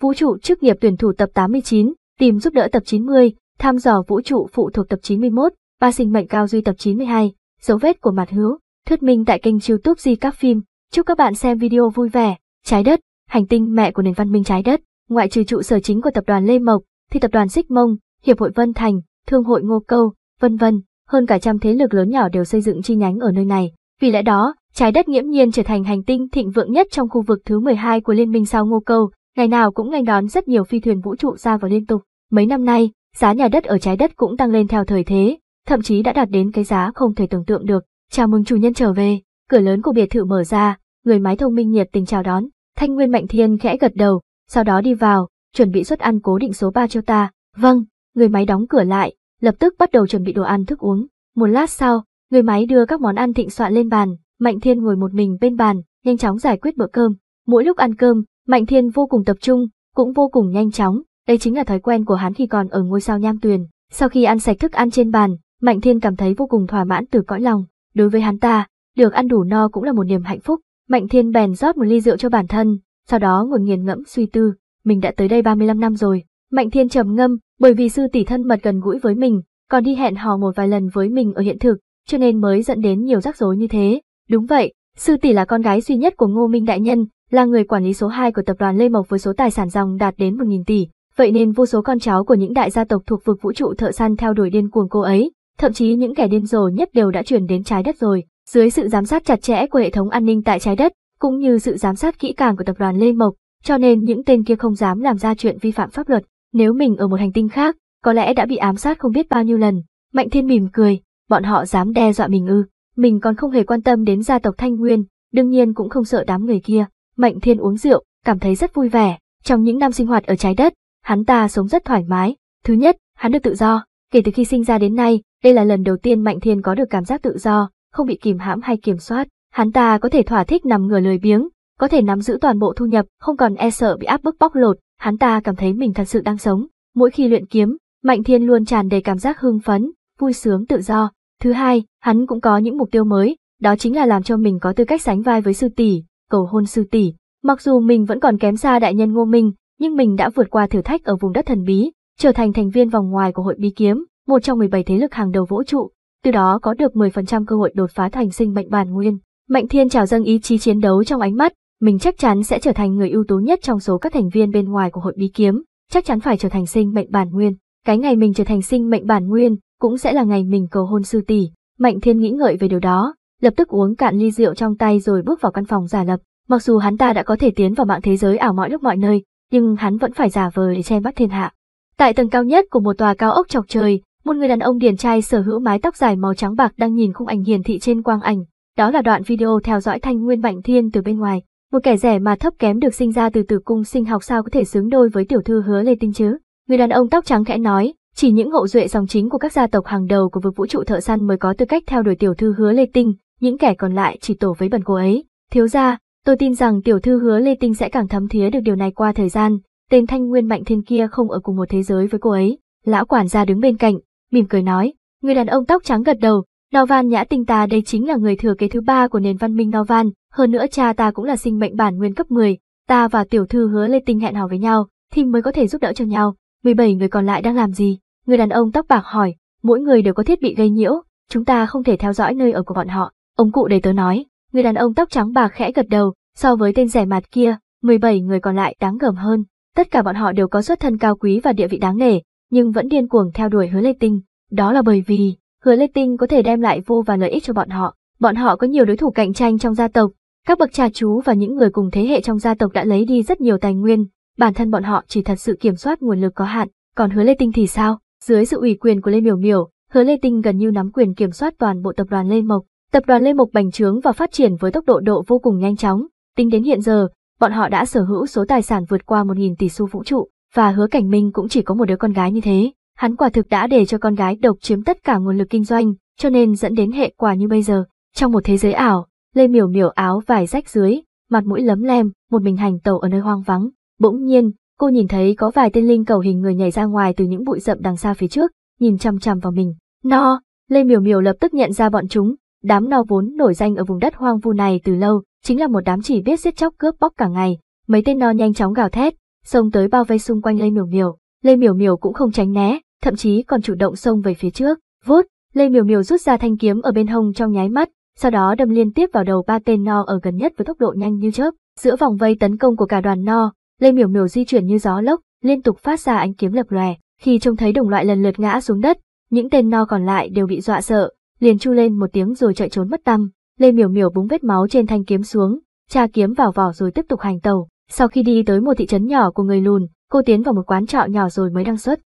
Vũ trụ chức nghiệp tuyển thủ tập 89, tìm giúp đỡ tập 90, thăm dò vũ trụ phụ thuộc tập 91, ba sinh mệnh cao duy tập 92, dấu vết của mặt hữu, thuyết minh tại kênh youtube di các phim. Chúc các bạn xem video vui vẻ, trái đất, hành tinh mẹ của nền văn minh trái đất, ngoại trừ trụ sở chính của tập đoàn Lê Mộc, thì tập đoàn Xích Mông, Hiệp hội Vân Thành, Thương hội Ngô Câu, vân vân, hơn cả trăm thế lực lớn nhỏ đều xây dựng chi nhánh ở nơi này. Vì lẽ đó, trái đất nghiễm nhiên trở thành hành tinh thịnh vượng nhất trong khu vực thứ 12 của Liên minh sao Ngô Câu, ngày nào cũng nghênh đón rất nhiều phi thuyền vũ trụ ra vào liên tục. Mấy năm nay, giá nhà đất ở trái đất cũng tăng lên theo thời thế, thậm chí đã đạt đến cái giá không thể tưởng tượng được. Chào mừng chủ nhân trở về, cửa lớn của biệt thự mở ra, người máy thông minh nhiệt tình chào đón. Thanh Nguyên Mạnh Thiên khẽ gật đầu, sau đó đi vào, chuẩn bị suất ăn cố định số 3 cho ta. Vâng, người máy đóng cửa lại, lập tức bắt đầu chuẩn bị đồ ăn thức uống. Một lát sau, người máy đưa các món ăn thịnh soạn lên bàn, Mạnh Thiên ngồi một mình bên bàn, nhanh chóng giải quyết bữa cơm. Mỗi lúc ăn cơm, Mạnh Thiên vô cùng tập trung, cũng vô cùng nhanh chóng, đây chính là thói quen của hắn khi còn ở ngôi sao nham tuyền. Sau khi ăn sạch thức ăn trên bàn, Mạnh Thiên cảm thấy vô cùng thỏa mãn từ cõi lòng. Đối với hắn ta, được ăn đủ no cũng là một niềm hạnh phúc. Mạnh Thiên bèn rót một ly rượu cho bản thân, sau đó ngồi nghiền ngẫm suy tư, mình đã tới đây 35 năm rồi. Mạnh Thiên trầm ngâm, bởi vì sư tỷ thân mật gần gũi với mình, còn đi hẹn hò một vài lần với mình ở hiện thực, cho nên mới dẫn đến nhiều rắc rối như thế. Đúng vậy, sư tỷ là con gái duy nhất của Ngô Minh đại nhân, là người quản lý số 2 của tập đoàn Lê Mộc với số tài sản dòng đạt đến 1.000 tỷ. Vậy nên vô số con cháu của những đại gia tộc thuộc vực vũ trụ thợ săn theo đuổi điên cuồng cô ấy, thậm chí những kẻ điên rồ nhất đều đã chuyển đến trái đất rồi. Dưới sự giám sát chặt chẽ của hệ thống an ninh tại trái đất, cũng như sự giám sát kỹ càng của tập đoàn Lê Mộc, cho nên những tên kia không dám làm ra chuyện vi phạm pháp luật. Nếu mình ở một hành tinh khác, có lẽ đã bị ám sát không biết bao nhiêu lần. Mạnh Thiên mỉm cười, bọn họ dám đe dọa mình ư? Mình còn không hề quan tâm đến gia tộc Thanh Nguyên, đương nhiên cũng không sợ đám người kia. Mạnh Thiên uống rượu, cảm thấy rất vui vẻ. Trong những năm sinh hoạt ở trái đất, hắn ta sống rất thoải mái. Thứ nhất, hắn được tự do. Kể từ khi sinh ra đến nay, đây là lần đầu tiên Mạnh Thiên có được cảm giác tự do, không bị kìm hãm hay kiểm soát. Hắn ta có thể thỏa thích nằm ngửa lười biếng, có thể nắm giữ toàn bộ thu nhập, không còn e sợ bị áp bức bóc lột. Hắn ta cảm thấy mình thật sự đang sống. Mỗi khi luyện kiếm, Mạnh Thiên luôn tràn đầy cảm giác hưng phấn, vui sướng tự do. Thứ hai, hắn cũng có những mục tiêu mới, đó chính là làm cho mình có tư cách sánh vai với sư tỷ, cầu hôn sư tỷ. Mặc dù mình vẫn còn kém xa đại nhân Ngô Minh, nhưng mình đã vượt qua thử thách ở vùng đất thần bí, trở thành thành viên vòng ngoài của hội bí kiếm, một trong 17 thế lực hàng đầu vũ trụ, từ đó có được 10% cơ hội đột phá thành sinh mệnh bản nguyên. Mạnh Thiên trào dâng ý chí chiến đấu trong ánh mắt, mình chắc chắn sẽ trở thành người ưu tú nhất trong số các thành viên bên ngoài của hội bí kiếm, chắc chắn phải trở thành sinh mệnh bản nguyên. Cái ngày mình trở thành sinh mệnh bản nguyên, cũng sẽ là ngày mình cầu hôn sư tỷ. Mạnh Thiên nghĩ ngợi về điều đó, lập tức uống cạn ly rượu trong tay rồi bước vào căn phòng giả lập. Mặc dù hắn ta đã có thể tiến vào mạng thế giới ảo mọi lúc mọi nơi, nhưng hắn vẫn phải giả vờ để che mắt thiên hạ. Tại tầng cao nhất của một tòa cao ốc chọc trời, một người đàn ông điển trai sở hữu mái tóc dài màu trắng bạc đang nhìn khung ảnh hiển thị trên quang ảnh. Đó là đoạn video theo dõi Thanh Nguyên Mạnh Thiên từ bên ngoài. Một kẻ rẻ mà thấp kém được sinh ra từ tử cung sinh học sao có thể xứng đôi với tiểu thư hứa Lê Tinh chứ? Người đàn ông tóc trắng khẽ nói, chỉ những hậu duệ dòng chính của các gia tộc hàng đầu của vực vũ trụ thợ săn mới có tư cách theo đuổi tiểu thư hứa Lê Tinh, những kẻ còn lại chỉ tổ với bẩn cô ấy. Thiếu ra, tôi tin rằng tiểu thư hứa Lê Tinh sẽ càng thấm thía được điều này qua thời gian, tên thanh nguyên mạnh thiên kia không ở cùng một thế giới với cô ấy. Lão quản gia đứng bên cạnh, mỉm cười nói, người đàn ông tóc trắng gật đầu, Novan Nhã Tinh ta đây chính là người thừa kế thứ ba của nền văn minh Novan, hơn nữa cha ta cũng là sinh mệnh bản nguyên cấp 10, ta và tiểu thư hứa Lê Tinh hẹn hò với nhau, thì mới có thể giúp đỡ cho nhau. 17 người còn lại đang làm gì? Người đàn ông tóc bạc hỏi, mỗi người đều có thiết bị gây nhiễu, chúng ta không thể theo dõi nơi ở của bọn họ. Ông cụ đầy tớ nói, người đàn ông tóc trắng bạc khẽ gật đầu, so với tên rẻ mạt kia, 17 người còn lại đáng gờm hơn. Tất cả bọn họ đều có xuất thân cao quý và địa vị đáng nể, nhưng vẫn điên cuồng theo đuổi hứa lê tinh. Đó là bởi vì, hứa lê tinh có thể đem lại vô và lợi ích cho bọn họ. Bọn họ có nhiều đối thủ cạnh tranh trong gia tộc, các bậc cha chú và những người cùng thế hệ trong gia tộc đã lấy đi rất nhiều tài nguyên, bản thân bọn họ chỉ thật sự kiểm soát nguồn lực có hạn, còn Hứa Lê Tinh thì sao? Dưới sự ủy quyền của Lê Miểu Miểu, Hứa Lê Tinh gần như nắm quyền kiểm soát toàn bộ tập đoàn Lê Mộc, Tập đoàn lên Mộc bành trướng và phát triển với tốc độ độ vô cùng nhanh chóng. Tính đến hiện giờ, bọn họ đã sở hữu số tài sản vượt qua 1.000 tỷ xu vũ trụ, và hứa cảnh minh cũng chỉ có một đứa con gái như thế. Hắn quả thực đã để cho con gái độc chiếm tất cả nguồn lực kinh doanh, cho nên dẫn đến hệ quả như bây giờ. Trong một thế giới ảo, Lê Miểu miểu áo vải rách dưới, mặt mũi lấm lem, một mình hành tẩu ở nơi hoang vắng. Bỗng nhiên, cô nhìn thấy có vài tên linh cầu hình người nhảy ra ngoài từ những bụi rậm đằng xa phía trước, nhìn chăm chăm vào mình. No, Lê Miểu Miểu lập tức nhận ra bọn chúng, Đám no vốn nổi danh ở vùng đất hoang vu này từ lâu, chính là một đám chỉ biết giết chóc cướp bóc cả ngày. Mấy tên no nhanh chóng gào thét, xông tới bao vây xung quanh Lê Miểu Miểu. Lê Miểu Miểu cũng không tránh né, thậm chí còn chủ động xông về phía trước. Vút, Lê Miểu Miểu rút ra thanh kiếm ở bên hông trong nháy mắt, sau đó đâm liên tiếp vào đầu ba tên no ở gần nhất với tốc độ nhanh như chớp. Giữa vòng vây tấn công của cả đoàn no, Lê Miểu Miểu di chuyển như gió lốc, liên tục phát ra ánh kiếm lập lòe. Khi trông thấy đồng loại lần lượt ngã xuống đất, những tên no còn lại đều bị dọa sợ, liền chu lên một tiếng rồi chạy trốn mất tăm. Lê Miểu Miểu búng vết máu trên thanh kiếm xuống, tra kiếm vào vỏ rồi tiếp tục hành tàu. Sau khi đi tới một thị trấn nhỏ của người lùn, cô tiến vào một quán trọ nhỏ rồi mới đăng xuất.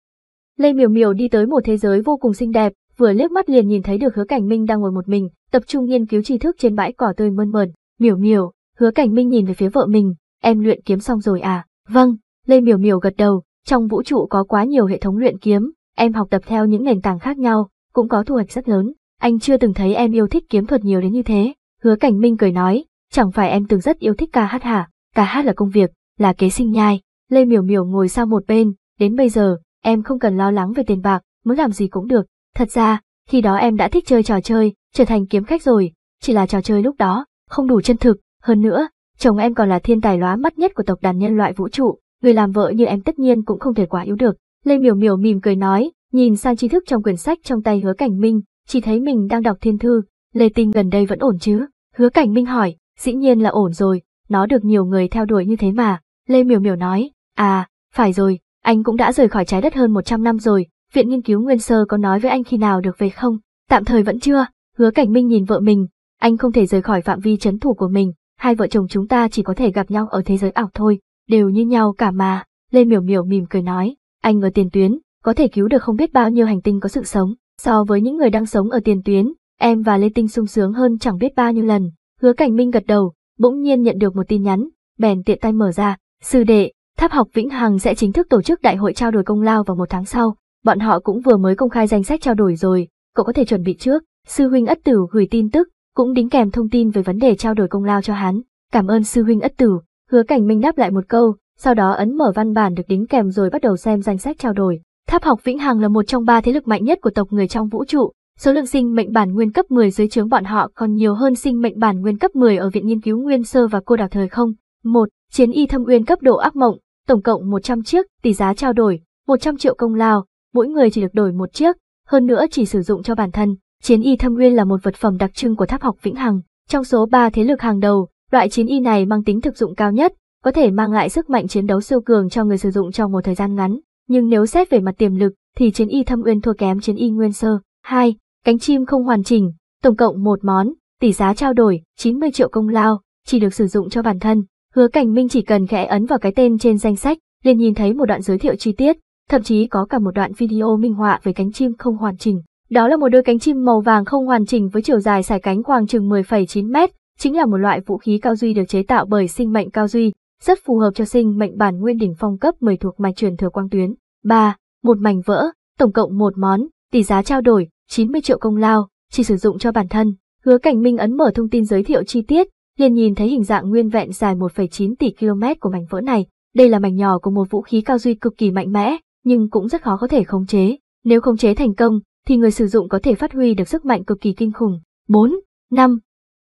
Lê Miểu Miểu đi tới một thế giới vô cùng xinh đẹp, vừa liếc mắt liền nhìn thấy được Hứa Cảnh Minh đang ngồi một mình, tập trung nghiên cứu tri thức trên bãi cỏ tươi mơn mờn Miểu Miểu, Hứa Cảnh Minh nhìn về phía vợ mình, em luyện kiếm xong rồi à? Vâng, Lê Miểu Miểu gật đầu, trong vũ trụ có quá nhiều hệ thống luyện kiếm, em học tập theo những nền tảng khác nhau, cũng có thu hoạch rất lớn anh chưa từng thấy em yêu thích kiếm thuật nhiều đến như thế. Hứa Cảnh Minh cười nói, chẳng phải em từng rất yêu thích ca hát hả? Ca hát là công việc, là kế sinh nhai. Lê Miểu Miểu ngồi sau một bên, đến bây giờ, em không cần lo lắng về tiền bạc, muốn làm gì cũng được. Thật ra, khi đó em đã thích chơi trò chơi, trở thành kiếm khách rồi, chỉ là trò chơi lúc đó, không đủ chân thực. Hơn nữa, chồng em còn là thiên tài lóa mắt nhất của tộc đàn nhân loại vũ trụ, người làm vợ như em tất nhiên cũng không thể quá yếu được. Lê Miểu Miểu mỉm cười nói, nhìn sang tri thức trong quyển sách trong tay hứa cảnh minh, chỉ thấy mình đang đọc thiên thư, Lê Tinh gần đây vẫn ổn chứ? Hứa Cảnh Minh hỏi, dĩ nhiên là ổn rồi, nó được nhiều người theo đuổi như thế mà. Lê Miểu Miểu nói, à, phải rồi, anh cũng đã rời khỏi trái đất hơn 100 năm rồi, viện nghiên cứu nguyên sơ có nói với anh khi nào được về không? Tạm thời vẫn chưa, hứa cảnh minh nhìn vợ mình, anh không thể rời khỏi phạm vi chấn thủ của mình, hai vợ chồng chúng ta chỉ có thể gặp nhau ở thế giới ảo thôi, đều như nhau cả mà. Lê Miểu Miểu mỉm cười nói, anh ở tiền tuyến, có thể cứu được không biết bao nhiêu hành tinh có sự sống, So với những người đang sống ở tiền tuyến, em và Lê Tinh sung sướng hơn chẳng biết bao nhiêu lần. Hứa Cảnh Minh gật đầu, bỗng nhiên nhận được một tin nhắn, bèn tiện tay mở ra. Sư đệ, Tháp học Vĩnh Hằng sẽ chính thức tổ chức đại hội trao đổi công lao vào một tháng sau. Bọn họ cũng vừa mới công khai danh sách trao đổi rồi, cậu có thể chuẩn bị trước. Sư huynh Ất Tử gửi tin tức, cũng đính kèm thông tin về vấn đề trao đổi công lao cho hắn. Cảm ơn sư huynh Ất Tử. Hứa Cảnh Minh đáp lại một câu, sau đó ấn mở văn bản được đính kèm rồi bắt đầu xem danh sách trao đổi. Tháp học vĩnh hằng là một trong ba thế lực mạnh nhất của tộc người trong vũ trụ, số lượng sinh mệnh bản nguyên cấp 10 dưới trướng bọn họ còn nhiều hơn sinh mệnh bản nguyên cấp 10 ở Viện Nghiên cứu Nguyên Sơ và Cô Đảo Thời Không. Một, Chiến y thâm uyên cấp độ ác mộng, tổng cộng 100 chiếc, tỷ giá trao đổi, 100 triệu công lao, mỗi người chỉ được đổi một chiếc, hơn nữa chỉ sử dụng cho bản thân. Chiến y thâm uyên là một vật phẩm đặc trưng của tháp học vĩnh hằng. Trong số 3 thế lực hàng đầu, loại chiến y này mang tính thực dụng cao nhất, có thể mang lại sức mạnh chiến đấu siêu cường cho người sử dụng trong một thời gian ngắn nhưng nếu xét về mặt tiềm lực thì chiến y thâm uyên thua kém chiến y nguyên sơ. 2. Cánh chim không hoàn chỉnh, tổng cộng một món, tỷ giá trao đổi 90 triệu công lao, chỉ được sử dụng cho bản thân. Hứa Cảnh Minh chỉ cần khẽ ấn vào cái tên trên danh sách, liền nhìn thấy một đoạn giới thiệu chi tiết, thậm chí có cả một đoạn video minh họa về cánh chim không hoàn chỉnh. Đó là một đôi cánh chim màu vàng không hoàn chỉnh với chiều dài sải cánh khoảng chừng 10,9 mét, chính là một loại vũ khí cao duy được chế tạo bởi sinh mệnh cao duy, rất phù hợp cho sinh mệnh bản nguyên đỉnh phong cấp 10 thuộc mạch truyền thừa quang tuyến. 3. Một mảnh vỡ, tổng cộng một món, tỷ giá trao đổi, 90 triệu công lao, chỉ sử dụng cho bản thân. Hứa Cảnh Minh ấn mở thông tin giới thiệu chi tiết, liền nhìn thấy hình dạng nguyên vẹn dài 1,9 tỷ km của mảnh vỡ này. Đây là mảnh nhỏ của một vũ khí cao duy cực kỳ mạnh mẽ, nhưng cũng rất khó có thể khống chế. Nếu khống chế thành công, thì người sử dụng có thể phát huy được sức mạnh cực kỳ kinh khủng. 4, 5,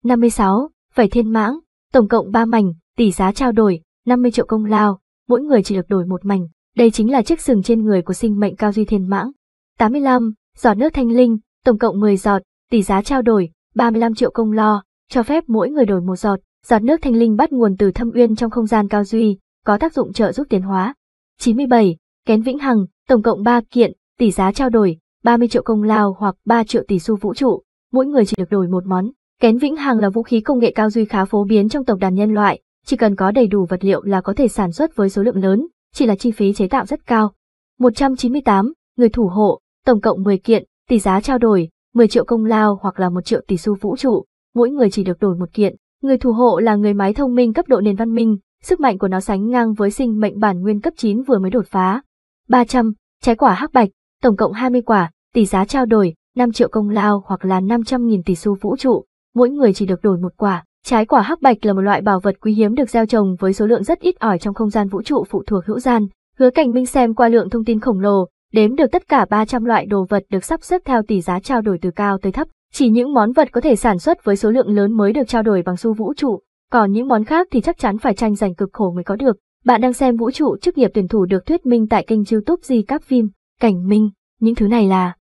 56, phải thiên mãng, tổng cộng 3 mảnh, tỷ giá trao đổi, 50 triệu công lao, mỗi người chỉ được đổi một mảnh, đây chính là chiếc sừng trên người của sinh mệnh cao duy thiên mãng. 85. Giọt nước thanh linh, tổng cộng 10 giọt, tỷ giá trao đổi, 35 triệu công lo, cho phép mỗi người đổi một giọt. Giọt nước thanh linh bắt nguồn từ thâm uyên trong không gian cao duy, có tác dụng trợ giúp tiến hóa. 97. Kén vĩnh hằng, tổng cộng 3 kiện, tỷ giá trao đổi, 30 triệu công lao hoặc 3 triệu tỷ xu vũ trụ, mỗi người chỉ được đổi một món. Kén vĩnh hằng là vũ khí công nghệ cao duy khá phổ biến trong tộc đàn nhân loại, chỉ cần có đầy đủ vật liệu là có thể sản xuất với số lượng lớn, chỉ là chi phí chế tạo rất cao. 198, người thủ hộ, tổng cộng 10 kiện, tỷ giá trao đổi, 10 triệu công lao hoặc là 1 triệu tỷ xu vũ trụ, mỗi người chỉ được đổi một kiện. Người thủ hộ là người máy thông minh cấp độ nền văn minh, sức mạnh của nó sánh ngang với sinh mệnh bản nguyên cấp 9 vừa mới đột phá. 300, trái quả hắc bạch, tổng cộng 20 quả, tỷ giá trao đổi, 5 triệu công lao hoặc là 500.000 tỷ xu vũ trụ, mỗi người chỉ được đổi một quả. Trái quả hắc bạch là một loại bảo vật quý hiếm được gieo trồng với số lượng rất ít ỏi trong không gian vũ trụ phụ thuộc hữu gian. Hứa Cảnh Minh xem qua lượng thông tin khổng lồ, đếm được tất cả 300 loại đồ vật được sắp xếp theo tỷ giá trao đổi từ cao tới thấp. Chỉ những món vật có thể sản xuất với số lượng lớn mới được trao đổi bằng xu vũ trụ, còn những món khác thì chắc chắn phải tranh giành cực khổ mới có được. Bạn đang xem vũ trụ chức nghiệp tuyển thủ được thuyết minh tại kênh youtube Di Các Phim, Cảnh Minh, những thứ này là...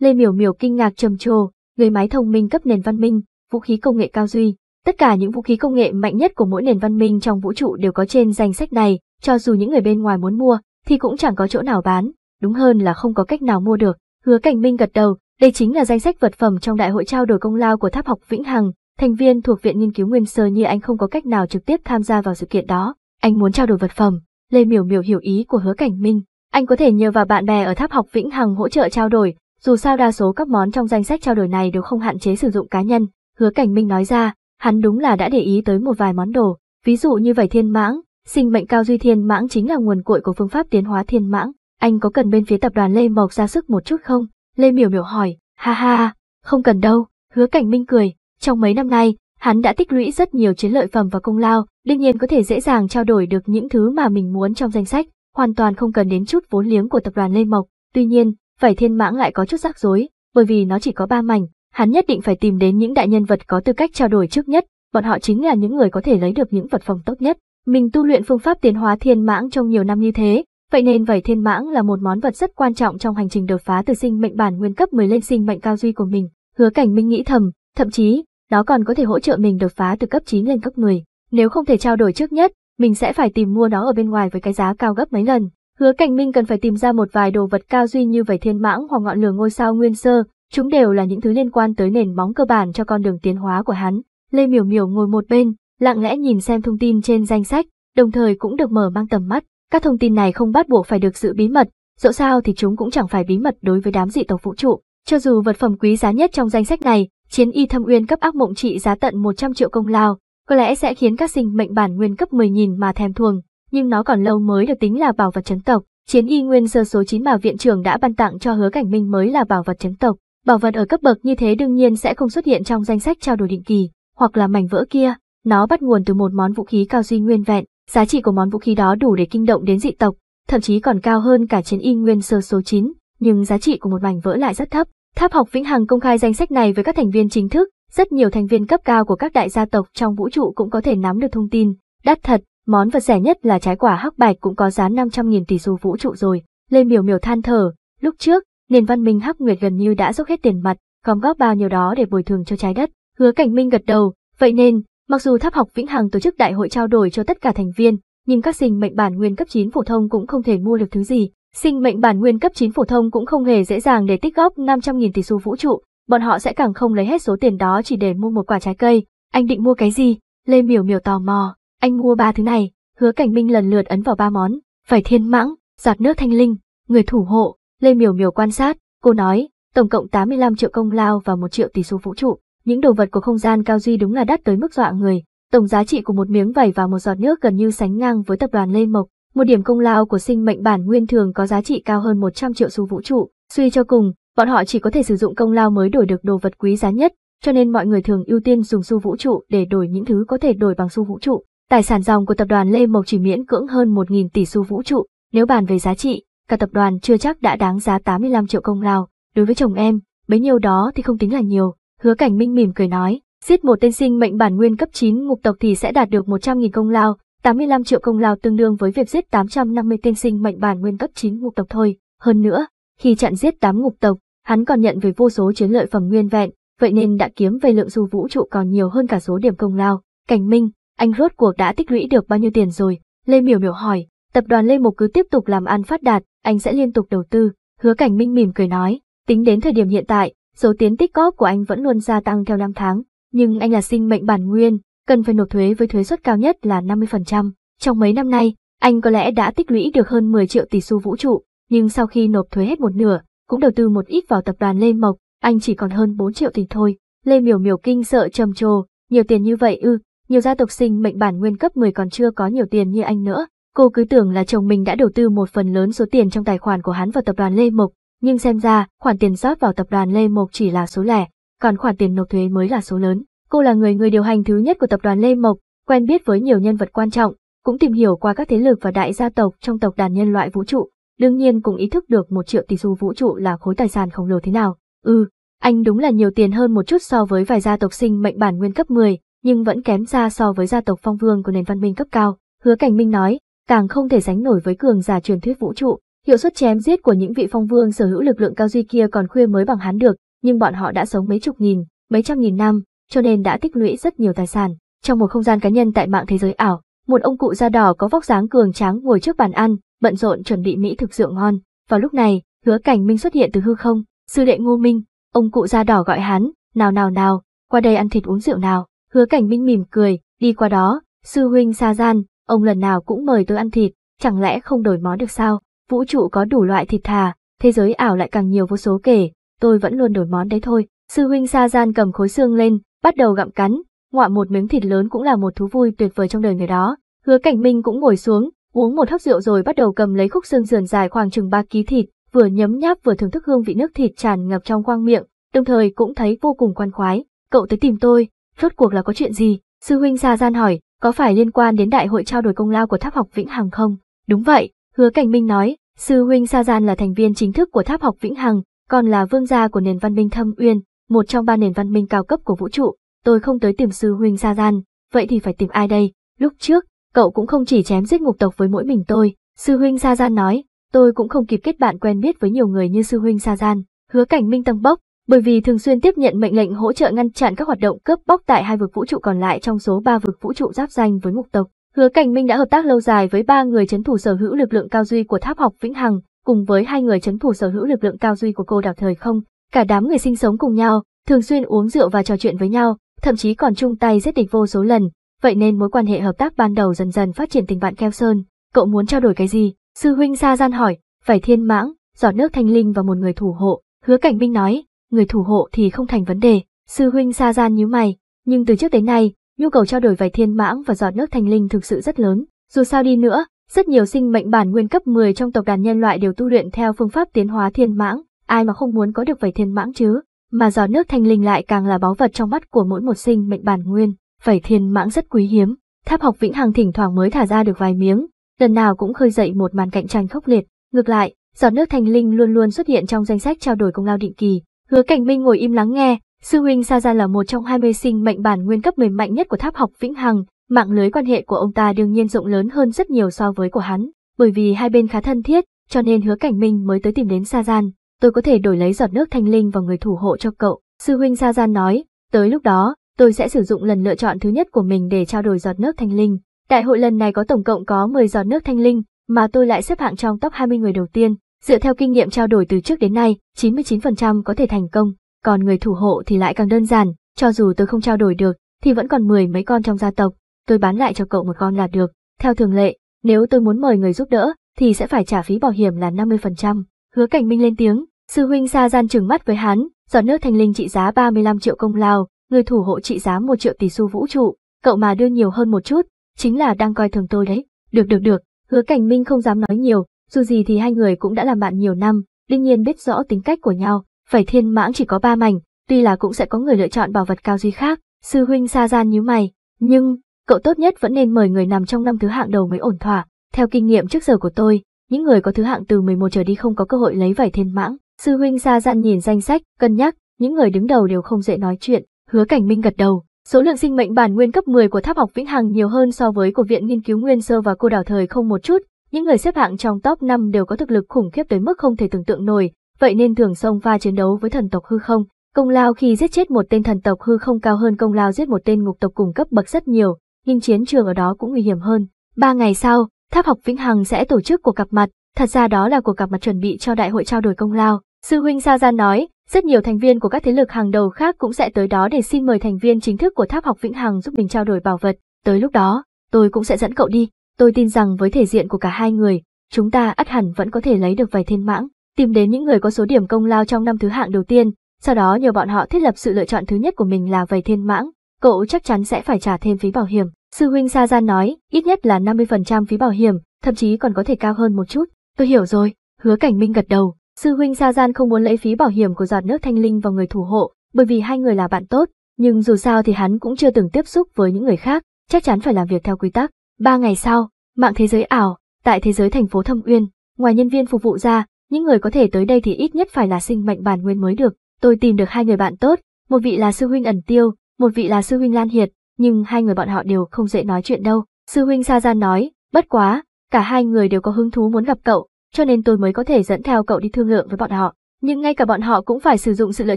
Lê Miểu Miểu kinh ngạc trầm trồ, người máy thông minh cấp nền văn minh, vũ khí công nghệ cao duy, Tất cả những vũ khí công nghệ mạnh nhất của mỗi nền văn minh trong vũ trụ đều có trên danh sách này, cho dù những người bên ngoài muốn mua thì cũng chẳng có chỗ nào bán, đúng hơn là không có cách nào mua được. Hứa Cảnh Minh gật đầu, đây chính là danh sách vật phẩm trong đại hội trao đổi công lao của Tháp học Vĩnh Hằng, thành viên thuộc viện nghiên cứu nguyên sơ như anh không có cách nào trực tiếp tham gia vào sự kiện đó. Anh muốn trao đổi vật phẩm, Lê Miểu Miểu hiểu ý của Hứa Cảnh Minh, anh có thể nhờ vào bạn bè ở Tháp học Vĩnh Hằng hỗ trợ trao đổi, dù sao đa số các món trong danh sách trao đổi này đều không hạn chế sử dụng cá nhân, Hứa Cảnh Minh nói ra, hắn đúng là đã để ý tới một vài món đồ, ví dụ như vảy thiên mãng, sinh mệnh cao duy thiên mãng chính là nguồn cội của phương pháp tiến hóa thiên mãng, anh có cần bên phía tập đoàn Lê Mộc ra sức một chút không? Lê Miểu Miểu hỏi, ha ha, không cần đâu, hứa cảnh minh cười, trong mấy năm nay, hắn đã tích lũy rất nhiều chiến lợi phẩm và công lao, đương nhiên có thể dễ dàng trao đổi được những thứ mà mình muốn trong danh sách, hoàn toàn không cần đến chút vốn liếng của tập đoàn Lê Mộc, tuy nhiên, vảy thiên mãng lại có chút rắc rối, bởi vì nó chỉ có ba mảnh, hắn nhất định phải tìm đến những đại nhân vật có tư cách trao đổi trước nhất, bọn họ chính là những người có thể lấy được những vật phẩm tốt nhất. Mình tu luyện phương pháp tiến hóa thiên mãng trong nhiều năm như thế, vậy nên vảy thiên mãng là một món vật rất quan trọng trong hành trình đột phá từ sinh mệnh bản nguyên cấp 10 lên sinh mệnh cao duy của mình. Hứa Cảnh Minh nghĩ thầm, thậm chí, nó còn có thể hỗ trợ mình đột phá từ cấp 9 lên cấp 10. Nếu không thể trao đổi trước nhất, mình sẽ phải tìm mua nó ở bên ngoài với cái giá cao gấp mấy lần. Hứa Cảnh Minh cần phải tìm ra một vài đồ vật cao duy như vảy thiên mãng hoặc ngọn lửa ngôi sao nguyên sơ, Chúng đều là những thứ liên quan tới nền móng cơ bản cho con đường tiến hóa của hắn. Lê Miểu Miểu ngồi một bên, lặng lẽ nhìn xem thông tin trên danh sách, đồng thời cũng được mở mang tầm mắt. Các thông tin này không bắt buộc phải được giữ bí mật, dẫu sao thì chúng cũng chẳng phải bí mật đối với đám dị tộc vũ trụ. Cho dù vật phẩm quý giá nhất trong danh sách này, chiến y thâm uyên cấp ác mộng trị giá tận 100 triệu công lao, có lẽ sẽ khiến các sinh mệnh bản nguyên cấp 10.000 mà thèm thuồng, nhưng nó còn lâu mới được tính là bảo vật chấn tộc. Chiến y nguyên sơ số 9 mà viện trưởng đã ban tặng cho hứa cảnh minh mới là bảo vật chấn tộc. Bảo vật ở cấp bậc như thế đương nhiên sẽ không xuất hiện trong danh sách trao đổi định kỳ, hoặc là mảnh vỡ kia, nó bắt nguồn từ một món vũ khí cao duy nguyên vẹn, giá trị của món vũ khí đó đủ để kinh động đến dị tộc, thậm chí còn cao hơn cả chiến y nguyên sơ số 9, nhưng giá trị của một mảnh vỡ lại rất thấp. Tháp học Vĩnh Hằng công khai danh sách này với các thành viên chính thức, rất nhiều thành viên cấp cao của các đại gia tộc trong vũ trụ cũng có thể nắm được thông tin. Đắt thật, món vật rẻ nhất là trái quả hắc bạch cũng có giá 500.000 tỷ xu vũ trụ rồi. Lê Miểu Miểu than thở, lúc trước, nền văn minh Hắc Nguyệt gần như đã dốc hết tiền mặt, gom góp bao nhiêu đó để bồi thường cho trái đất. Hứa Cảnh Minh gật đầu, vậy nên, mặc dù Tháp học Vĩnh Hằng tổ chức đại hội trao đổi cho tất cả thành viên, nhưng các sinh mệnh bản nguyên cấp 9 phổ thông cũng không thể mua được thứ gì. Sinh mệnh bản nguyên cấp 9 phổ thông cũng không hề dễ dàng để tích góp 500.000 tỷ xu vũ trụ, bọn họ sẽ càng không lấy hết số tiền đó chỉ để mua một quả trái cây. Anh định mua cái gì? Lê Miểu Miểu tò mò, anh mua ba thứ này, Hứa Cảnh Minh lần lượt ấn vào ba món, phải thiên mãng, giọt nước thanh linh, người thủ hộ, Lê Miểu Miểu quan sát, cô nói, tổng cộng 85 triệu công lao và 1 triệu tỷ số vũ trụ. Những đồ vật của không gian cao duy đúng là đắt tới mức dọa người. Tổng giá trị của một miếng vảy và một giọt nước gần như sánh ngang với tập đoàn Lê Mộc. Một điểm công lao của sinh mệnh bản nguyên thường có giá trị cao hơn 100 triệu xu vũ trụ. Suy cho cùng, bọn họ chỉ có thể sử dụng công lao mới đổi được đồ vật quý giá nhất, cho nên mọi người thường ưu tiên dùng xu vũ trụ để đổi những thứ có thể đổi bằng xu vũ trụ. Tài sản dòng của tập đoàn Lê Mộc chỉ miễn cưỡng hơn 1.000 tỷ xu vũ trụ, nếu bàn về giá trị, cả tập đoàn chưa chắc đã đáng giá 85 triệu công lao, đối với chồng em, bấy nhiêu đó thì không tính là nhiều. Hứa Cảnh Minh mỉm cười nói, giết một tên sinh mệnh bản nguyên cấp 9 ngục tộc thì sẽ đạt được 100.000 công lao, 85 triệu công lao tương đương với việc giết 850 tên sinh mệnh bản nguyên cấp 9 ngục tộc thôi. Hơn nữa, khi chặn giết 8 ngục tộc, hắn còn nhận về vô số chiến lợi phẩm nguyên vẹn, vậy nên đã kiếm về lượng du vũ trụ còn nhiều hơn cả số điểm công lao. Cảnh Minh, anh rốt cuộc đã tích lũy được bao nhiêu tiền rồi? Lê Miểu Miểu hỏi, Tập đoàn Lê Mộc cứ tiếp tục làm ăn phát đạt, anh sẽ liên tục đầu tư. Hứa Cảnh Minh mỉm cười nói, tính đến thời điểm hiện tại, số tiền tích cóp của anh vẫn luôn gia tăng theo năm tháng, nhưng anh là sinh mệnh bản nguyên, cần phải nộp thuế với thuế suất cao nhất là 50%. Trong mấy năm nay, anh có lẽ đã tích lũy được hơn 10 triệu tỷ xu vũ trụ, nhưng sau khi nộp thuế hết một nửa, cũng đầu tư một ít vào tập đoàn Lê Mộc, anh chỉ còn hơn 4 triệu tỷ thôi. Lê Miểu Miểu kinh sợ trầm trồ, nhiều tiền như vậy ư, nhiều gia tộc sinh mệnh bản nguyên cấp 10 còn chưa có nhiều tiền như anh nữa. Cô cứ tưởng là chồng mình đã đầu tư một phần lớn số tiền trong tài khoản của hắn vào tập đoàn Lê Mộc, nhưng xem ra khoản tiền rót vào tập đoàn Lê Mộc chỉ là số lẻ, còn khoản tiền nộp thuế mới là số lớn. Cô là người người điều hành thứ nhất của tập đoàn Lê Mộc, quen biết với nhiều nhân vật quan trọng, cũng tìm hiểu qua các thế lực và đại gia tộc trong tộc đàn nhân loại vũ trụ, đương nhiên cũng ý thức được một triệu tỷ xu vũ trụ là khối tài sản khổng lồ thế nào. Ừ, anh đúng là nhiều tiền hơn một chút so với vài gia tộc sinh mệnh bản nguyên cấp 10, nhưng vẫn kém xa so với gia tộc phong vương của nền văn minh cấp cao. Hứa Cảnh Minh nói, càng không thể sánh nổi với cường giả truyền thuyết vũ trụ. Hiệu suất chém giết của những vị phong vương sở hữu lực lượng cao duy kia còn khuya mới bằng hắn được, nhưng bọn họ đã sống mấy chục nghìn, mấy trăm nghìn năm, cho nên đã tích lũy rất nhiều tài sản. Trong một không gian cá nhân tại mạng thế giới ảo, một ông cụ da đỏ có vóc dáng cường tráng ngồi trước bàn ăn, bận rộn chuẩn bị mỹ thực rượu ngon. Vào lúc này, Hứa Cảnh Minh xuất hiện từ hư không, "Sư đệ Ngô Minh." Ông cụ da đỏ gọi hắn, "Nào nào nào, qua đây ăn thịt uống rượu nào." Hứa Cảnh Minh mỉm cười, đi qua đó, "Sư huynh Sa Gian, Ông lần nào cũng mời tôi ăn thịt, chẳng lẽ không đổi món được sao? Vũ trụ có đủ loại thịt thà, thế giới ảo lại càng nhiều vô số kể, tôi vẫn luôn đổi món đấy thôi. Sư huynh Sa Gian cầm khối xương lên, bắt đầu gặm cắn, ngọa một miếng thịt lớn cũng là một thú vui tuyệt vời trong đời người đó. Hứa Cảnh Minh cũng ngồi xuống, uống một hớp rượu rồi bắt đầu cầm lấy khúc xương dườn dài khoảng chừng 3 ký thịt, vừa nhấm nháp vừa thưởng thức hương vị nước thịt tràn ngập trong khoang miệng, đồng thời cũng thấy vô cùng quan khoái. Cậu tới tìm tôi, rốt cuộc là có chuyện gì? Sư huynh Sa Gian hỏi, có phải liên quan đến đại hội trao đổi công lao của Tháp học Vĩnh Hằng không? Đúng vậy, Hứa Cảnh Minh nói, sư huynh Sa Gian là thành viên chính thức của Tháp học Vĩnh Hằng, còn là vương gia của nền văn minh Thâm Uyên, một trong ba nền văn minh cao cấp của vũ trụ. Tôi không tới tìm sư huynh Sa Gian, vậy thì phải tìm ai đây? Lúc trước, cậu cũng không chỉ chém giết ngục tộc với mỗi mình tôi, sư huynh Sa Gian nói, tôi cũng không kịp kết bạn quen biết với nhiều người như sư huynh Sa Gian. Hứa Cảnh Minh tăng bốc, bởi vì thường xuyên tiếp nhận mệnh lệnh hỗ trợ ngăn chặn các hoạt động cướp bóc tại hai vực vũ trụ còn lại trong số ba vực vũ trụ giáp danh với ngục tộc. Hứa Cảnh Minh đã hợp tác lâu dài với ba người chấn thủ sở hữu lực lượng cao duy của Tháp học Vĩnh Hằng, cùng với hai người chấn thủ sở hữu lực lượng cao duy của cô đảo thời không. Cả đám người sinh sống cùng nhau, thường xuyên uống rượu và trò chuyện với nhau, thậm chí còn chung tay giết địch vô số lần. Vậy nên mối quan hệ hợp tác ban đầu dần dần phát triển tình bạn keo sơn. Cậu muốn trao đổi cái gì? Sư huynh Sa Gian hỏi. Vải Thiên Mãng, giọt nước thanh linh và một người thủ hộ. Hứa Cảnh Minh nói người thủ hộ thì không thành vấn đề. Sư huynh xa gian như mày, nhưng từ trước đến nay, nhu cầu trao đổi vài thiên mãng và giọt nước thanh linh thực sự rất lớn. Dù sao đi nữa, rất nhiều sinh mệnh bản nguyên cấp 10 trong tộc đàn nhân loại đều tu luyện theo phương pháp tiến hóa thiên mãng, ai mà không muốn có được vảy thiên mãng chứ? Mà giọt nước thanh linh lại càng là báu vật trong mắt của mỗi một sinh mệnh bản nguyên, vảy thiên mãng rất quý hiếm, tháp học vĩnh hằng thỉnh thoảng mới thả ra được vài miếng, lần nào cũng khơi dậy một màn cạnh tranh khốc liệt. Ngược lại, giọt nước thanh linh luôn luôn xuất hiện trong danh sách trao đổi công lao định kỳ, Hứa Cảnh Minh ngồi im lắng nghe, sư huynh Sa Gia là một trong 20 sinh mệnh bản nguyên cấp 10 mạnh nhất của Tháp học Vĩnh Hằng, mạng lưới quan hệ của ông ta đương nhiên rộng lớn hơn rất nhiều so với của hắn, bởi vì hai bên khá thân thiết, cho nên Hứa Cảnh Minh mới tới tìm đến Sa Gian, tôi có thể đổi lấy giọt nước thanh linh và người thủ hộ cho cậu, sư huynh Sa Gian nói, tới lúc đó, tôi sẽ sử dụng lần lựa chọn thứ nhất của mình để trao đổi giọt nước thanh linh. Đại hội lần này có tổng cộng có 10 giọt nước thanh linh, mà tôi lại xếp hạng trong top 20 người đầu tiên, Dựa theo kinh nghiệm trao đổi từ trước đến nay, 99% có thể thành công, còn người thủ hộ thì lại càng đơn giản, cho dù tôi không trao đổi được, thì vẫn còn mười mấy con trong gia tộc, tôi bán lại cho cậu một con là được. Theo thường lệ, nếu tôi muốn mời người giúp đỡ, thì sẽ phải trả phí bảo hiểm là 50%. Hứa Cảnh Minh lên tiếng, sư huynh xa gian trừng mắt với hắn, giọt nước thanh linh trị giá 35 triệu công lao, người thủ hộ trị giá 1 triệu tỷ xu vũ trụ, cậu mà đưa nhiều hơn một chút, chính là đang coi thường tôi đấy. Được được được, Hứa Cảnh Minh không dám nói nhiều, dù gì thì hai người cũng đã làm bạn nhiều năm, đương nhiên biết rõ tính cách của nhau, phải thiên mãng chỉ có ba mảnh, tuy là cũng sẽ có người lựa chọn bảo vật cao duy khác, sư huynh xa gian như mày, nhưng, cậu tốt nhất vẫn nên mời người nằm trong năm thứ hạng đầu mới ổn thỏa, theo kinh nghiệm trước giờ của tôi, những người có thứ hạng từ 11 trở đi không có cơ hội lấy vải thiên mãng, sư huynh xa gian nhìn danh sách, cân nhắc, những người đứng đầu đều không dễ nói chuyện, hứa cảnh minh gật đầu. Số lượng sinh mệnh bản nguyên cấp 10 của tháp học Vĩnh Hằng nhiều hơn so với của Viện Nghiên cứu Nguyên Sơ và Cô Đảo Thời không một chút, những người xếp hạng trong top 5 đều có thực lực khủng khiếp tới mức không thể tưởng tượng nổi, vậy nên thường xông pha chiến đấu với thần tộc hư không. Công lao khi giết chết một tên thần tộc hư không cao hơn công lao giết một tên ngục tộc cùng cấp bậc rất nhiều, nhưng chiến trường ở đó cũng nguy hiểm hơn. Ba ngày sau, Tháp học Vĩnh Hằng sẽ tổ chức cuộc gặp mặt, thật ra đó là cuộc gặp mặt chuẩn bị cho đại hội trao đổi công lao. Sư huynh Sa Gian nói, rất nhiều thành viên của các thế lực hàng đầu khác cũng sẽ tới đó để xin mời thành viên chính thức của Tháp học Vĩnh Hằng giúp mình trao đổi bảo vật. Tới lúc đó, tôi cũng sẽ dẫn cậu đi. Tôi tin rằng với thể diện của cả hai người, chúng ta ắt hẳn vẫn có thể lấy được vài thiên mãng, tìm đến những người có số điểm công lao trong năm thứ hạng đầu tiên, sau đó nhờ bọn họ thiết lập sự lựa chọn thứ nhất của mình là vầy thiên mãng, cậu chắc chắn sẽ phải trả thêm phí bảo hiểm. Sư huynh Sa Gian nói, ít nhất là 50% phí bảo hiểm, thậm chí còn có thể cao hơn một chút. Tôi hiểu rồi, hứa cảnh minh gật đầu. Sư huynh Sa Gian không muốn lấy phí bảo hiểm của giọt nước thanh linh vào người thủ hộ, bởi vì hai người là bạn tốt, nhưng dù sao thì hắn cũng chưa từng tiếp xúc với những người khác, chắc chắn phải làm việc theo quy tắc. Ba ngày sau, mạng thế giới ảo, tại thế giới thành phố Thâm Uyên, ngoài nhân viên phục vụ ra, những người có thể tới đây thì ít nhất phải là sinh mệnh bản nguyên mới được. Tôi tìm được hai người bạn tốt, một vị là sư huynh ẩn tiêu, một vị là sư huynh Lan Hiệt, nhưng hai người bọn họ đều không dễ nói chuyện đâu. Sư huynh Sa Gian nói, bất quá, cả hai người đều có hứng thú muốn gặp cậu, cho nên tôi mới có thể dẫn theo cậu đi thương lượng với bọn họ. Nhưng ngay cả bọn họ cũng phải sử dụng sự lựa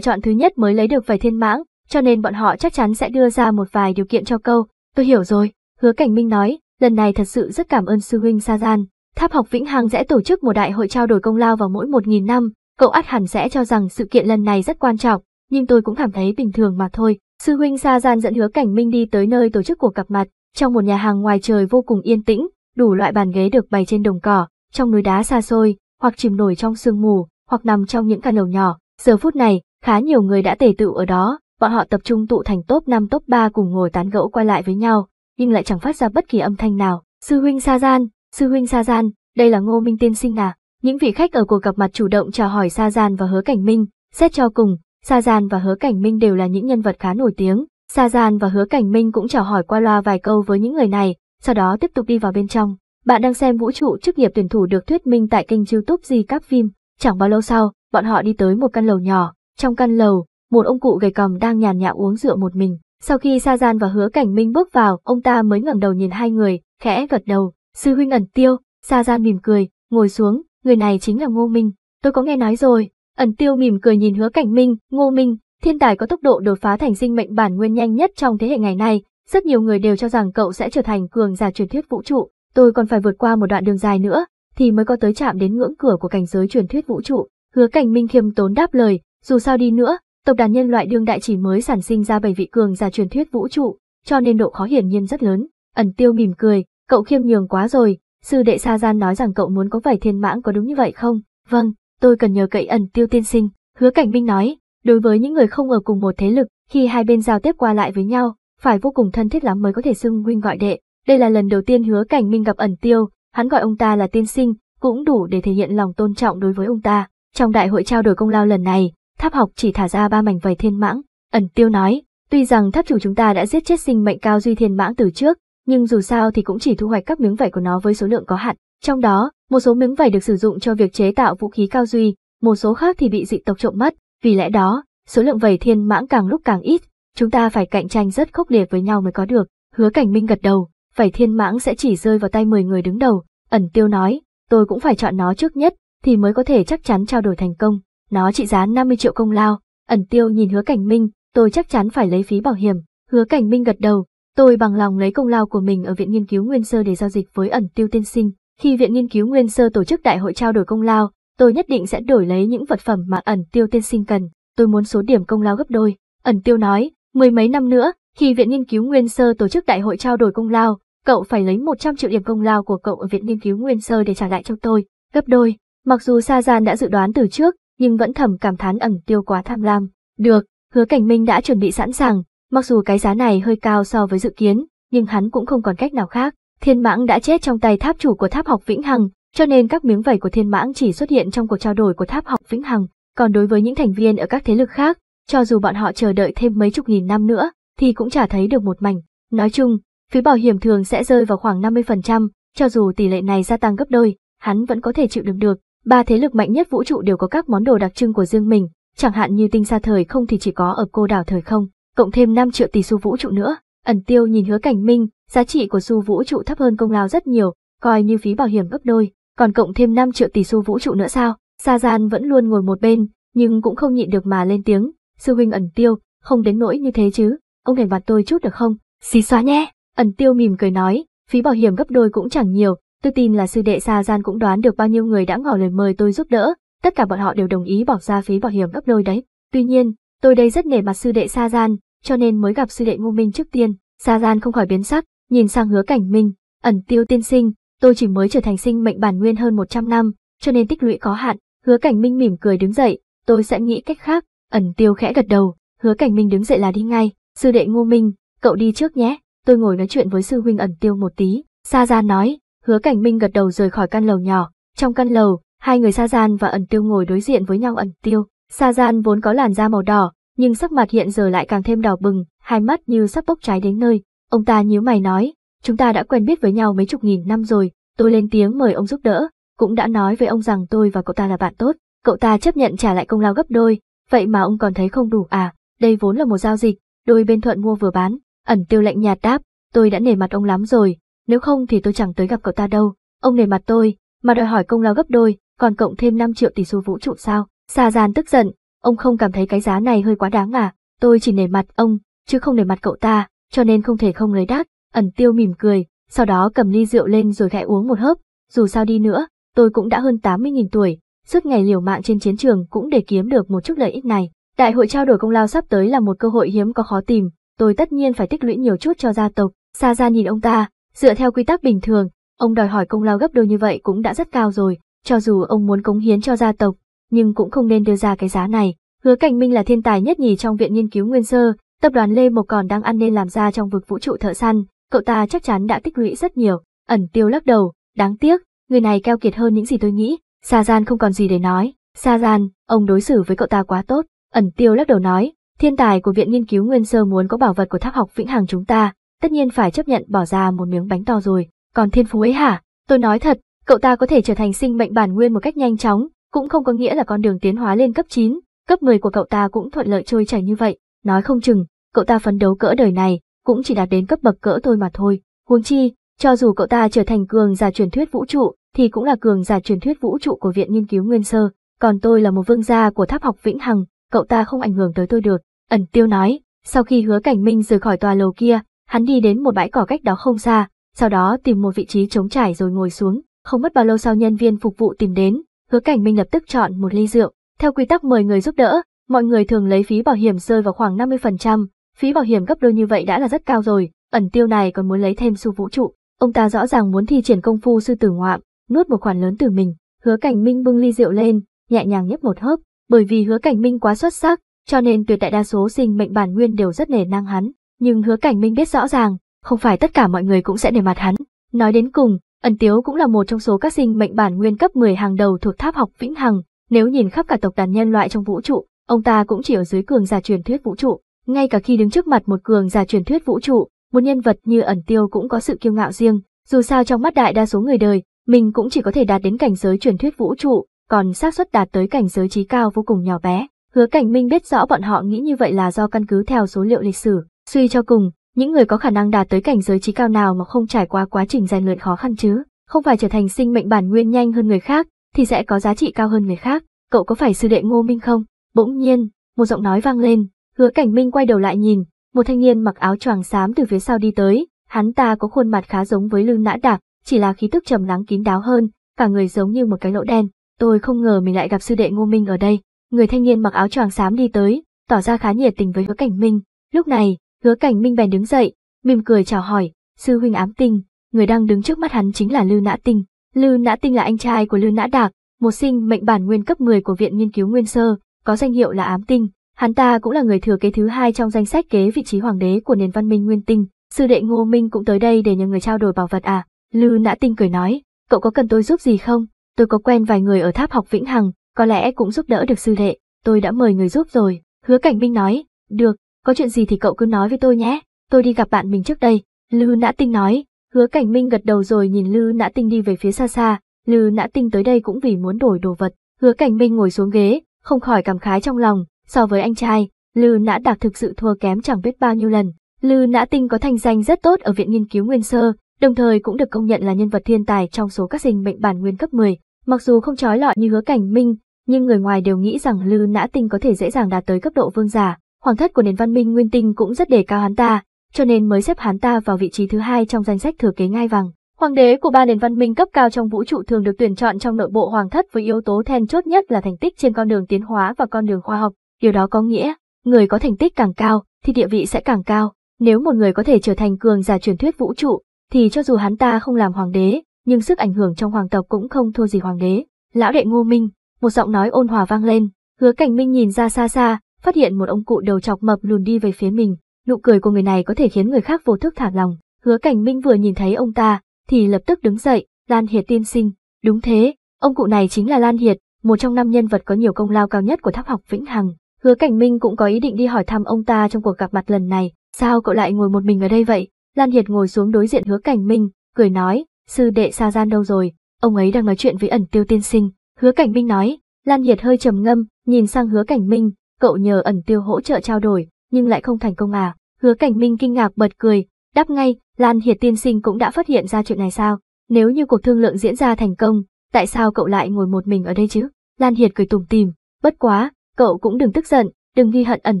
chọn thứ nhất mới lấy được vài thiên mãng, cho nên bọn họ chắc chắn sẽ đưa ra một vài điều kiện cho câu. Tôi hiểu rồi, hứa cảnh minh nói, lần này thật sự rất cảm ơn sư huynh Sa Gian. Tháp học Vĩnh Hằng sẽ tổ chức một đại hội trao đổi công lao vào mỗi 1.000 năm, cậu ắt hẳn sẽ cho rằng sự kiện lần này rất quan trọng, nhưng tôi cũng cảm thấy bình thường mà thôi. Sư huynh Sa Gian dẫn hứa cảnh minh đi tới nơi tổ chức cuộc gặp mặt, trong một nhà hàng ngoài trời vô cùng yên tĩnh, đủ loại bàn ghế được bày trên đồng cỏ, trong núi đá xa xôi, hoặc chìm nổi trong sương mù, hoặc nằm trong những căn lầu nhỏ. Giờ phút này, khá nhiều người đã tề tựu ở đó, bọn họ tập trung tụ thành top 5 top 3 cùng ngồi tán gẫu quay lại với nhau nhưng lại chẳng phát ra bất kỳ âm thanh nào. Sư huynh Sa Gian, sư huynh Sa Gian, đây là Ngô Minh tiên sinh à? Những vị khách ở cuộc gặp mặt chủ động chào hỏi Sa Gian và Hứa Cảnh Minh, xét cho cùng, Sa Gian và Hứa Cảnh Minh đều là những nhân vật khá nổi tiếng. Sa Gian và Hứa Cảnh Minh cũng chào hỏi qua loa vài câu với những người này, sau đó tiếp tục đi vào bên trong. Bạn đang xem vũ trụ chức nghiệp tuyển thủ được thuyết minh tại kênh youtube gì các phim. Chẳng bao lâu sau, bọn họ đi tới một căn lầu nhỏ. Trong căn lầu, một ông cụ gầy còm đang nhàn nhã uống rượu một mình. Sau khi Sa Gian và Hứa Cảnh Minh bước vào, ông ta mới ngẩng đầu nhìn hai người, khẽ gật đầu, sư huynh ẩn tiêu, Sa Gian mỉm cười, ngồi xuống, người này chính là Ngô Minh, tôi có nghe nói rồi, ẩn tiêu mỉm cười nhìn Hứa Cảnh Minh, Ngô Minh, thiên tài có tốc độ đột phá thành sinh mệnh bản nguyên nhanh nhất trong thế hệ ngày nay, rất nhiều người đều cho rằng cậu sẽ trở thành cường giả truyền thuyết vũ trụ, tôi còn phải vượt qua một đoạn đường dài nữa, thì mới có tới chạm đến ngưỡng cửa của cảnh giới truyền thuyết vũ trụ. Hứa Cảnh Minh khiêm tốn đáp lời, dù sao đi nữa, Tộc đàn nhân loại đương đại chỉ mới sản sinh ra bảy vị cường giả truyền thuyết vũ trụ, cho nên độ khó hiển nhiên rất lớn. Ẩn tiêu mỉm cười, cậu khiêm nhường quá rồi, sư đệ Sa Gian nói rằng cậu muốn có vảy thiên mãng có đúng như vậy không? Vâng, tôi cần nhờ cậy ẩn tiêu tiên sinh. Hứa cảnh minh nói, đối với những người không ở cùng một thế lực, khi hai bên giao tiếp qua lại với nhau, phải vô cùng thân thiết lắm mới có thể xưng huynh gọi đệ. Đây là lần đầu tiên hứa cảnh minh gặp ẩn tiêu, hắn gọi ông ta là tiên sinh, cũng đủ để thể hiện lòng tôn trọng đối với ông ta. Trong đại hội trao đổi công lao lần này, tháp học chỉ thả ra ba mảnh vảy thiên mãng. Ẩn tiêu nói, tuy rằng tháp chủ chúng ta đã giết chết sinh mệnh cao duy thiên mãng từ trước, nhưng dù sao thì cũng chỉ thu hoạch các miếng vảy của nó với số lượng có hạn. Trong đó, một số miếng vảy được sử dụng cho việc chế tạo vũ khí cao duy, một số khác thì bị dị tộc trộm mất. Vì lẽ đó, số lượng vảy thiên mãng càng lúc càng ít, chúng ta phải cạnh tranh rất khốc liệt với nhau mới có được. Hứa Cảnh Minh gật đầu, vảy thiên mãng sẽ chỉ rơi vào tay 10 người đứng đầu. Ẩn tiêu nói, tôi cũng phải chọn nó trước nhất, thì mới có thể chắc chắn trao đổi thành công. Nó trị giá 50 triệu công lao, ẩn tiêu nhìn hứa cảnh minh, tôi chắc chắn phải lấy phí bảo hiểm. Hứa cảnh minh gật đầu, tôi bằng lòng lấy công lao của mình ở Viện Nghiên cứu Nguyên Sơ để giao dịch với ẩn tiêu tiên sinh. Khi Viện Nghiên cứu Nguyên Sơ tổ chức đại hội trao đổi công lao, tôi nhất định sẽ đổi lấy những vật phẩm mà ẩn tiêu tiên sinh cần. Tôi muốn số điểm công lao gấp đôi. Ẩn tiêu nói, mười mấy năm nữa, khi Viện Nghiên cứu Nguyên Sơ tổ chức đại hội trao đổi công lao, cậu phải lấy 100 triệu điểm công lao của cậu ở Viện Nghiên cứu Nguyên Sơ để trả lại cho tôi, gấp đôi. Mặc dù Sa Gian đã dự đoán từ trước, nhưng vẫn thầm cảm thán ẩn tiêu quá tham lam. Được, hứa cảnh minh đã chuẩn bị sẵn sàng, mặc dù cái giá này hơi cao so với dự kiến, nhưng hắn cũng không còn cách nào khác. Thiên mãng đã chết trong tay tháp chủ của tháp học Vĩnh Hằng, cho nên các miếng vẩy của thiên mãng chỉ xuất hiện trong cuộc trao đổi của tháp học Vĩnh Hằng. Còn đối với những thành viên ở các thế lực khác, cho dù bọn họ chờ đợi thêm mấy chục nghìn năm nữa, thì cũng chả thấy được một mảnh. Nói chung, phí bảo hiểm thường sẽ rơi vào khoảng 50%, cho dù tỷ lệ này gia tăng gấp đôi, hắn vẫn có thể chịu đựng được, Ba thế lực mạnh nhất vũ trụ đều có các món đồ đặc trưng của riêng mình, chẳng hạn như tinh xa thời không thì chỉ có ở cô đảo thời không, cộng thêm 5 triệu tỷ xu vũ trụ nữa. Ẩn tiêu nhìn hứa cảnh minh, giá trị của xu vũ trụ thấp hơn công lao rất nhiều, coi như phí bảo hiểm gấp đôi, còn cộng thêm 5 triệu tỷ xu vũ trụ nữa sao? Sa Gian vẫn luôn ngồi một bên, nhưng cũng không nhịn được mà lên tiếng, sư huynh ẩn tiêu, không đến nỗi như thế chứ, ông đền mặt tôi chút được không? Xí xóa nhé, ẩn tiêu mỉm cười nói, phí bảo hiểm gấp đôi cũng chẳng nhiều, Tôi tin là sư đệ Sa Gian cũng đoán được bao nhiêu người đã ngỏ lời mời tôi giúp đỡ, tất cả bọn họ đều đồng ý bỏ ra phí bảo hiểm gấp đôi đấy. Tuy nhiên, tôi đây rất nể mặt sư đệ Sa Gian, cho nên mới gặp sư đệ Ngô Minh trước tiên. Sa Gian không khỏi biến sắc, nhìn sang hứa cảnh minh, ẩn tiêu tiên sinh, tôi chỉ mới trở thành sinh mệnh bản nguyên hơn 100 năm, cho nên tích lũy có hạn. Hứa cảnh minh mỉm cười đứng dậy, tôi sẽ nghĩ cách khác. Ẩn tiêu khẽ gật đầu, hứa cảnh minh đứng dậy là đi ngay. Sư đệ Ngô Minh, cậu đi trước nhé, tôi ngồi nói chuyện với sư huynh ẩn tiêu một tí. Sa Gian nói, Hứa Cảnh Minh gật đầu rời khỏi căn lầu nhỏ, trong căn lầu, hai người Sa Gian và Ẩn Tiêu ngồi đối diện với nhau Ẩn Tiêu. Sa Gian vốn có làn da màu đỏ, nhưng sắc mặt hiện giờ lại càng thêm đỏ bừng, hai mắt như sắp bốc cháy đến nơi. Ông ta nhíu mày nói, chúng ta đã quen biết với nhau mấy chục nghìn năm rồi, tôi lên tiếng mời ông giúp đỡ, cũng đã nói với ông rằng tôi và cậu ta là bạn tốt, cậu ta chấp nhận trả lại công lao gấp đôi, vậy mà ông còn thấy không đủ à, đây vốn là một giao dịch, đôi bên thuận mua vừa bán, ẩn tiêu lạnh nhạt đáp, tôi đã nể mặt ông lắm rồi, nếu không thì tôi chẳng tới gặp cậu ta đâu. Ông nề mặt tôi, mà đòi hỏi công lao gấp đôi, còn cộng thêm 5 triệu tỷ xu vũ trụ sao. Xà gian tức giận, ông không cảm thấy cái giá này hơi quá đáng à, tôi chỉ nề mặt ông, chứ không nề mặt cậu ta, cho nên không thể không lấy đắt. Ẩn tiêu mỉm cười, sau đó cầm ly rượu lên rồi khẽ uống một hớp, dù sao đi nữa, tôi cũng đã hơn 80.000 tuổi, suốt ngày liều mạng trên chiến trường cũng để kiếm được một chút lợi ích này. Đại hội trao đổi công lao sắp tới là một cơ hội hiếm có khó tìm, tôi tất nhiên phải tích lũy nhiều chút cho gia tộc. Sa Gia nhìn ông ta, Dựa theo quy tắc bình thường, ông đòi hỏi công lao gấp đôi như vậy cũng đã rất cao rồi, cho dù ông muốn cống hiến cho gia tộc, nhưng cũng không nên đưa ra cái giá này. Hứa Cảnh Minh là thiên tài nhất nhì trong viện nghiên cứu nguyên sơ, tập đoàn Lê Mộc còn đang ăn nên làm ra trong vực vũ trụ thợ săn, cậu ta chắc chắn đã tích lũy rất nhiều. Ẩn Tiêu lắc đầu, đáng tiếc, người này keo kiệt hơn những gì tôi nghĩ, Sa Gian không còn gì để nói, Sa Gian, ông đối xử với cậu ta quá tốt. Ẩn Tiêu lắc đầu nói, thiên tài của viện nghiên cứu nguyên sơ muốn có bảo vật của tháp học vĩnh hằng chúng ta, tất nhiên phải chấp nhận bỏ ra một miếng bánh to rồi. Còn thiên phú ấy hả? Tôi nói thật, cậu ta có thể trở thành sinh mệnh bản nguyên một cách nhanh chóng, cũng không có nghĩa là con đường tiến hóa lên cấp 9, cấp 10 của cậu ta cũng thuận lợi trôi chảy như vậy. Nói không chừng, cậu ta phấn đấu cỡ đời này, cũng chỉ đạt đến cấp bậc cỡ tôi mà thôi. Huống chi, cho dù cậu ta trở thành cường giả truyền thuyết vũ trụ, thì cũng là cường giả truyền thuyết vũ trụ của Viện Nghiên cứu Nguyên Sơ, còn tôi là một vương gia của tháp học Vĩnh Hằng, cậu ta không ảnh hưởng tới tôi được. Ẩn Tiêu nói, sau khi hứa cảnh minh rời khỏi tòa lầu kia, Hắn đi đến một bãi cỏ cách đó không xa, sau đó tìm một vị trí trống trải rồi ngồi xuống, không mất bao lâu sau nhân viên phục vụ tìm đến, hứa cảnh minh lập tức chọn một ly rượu. Theo quy tắc mời người giúp đỡ, mọi người thường lấy phí bảo hiểm rơi vào khoảng 50%, phí bảo hiểm gấp đôi như vậy đã là rất cao rồi, ẩn tiêu này còn muốn lấy thêm su vũ trụ. Ông ta rõ ràng muốn thi triển công phu sư tử ngoạm, nuốt một khoản lớn từ mình, hứa cảnh minh bưng ly rượu lên, nhẹ nhàng nhấp một hớp, bởi vì hứa cảnh minh quá xuất sắc, cho nên tuyệt đại đa số sinh mệnh bản nguyên đều rất nể nang hắn. Nhưng hứa cảnh minh biết rõ ràng, không phải tất cả mọi người cũng sẽ để mặt hắn. Nói đến cùng, ẩn tiếu cũng là một trong số các sinh mệnh bản nguyên cấp 10 hàng đầu thuộc tháp học vĩnh hằng. Nếu nhìn khắp cả tộc đàn nhân loại trong vũ trụ, ông ta cũng chỉ ở dưới cường giả truyền thuyết vũ trụ. Ngay cả khi đứng trước mặt một cường giả truyền thuyết vũ trụ, một nhân vật như ẩn tiêu cũng có sự kiêu ngạo riêng. Dù sao trong mắt đại đa số người đời, mình cũng chỉ có thể đạt đến cảnh giới truyền thuyết vũ trụ, còn xác suất đạt tới cảnh giới trí cao vô cùng nhỏ bé. Hứa Cảnh Minh biết rõ bọn họ nghĩ như vậy là do căn cứ theo số liệu lịch sử Suy cho cùng, những người có khả năng đạt tới cảnh giới trí cao nào mà không trải qua quá trình rèn luyện khó khăn chứ, không phải trở thành sinh mệnh bản nguyên nhanh hơn người khác, thì sẽ có giá trị cao hơn người khác. Cậu có phải sư đệ Ngô Minh không? Bỗng nhiên, một giọng nói vang lên, Hứa Cảnh Minh quay đầu lại nhìn, một thanh niên mặc áo choàng xám từ phía sau đi tới, hắn ta có khuôn mặt khá giống với Lư Nã Đạc, chỉ là khí tức trầm lắng kín đáo hơn, cả người giống như một cái lỗ đen. Tôi không ngờ mình lại gặp sư đệ Ngô Minh ở đây. Người thanh niên mặc áo choàng xám đi tới, tỏ ra khá nhiệt tình với Hứa Cảnh Minh. Lúc này, Hứa cảnh minh bèn đứng dậy, mỉm cười chào hỏi, sư huynh ám tinh, người đang đứng trước mắt hắn chính là Lư Nã Tinh. Lư Nã Tinh là anh trai của Lư Nã Đạc, một sinh mệnh bản nguyên cấp 10 của Viện Nghiên cứu Nguyên Sơ, có danh hiệu là ám tinh. Hắn ta cũng là người thừa kế thứ hai trong danh sách kế vị trí hoàng đế của nền văn minh Nguyên Tinh. Sư đệ Ngô Minh cũng tới đây để nhờ người trao đổi bảo vật à? Lư Nã Tinh cười nói, cậu có cần tôi giúp gì không? Tôi có quen vài người ở tháp học Vĩnh Hằng, có lẽ cũng giúp đỡ được sư đệ. Tôi đã mời người giúp rồi. Hứa Cảnh Minh nói, được, có chuyện gì thì cậu cứ nói với tôi nhé, tôi đi gặp bạn mình trước đây, Lư Nã Tinh nói, hứa cảnh minh gật đầu rồi nhìn Lư Nã Tinh đi về phía xa xa, Lư Nã Tinh tới đây cũng vì muốn đổi đồ vật, hứa cảnh minh ngồi xuống ghế, không khỏi cảm khái trong lòng, so với anh trai, Lư Nã Đạc thực sự thua kém chẳng biết bao nhiêu lần, Lư Nã Tinh có thành danh rất tốt ở Viện Nghiên cứu Nguyên Sơ, đồng thời cũng được công nhận là nhân vật thiên tài trong số các sinh mệnh bản nguyên cấp 10. Mặc dù không trói lọi như hứa cảnh minh, nhưng người ngoài đều nghĩ rằng Lư Nã Tinh có thể dễ dàng đạt tới cấp độ vương giả hoàng thất của nền văn minh nguyên tinh cũng rất đề cao hắn ta, cho nên mới xếp hắn ta vào vị trí thứ hai trong danh sách thừa kế ngai vàng. Hoàng đế của ba nền văn minh cấp cao trong vũ trụ thường được tuyển chọn trong nội bộ hoàng thất với yếu tố then chốt nhất là thành tích trên con đường tiến hóa và con đường khoa học. Điều đó có nghĩa, người có thành tích càng cao thì địa vị sẽ càng cao. Nếu một người có thể trở thành cường giả truyền thuyết vũ trụ, thì cho dù hắn ta không làm hoàng đế, nhưng sức ảnh hưởng trong hoàng tộc cũng không thua gì hoàng đế. Lão đệ Ngô Minh, một giọng nói ôn hòa vang lên, Hứa Cảnh Minh nhìn ra xa xa, phát hiện một ông cụ đầu chọc mập lùn đi về phía mình, nụ cười của người này có thể khiến người khác vô thức thả lòng. Hứa Cảnh Minh vừa nhìn thấy ông ta, thì lập tức đứng dậy, Lan Hiệt tiên sinh, đúng thế, ông cụ này chính là Lan Hiệt, một trong năm nhân vật có nhiều công lao cao nhất của tháp học Vĩnh Hằng. Hứa Cảnh Minh cũng có ý định đi hỏi thăm ông ta trong cuộc gặp mặt lần này, sao cậu lại ngồi một mình ở đây vậy? Lan Hiệt ngồi xuống đối diện Hứa Cảnh Minh, cười nói, sư đệ xa Gian đâu rồi, ông ấy đang nói chuyện với ẩn tiêu tiên sinh. Hứa Cảnh Minh nói, Lan Hiệt hơi trầm ngâm, nhìn sang Hứa Cảnh Minh, cậu nhờ ẩn tiêu hỗ trợ trao đổi, nhưng lại không thành công à. Hứa cảnh minh kinh ngạc bật cười, đáp ngay, Lan Hiệt tiên sinh cũng đã phát hiện ra chuyện này sao? Nếu như cuộc thương lượng diễn ra thành công, tại sao cậu lại ngồi một mình ở đây chứ? Lan Hiệt cười tùng tìm, bất quá, cậu cũng đừng tức giận, đừng ghi hận ẩn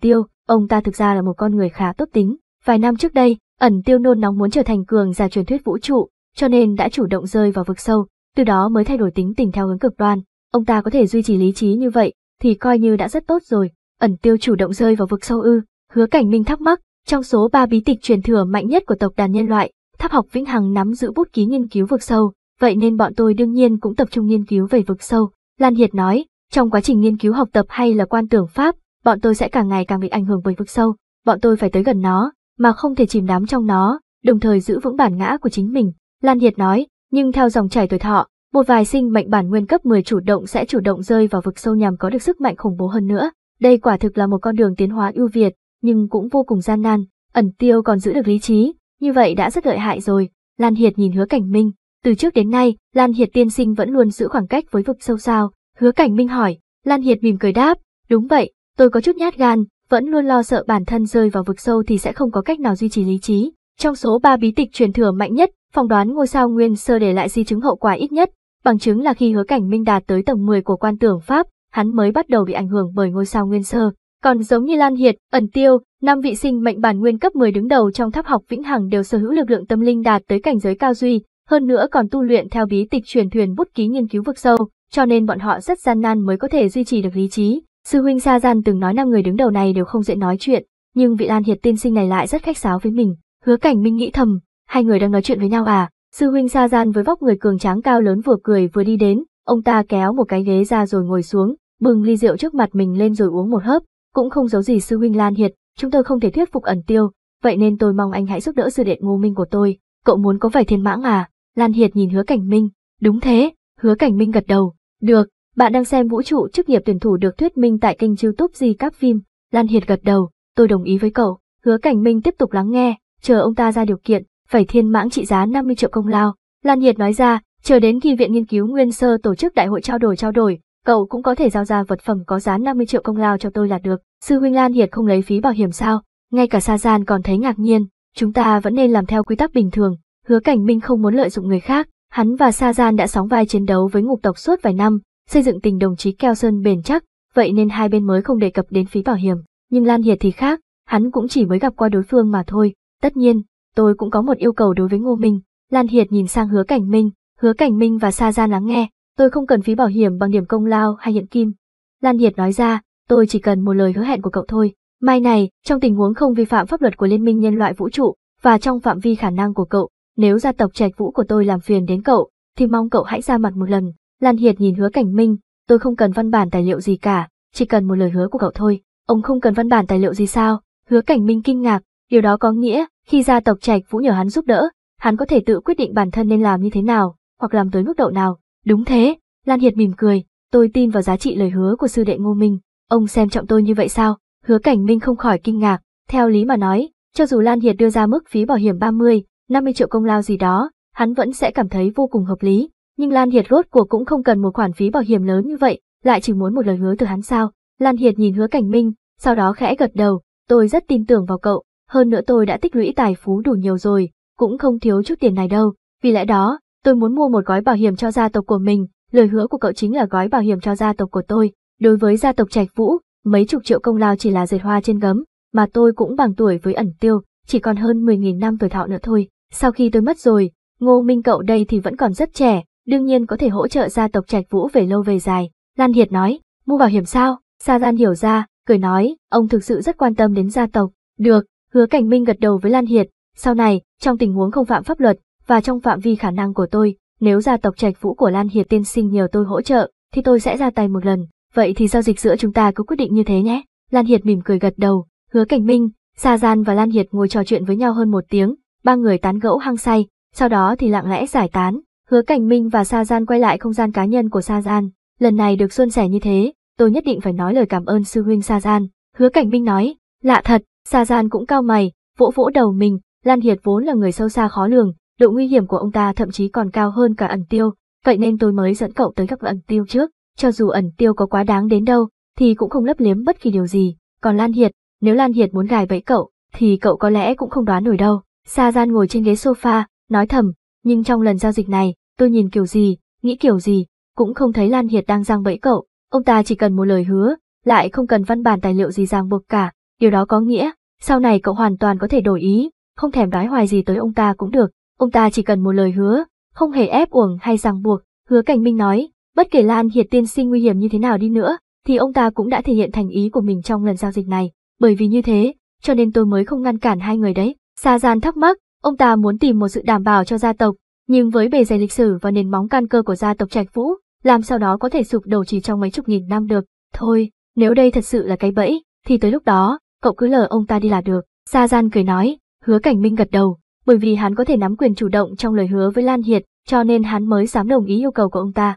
tiêu, ông ta thực ra là một con người khá tốt tính. Vài năm trước đây, ẩn tiêu nôn nóng muốn trở thành cường giả truyền thuyết vũ trụ, cho nên đã chủ động rơi vào vực sâu, từ đó mới thay đổi tính tình theo hướng cực đoan. Ông ta có thể duy trì lý trí như vậy, thì coi như đã rất tốt rồi ẩn tiêu chủ động rơi vào vực sâu ư, hứa cảnh minh thắc mắc, trong số ba bí tịch truyền thừa mạnh nhất của tộc đàn nhân loại, tháp học vĩnh hằng nắm giữ bút ký nghiên cứu vực sâu, vậy nên bọn tôi đương nhiên cũng tập trung nghiên cứu về vực sâu. Lan Hiệt nói, trong quá trình nghiên cứu học tập hay là quan tưởng pháp, bọn tôi sẽ càng ngày càng bị ảnh hưởng bởi vực sâu, bọn tôi phải tới gần nó, mà không thể chìm đắm trong nó, đồng thời giữ vững bản ngã của chính mình. Lan Hiệt nói, nhưng theo dòng chảy tuổi thọ, một vài sinh mệnh bản nguyên cấp 10 chủ động sẽ chủ động rơi vào vực sâu nhằm có được sức mạnh khủng bố hơn nữa. Đây quả thực là một con đường tiến hóa ưu việt, nhưng cũng vô cùng gian nan, ẩn tiêu còn giữ được lý trí, như vậy đã rất lợi hại rồi. Lan Hiệt nhìn hứa cảnh minh, từ trước đến nay, Lan Hiệt tiên sinh vẫn luôn giữ khoảng cách với vực sâu sao, hứa cảnh minh hỏi, Lan Hiệt mỉm cười đáp, đúng vậy, tôi có chút nhát gan, vẫn luôn lo sợ bản thân rơi vào vực sâu thì sẽ không có cách nào duy trì lý trí. Trong số ba bí tịch truyền thừa mạnh nhất, phỏng đoán ngôi sao nguyên sơ để lại di chứng hậu quả ít nhất, bằng chứng là khi hứa cảnh minh đạt tới tầng 10 của quan tưởng Pháp, hắn mới bắt đầu bị ảnh hưởng bởi ngôi sao nguyên sơ. Còn giống như Lan Hiệt, ẩn tiêu, năm vị sinh mệnh bản nguyên cấp 10 đứng đầu trong tháp học vĩnh hằng đều sở hữu lực lượng tâm linh đạt tới cảnh giới cao duy, hơn nữa còn tu luyện theo bí tịch truyền thuyền bút ký nghiên cứu vực sâu, cho nên bọn họ rất gian nan mới có thể duy trì được lý trí. Sư huynh Sa Gian từng nói năm người đứng đầu này đều không dễ nói chuyện, nhưng vị Lan Hiệt tiên sinh này lại rất khách sáo với mình. Hứa Cảnh Minh nghĩ thầm, hai người đang nói chuyện với nhau à? Sư huynh Sa Gian với vóc người cường tráng cao lớn vừa cười vừa đi đến, ông ta kéo một cái ghế ra rồi ngồi xuống, bừng ly rượu trước mặt mình lên rồi uống một hớp, cũng không giấu gì sư huynh Lan Hiệt, chúng tôi không thể thuyết phục ẩn tiêu, vậy nên tôi mong anh hãy giúp đỡ sư đệ ngô minh của tôi, cậu muốn có vẻ thiên mãng à? Lan Hiệt nhìn hứa cảnh minh, đúng thế, hứa cảnh minh gật đầu, được, bạn đang xem vũ trụ chức nghiệp tuyển thủ được thuyết minh tại kênh youtube gì các phim, Lan Hiệt gật đầu, tôi đồng ý với cậu, hứa cảnh minh tiếp tục lắng nghe, chờ ông ta ra điều kiện, phải thiên mãng trị giá 50 triệu công lao, Lan Hiệt nói ra, chờ đến khi Viện Nghiên cứu Nguyên Sơ tổ chức đại hội trao đổi trao đổi, cậu cũng có thể giao ra vật phẩm có giá 50 triệu công lao cho tôi là được. Sư huynh Lan Hiệt không lấy phí bảo hiểm sao, ngay cả Sa Gian còn thấy ngạc nhiên, chúng ta vẫn nên làm theo quy tắc bình thường. Hứa Cảnh Minh không muốn lợi dụng người khác, hắn và Sa Gian đã sóng vai chiến đấu với ngục tộc suốt vài năm, xây dựng tình đồng chí keo sơn bền chắc, vậy nên hai bên mới không đề cập đến phí bảo hiểm. Nhưng Lan Hiệt thì khác, hắn cũng chỉ mới gặp qua đối phương mà thôi. Tất nhiên, tôi cũng có một yêu cầu đối với Ngô Minh. Lan Hiệt nhìn sang Hứa Cảnh Minh, Hứa Cảnh Minh và Sa Gian lắng nghe, Tôi không cần phí bảo hiểm bằng điểm công lao hay hiện kim. Lan Nhiệt nói ra, tôi chỉ cần một lời hứa hẹn của cậu thôi. Mai này, trong tình huống không vi phạm pháp luật của Liên minh Nhân loại Vũ trụ, và trong phạm vi khả năng của cậu, nếu gia tộc trạch vũ của tôi làm phiền đến cậu, thì mong cậu hãy ra mặt một lần. Lan Hiệt nhìn hứa cảnh minh, tôi không cần văn bản tài liệu gì cả, chỉ cần một lời hứa của cậu thôi. Ông không cần văn bản tài liệu gì sao? Hứa cảnh minh kinh ngạc, điều đó có nghĩa, khi gia tộc trạch vũ nhờ hắn giúp đỡ, hắn có thể tự quyết định bản thân nên làm như thế nào, hoặc làm tới mức độ nào. Đúng thế, Lan Hiệt mỉm cười, tôi tin vào giá trị lời hứa của sư đệ Ngô Minh, ông xem trọng tôi như vậy sao? Hứa Cảnh Minh không khỏi kinh ngạc, theo lý mà nói, cho dù Lan Hiệt đưa ra mức phí bảo hiểm 30, 50 triệu công lao gì đó, hắn vẫn sẽ cảm thấy vô cùng hợp lý, nhưng Lan Hiệt rốt cuộc cũng không cần một khoản phí bảo hiểm lớn như vậy, lại chỉ muốn một lời hứa từ hắn sao? Lan Hiệt nhìn Hứa Cảnh Minh, sau đó khẽ gật đầu, tôi rất tin tưởng vào cậu, hơn nữa tôi đã tích lũy tài phú đủ nhiều rồi, cũng không thiếu chút tiền này đâu, vì lẽ đó, Tôi muốn mua một gói bảo hiểm cho gia tộc của mình, lời hứa của cậu chính là gói bảo hiểm cho gia tộc của tôi. Đối với gia tộc Trạch Vũ, mấy chục triệu công lao chỉ là dệt hoa trên gấm, mà tôi cũng bằng tuổi với ẩn tiêu, chỉ còn hơn 10.000 năm tuổi thọ nữa thôi. Sau khi tôi mất rồi, ngô minh cậu đây thì vẫn còn rất trẻ, đương nhiên có thể hỗ trợ gia tộc Trạch Vũ về lâu về dài. Lan Hiệt nói, mua bảo hiểm sao? Sa Gian hiểu ra, cười nói, ông thực sự rất quan tâm đến gia tộc. Được, hứa cảnh minh gật đầu với Lan Hiệt, sau này, trong tình huống không phạm pháp luật, và trong phạm vi khả năng của tôi, nếu gia tộc trạch vũ của Lan Hiệt tiên sinh nhờ tôi hỗ trợ, thì tôi sẽ ra tay một lần, vậy thì giao dịch giữa chúng ta cứ quyết định như thế nhé. Lan Hiệt mỉm cười gật đầu, hứa cảnh minh, Sa Gian và Lan Hiệt ngồi trò chuyện với nhau hơn một tiếng, ba người tán gẫu hăng say, sau đó thì lặng lẽ giải tán, hứa cảnh minh và Sa Gian quay lại không gian cá nhân của Sa Gian, lần này được xuân sẻ như thế, tôi nhất định phải nói lời cảm ơn sư huynh Sa Gian. Hứa cảnh minh nói, lạ thật, Sa Gian cũng cao mày, vỗ vỗ đầu mình, Lan Hiệt vốn là người sâu xa khó lường, độ nguy hiểm của ông ta thậm chí còn cao hơn cả ẩn tiêu, vậy nên tôi mới dẫn cậu tới gặp ẩn tiêu trước, cho dù ẩn tiêu có quá đáng đến đâu, thì cũng không lấp liếm bất kỳ điều gì, còn Lan Hiệt, nếu Lan Hiệt muốn gài bẫy cậu, thì cậu có lẽ cũng không đoán nổi đâu. Sa Gian ngồi trên ghế sofa, nói thầm, nhưng trong lần giao dịch này, tôi nhìn kiểu gì, nghĩ kiểu gì, cũng không thấy Lan Hiệt đang giang bẫy cậu, ông ta chỉ cần một lời hứa, lại không cần văn bản tài liệu gì ràng buộc cả, điều đó có nghĩa, sau này cậu hoàn toàn có thể đổi ý, không thèm đái hoài gì tới ông ta cũng được, Ông ta chỉ cần một lời hứa, không hề ép uổng hay ràng buộc, hứa cảnh minh nói, bất kể Lan Hiệt tiên sinh nguy hiểm như thế nào đi nữa, thì ông ta cũng đã thể hiện thành ý của mình trong lần giao dịch này, bởi vì như thế, cho nên tôi mới không ngăn cản hai người đấy. Sa Gian thắc mắc, ông ta muốn tìm một sự đảm bảo cho gia tộc, nhưng với bề dày lịch sử và nền móng căn cơ của gia tộc Trạch Vũ, làm sao đó có thể sụp đổ chỉ trong mấy chục nghìn năm được. Thôi, nếu đây thật sự là cái bẫy, thì tới lúc đó, cậu cứ lờ ông ta đi là được. Sa Gian cười nói, hứa cảnh minh gật đầu, bởi vì hắn có thể nắm quyền chủ động trong lời hứa với Lan Hiệt, cho nên hắn mới dám đồng ý yêu cầu của ông ta.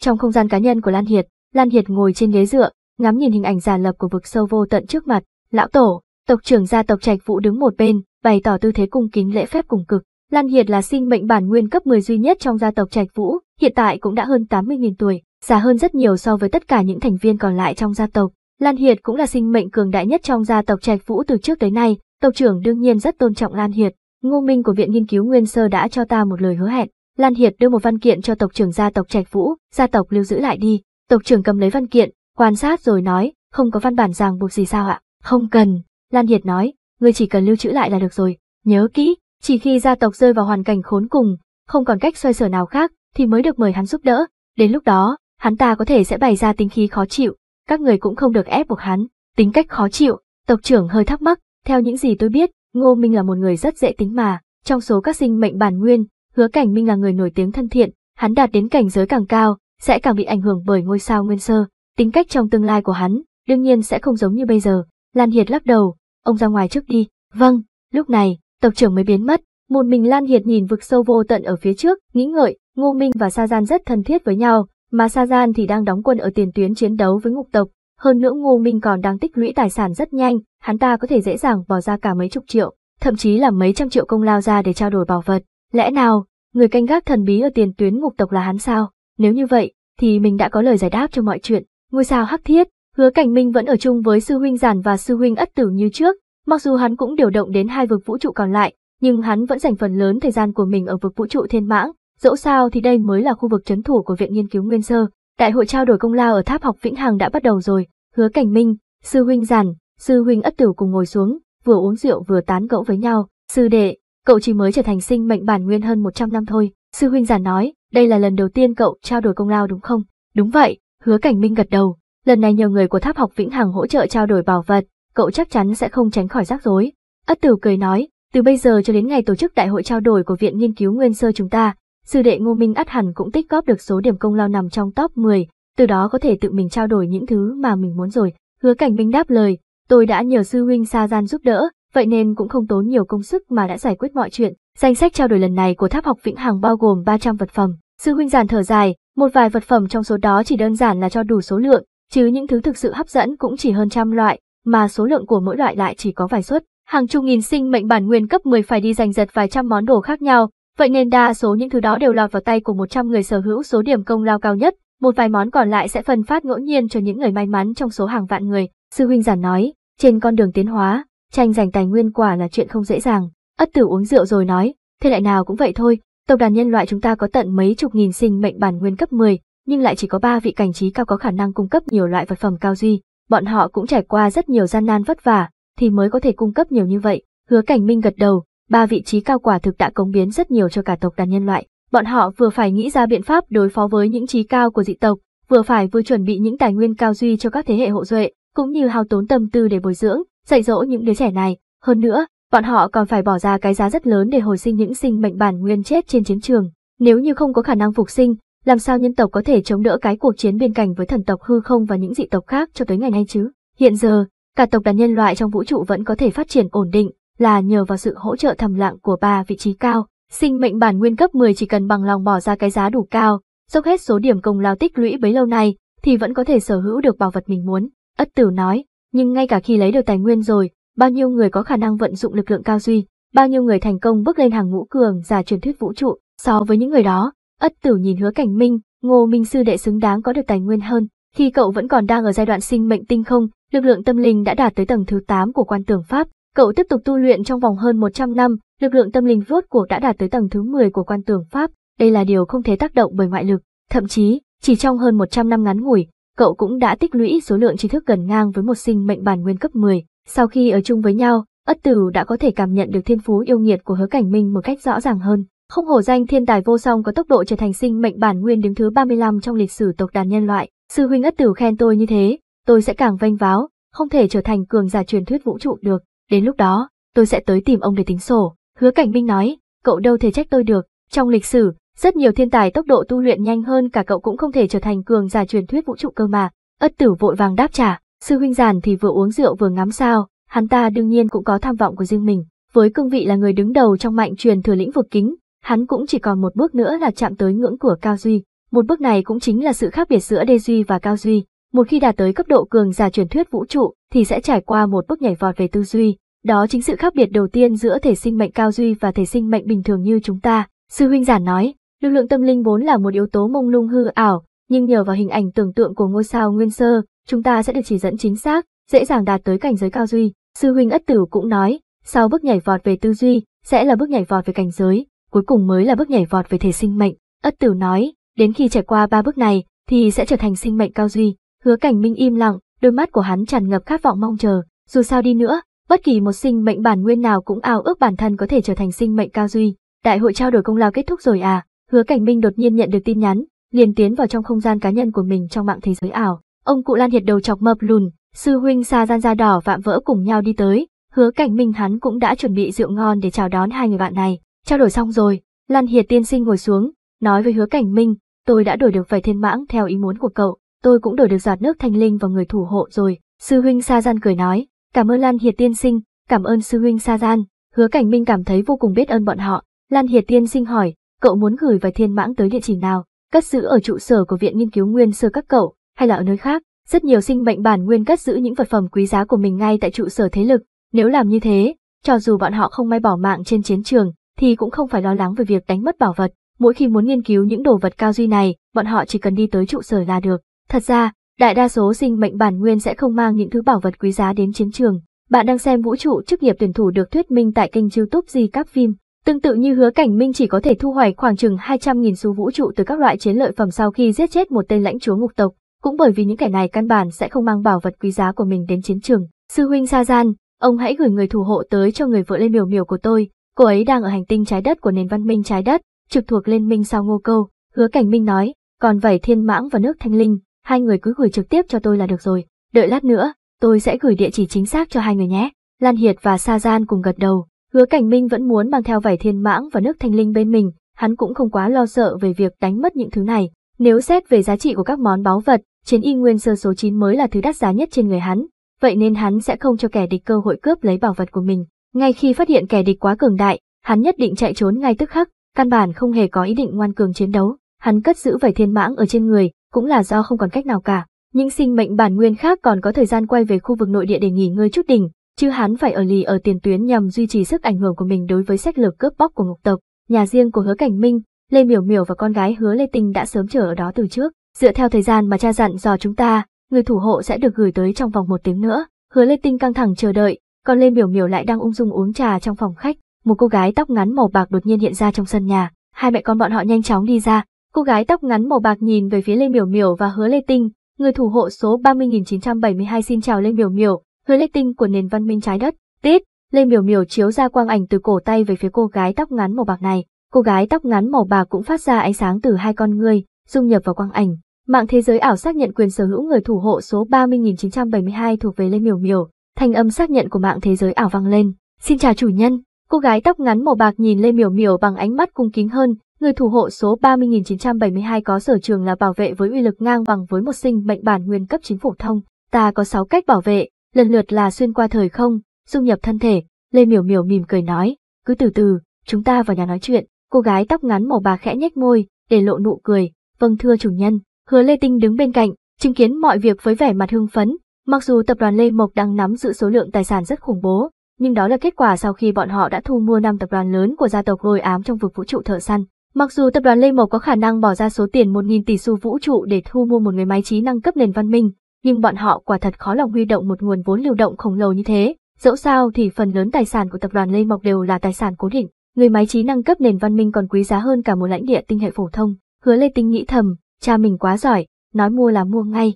Trong không gian cá nhân của Lan Hiệt, Lan Hiệt ngồi trên ghế dựa, ngắm nhìn hình ảnh giả lập của vực sâu vô tận trước mặt, lão tổ, tộc trưởng gia tộc Trạch Vũ đứng một bên, bày tỏ tư thế cung kính lễ phép cùng cực. Lan Hiệt là sinh mệnh bản nguyên cấp 10 duy nhất trong gia tộc Trạch Vũ, hiện tại cũng đã hơn 80.000 tuổi, già hơn rất nhiều so với tất cả những thành viên còn lại trong gia tộc. Lan Hiệt cũng là sinh mệnh cường đại nhất trong gia tộc Trạch Vũ từ trước tới nay, tộc trưởng đương nhiên rất tôn trọng Lan Hiệt. Ngô Minh của Viện Nghiên cứu Nguyên Sơ đã cho ta một lời hứa hẹn, Lan Hiệt đưa một văn kiện cho tộc trưởng gia tộc Trạch Vũ, gia tộc lưu giữ lại đi. Tộc trưởng cầm lấy văn kiện, quan sát rồi nói, không có văn bản ràng buộc gì sao ạ? Không cần, Lan Hiệt nói, ngươi chỉ cần lưu trữ lại là được rồi, nhớ kỹ, chỉ khi gia tộc rơi vào hoàn cảnh khốn cùng, không còn cách xoay sở nào khác, thì mới được mời hắn giúp đỡ. Đến lúc đó, hắn ta có thể sẽ bày ra tính khí khó chịu, các người cũng không được ép buộc hắn. Tính cách khó chịu, tộc trưởng hơi thắc mắc, theo những gì tôi biết, Ngô Minh là một người rất dễ tính mà, trong số các sinh mệnh bản nguyên, hứa cảnh Minh là người nổi tiếng thân thiện, hắn đạt đến cảnh giới càng cao, sẽ càng bị ảnh hưởng bởi ngôi sao nguyên sơ, tính cách trong tương lai của hắn, đương nhiên sẽ không giống như bây giờ. Lan Hiệt lắc đầu, ông ra ngoài trước đi. Vâng, lúc này, tộc trưởng mới biến mất, một mình Lan Hiệt nhìn vực sâu vô tận ở phía trước, nghĩ ngợi, Ngô Minh và Sa Gian rất thân thiết với nhau, mà Sa Gian thì đang đóng quân ở tiền tuyến chiến đấu với ngục tộc, hơn nữa Ngô Minh còn đang tích lũy tài sản rất nhanh, hắn ta có thể dễ dàng bỏ ra cả mấy chục triệu, thậm chí là mấy trăm triệu công lao ra để trao đổi bảo vật. Lẽ nào, người canh gác thần bí ở tiền tuyến ngục tộc là hắn sao? Nếu như vậy, thì mình đã có lời giải đáp cho mọi chuyện. Ngôi sao hắc thiết, hứa cảnh minh vẫn ở chung với sư huynh giản và sư huynh ất tử như trước, mặc dù hắn cũng điều động đến hai vực vũ trụ còn lại, nhưng hắn vẫn dành phần lớn thời gian của mình ở vực vũ trụ thiên mãng. Dẫu sao thì đây mới là khu vực trấn thủ của Viện Nghiên cứu Nguyên Sơ. Đại hội trao đổi công lao ở Tháp học Vĩnh Hằng đã bắt đầu rồi, Hứa Cảnh Minh, sư huynh giản, sư huynh ất tử cùng ngồi xuống, vừa uống rượu vừa tán gẫu với nhau, sư đệ, cậu chỉ mới trở thành sinh mệnh bản nguyên hơn 100 năm thôi. Sư huynh giản nói, đây là lần đầu tiên cậu trao đổi công lao đúng không? Đúng vậy, hứa cảnh minh gật đầu. Lần này nhiều người của tháp học vĩnh hằng hỗ trợ trao đổi bảo vật, cậu chắc chắn sẽ không tránh khỏi rắc rối. Ất tử cười nói, từ bây giờ cho đến ngày tổ chức đại hội trao đổi của Viện Nghiên cứu Nguyên Sơ chúng ta, sư đệ Ngô Minh ắt hẳn cũng tích góp được số điểm công lao nằm trong top 10, từ đó có thể tự mình trao đổi những thứ mà mình muốn rồi. Hứa Cảnh Minh đáp lời, tôi đã nhờ sư huynh Sa Gian giúp đỡ, vậy nên cũng không tốn nhiều công sức mà đã giải quyết mọi chuyện. Danh sách trao đổi lần này của Tháp học Vĩnh Hằng bao gồm 300 vật phẩm. Sư huynh giản thở dài, một vài vật phẩm trong số đó chỉ đơn giản là cho đủ số lượng, chứ những thứ thực sự hấp dẫn cũng chỉ hơn trăm loại, mà số lượng của mỗi loại lại chỉ có vài suất. Hàng chục nghìn sinh mệnh bản nguyên cấp 10 phải đi giành giật vài trăm món đồ khác nhau, vậy nên đa số những thứ đó đều lọt vào tay của 100 người sở hữu số điểm công lao cao nhất, một vài món còn lại sẽ phân phát ngẫu nhiên cho những người may mắn trong số hàng vạn người. Sư huynh giản nói, trên con đường tiến hóa, tranh giành tài nguyên quả là chuyện không dễ dàng. Ất tử uống rượu rồi nói, thế lại nào cũng vậy thôi, tộc đàn nhân loại chúng ta có tận mấy chục nghìn sinh mệnh bản nguyên cấp 10, nhưng lại chỉ có ba vị cảnh trí cao có khả năng cung cấp nhiều loại vật phẩm cao duy. Bọn họ cũng trải qua rất nhiều gian nan vất vả, thì mới có thể cung cấp nhiều như vậy. Hứa Cảnh Minh gật đầu, ba vị trí cao quả thực đã cống biến rất nhiều cho cả tộc đàn nhân loại. Bọn họ vừa phải nghĩ ra biện pháp đối phó với những trí cao của dị tộc, vừa phải vừa chuẩn bị những tài nguyên cao duy cho các thế hệ hậu duệ, cũng như hao tốn tâm tư để bồi dưỡng, dạy dỗ những đứa trẻ này. Hơn nữa, bọn họ còn phải bỏ ra cái giá rất lớn để hồi sinh những sinh mệnh bản nguyên chết trên chiến trường. Nếu như không có khả năng phục sinh, làm sao nhân tộc có thể chống đỡ cái cuộc chiến biên cảnh với thần tộc hư không và những dị tộc khác cho tới ngày nay chứ? Hiện giờ, cả tộc đàn nhân loại trong vũ trụ vẫn có thể phát triển ổn định là nhờ vào sự hỗ trợ thầm lặng của ba vị trí cao, Sinh mệnh bản nguyên cấp 10 chỉ cần bằng lòng bỏ ra cái giá đủ cao, dốc hết số điểm công lao tích lũy bấy lâu nay, thì vẫn có thể sở hữu được bảo vật mình muốn. Ất tử nói, nhưng ngay cả khi lấy được tài nguyên rồi, bao nhiêu người có khả năng vận dụng lực lượng cao duy, bao nhiêu người thành công bước lên hàng ngũ cường giả truyền thuyết vũ trụ, so với những người đó, Ất tử nhìn hứa cảnh minh, ngô minh sư đệ xứng đáng có được tài nguyên hơn. Khi cậu vẫn còn đang ở giai đoạn sinh mệnh tinh không, lực lượng tâm linh đã đạt tới tầng thứ 8 của quan tưởng pháp, Cậu tiếp tục tu luyện trong vòng hơn 100 năm, lực lượng tâm linh rốt cuộc đã đạt tới tầng thứ 10 của quan tưởng Pháp, đây là điều không thể tác động bởi ngoại lực, thậm chí, chỉ trong hơn 100 năm ngắn ngủi, cậu cũng đã tích lũy số lượng tri thức gần ngang với một sinh mệnh bản nguyên cấp 10. Sau khi ở chung với nhau, Ất Tử đã có thể cảm nhận được thiên phú yêu nghiệt của Hứa Cảnh Minh một cách rõ ràng hơn. Không hổ danh thiên tài vô song có tốc độ trở thành sinh mệnh bản nguyên đứng thứ 35 trong lịch sử tộc đàn nhân loại. Sư huynh Ất Tử khen tôi như thế, tôi sẽ càng vanh váo, không thể trở thành cường giả truyền thuyết vũ trụ được. Đến lúc đó, tôi sẽ tới tìm ông để tính sổ. Hứa Cảnh Minh nói, cậu đâu thể trách tôi được. Trong lịch sử, rất nhiều thiên tài tốc độ tu luyện nhanh hơn cả cậu cũng không thể trở thành cường giả truyền thuyết vũ trụ cơ mà. Ất tử vội vàng đáp trả, sư huynh giản thì vừa uống rượu vừa ngắm sao, hắn ta đương nhiên cũng có tham vọng của riêng mình. Với cương vị là người đứng đầu trong mạnh truyền thừa lĩnh vực kính, hắn cũng chỉ còn một bước nữa là chạm tới ngưỡng của Cao Duy. Một bước này cũng chính là sự khác biệt giữa Đê Duy và Cao Duy. Một khi đạt tới cấp độ cường giả truyền thuyết vũ trụ thì sẽ trải qua một bước nhảy vọt về tư duy, đó chính sự khác biệt đầu tiên giữa thể sinh mệnh cao duy và thể sinh mệnh bình thường như chúng ta. Sư huynh giản nói, lực lượng tâm linh vốn là một yếu tố mông lung hư ảo, nhưng nhờ vào hình ảnh tưởng tượng của ngôi sao nguyên sơ, chúng ta sẽ được chỉ dẫn chính xác, dễ dàng đạt tới cảnh giới cao duy. Sư huynh ất tử cũng nói, sau bước nhảy vọt về tư duy, sẽ là bước nhảy vọt về cảnh giới, cuối cùng mới là bước nhảy vọt về thể sinh mệnh. Ất tử nói, đến khi trải qua ba bước này, thì sẽ trở thành sinh mệnh cao duy. Hứa cảnh minh im lặng, đôi mắt của hắn tràn ngập khát vọng mong chờ, dù sao đi nữa, bất kỳ một sinh mệnh bản nguyên nào cũng ao ước bản thân có thể trở thành sinh mệnh cao duy. Đại hội trao đổi công lao kết thúc rồi à? Hứa Cảnh Minh đột nhiên nhận được tin nhắn, liền tiến vào trong không gian cá nhân của mình trong mạng thế giới ảo. Ông cụ Lan Hiệt đầu chọc mập lùn, sư huynh Sa Gian da đỏ vạm vỡ cùng nhau đi tới. Hứa Cảnh Minh hắn cũng đã chuẩn bị rượu ngon để chào đón hai người bạn này. Trao đổi xong rồi, Lan Hiệt tiên sinh ngồi xuống, nói với Hứa Cảnh Minh, tôi đã đổi được vài thiên mãng theo ý muốn của cậu tôi cũng đổi được giọt nước thanh linh vào người thủ hộ rồi. Sư huynh Sa Gian cười nói, cảm ơn Lan Hiệt tiên sinh, cảm ơn sư huynh Sa Gian. Hứa Cảnh Minh cảm thấy vô cùng biết ơn bọn họ. Lan Hiệt tiên sinh hỏi, cậu muốn gửi vài thiên mãng tới địa chỉ nào? Cất giữ ở trụ sở của viện nghiên cứu nguyên sơ các cậu, hay là ở nơi khác? Rất nhiều sinh mệnh bản nguyên cất giữ những vật phẩm quý giá của mình ngay tại trụ sở thế lực. Nếu làm như thế, cho dù bọn họ không may bỏ mạng trên chiến trường, thì cũng không phải lo lắng về việc đánh mất bảo vật. Mỗi khi muốn nghiên cứu những đồ vật cao duy này, bọn họ chỉ cần đi tới trụ sở là được. Thật ra, đại đa số sinh mệnh bản nguyên sẽ không mang những thứ bảo vật quý giá đến chiến trường. Bạn đang xem vũ trụ chức nghiệp tuyển thủ được thuyết minh tại kênh youtube Di Các Phim. Tương tự như hứa cảnh minh chỉ có thể thu hoạch khoảng chừng 200.000 xu vũ trụ từ các loại chiến lợi phẩm sau khi giết chết một tên lãnh chúa ngục tộc, cũng bởi vì những kẻ này căn bản sẽ không mang bảo vật quý giá của mình đến chiến trường. Sư huynh Sa Gian, ông hãy gửi người thủ hộ tới cho người vợ lê miều miều của tôi, cô ấy đang ở hành tinh trái đất của nền văn minh trái đất, trực thuộc liên minh sao ngô câu, hứa cảnh minh nói, còn vảy thiên mãng và nước thanh linh, hai người cứ gửi trực tiếp cho tôi là được rồi, đợi lát nữa, tôi sẽ gửi địa chỉ chính xác cho hai người nhé. Lan Hiệt và Sa Gian cùng gật đầu, hứa cảnh minh vẫn muốn mang theo vải thiên mãng và nước thanh linh bên mình, hắn cũng không quá lo sợ về việc đánh mất những thứ này. Nếu xét về giá trị của các món báu vật, chiến y nguyên sơ số 9 mới là thứ đắt giá nhất trên người hắn, vậy nên hắn sẽ không cho kẻ địch cơ hội cướp lấy bảo vật của mình. Ngay khi phát hiện kẻ địch quá cường đại, hắn nhất định chạy trốn ngay tức khắc, căn bản không hề có ý định ngoan cường chiến đấu. Hắn cất giữ vải thiên mãng ở trên người, cũng là do không còn cách nào cả. Những sinh mệnh bản nguyên khác còn có thời gian quay về khu vực nội địa để nghỉ ngơi chút đỉnh, chứ hắn phải ở lì ở tiền tuyến nhằm duy trì sức ảnh hưởng của mình đối với sách lược cướp bóc của ngục tộc. Nhà riêng của Hứa Cảnh Minh, Lê Miểu Miểu và con gái Hứa Lê Tinh đã sớm chờ ở đó từ trước. Dựa theo thời gian mà cha dặn dò chúng ta, người thủ hộ sẽ được gửi tới trong vòng một tiếng nữa. Hứa Lê Tinh căng thẳng chờ đợi, còn Lê Miểu Miểu lại đang ung dung uống trà trong phòng khách. Một cô gái tóc ngắn màu bạc đột nhiên hiện ra trong sân nhà. Hai mẹ con bọn họ nhanh chóng đi ra, Cô gái tóc ngắn màu bạc nhìn về phía Lê Miểu Miểu và Hứa Lê Tinh, người thủ hộ số 30972 xin chào Lê Miểu Miểu, Hứa Lê Tinh của nền văn minh trái đất. Tít, Lê Miểu Miểu chiếu ra quang ảnh từ cổ tay về phía cô gái tóc ngắn màu bạc này. Cô gái tóc ngắn màu bạc cũng phát ra ánh sáng từ hai con người, dung nhập vào quang ảnh. Mạng thế giới ảo xác nhận quyền sở hữu người thủ hộ số 30972 thuộc về Lê Miểu Miểu. Thanh âm xác nhận của mạng thế giới ảo vang lên. Xin chào chủ nhân. Cô gái tóc ngắn màu bạc nhìn Lê Miểu Miểu bằng ánh mắt cung kính hơn, Người thủ hộ số 30.972 có sở trường là bảo vệ với uy lực ngang bằng với một sinh mệnh bản nguyên cấp chính phổ thông. Ta có 6 cách bảo vệ, lần lượt là xuyên qua thời không, dung nhập thân thể. Lê Miểu Miểu mỉm cười nói, cứ từ từ, chúng ta vào nhà nói chuyện. Cô gái tóc ngắn màu bà khẽ nhếch môi, để lộ nụ cười. Vâng thưa chủ nhân, hứa Lê Tinh đứng bên cạnh, chứng kiến mọi việc với vẻ mặt hưng phấn. Mặc dù tập đoàn Lê Mộc đang nắm giữ số lượng tài sản rất khủng bố, nhưng đó là kết quả sau khi bọn họ đã thu mua năm tập đoàn lớn của gia tộc lôi ám trong vực vũ trụ thợ săn. Mặc dù tập đoàn Lê Mộc có khả năng bỏ ra số tiền 1.000 tỷ xu vũ trụ để thu mua một người máy trí năng cấp nền văn minh, nhưng bọn họ quả thật khó lòng huy động một nguồn vốn lưu động khổng lồ như thế. Dẫu sao thì phần lớn tài sản của tập đoàn Lê Mộc đều là tài sản cố định, người máy trí năng cấp nền văn minh còn quý giá hơn cả một lãnh địa tinh hệ phổ thông. Hứa Lê Tinh nghĩ thầm, cha mình quá giỏi, nói mua là mua ngay.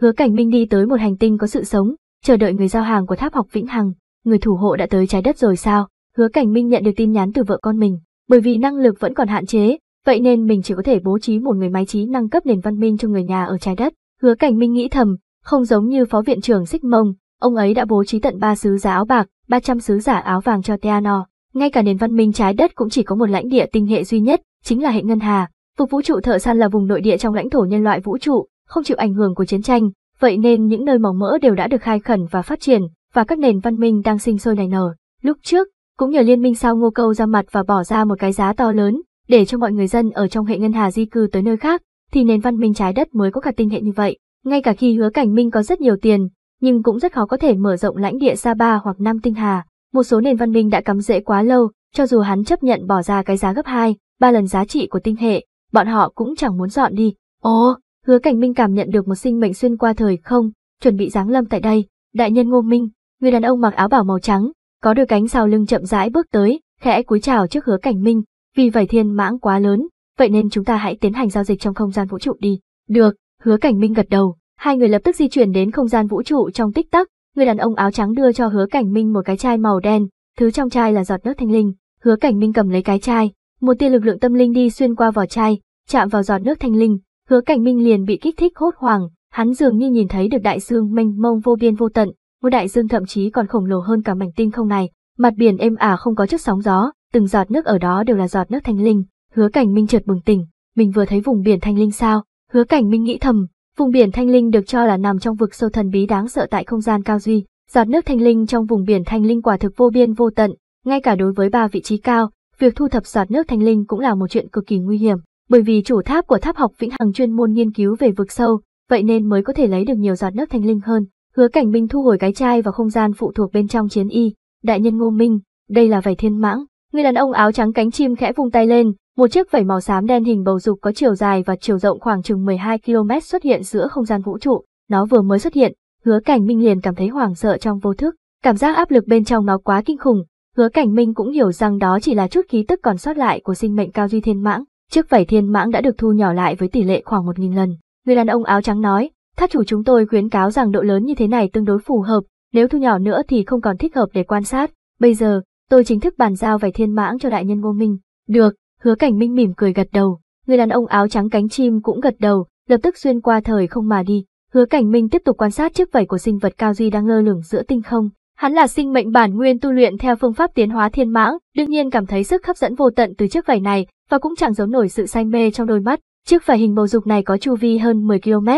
Hứa Cảnh Minh đi tới một hành tinh có sự sống, chờ đợi người giao hàng của Tháp học Vĩnh Hằng, người thủ hộ đã tới trái đất rồi sao? Hứa Cảnh Minh nhận được tin nhắn từ vợ con mình, bởi vì năng lực vẫn còn hạn chế, vậy nên mình chỉ có thể bố trí một người máy trí năng cấp nền văn minh cho người nhà ở trái đất. Hứa Cảnh Minh nghĩ thầm, không giống như phó viện trưởng Xích Mông, ông ấy đã bố trí tận ba sứ giả áo bạc, 300 sứ giả áo vàng cho Teano. Ngay cả nền văn minh trái đất cũng chỉ có một lãnh địa tinh hệ duy nhất, chính là hệ ngân hà. Vực vũ trụ thợ săn là vùng nội địa trong lãnh thổ nhân loại vũ trụ, không chịu ảnh hưởng của chiến tranh, vậy nên những nơi mỏng mỡ đều đã được khai khẩn và phát triển, và các nền văn minh đang sinh sôi nảy nở. Lúc trước, cũng nhờ liên minh sao ngô câu ra mặt và bỏ ra một cái giá to lớn, để cho mọi người dân ở trong hệ ngân hà di cư tới nơi khác, thì nền văn minh trái đất mới có cả tinh hệ như vậy. Ngay cả khi hứa cảnh minh có rất nhiều tiền, nhưng cũng rất khó có thể mở rộng lãnh địa Sa Ba hoặc Nam Tinh Hà. Một số nền văn minh đã cắm rễ quá lâu, cho dù hắn chấp nhận bỏ ra cái giá gấp hai ba lần giá trị của tinh hệ, bọn họ cũng chẳng muốn dọn đi. Ồ, hứa cảnh minh cảm nhận được một sinh mệnh xuyên qua thời không, chuẩn bị giáng lâm tại đây. Đại nhân Ngô Minh, người đàn ông mặc áo bảo màu trắng, có đôi cánh sau lưng chậm rãi bước tới, khẽ cúi chào trước hứa cảnh minh, vì vậy thiên mãng quá lớn, vậy nên chúng ta hãy tiến hành giao dịch trong không gian vũ trụ đi. Được, hứa cảnh minh gật đầu, hai người lập tức di chuyển đến không gian vũ trụ trong tích tắc, người đàn ông áo trắng đưa cho hứa cảnh minh một cái chai màu đen, thứ trong chai là giọt nước thanh linh, hứa cảnh minh cầm lấy cái chai, một tia lực lượng tâm linh đi xuyên qua vỏ chai, chạm vào giọt nước thanh linh, hứa cảnh minh liền bị kích thích hốt hoảng, hắn dường như nhìn thấy được đại dương mênh mông vô biên vô tận, một đại dương thậm chí còn khổng lồ hơn cả mảnh tinh không này, mặt biển êm ả không có chút sóng gió, từng giọt nước ở đó đều là giọt nước thanh linh. Hứa Cảnh Minh chợt bừng tỉnh, mình vừa thấy vùng biển thanh linh sao? Hứa Cảnh Minh nghĩ thầm, vùng biển thanh linh được cho là nằm trong vực sâu thần bí đáng sợ tại không gian cao duy, giọt nước thanh linh trong vùng biển thanh linh quả thực vô biên vô tận, ngay cả đối với ba vị trí cao, việc thu thập giọt nước thanh linh cũng là một chuyện cực kỳ nguy hiểm, bởi vì chủ tháp của tháp học vĩnh hằng chuyên môn nghiên cứu về vực sâu, vậy nên mới có thể lấy được nhiều giọt nước thanh linh hơn. Hứa cảnh minh thu hồi cái chai vào không gian phụ thuộc bên trong chiến y. Đại nhân ngô minh, đây là vảy thiên mãng. Người đàn ông áo trắng cánh chim khẽ vung tay lên, một chiếc vảy màu xám đen hình bầu dục có chiều dài và chiều rộng khoảng chừng 12 km xuất hiện giữa không gian vũ trụ. Nó vừa mới xuất hiện, hứa cảnh minh liền cảm thấy hoảng sợ trong vô thức. Cảm giác áp lực bên trong nó quá kinh khủng, hứa cảnh minh cũng hiểu rằng đó chỉ là chút khí tức còn sót lại của sinh mệnh cao duy thiên mãng. Chiếc vảy thiên mãng đã được thu nhỏ lại với tỷ lệ khoảng 1.000 lần. Người đàn ông áo trắng nói, Thác chủ chúng tôi khuyến cáo rằng độ lớn như thế này tương đối phù hợp, nếu thu nhỏ nữa thì không còn thích hợp để quan sát. Bây giờ, tôi chính thức bàn giao vải thiên mãng cho đại nhân Ngô Minh. Được, hứa cảnh minh mỉm cười gật đầu. Người đàn ông áo trắng cánh chim cũng gật đầu, lập tức xuyên qua thời không mà đi. Hứa cảnh minh tiếp tục quan sát chiếc vảy của sinh vật cao duy đang lơ lửng giữa tinh không. Hắn là sinh mệnh bản nguyên tu luyện theo phương pháp tiến hóa thiên mãng, đương nhiên cảm thấy sức hấp dẫn vô tận từ chiếc vảy này và cũng chẳng giấu nổi sự say mê trong đôi mắt. Chiếc vảy hình bầu dục này có chu vi hơn 10 km,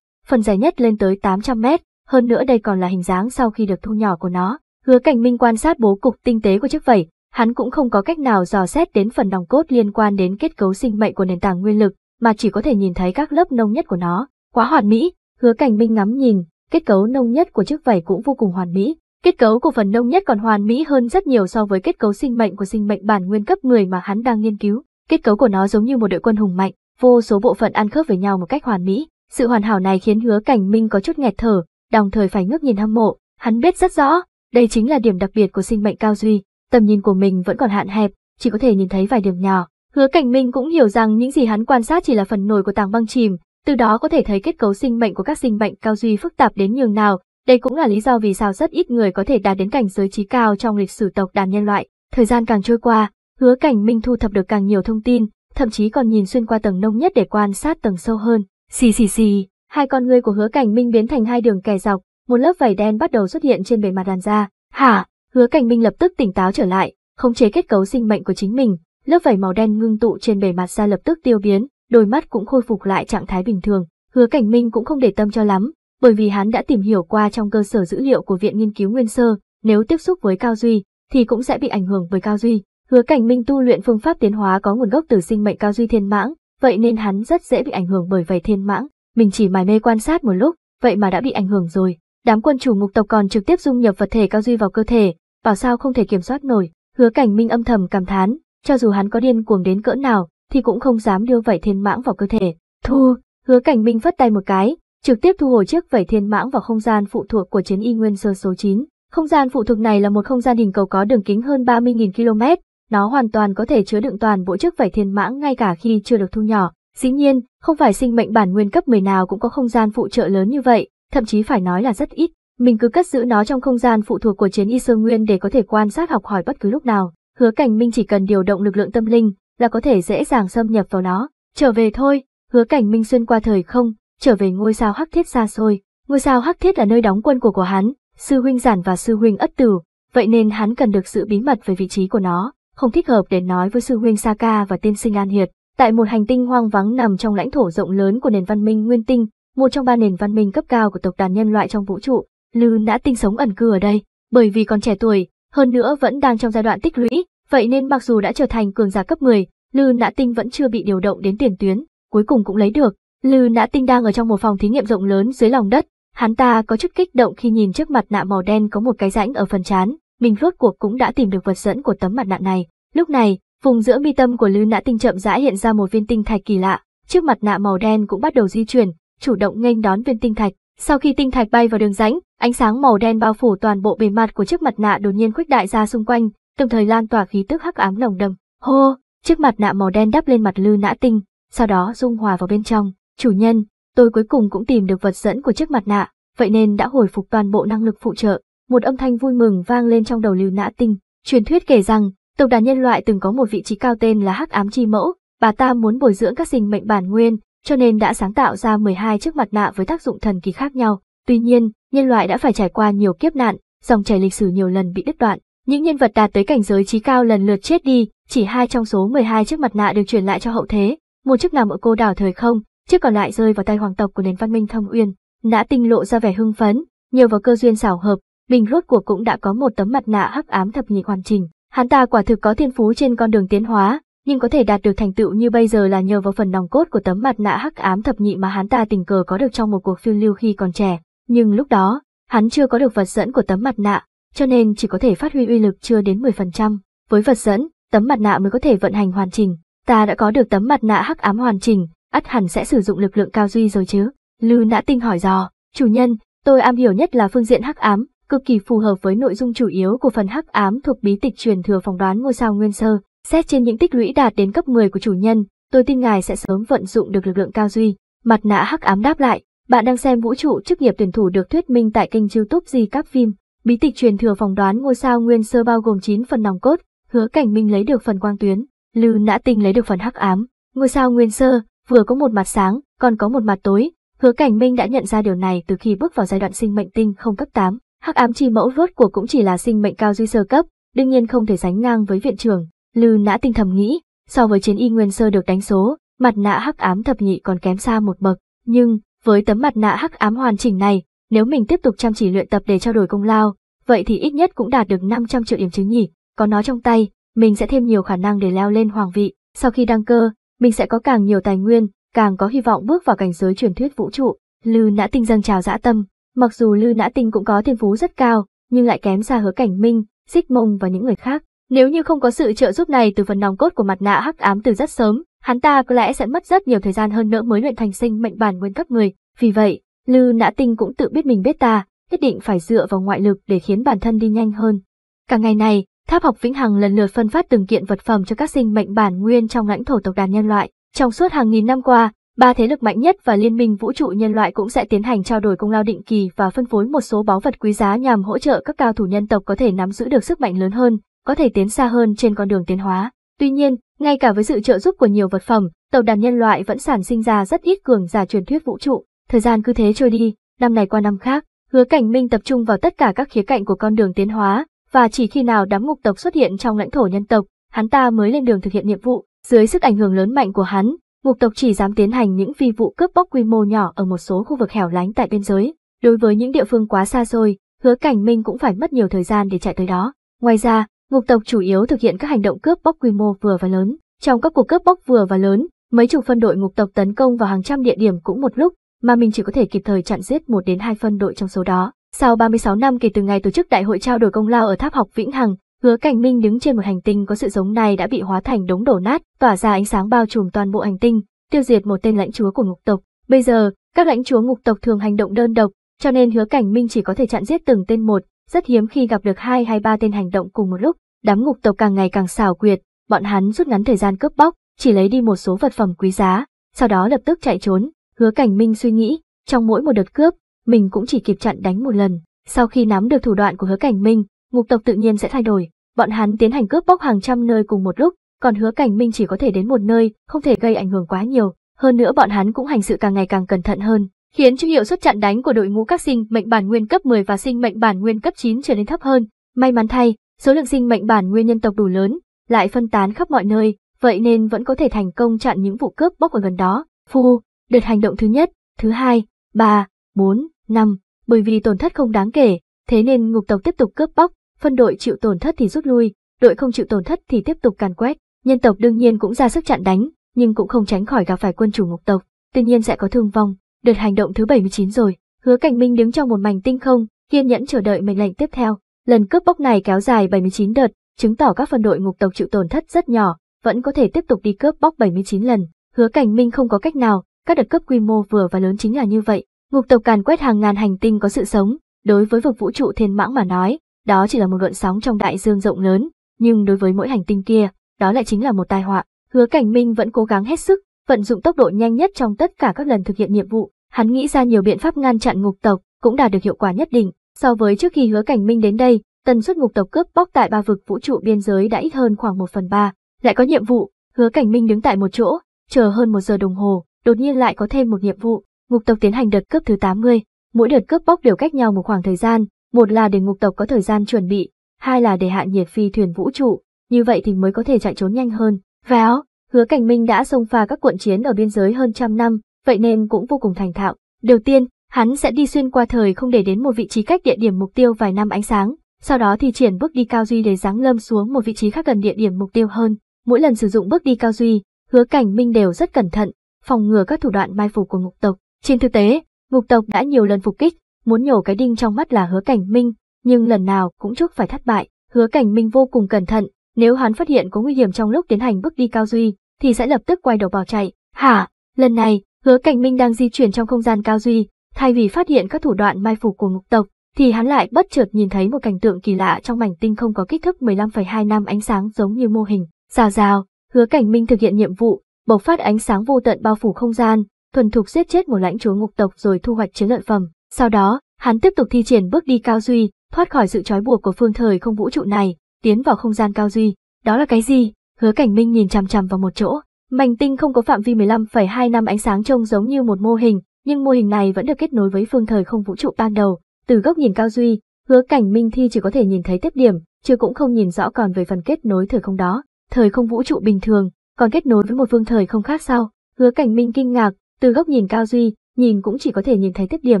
phần dài nhất lên tới 800 mét, hơn nữa đây còn là hình dáng sau khi được thu nhỏ của nó. Hứa Cảnh Minh quan sát bố cục tinh tế của chiếc vẩy, hắn cũng không có cách nào dò xét đến phần đồng cốt liên quan đến kết cấu sinh mệnh của nền tảng nguyên lực, mà chỉ có thể nhìn thấy các lớp nông nhất của nó. Quá hoàn mỹ, Hứa Cảnh Minh ngắm nhìn, kết cấu nông nhất của chiếc vẩy cũng vô cùng hoàn mỹ. Kết cấu của phần nông nhất còn hoàn mỹ hơn rất nhiều so với kết cấu sinh mệnh của sinh mệnh bản nguyên cấp người mà hắn đang nghiên cứu. Kết cấu của nó giống như một đội quân hùng mạnh, vô số bộ phận ăn khớp với nhau một cách hoàn mỹ. Sự hoàn hảo này khiến hứa cảnh minh có chút nghẹt thở, đồng thời phải ngước nhìn hâm mộ, hắn biết rất rõ, đây chính là điểm đặc biệt của sinh mệnh cao duy, tầm nhìn của mình vẫn còn hạn hẹp, chỉ có thể nhìn thấy vài điểm nhỏ. Hứa cảnh minh cũng hiểu rằng những gì hắn quan sát chỉ là phần nổi của tảng băng chìm, từ đó có thể thấy kết cấu sinh mệnh của các sinh mệnh cao duy phức tạp đến nhường nào, đây cũng là lý do vì sao rất ít người có thể đạt đến cảnh giới trí cao trong lịch sử tộc đàn nhân loại. Thời gian càng trôi qua, hứa cảnh minh thu thập được càng nhiều thông tin, thậm chí còn nhìn xuyên qua tầng nông nhất để quan sát tầng sâu hơn. Xì xì xì, hai con ngươi của hứa cảnh minh biến thành hai đường kẻ dọc, một lớp vảy đen bắt đầu xuất hiện trên bề mặt đàn da. Hả? Hứa cảnh minh lập tức tỉnh táo trở lại, khống chế kết cấu sinh mệnh của chính mình, lớp vảy màu đen ngưng tụ trên bề mặt da lập tức tiêu biến, đôi mắt cũng khôi phục lại trạng thái bình thường. Hứa cảnh minh cũng không để tâm cho lắm, bởi vì hắn đã tìm hiểu qua trong cơ sở dữ liệu của Viện Nghiên cứu Nguyên Sơ, nếu tiếp xúc với Cao Duy, thì cũng sẽ bị ảnh hưởng bởi Cao Duy. Hứa Cảnh Minh tu luyện phương pháp tiến hóa có nguồn gốc từ sinh mệnh Cao Duy Thiên Mãng, vậy nên hắn rất dễ bị ảnh hưởng bởi vầy thiên mãng, mình chỉ mải mê quan sát một lúc, vậy mà đã bị ảnh hưởng rồi. Đám quân chủ ngục tộc còn trực tiếp dung nhập vật thể cao duy vào cơ thể, bảo sao không thể kiểm soát nổi, hứa cảnh minh âm thầm cảm thán, cho dù hắn có điên cuồng đến cỡ nào, thì cũng không dám đưa vảy thiên mãng vào cơ thể. Thu, hứa cảnh minh vất tay một cái, trực tiếp thu hồi chiếc vảy thiên mãng vào không gian phụ thuộc của chiến y nguyên sơ số 9. Không gian phụ thuộc này là một không gian hình cầu có đường kính hơn 30.000 km, nó hoàn toàn có thể chứa đựng toàn bộ chức vảy thiên mãng ngay cả khi chưa được thu nhỏ. Dĩ nhiên, không phải sinh mệnh bản nguyên cấp 10 nào cũng có không gian phụ trợ lớn như vậy, thậm chí phải nói là rất ít. Mình cứ cất giữ nó trong không gian phụ thuộc của chiến y sơ nguyên để có thể quan sát học hỏi bất cứ lúc nào. Hứa cảnh minh chỉ cần điều động lực lượng tâm linh là có thể dễ dàng xâm nhập vào nó. Trở về thôi, hứa cảnh minh xuyên qua thời không, trở về ngôi sao hắc thiết xa xôi. Ngôi sao hắc thiết là nơi đóng quân của của hắn, sư huynh giản và sư huynh ất tử, vậy nên hắn cần được sự bí mật về vị trí của nó không thích hợp để nói với sư huynh Saka và tiên sinh An Hiệt. Tại một hành tinh hoang vắng nằm trong lãnh thổ rộng lớn của nền văn minh nguyên tinh, một trong ba nền văn minh cấp cao của tộc đàn nhân loại trong vũ trụ, Lư đã tinh sống ẩn cư ở đây, bởi vì còn trẻ tuổi, hơn nữa vẫn đang trong giai đoạn tích lũy, vậy nên mặc dù đã trở thành cường giả cấp 10, Lư Nã Tinh vẫn chưa bị điều động đến tiền tuyến, cuối cùng cũng lấy được. Lư Nã Tinh đang ở trong một phòng thí nghiệm rộng lớn dưới lòng đất, hắn ta có chút kích động khi nhìn trước mặt nạ màu đen có một cái rãnh ở phần trán, mình rốt cuộc cũng đã tìm được vật dẫn của tấm mặt nạ này. Lúc này, vùng giữa mi tâm của Lư Nã Tinh chậm rãi hiện ra một viên tinh thạch kỳ lạ, chiếc mặt nạ màu đen cũng bắt đầu di chuyển, chủ động nghênh đón viên tinh thạch. Sau khi tinh thạch bay vào đường rãnh, ánh sáng màu đen bao phủ toàn bộ bề mặt của chiếc mặt nạ đột nhiên khuếch đại ra xung quanh, đồng thời lan tỏa khí tức hắc ám nồng đậm. Hô, chiếc mặt nạ màu đen đắp lên mặt Lư Nã Tinh, sau đó dung hòa vào bên trong. Chủ nhân, tôi cuối cùng cũng tìm được vật dẫn của chiếc mặt nạ, vậy nên đã hồi phục toàn bộ năng lực phụ trợ một âm thanh vui mừng vang lên trong đầu Lưu Nã Tinh. Truyền thuyết kể rằng, tộc đàn nhân loại từng có một vị trí cao tên là Hắc Ám Chi Mẫu, bà ta muốn bồi dưỡng các sinh mệnh bản nguyên, cho nên đã sáng tạo ra 12 chiếc mặt nạ với tác dụng thần kỳ khác nhau. Tuy nhiên, nhân loại đã phải trải qua nhiều kiếp nạn, dòng chảy lịch sử nhiều lần bị đứt đoạn. Những nhân vật đạt tới cảnh giới trí cao lần lượt chết đi, chỉ hai trong số 12 chiếc mặt nạ được truyền lại cho hậu thế, một chiếc nằm ở cô đảo thời không, chiếc còn lại rơi vào tay hoàng tộc của nền văn minh Thông Uyên. Nã Tinh lộ ra vẻ hưng phấn, nhiều vào cơ duyên xảo hợp, mình rốt cuộc cũng đã có một tấm mặt nạ hắc ám thập nhị hoàn chỉnh. Hắn ta quả thực có thiên phú trên con đường tiến hóa, nhưng có thể đạt được thành tựu như bây giờ là nhờ vào phần nòng cốt của tấm mặt nạ hắc ám thập nhị mà hắn ta tình cờ có được trong một cuộc phiêu lưu khi còn trẻ. Nhưng lúc đó, hắn chưa có được vật dẫn của tấm mặt nạ, cho nên chỉ có thể phát huy uy lực chưa đến 10%. Với vật dẫn, tấm mặt nạ mới có thể vận hành hoàn chỉnh. Ta đã có được tấm mặt nạ hắc ám hoàn chỉnh, ắt hẳn sẽ sử dụng lực lượng cao duy rồi chứ. Lư Nã Tinh hỏi dò, chủ nhân, tôi am hiểu nhất là phương diện hắc ám, cực kỳ phù hợp với nội dung chủ yếu của phần hắc ám thuộc bí tịch truyền thừa phòng đoán ngôi sao nguyên sơ. Xét trên những tích lũy đạt đến cấp 10 của chủ nhân, tôi tin ngài sẽ sớm vận dụng được lực lượng cao duy. Mặt nạ hắc ám đáp lại, bạn đang xem vũ trụ chức nghiệp tuyển thủ được thuyết minh tại kênh youtube gì các phim. Bí tịch truyền thừa phòng đoán ngôi sao nguyên sơ bao gồm 9 phần nòng cốt, hứa cảnh minh lấy được phần quang tuyến, lư nã tinh lấy được phần hắc ám. Ngôi sao nguyên sơ vừa có một mặt sáng, còn có một mặt tối. Hứa cảnh minh đã nhận ra điều này từ khi bước vào giai đoạn sinh mệnh tinh không cấp 8. Hắc ám chi mẫu vớt của cũng chỉ là sinh mệnh cao duy sơ cấp, đương nhiên không thể sánh ngang với viện trưởng. Lư nã tinh thầm nghĩ, so với chiến y nguyên sơ được đánh số, mặt nạ hắc ám thập nhị còn kém xa một bậc. Nhưng, với tấm mặt nạ hắc ám hoàn chỉnh này, nếu mình tiếp tục chăm chỉ luyện tập để trao đổi công lao, vậy thì ít nhất cũng đạt được 500 triệu điểm chứng nhỉ. Có nó trong tay, mình sẽ thêm nhiều khả năng để leo lên hoàng vị. Sau khi đăng cơ, mình sẽ có càng nhiều tài nguyên, càng có hy vọng bước vào cảnh giới truyền thuyết vũ trụ. Lư nã tinh dâng trào dã tâm, Mặc dù Lư Nã Tinh cũng có thiên phú rất cao, nhưng lại kém xa hứa cảnh minh, xích mông và những người khác. Nếu như không có sự trợ giúp này từ phần nòng cốt của mặt nạ hắc ám từ rất sớm, hắn ta có lẽ sẽ mất rất nhiều thời gian hơn nữa mới luyện thành sinh mệnh bản nguyên cấp 10. Vì vậy, Lư Nã Tinh cũng tự biết mình biết ta, nhất định phải dựa vào ngoại lực để khiến bản thân đi nhanh hơn. Cả ngày này, Tháp học Vĩnh Hằng lần lượt phân phát từng kiện vật phẩm cho các sinh mệnh bản nguyên trong lãnh thổ tộc đàn nhân loại. Trong suốt hàng nghìn năm qua, Ba thế lực mạnh nhất và Liên minh vũ trụ nhân loại cũng sẽ tiến hành trao đổi công lao định kỳ và phân phối một số báu vật quý giá nhằm hỗ trợ các cao thủ nhân tộc có thể nắm giữ được sức mạnh lớn hơn, có thể tiến xa hơn trên con đường tiến hóa. Tuy nhiên, ngay cả với sự trợ giúp của nhiều vật phẩm, tàu đàn nhân loại vẫn sản sinh ra rất ít cường giả truyền thuyết vũ trụ. Thời gian cứ thế trôi đi, năm này qua năm khác, Hứa Cảnh Minh tập trung vào tất cả các khía cạnh của con đường tiến hóa, và chỉ khi nào đám ngục tộc xuất hiện trong lãnh thổ nhân tộc, hắn ta mới lên đường thực hiện nhiệm vụ. Dưới sức ảnh hưởng lớn mạnh của hắn, Ngục tộc chỉ dám tiến hành những phi vụ cướp bóc quy mô nhỏ ở một số khu vực hẻo lánh tại biên giới. Đối với những địa phương quá xa xôi, hứa cảnh minh cũng phải mất nhiều thời gian để chạy tới đó. Ngoài ra, ngục tộc chủ yếu thực hiện các hành động cướp bóc quy mô vừa và lớn. Trong các cuộc cướp bóc vừa và lớn, mấy chục phân đội ngục tộc tấn công vào hàng trăm địa điểm cũng một lúc, mà mình chỉ có thể kịp thời chặn giết một đến hai phân đội trong số đó. Sau 36 năm kể từ ngày tổ chức đại hội trao đổi công lao ở Tháp học Vĩnh Hằng, Hứa Cảnh Minh đứng trên một hành tinh có sự giống này đã bị hóa thành đống đổ nát, tỏa ra ánh sáng bao trùm toàn bộ hành tinh, tiêu diệt một tên lãnh chúa của ngục tộc. Bây giờ, các lãnh chúa ngục tộc thường hành động đơn độc, cho nên Hứa Cảnh Minh chỉ có thể chặn giết từng tên một, rất hiếm khi gặp được hai hay ba tên hành động cùng một lúc. Đám ngục tộc càng ngày càng xảo quyệt, bọn hắn rút ngắn thời gian cướp bóc, chỉ lấy đi một số vật phẩm quý giá, sau đó lập tức chạy trốn. Hứa Cảnh Minh suy nghĩ, trong mỗi một đợt cướp, mình cũng chỉ kịp chặn đánh một lần. Sau khi nắm được thủ đoạn của Hứa Cảnh Minh, ngục tộc tự nhiên sẽ thay đổi, bọn hắn tiến hành cướp bóc hàng trăm nơi cùng một lúc, còn hứa cảnh minh chỉ có thể đến một nơi, không thể gây ảnh hưởng quá nhiều, hơn nữa bọn hắn cũng hành sự càng ngày càng cẩn thận hơn, khiến cho hiệu suất chặn đánh của đội ngũ các sinh mệnh bản nguyên cấp 10 và sinh mệnh bản nguyên cấp 9 trở nên thấp hơn. May mắn thay, số lượng sinh mệnh bản nguyên nhân tộc đủ lớn, lại phân tán khắp mọi nơi, vậy nên vẫn có thể thành công chặn những vụ cướp bóc ở gần đó. Phu, đợt hành động thứ nhất, thứ hai, ba, bốn, năm, bởi vì tổn thất không đáng kể, thế nên ngục tộc tiếp tục cướp bóc, phân đội chịu tổn thất thì rút lui, đội không chịu tổn thất thì tiếp tục càn quét. Nhân tộc đương nhiên cũng ra sức chặn đánh, nhưng cũng không tránh khỏi gặp phải quân chủ ngục tộc, tuy nhiên sẽ có thương vong. Đợt hành động thứ 79 rồi, Hứa Cảnh Minh đứng trong một mảnh tinh không, kiên nhẫn chờ đợi mệnh lệnh tiếp theo. Lần cướp bóc này kéo dài 79 đợt, chứng tỏ các phân đội ngục tộc chịu tổn thất rất nhỏ, vẫn có thể tiếp tục đi cướp bóc 79 lần. Hứa Cảnh Minh không có cách nào, các đợt cướp quy mô vừa và lớn chính là như vậy. Ngục tộc càn quét hàng ngàn hành tinh có sự sống, đối với vực vũ trụ thiên mãng mà nói, đó chỉ là một gợn sóng trong đại dương rộng lớn, nhưng đối với mỗi hành tinh kia, đó lại chính là một tai họa. Hứa Cảnh Minh vẫn cố gắng hết sức, vận dụng tốc độ nhanh nhất trong tất cả các lần thực hiện nhiệm vụ, hắn nghĩ ra nhiều biện pháp ngăn chặn ngục tộc, cũng đạt được hiệu quả nhất định. So với trước khi Hứa Cảnh Minh đến đây, tần suất ngục tộc cướp bóc tại ba vực vũ trụ biên giới đã ít hơn khoảng 1 phần 3. Lại có nhiệm vụ, Hứa Cảnh Minh đứng tại một chỗ, chờ hơn một giờ đồng hồ, đột nhiên lại có thêm một nhiệm vụ, ngục tộc tiến hành đợt cướp thứ 80. Mỗi đợt cướp bóc đều cách nhau một khoảng thời gian, một là để ngục tộc có thời gian chuẩn bị, hai là để hạ nhiệt phi thuyền vũ trụ, như vậy thì mới có thể chạy trốn nhanh hơn. Vào, hứa cảnh minh đã xông pha các cuộn chiến ở biên giới hơn trăm năm, vậy nên cũng vô cùng thành thạo. Đầu tiên, hắn sẽ đi xuyên qua thời không để đến một vị trí cách địa điểm mục tiêu vài năm ánh sáng, sau đó thì triển bước đi cao duy để giáng lâm xuống một vị trí khác gần địa điểm mục tiêu hơn. Mỗi lần sử dụng bước đi cao duy, hứa cảnh minh đều rất cẩn thận, phòng ngừa các thủ đoạn mai phục của ngục tộc. Trên thực tế, ngục tộc đã nhiều lần phục kích, muốn nhổ cái đinh trong mắt là hứa cảnh minh, nhưng lần nào cũng chúc phải thất bại. Hứa cảnh minh vô cùng cẩn thận, nếu hắn phát hiện có nguy hiểm trong lúc tiến hành bước đi cao duy, thì sẽ lập tức quay đầu bỏ chạy. Hả, lần này, hứa cảnh minh đang di chuyển trong không gian cao duy, thay vì phát hiện các thủ đoạn mai phục của ngục tộc, thì hắn lại bất chợt nhìn thấy một cảnh tượng kỳ lạ trong mảnh tinh không có kích thước 15,2 năm ánh sáng giống như mô hình. Rào rào, hứa cảnh minh thực hiện nhiệm vụ, bộc phát ánh sáng vô tận bao phủ không gian, thuần thục giết chết một lãnh chúa ngục tộc rồi thu hoạch chiến lợi phẩm. Sau đó, hắn tiếp tục thi triển bước đi cao duy, thoát khỏi sự trói buộc của phương thời không vũ trụ này, tiến vào không gian cao duy. Đó là cái gì? Hứa Cảnh Minh nhìn chằm chằm vào một chỗ. Mảnh tinh không có phạm vi 15,2 năm ánh sáng trông giống như một mô hình, nhưng mô hình này vẫn được kết nối với phương thời không vũ trụ ban đầu. Từ góc nhìn cao duy, Hứa Cảnh Minh thi chỉ có thể nhìn thấy tiếp điểm, chứ cũng không nhìn rõ còn về phần kết nối thời không đó. Thời không vũ trụ bình thường, còn kết nối với một phương thời không khác sao? Hứa Cảnh Minh kinh ngạc, từ góc nhìn cao duy, nhìn cũng chỉ có thể nhìn thấy tiết điểm,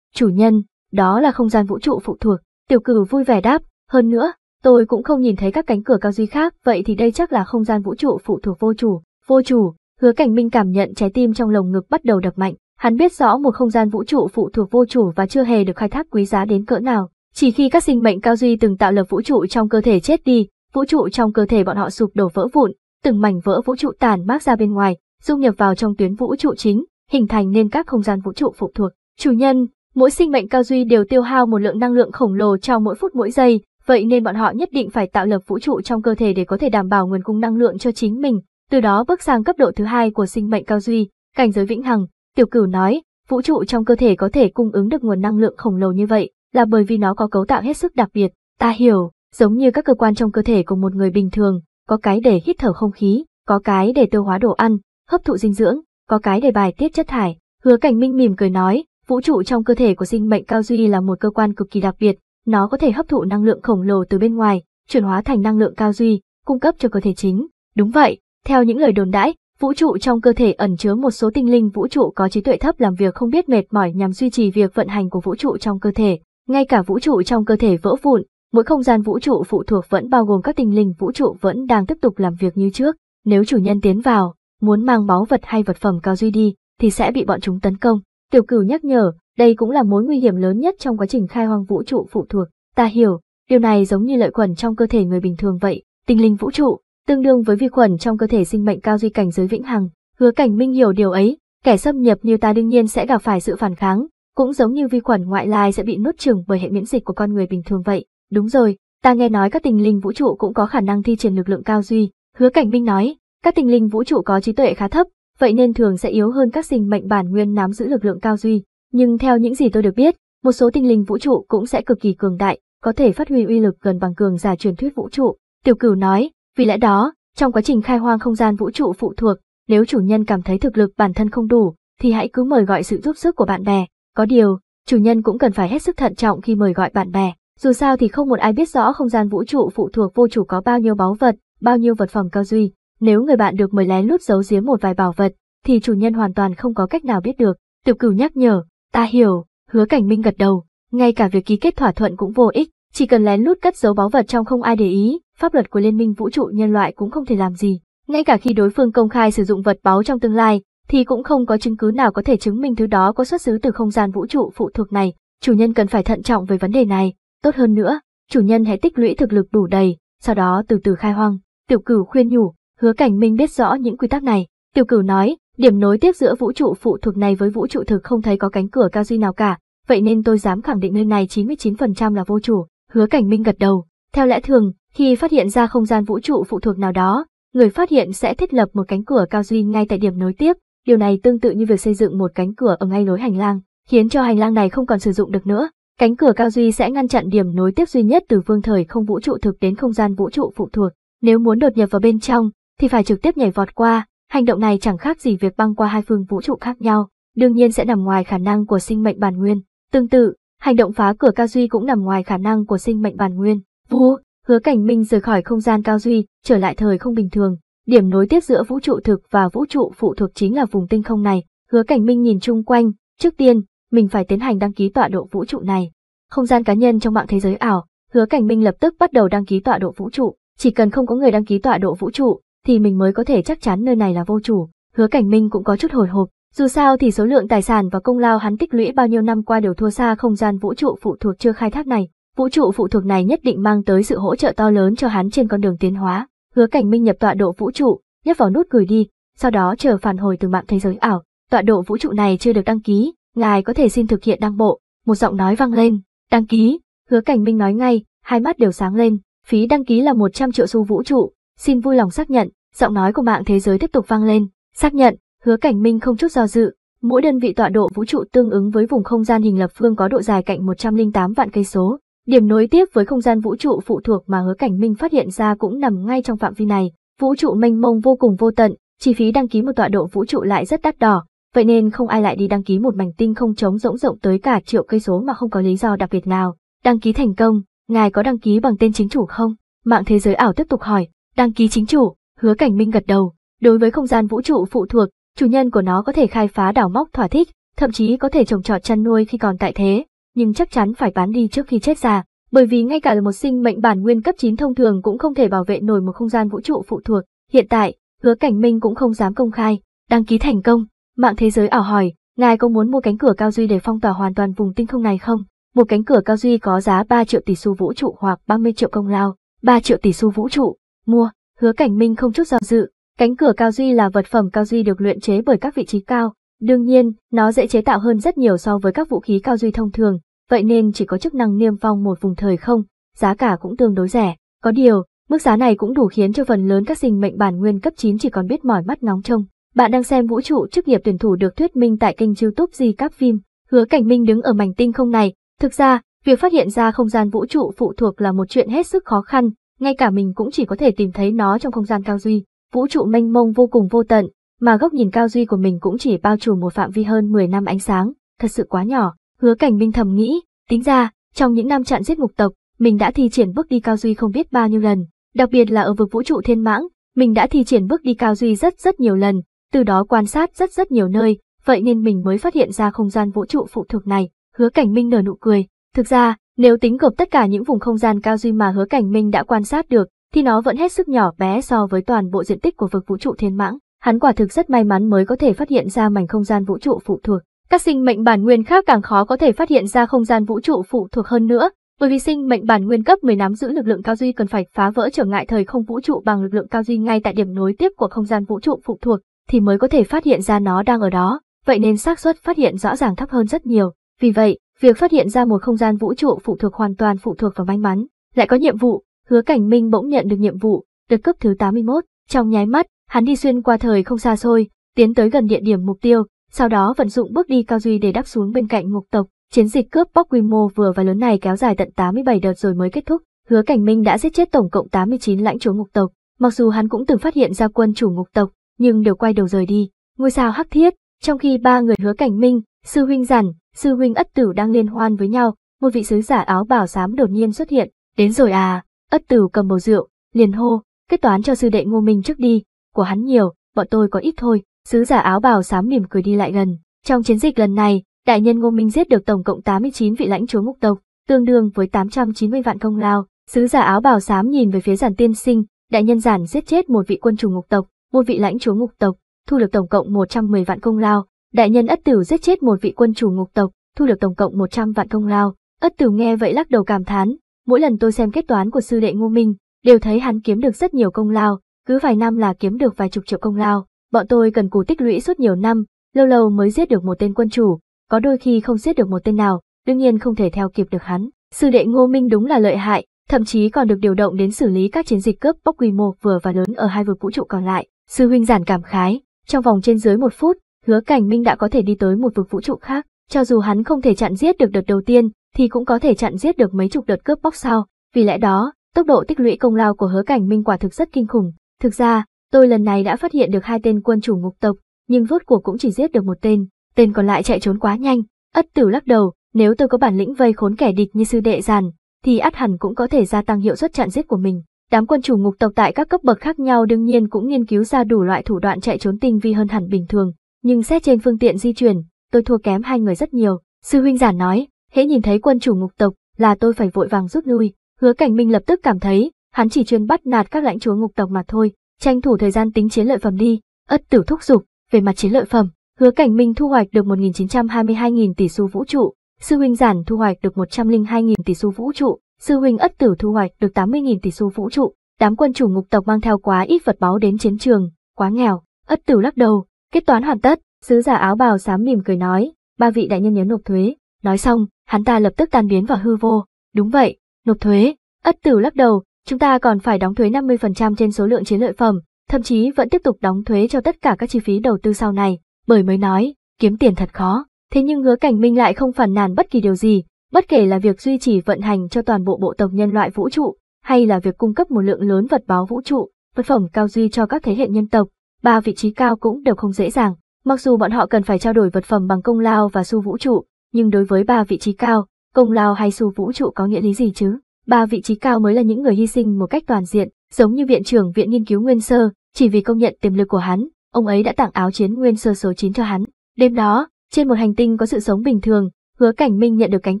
Chủ nhân, đó là không gian vũ trụ phụ thuộc, tiểu cử vui vẻ đáp, hơn nữa, tôi cũng không nhìn thấy các cánh cửa cao duy khác, vậy thì đây chắc là không gian vũ trụ phụ thuộc vô chủ. Vô chủ, hứa cảnh minh cảm nhận trái tim trong lồng ngực bắt đầu đập mạnh, hắn biết rõ một không gian vũ trụ phụ thuộc vô chủ và chưa hề được khai thác quý giá đến cỡ nào. Chỉ khi các sinh mệnh cao duy từng tạo lập vũ trụ trong cơ thể chết đi, vũ trụ trong cơ thể bọn họ sụp đổ vỡ vụn, từng mảnh vỡ vũ trụ tàn mát ra bên ngoài, dung nhập vào trong tuyến vũ trụ chính, hình thành nên các không gian vũ trụ phụ thuộc. Chủ nhân, Mỗi sinh mệnh cao duy đều tiêu hao một lượng năng lượng khổng lồ trong mỗi phút mỗi giây, vậy nên bọn họ nhất định phải tạo lập vũ trụ trong cơ thể để có thể đảm bảo nguồn cung năng lượng cho chính mình, từ đó bước sang cấp độ thứ hai của sinh mệnh cao duy, cảnh giới vĩnh hằng. Tiểu Cửu nói, vũ trụ trong cơ thể có thể cung ứng được nguồn năng lượng khổng lồ như vậy là bởi vì nó có cấu tạo hết sức đặc biệt. Ta hiểu, giống như các cơ quan trong cơ thể của một người bình thường, có cái để hít thở không khí, có cái để tiêu hóa đồ ăn, hấp thụ dinh dưỡng, có cái để bài tiết chất thải. Hứa Cảnh Minh mỉm cười nói, Vũ trụ trong cơ thể của sinh mệnh Cao Duy là một cơ quan cực kỳ đặc biệt, nó có thể hấp thụ năng lượng khổng lồ từ bên ngoài, chuyển hóa thành năng lượng Cao Duy, cung cấp cho cơ thể chính. Đúng vậy, theo những lời đồn đãi, vũ trụ trong cơ thể ẩn chứa một số tinh linh vũ trụ có trí tuệ thấp làm việc không biết mệt mỏi nhằm duy trì việc vận hành của vũ trụ trong cơ thể. Ngay cả vũ trụ trong cơ thể vỡ vụn, mỗi không gian vũ trụ phụ thuộc vẫn bao gồm các tinh linh vũ trụ vẫn đang tiếp tục làm việc như trước. Nếu chủ nhân tiến vào, muốn mang báu vật hay vật phẩm cao duy đi, thì sẽ bị bọn chúng tấn công. Tiểu cửu nhắc nhở, đây cũng là mối nguy hiểm lớn nhất trong quá trình khai hoang vũ trụ phụ thuộc. Ta hiểu, điều này giống như lợi khuẩn trong cơ thể người bình thường vậy, tinh linh vũ trụ, tương đương với vi khuẩn trong cơ thể sinh mệnh cao duy cảnh giới vĩnh hằng. Hứa cảnh minh hiểu điều ấy, kẻ xâm nhập như ta đương nhiên sẽ gặp phải sự phản kháng, cũng giống như vi khuẩn ngoại lai sẽ bị nuốt chửng bởi hệ miễn dịch của con người bình thường vậy. Đúng rồi, ta nghe nói các tinh linh vũ trụ cũng có khả năng thi triển lực lượng cao duy. Hứa cảnh minh nói, các tinh linh vũ trụ có trí tuệ khá thấp, vậy nên thường sẽ yếu hơn các sinh mệnh bản nguyên nắm giữ lực lượng cao duy. Nhưng theo những gì tôi được biết, một số tinh linh vũ trụ cũng sẽ cực kỳ cường đại, có thể phát huy uy lực gần bằng cường giả truyền thuyết vũ trụ. Tiểu cửu nói, vì lẽ đó, trong quá trình khai hoang không gian vũ trụ phụ thuộc, nếu chủ nhân cảm thấy thực lực bản thân không đủ, thì hãy cứ mời gọi sự giúp sức của bạn bè. Có điều, chủ nhân cũng cần phải hết sức thận trọng khi mời gọi bạn bè. Dù sao thì không một ai biết rõ không gian vũ trụ phụ thuộc vô chủ có bao nhiêu báu vật, bao nhiêu vật phẩm cao duy. Nếu người bạn được mời lén lút giấu giếm một vài bảo vật, thì chủ nhân hoàn toàn không có cách nào biết được. Tiểu cửu nhắc nhở, ta hiểu, hứa cảnh minh gật đầu, ngay cả việc ký kết thỏa thuận cũng vô ích, chỉ cần lén lút cất giấu báu vật trong không ai để ý, pháp luật của Liên minh vũ trụ nhân loại cũng không thể làm gì. Ngay cả khi đối phương công khai sử dụng vật báu trong tương lai, thì cũng không có chứng cứ nào có thể chứng minh thứ đó có xuất xứ từ không gian vũ trụ phụ thuộc này. Chủ nhân cần phải thận trọng về vấn đề này. Tốt hơn nữa, chủ nhân hãy tích lũy thực lực đủ đầy, sau đó từ từ khai hoang. Tiểu cửu khuyên nhủ, Hứa Cảnh Minh biết rõ những quy tắc này, Tiểu Cửu nói, điểm nối tiếp giữa vũ trụ phụ thuộc này với vũ trụ thực không thấy có cánh cửa cao duy nào cả, vậy nên tôi dám khẳng định nơi này 99% là vô chủ. Hứa Cảnh Minh gật đầu. Theo lẽ thường, khi phát hiện ra không gian vũ trụ phụ thuộc nào đó, người phát hiện sẽ thiết lập một cánh cửa cao duy ngay tại điểm nối tiếp. Điều này tương tự như việc xây dựng một cánh cửa ở ngay lối hành lang, khiến cho hành lang này không còn sử dụng được nữa. Cánh cửa cao duy sẽ ngăn chặn điểm nối tiếp duy nhất từ vương thời không vũ trụ thực đến không gian vũ trụ phụ thuộc. Nếu muốn đột nhập vào bên trong, thì phải trực tiếp nhảy vọt qua, hành động này chẳng khác gì việc băng qua hai phương vũ trụ khác nhau, đương nhiên sẽ nằm ngoài khả năng của sinh mệnh bản nguyên. Tương tự, hành động phá cửa cao duy cũng nằm ngoài khả năng của sinh mệnh bản nguyên. Vũ, hứa cảnh minh rời khỏi không gian cao duy, trở lại thời không bình thường. Điểm nối tiếp giữa vũ trụ thực và vũ trụ phụ thuộc chính là vùng tinh không này. Hứa cảnh minh nhìn chung quanh, trước tiên, mình phải tiến hành đăng ký tọa độ vũ trụ này. Không gian cá nhân trong mạng thế giới ảo, hứa cảnh minh lập tức bắt đầu đăng ký tọa độ vũ trụ. Chỉ cần không có người đăng ký tọa độ vũ trụ, thì mình mới có thể chắc chắn nơi này là vô chủ. Hứa Cảnh Minh cũng có chút hồi hộp, dù sao thì số lượng tài sản và công lao hắn tích lũy bao nhiêu năm qua đều thua xa không gian vũ trụ phụ thuộc chưa khai thác này. Vũ trụ phụ thuộc này nhất định mang tới sự hỗ trợ to lớn cho hắn trên con đường tiến hóa. Hứa Cảnh Minh nhập tọa độ vũ trụ, nhấp vào nút gửi đi, sau đó chờ phản hồi từ mạng thế giới ảo. Tọa độ vũ trụ này chưa được đăng ký, ngài có thể xin thực hiện đăng bộ. Một giọng nói vang lên, đăng ký. Hứa Cảnh Minh nói ngay, hai mắt đều sáng lên, phí đăng ký là 100 triệu xu vũ trụ, xin vui lòng xác nhận, giọng nói của mạng thế giới tiếp tục vang lên, xác nhận, hứa cảnh minh không chút do dự, mỗi đơn vị tọa độ vũ trụ tương ứng với vùng không gian hình lập phương có độ dài cạnh 108 vạn cây số, điểm nối tiếp với không gian vũ trụ phụ thuộc mà hứa cảnh minh phát hiện ra cũng nằm ngay trong phạm vi này, vũ trụ mênh mông vô cùng vô tận, chi phí đăng ký một tọa độ vũ trụ lại rất đắt đỏ, vậy nên không ai lại đi đăng ký một mảnh tinh không trống rỗng rộng tới cả triệu cây số mà không có lý do đặc biệt nào. Đăng ký thành công, ngài có đăng ký bằng tên chính chủ không? Mạng thế giới ảo tiếp tục hỏi, Đăng ký chính chủ, hứa cảnh minh gật đầu, đối với không gian vũ trụ phụ thuộc, chủ nhân của nó có thể khai phá đảo móc thỏa thích, thậm chí có thể trồng trọt chăn nuôi khi còn tại thế, nhưng chắc chắn phải bán đi trước khi chết già, bởi vì ngay cả một sinh mệnh bản nguyên cấp 9 thông thường cũng không thể bảo vệ nổi một không gian vũ trụ phụ thuộc. Hiện tại, hứa cảnh minh cũng không dám công khai, đăng ký thành công, mạng thế giới ảo hỏi, ngài có muốn mua cánh cửa cao duy để phong tỏa hoàn toàn vùng tinh không này không? Một cánh cửa cao duy có giá 3 triệu tỷ xu vũ trụ hoặc 30 triệu công lao, 3 triệu tỷ xu vũ trụ, mua, hứa cảnh minh không chút do dự, cánh cửa cao duy là vật phẩm cao duy được luyện chế bởi các vị trí cao, đương nhiên, nó dễ chế tạo hơn rất nhiều so với các vũ khí cao duy thông thường, vậy nên chỉ có chức năng niêm phong một vùng thời không, giá cả cũng tương đối rẻ, có điều, mức giá này cũng đủ khiến cho phần lớn các sinh mệnh bản nguyên cấp 9 chỉ còn biết mỏi mắt ngóng trông. Bạn đang xem vũ trụ chức nghiệp tuyển thủ được thuyết minh tại kênh youtube Di các Phim. Hứa Cảnh Minh đứng ở mảnh tinh không này. Thực ra, việc phát hiện ra không gian vũ trụ phụ thuộc là một chuyện hết sức khó khăn, ngay cả mình cũng chỉ có thể tìm thấy nó trong không gian cao duy, vũ trụ mênh mông vô cùng vô tận, mà góc nhìn cao duy của mình cũng chỉ bao trùm một phạm vi hơn 10 năm ánh sáng, thật sự quá nhỏ, hứa cảnh minh thầm nghĩ, tính ra, trong những năm chặn giết mục tộc, mình đã thi triển bước đi cao duy không biết bao nhiêu lần, đặc biệt là ở vực vũ trụ thiên mãng, mình đã thi triển bước đi cao duy rất rất nhiều lần, từ đó quan sát rất rất nhiều nơi, vậy nên mình mới phát hiện ra không gian vũ trụ phụ thuộc này, hứa cảnh minh nở nụ cười, thực ra, nếu tính gộp tất cả những vùng không gian cao duy mà hứa cảnh minh đã quan sát được, thì nó vẫn hết sức nhỏ bé so với toàn bộ diện tích của vực vũ trụ thiên mãng. Hắn quả thực rất may mắn mới có thể phát hiện ra mảnh không gian vũ trụ phụ thuộc. Các sinh mệnh bản nguyên khác càng khó có thể phát hiện ra không gian vũ trụ phụ thuộc hơn nữa, bởi vì sinh mệnh bản nguyên cấp 10 nắm giữ lực lượng cao duy cần phải phá vỡ trở ngại thời không vũ trụ bằng lực lượng cao duy ngay tại điểm nối tiếp của không gian vũ trụ phụ thuộc, thì mới có thể phát hiện ra nó đang ở đó, vậy nên xác suất phát hiện rõ ràng thấp hơn rất nhiều. Vì vậy, Việc phát hiện ra một không gian vũ trụ phụ thuộc hoàn toàn phụ thuộc vào may mắn, lại có nhiệm vụ, Hứa Cảnh Minh bỗng nhận được nhiệm vụ, được cấp thứ 81, trong nháy mắt, hắn đi xuyên qua thời không xa xôi, tiến tới gần địa điểm mục tiêu, sau đó vận dụng bước đi cao duy để đáp xuống bên cạnh ngục tộc, chiến dịch cướp bóc quy mô vừa và lớn này kéo dài tận 87 đợt rồi mới kết thúc, Hứa Cảnh Minh đã giết chết tổng cộng 89 lãnh chúa ngục tộc, mặc dù hắn cũng từng phát hiện ra quân chủ ngục tộc, nhưng đều quay đầu rời đi, ngôi sao hắc thiết, trong khi ba người Hứa Cảnh Minh, Sư huynh giản, sư huynh ất tử đang liên hoan với nhau, một vị sứ giả áo bảo xám đột nhiên xuất hiện, đến rồi à, ất tử cầm bầu rượu, liền hô, kết toán cho sư đệ ngô minh trước đi, của hắn nhiều, bọn tôi có ít thôi, sứ giả áo bào xám mỉm cười đi lại gần. Trong chiến dịch lần này, đại nhân Ngô Minh giết được tổng cộng 89 vị lãnh chúa ngục tộc, tương đương với 890 vạn công lao. Sứ giả áo bào xám nhìn về phía giản tiên sinh, đại nhân giản giết chết một vị quân chủ ngục tộc, một vị lãnh chúa ngục tộc, thu được tổng cộng 110 vạn công lao, đại nhân ất tử giết chết một vị quân chủ ngục tộc, thu được tổng cộng 100 vạn công lao. Ất tử nghe vậy lắc đầu cảm thán, mỗi lần tôi xem kết toán của sư đệ Ngô Minh, đều thấy hắn kiếm được rất nhiều công lao, cứ vài năm là kiếm được vài chục triệu công lao. Bọn tôi cần cù tích lũy suốt nhiều năm, lâu lâu mới giết được một tên quân chủ, có đôi khi không giết được một tên nào, đương nhiên không thể theo kịp được hắn. Sư đệ Ngô Minh đúng là lợi hại, thậm chí còn được điều động đến xử lý các chiến dịch cướp bóc quy mô vừa và lớn ở hai vực vũ trụ còn lại. Sư huynh giản cảm khái, trong vòng trên dưới một phút, hứa cảnh minh đã có thể đi tới một vực vũ trụ khác, cho dù hắn không thể chặn giết được đợt đầu tiên, thì cũng có thể chặn giết được mấy chục đợt cướp bóc sau. vì lẽ đó, tốc độ tích lũy công lao của hứa cảnh minh quả thực rất kinh khủng. Thực ra, tôi lần này đã phát hiện được hai tên quân chủ ngục tộc, nhưng rốt cuộc cũng chỉ giết được một tên, tên còn lại chạy trốn quá nhanh. Ất Tử lắc đầu, nếu tôi có bản lĩnh vây khốn kẻ địch như sư đệ giàn, thì ắt hẳn cũng có thể gia tăng hiệu suất chặn giết của mình. Đám quân chủ ngục tộc tại các cấp bậc khác nhau đương nhiên cũng nghiên cứu ra đủ loại thủ đoạn chạy trốn tinh vi hơn hẳn bình thường, nhưng xét trên phương tiện di chuyển, tôi thua kém hai người rất nhiều. Sư huynh giản nói, hễ nhìn thấy quân chủ ngục tộc là tôi phải vội vàng rút lui. Hứa Cảnh Minh lập tức cảm thấy, hắn chỉ chuyên bắt nạt các lãnh chúa ngục tộc mà thôi, tranh thủ thời gian tính chiến lợi phẩm đi. Ất Tử thúc giục, về mặt chiến lợi phẩm, Hứa Cảnh Minh thu hoạch được 1922.000 tỷ xu vũ trụ, sư huynh giản thu hoạch được 102.000 tỷ xu vũ trụ, sư huynh Ất Tử thu hoạch được 80.000 tỷ xu vũ trụ. Đám quân chủ ngục tộc mang theo quá ít vật báu đến chiến trường, quá nghèo. Ất Tử lắc đầu, Kết toán hoàn tất, sứ giả áo bào xám mỉm cười nói, ba vị đại nhân nhớ nộp thuế. Nói xong, hắn ta lập tức tan biến vào hư vô. Đúng vậy, nộp thuế. Ất Tử lắc đầu, chúng ta còn phải đóng thuế 50% trên số lượng chiến lợi phẩm, thậm chí vẫn tiếp tục đóng thuế cho tất cả các chi phí đầu tư sau này, bởi mới nói, kiếm tiền thật khó. Thế nhưng hứa cảnh minh lại không phản nàn bất kỳ điều gì, bất kể là việc duy trì vận hành cho toàn bộ bộ tộc nhân loại vũ trụ, hay là việc cung cấp một lượng lớn vật báo vũ trụ, vật phẩm cao duy cho các thế hệ nhân tộc, ba vị trí cao cũng đều không dễ dàng. Mặc dù bọn họ cần phải trao đổi vật phẩm bằng công lao và su vũ trụ, nhưng đối với ba vị trí cao, công lao hay su vũ trụ có nghĩa lý gì chứ? Ba vị trí cao mới là những người hy sinh một cách toàn diện, giống như viện trưởng viện nghiên cứu nguyên sơ, chỉ vì công nhận tiềm lực của hắn, ông ấy đã tặng áo chiến nguyên sơ số 9 cho hắn. Đêm đó, trên một hành tinh có sự sống bình thường, Hứa Cảnh Minh nhận được cánh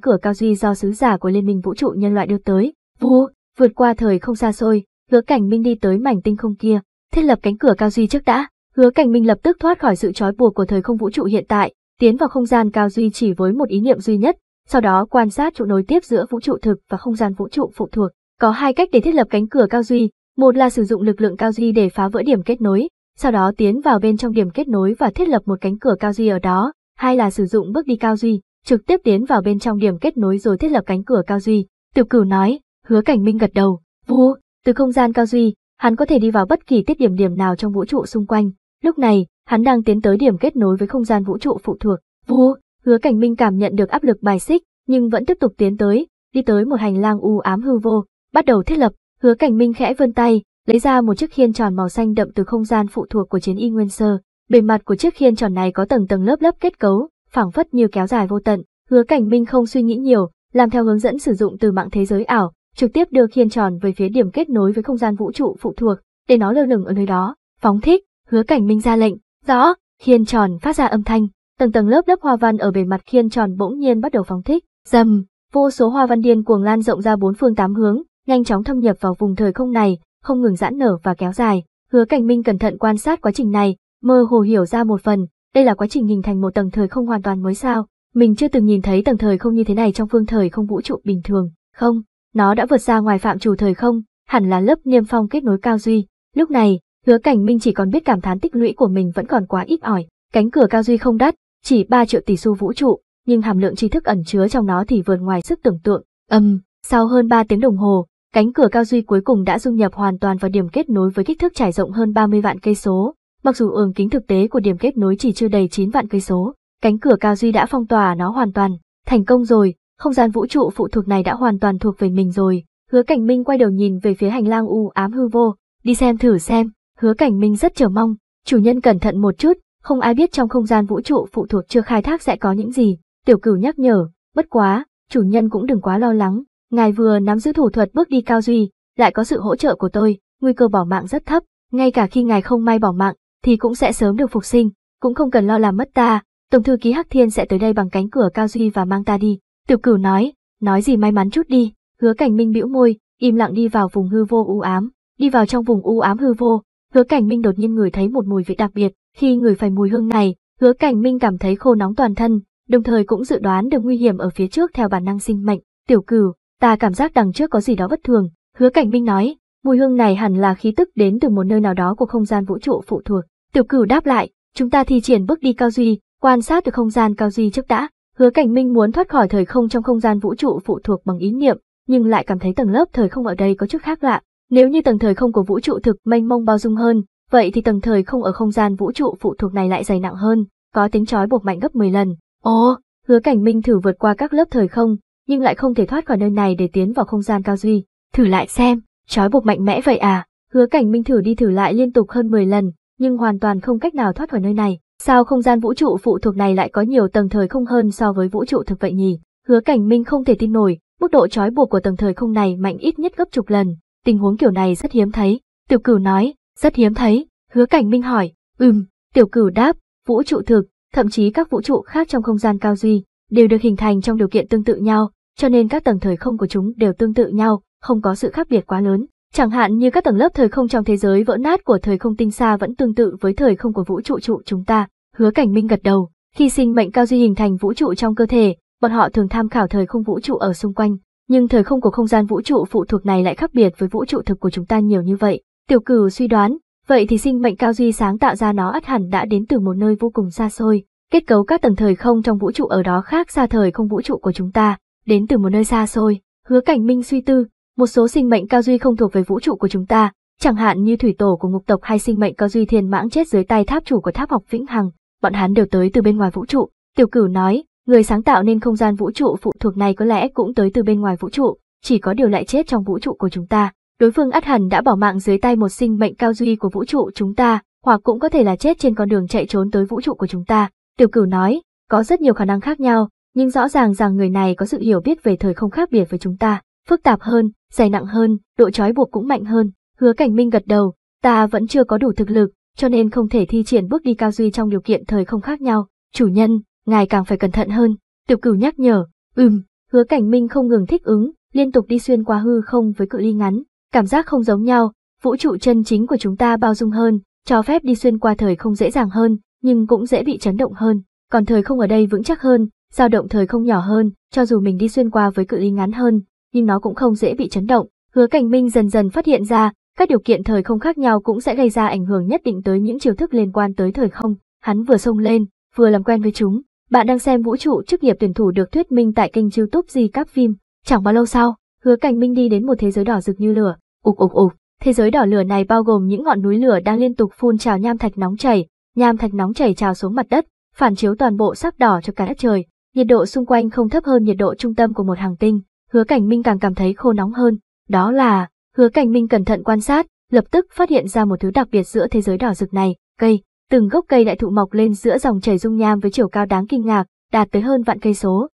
cửa cao duy do sứ giả của Liên minh vũ trụ nhân loại đưa tới. Vu, vượt qua thời không xa xôi, Hứa Cảnh Minh đi tới mảnh tinh không kia, thiết lập cánh cửa cao duy trước đã. Hứa Cảnh Minh lập tức thoát khỏi sự trói buộc của thời không vũ trụ hiện tại, tiến vào không gian cao duy chỉ với một ý niệm duy nhất, sau đó quan sát chỗ nối tiếp giữa vũ trụ thực và không gian vũ trụ phụ thuộc. Có hai cách để thiết lập cánh cửa cao duy, một là sử dụng lực lượng cao duy để phá vỡ điểm kết nối, sau đó tiến vào bên trong điểm kết nối và thiết lập một cánh cửa cao duy ở đó, hai là sử dụng bước đi cao duy, trực tiếp tiến vào bên trong điểm kết nối rồi thiết lập cánh cửa cao duy. Tiểu Cửu nói, Hứa Cảnh Minh gật đầu, "Vu, từ không gian cao duy, hắn có thể đi vào bất kỳ tiết điểm điểm nào trong vũ trụ xung quanh. Lúc này, hắn đang tiến tới điểm kết nối với không gian vũ trụ phụ thuộc. Vù, Hứa Cảnh Minh cảm nhận được áp lực bài xích, nhưng vẫn tiếp tục tiến tới, đi tới một hành lang u ám hư vô, bắt đầu thiết lập, Hứa Cảnh Minh khẽ vươn tay, lấy ra một chiếc khiên tròn màu xanh đậm từ không gian phụ thuộc của chiến y nguyên sơ. Bề mặt của chiếc khiên tròn này có tầng tầng lớp lớp kết cấu, phảng phất như kéo dài vô tận. Hứa Cảnh Minh không suy nghĩ nhiều, làm theo hướng dẫn sử dụng từ mạng thế giới ảo, trực tiếp đưa khiên tròn về phía điểm kết nối với không gian vũ trụ phụ thuộc, để nó lơ lửng ở nơi đó. Phóng thích, hứa cảnh minh ra lệnh, rõ, khiên tròn phát ra âm thanh, tầng tầng lớp lớp hoa văn ở bề mặt khiên tròn bỗng nhiên bắt đầu phóng thích, dầm, vô số hoa văn điên cuồng lan rộng ra bốn phương tám hướng, nhanh chóng thâm nhập vào vùng thời không này, không ngừng giãn nở và kéo dài. Hứa Cảnh Minh cẩn thận quan sát quá trình này, mơ hồ hiểu ra một phần, đây là quá trình hình thành một tầng thời không hoàn toàn mới sao? Mình chưa từng nhìn thấy tầng thời không như thế này trong phương thời không vũ trụ bình thường, không, nó đã vượt ra ngoài phạm trù thời không, hẳn là lớp niêm phong kết nối cao duy. Lúc này, hứa cảnh minh chỉ còn biết cảm thán tích lũy của mình vẫn còn quá ít ỏi, cánh cửa cao duy không đắt, chỉ 3 triệu tỷ xu vũ trụ, nhưng hàm lượng tri thức ẩn chứa trong nó thì vượt ngoài sức tưởng tượng. Âm, um, sau hơn 3 tiếng đồng hồ, cánh cửa cao duy cuối cùng đã dung nhập hoàn toàn vào điểm kết nối với kích thước trải rộng hơn 30 vạn cây số. Mặc dù ường kính thực tế của điểm kết nối chỉ chưa đầy 9 vạn cây số, cánh cửa cao duy đã phong tỏa nó hoàn toàn. Thành công rồi, không gian vũ trụ phụ thuộc này đã hoàn toàn thuộc về mình rồi. Hứa Cảnh Minh quay đầu nhìn về phía hành lang u ám hư vô, đi xem thử xem. Hứa Cảnh Minh rất chờ mong, chủ nhân cẩn thận một chút, không ai biết trong không gian vũ trụ phụ thuộc chưa khai thác sẽ có những gì. Tiểu Cửu nhắc nhở, bất quá, chủ nhân cũng đừng quá lo lắng, ngài vừa nắm giữ thủ thuật bước đi cao duy, lại có sự hỗ trợ của tôi, nguy cơ bỏ mạng rất thấp, ngay cả khi ngài không may bỏ mạng thì cũng sẽ sớm được phục sinh, cũng không cần lo làm mất ta, tổng thư ký Hắc Thiên sẽ tới đây bằng cánh cửa cao duy và mang ta đi. Tiểu cửu nói, nói gì may mắn chút đi, hứa cảnh minh bĩu môi, im lặng đi vào vùng hư vô u ám, đi vào trong vùng u ám hư vô, hứa cảnh minh đột nhiên người thấy một mùi vị đặc biệt, khi người phải mùi hương này, hứa cảnh minh cảm thấy khô nóng toàn thân, đồng thời cũng dự đoán được nguy hiểm ở phía trước theo bản năng sinh mệnh, tiểu cửu, ta cảm giác đằng trước có gì đó bất thường, hứa cảnh minh nói, mùi hương này hẳn là khí tức đến từ một nơi nào đó của không gian vũ trụ phụ thuộc, tiểu cửu đáp lại, chúng ta thi triển bước đi cao duy, quan sát được không gian cao duy trước đã, Hứa Cảnh Minh muốn thoát khỏi thời không trong không gian vũ trụ phụ thuộc bằng ý niệm, nhưng lại cảm thấy tầng lớp thời không ở đây có chút khác lạ. Nếu như tầng thời không của vũ trụ thực mênh mông bao dung hơn, vậy thì tầng thời không ở không gian vũ trụ phụ thuộc này lại dày nặng hơn, có tính trói buộc mạnh gấp 10 lần. Ồ, Hứa Cảnh Minh thử vượt qua các lớp thời không, nhưng lại không thể thoát khỏi nơi này để tiến vào không gian cao duy. Thử lại xem, trói buộc mạnh mẽ vậy à? Hứa Cảnh Minh thử đi thử lại liên tục hơn 10 lần, nhưng hoàn toàn không cách nào thoát khỏi nơi này. Sao không gian vũ trụ phụ thuộc này lại có nhiều tầng thời không hơn so với vũ trụ thực vậy nhỉ? Hứa cảnh minh không thể tin nổi, mức độ trói buộc của tầng thời không này mạnh ít nhất gấp chục lần, tình huống kiểu này rất hiếm thấy. Tiểu cửu nói, rất hiếm thấy, hứa cảnh minh hỏi, ừm, tiểu cửu đáp, vũ trụ thực, thậm chí các vũ trụ khác trong không gian cao duy, đều được hình thành trong điều kiện tương tự nhau, cho nên các tầng thời không của chúng đều tương tự nhau, không có sự khác biệt quá lớn. Chẳng hạn như các tầng lớp thời không trong thế giới vỡ nát của thời không tinh xa vẫn tương tự với thời không của vũ trụ trụ chúng ta. Hứa Cảnh Minh gật đầu, khi sinh mệnh cao duy hình thành vũ trụ trong cơ thể, bọn họ thường tham khảo thời không vũ trụ ở xung quanh, nhưng thời không của không gian vũ trụ phụ thuộc này lại khác biệt với vũ trụ thực của chúng ta nhiều như vậy. Tiểu Cử suy đoán, vậy thì sinh mệnh cao duy sáng tạo ra nó ắt hẳn đã đến từ một nơi vô cùng xa xôi. Kết cấu các tầng thời không trong vũ trụ ở đó khác xa thời không vũ trụ của chúng ta, đến từ một nơi xa xôi. Hứa Cảnh Minh suy tư, một số sinh mệnh cao duy không thuộc về vũ trụ của chúng ta, chẳng hạn như thủy tổ của ngục tộc hay sinh mệnh cao duy thiên mãng chết dưới tay tháp chủ của tháp học vĩnh hằng, bọn hắn đều tới từ bên ngoài vũ trụ. Tiểu cửu nói, người sáng tạo nên không gian vũ trụ phụ thuộc này có lẽ cũng tới từ bên ngoài vũ trụ, chỉ có điều lại chết trong vũ trụ của chúng ta. Đối phương ắt hẳn đã bỏ mạng dưới tay một sinh mệnh cao duy của vũ trụ chúng ta, hoặc cũng có thể là chết trên con đường chạy trốn tới vũ trụ của chúng ta. Tiểu cửu nói, có rất nhiều khả năng khác nhau, nhưng rõ ràng rằng người này có sự hiểu biết về thời không khác biệt với chúng ta phức tạp hơn, dày nặng hơn, độ trói buộc cũng mạnh hơn. Hứa Cảnh Minh gật đầu, ta vẫn chưa có đủ thực lực, cho nên không thể thi triển bước đi cao duy trong điều kiện thời không khác nhau. Chủ nhân, ngài càng phải cẩn thận hơn. Tiểu cửu nhắc nhở, ừm, hứa cảnh minh không ngừng thích ứng, liên tục đi xuyên qua hư không với cự ly ngắn. Cảm giác không giống nhau, vũ trụ chân chính của chúng ta bao dung hơn, cho phép đi xuyên qua thời không dễ dàng hơn, nhưng cũng dễ bị chấn động hơn. Còn thời không ở đây vững chắc hơn, dao động thời không nhỏ hơn, cho dù mình đi xuyên qua với cự ly ngắn hơn, nhưng nó cũng không dễ bị chấn động. Hứa Cảnh Minh dần dần phát hiện ra, các điều kiện thời không khác nhau cũng sẽ gây ra ảnh hưởng nhất định tới những chiều thức liên quan tới thời không. Hắn vừa xông lên, vừa làm quen với chúng. Bạn đang xem vũ trụ chức nghiệp tuyển thủ được thuyết minh tại kênh youtube gì các phim. Chẳng bao lâu sau, Hứa Cảnh Minh đi đến một thế giới đỏ rực như lửa. Ục ục ục, thế giới đỏ lửa này bao gồm những ngọn núi lửa đang liên tục phun trào nham thạch nóng chảy, nham thạch nóng chảy trào xuống mặt đất, phản chiếu toàn bộ sắc đỏ cho cả đất trời. Nhiệt độ xung quanh không thấp hơn nhiệt độ trung tâm của một hành tinh hứa cảnh minh càng cảm thấy khô nóng hơn, đó là, hứa cảnh minh cẩn thận quan sát, lập tức phát hiện ra một thứ đặc biệt giữa thế giới đỏ rực này, cây, từng gốc cây đại thụ mọc lên giữa dòng chảy dung nham với chiều cao đáng kinh ngạc, đạt tới hơn vạn cây số.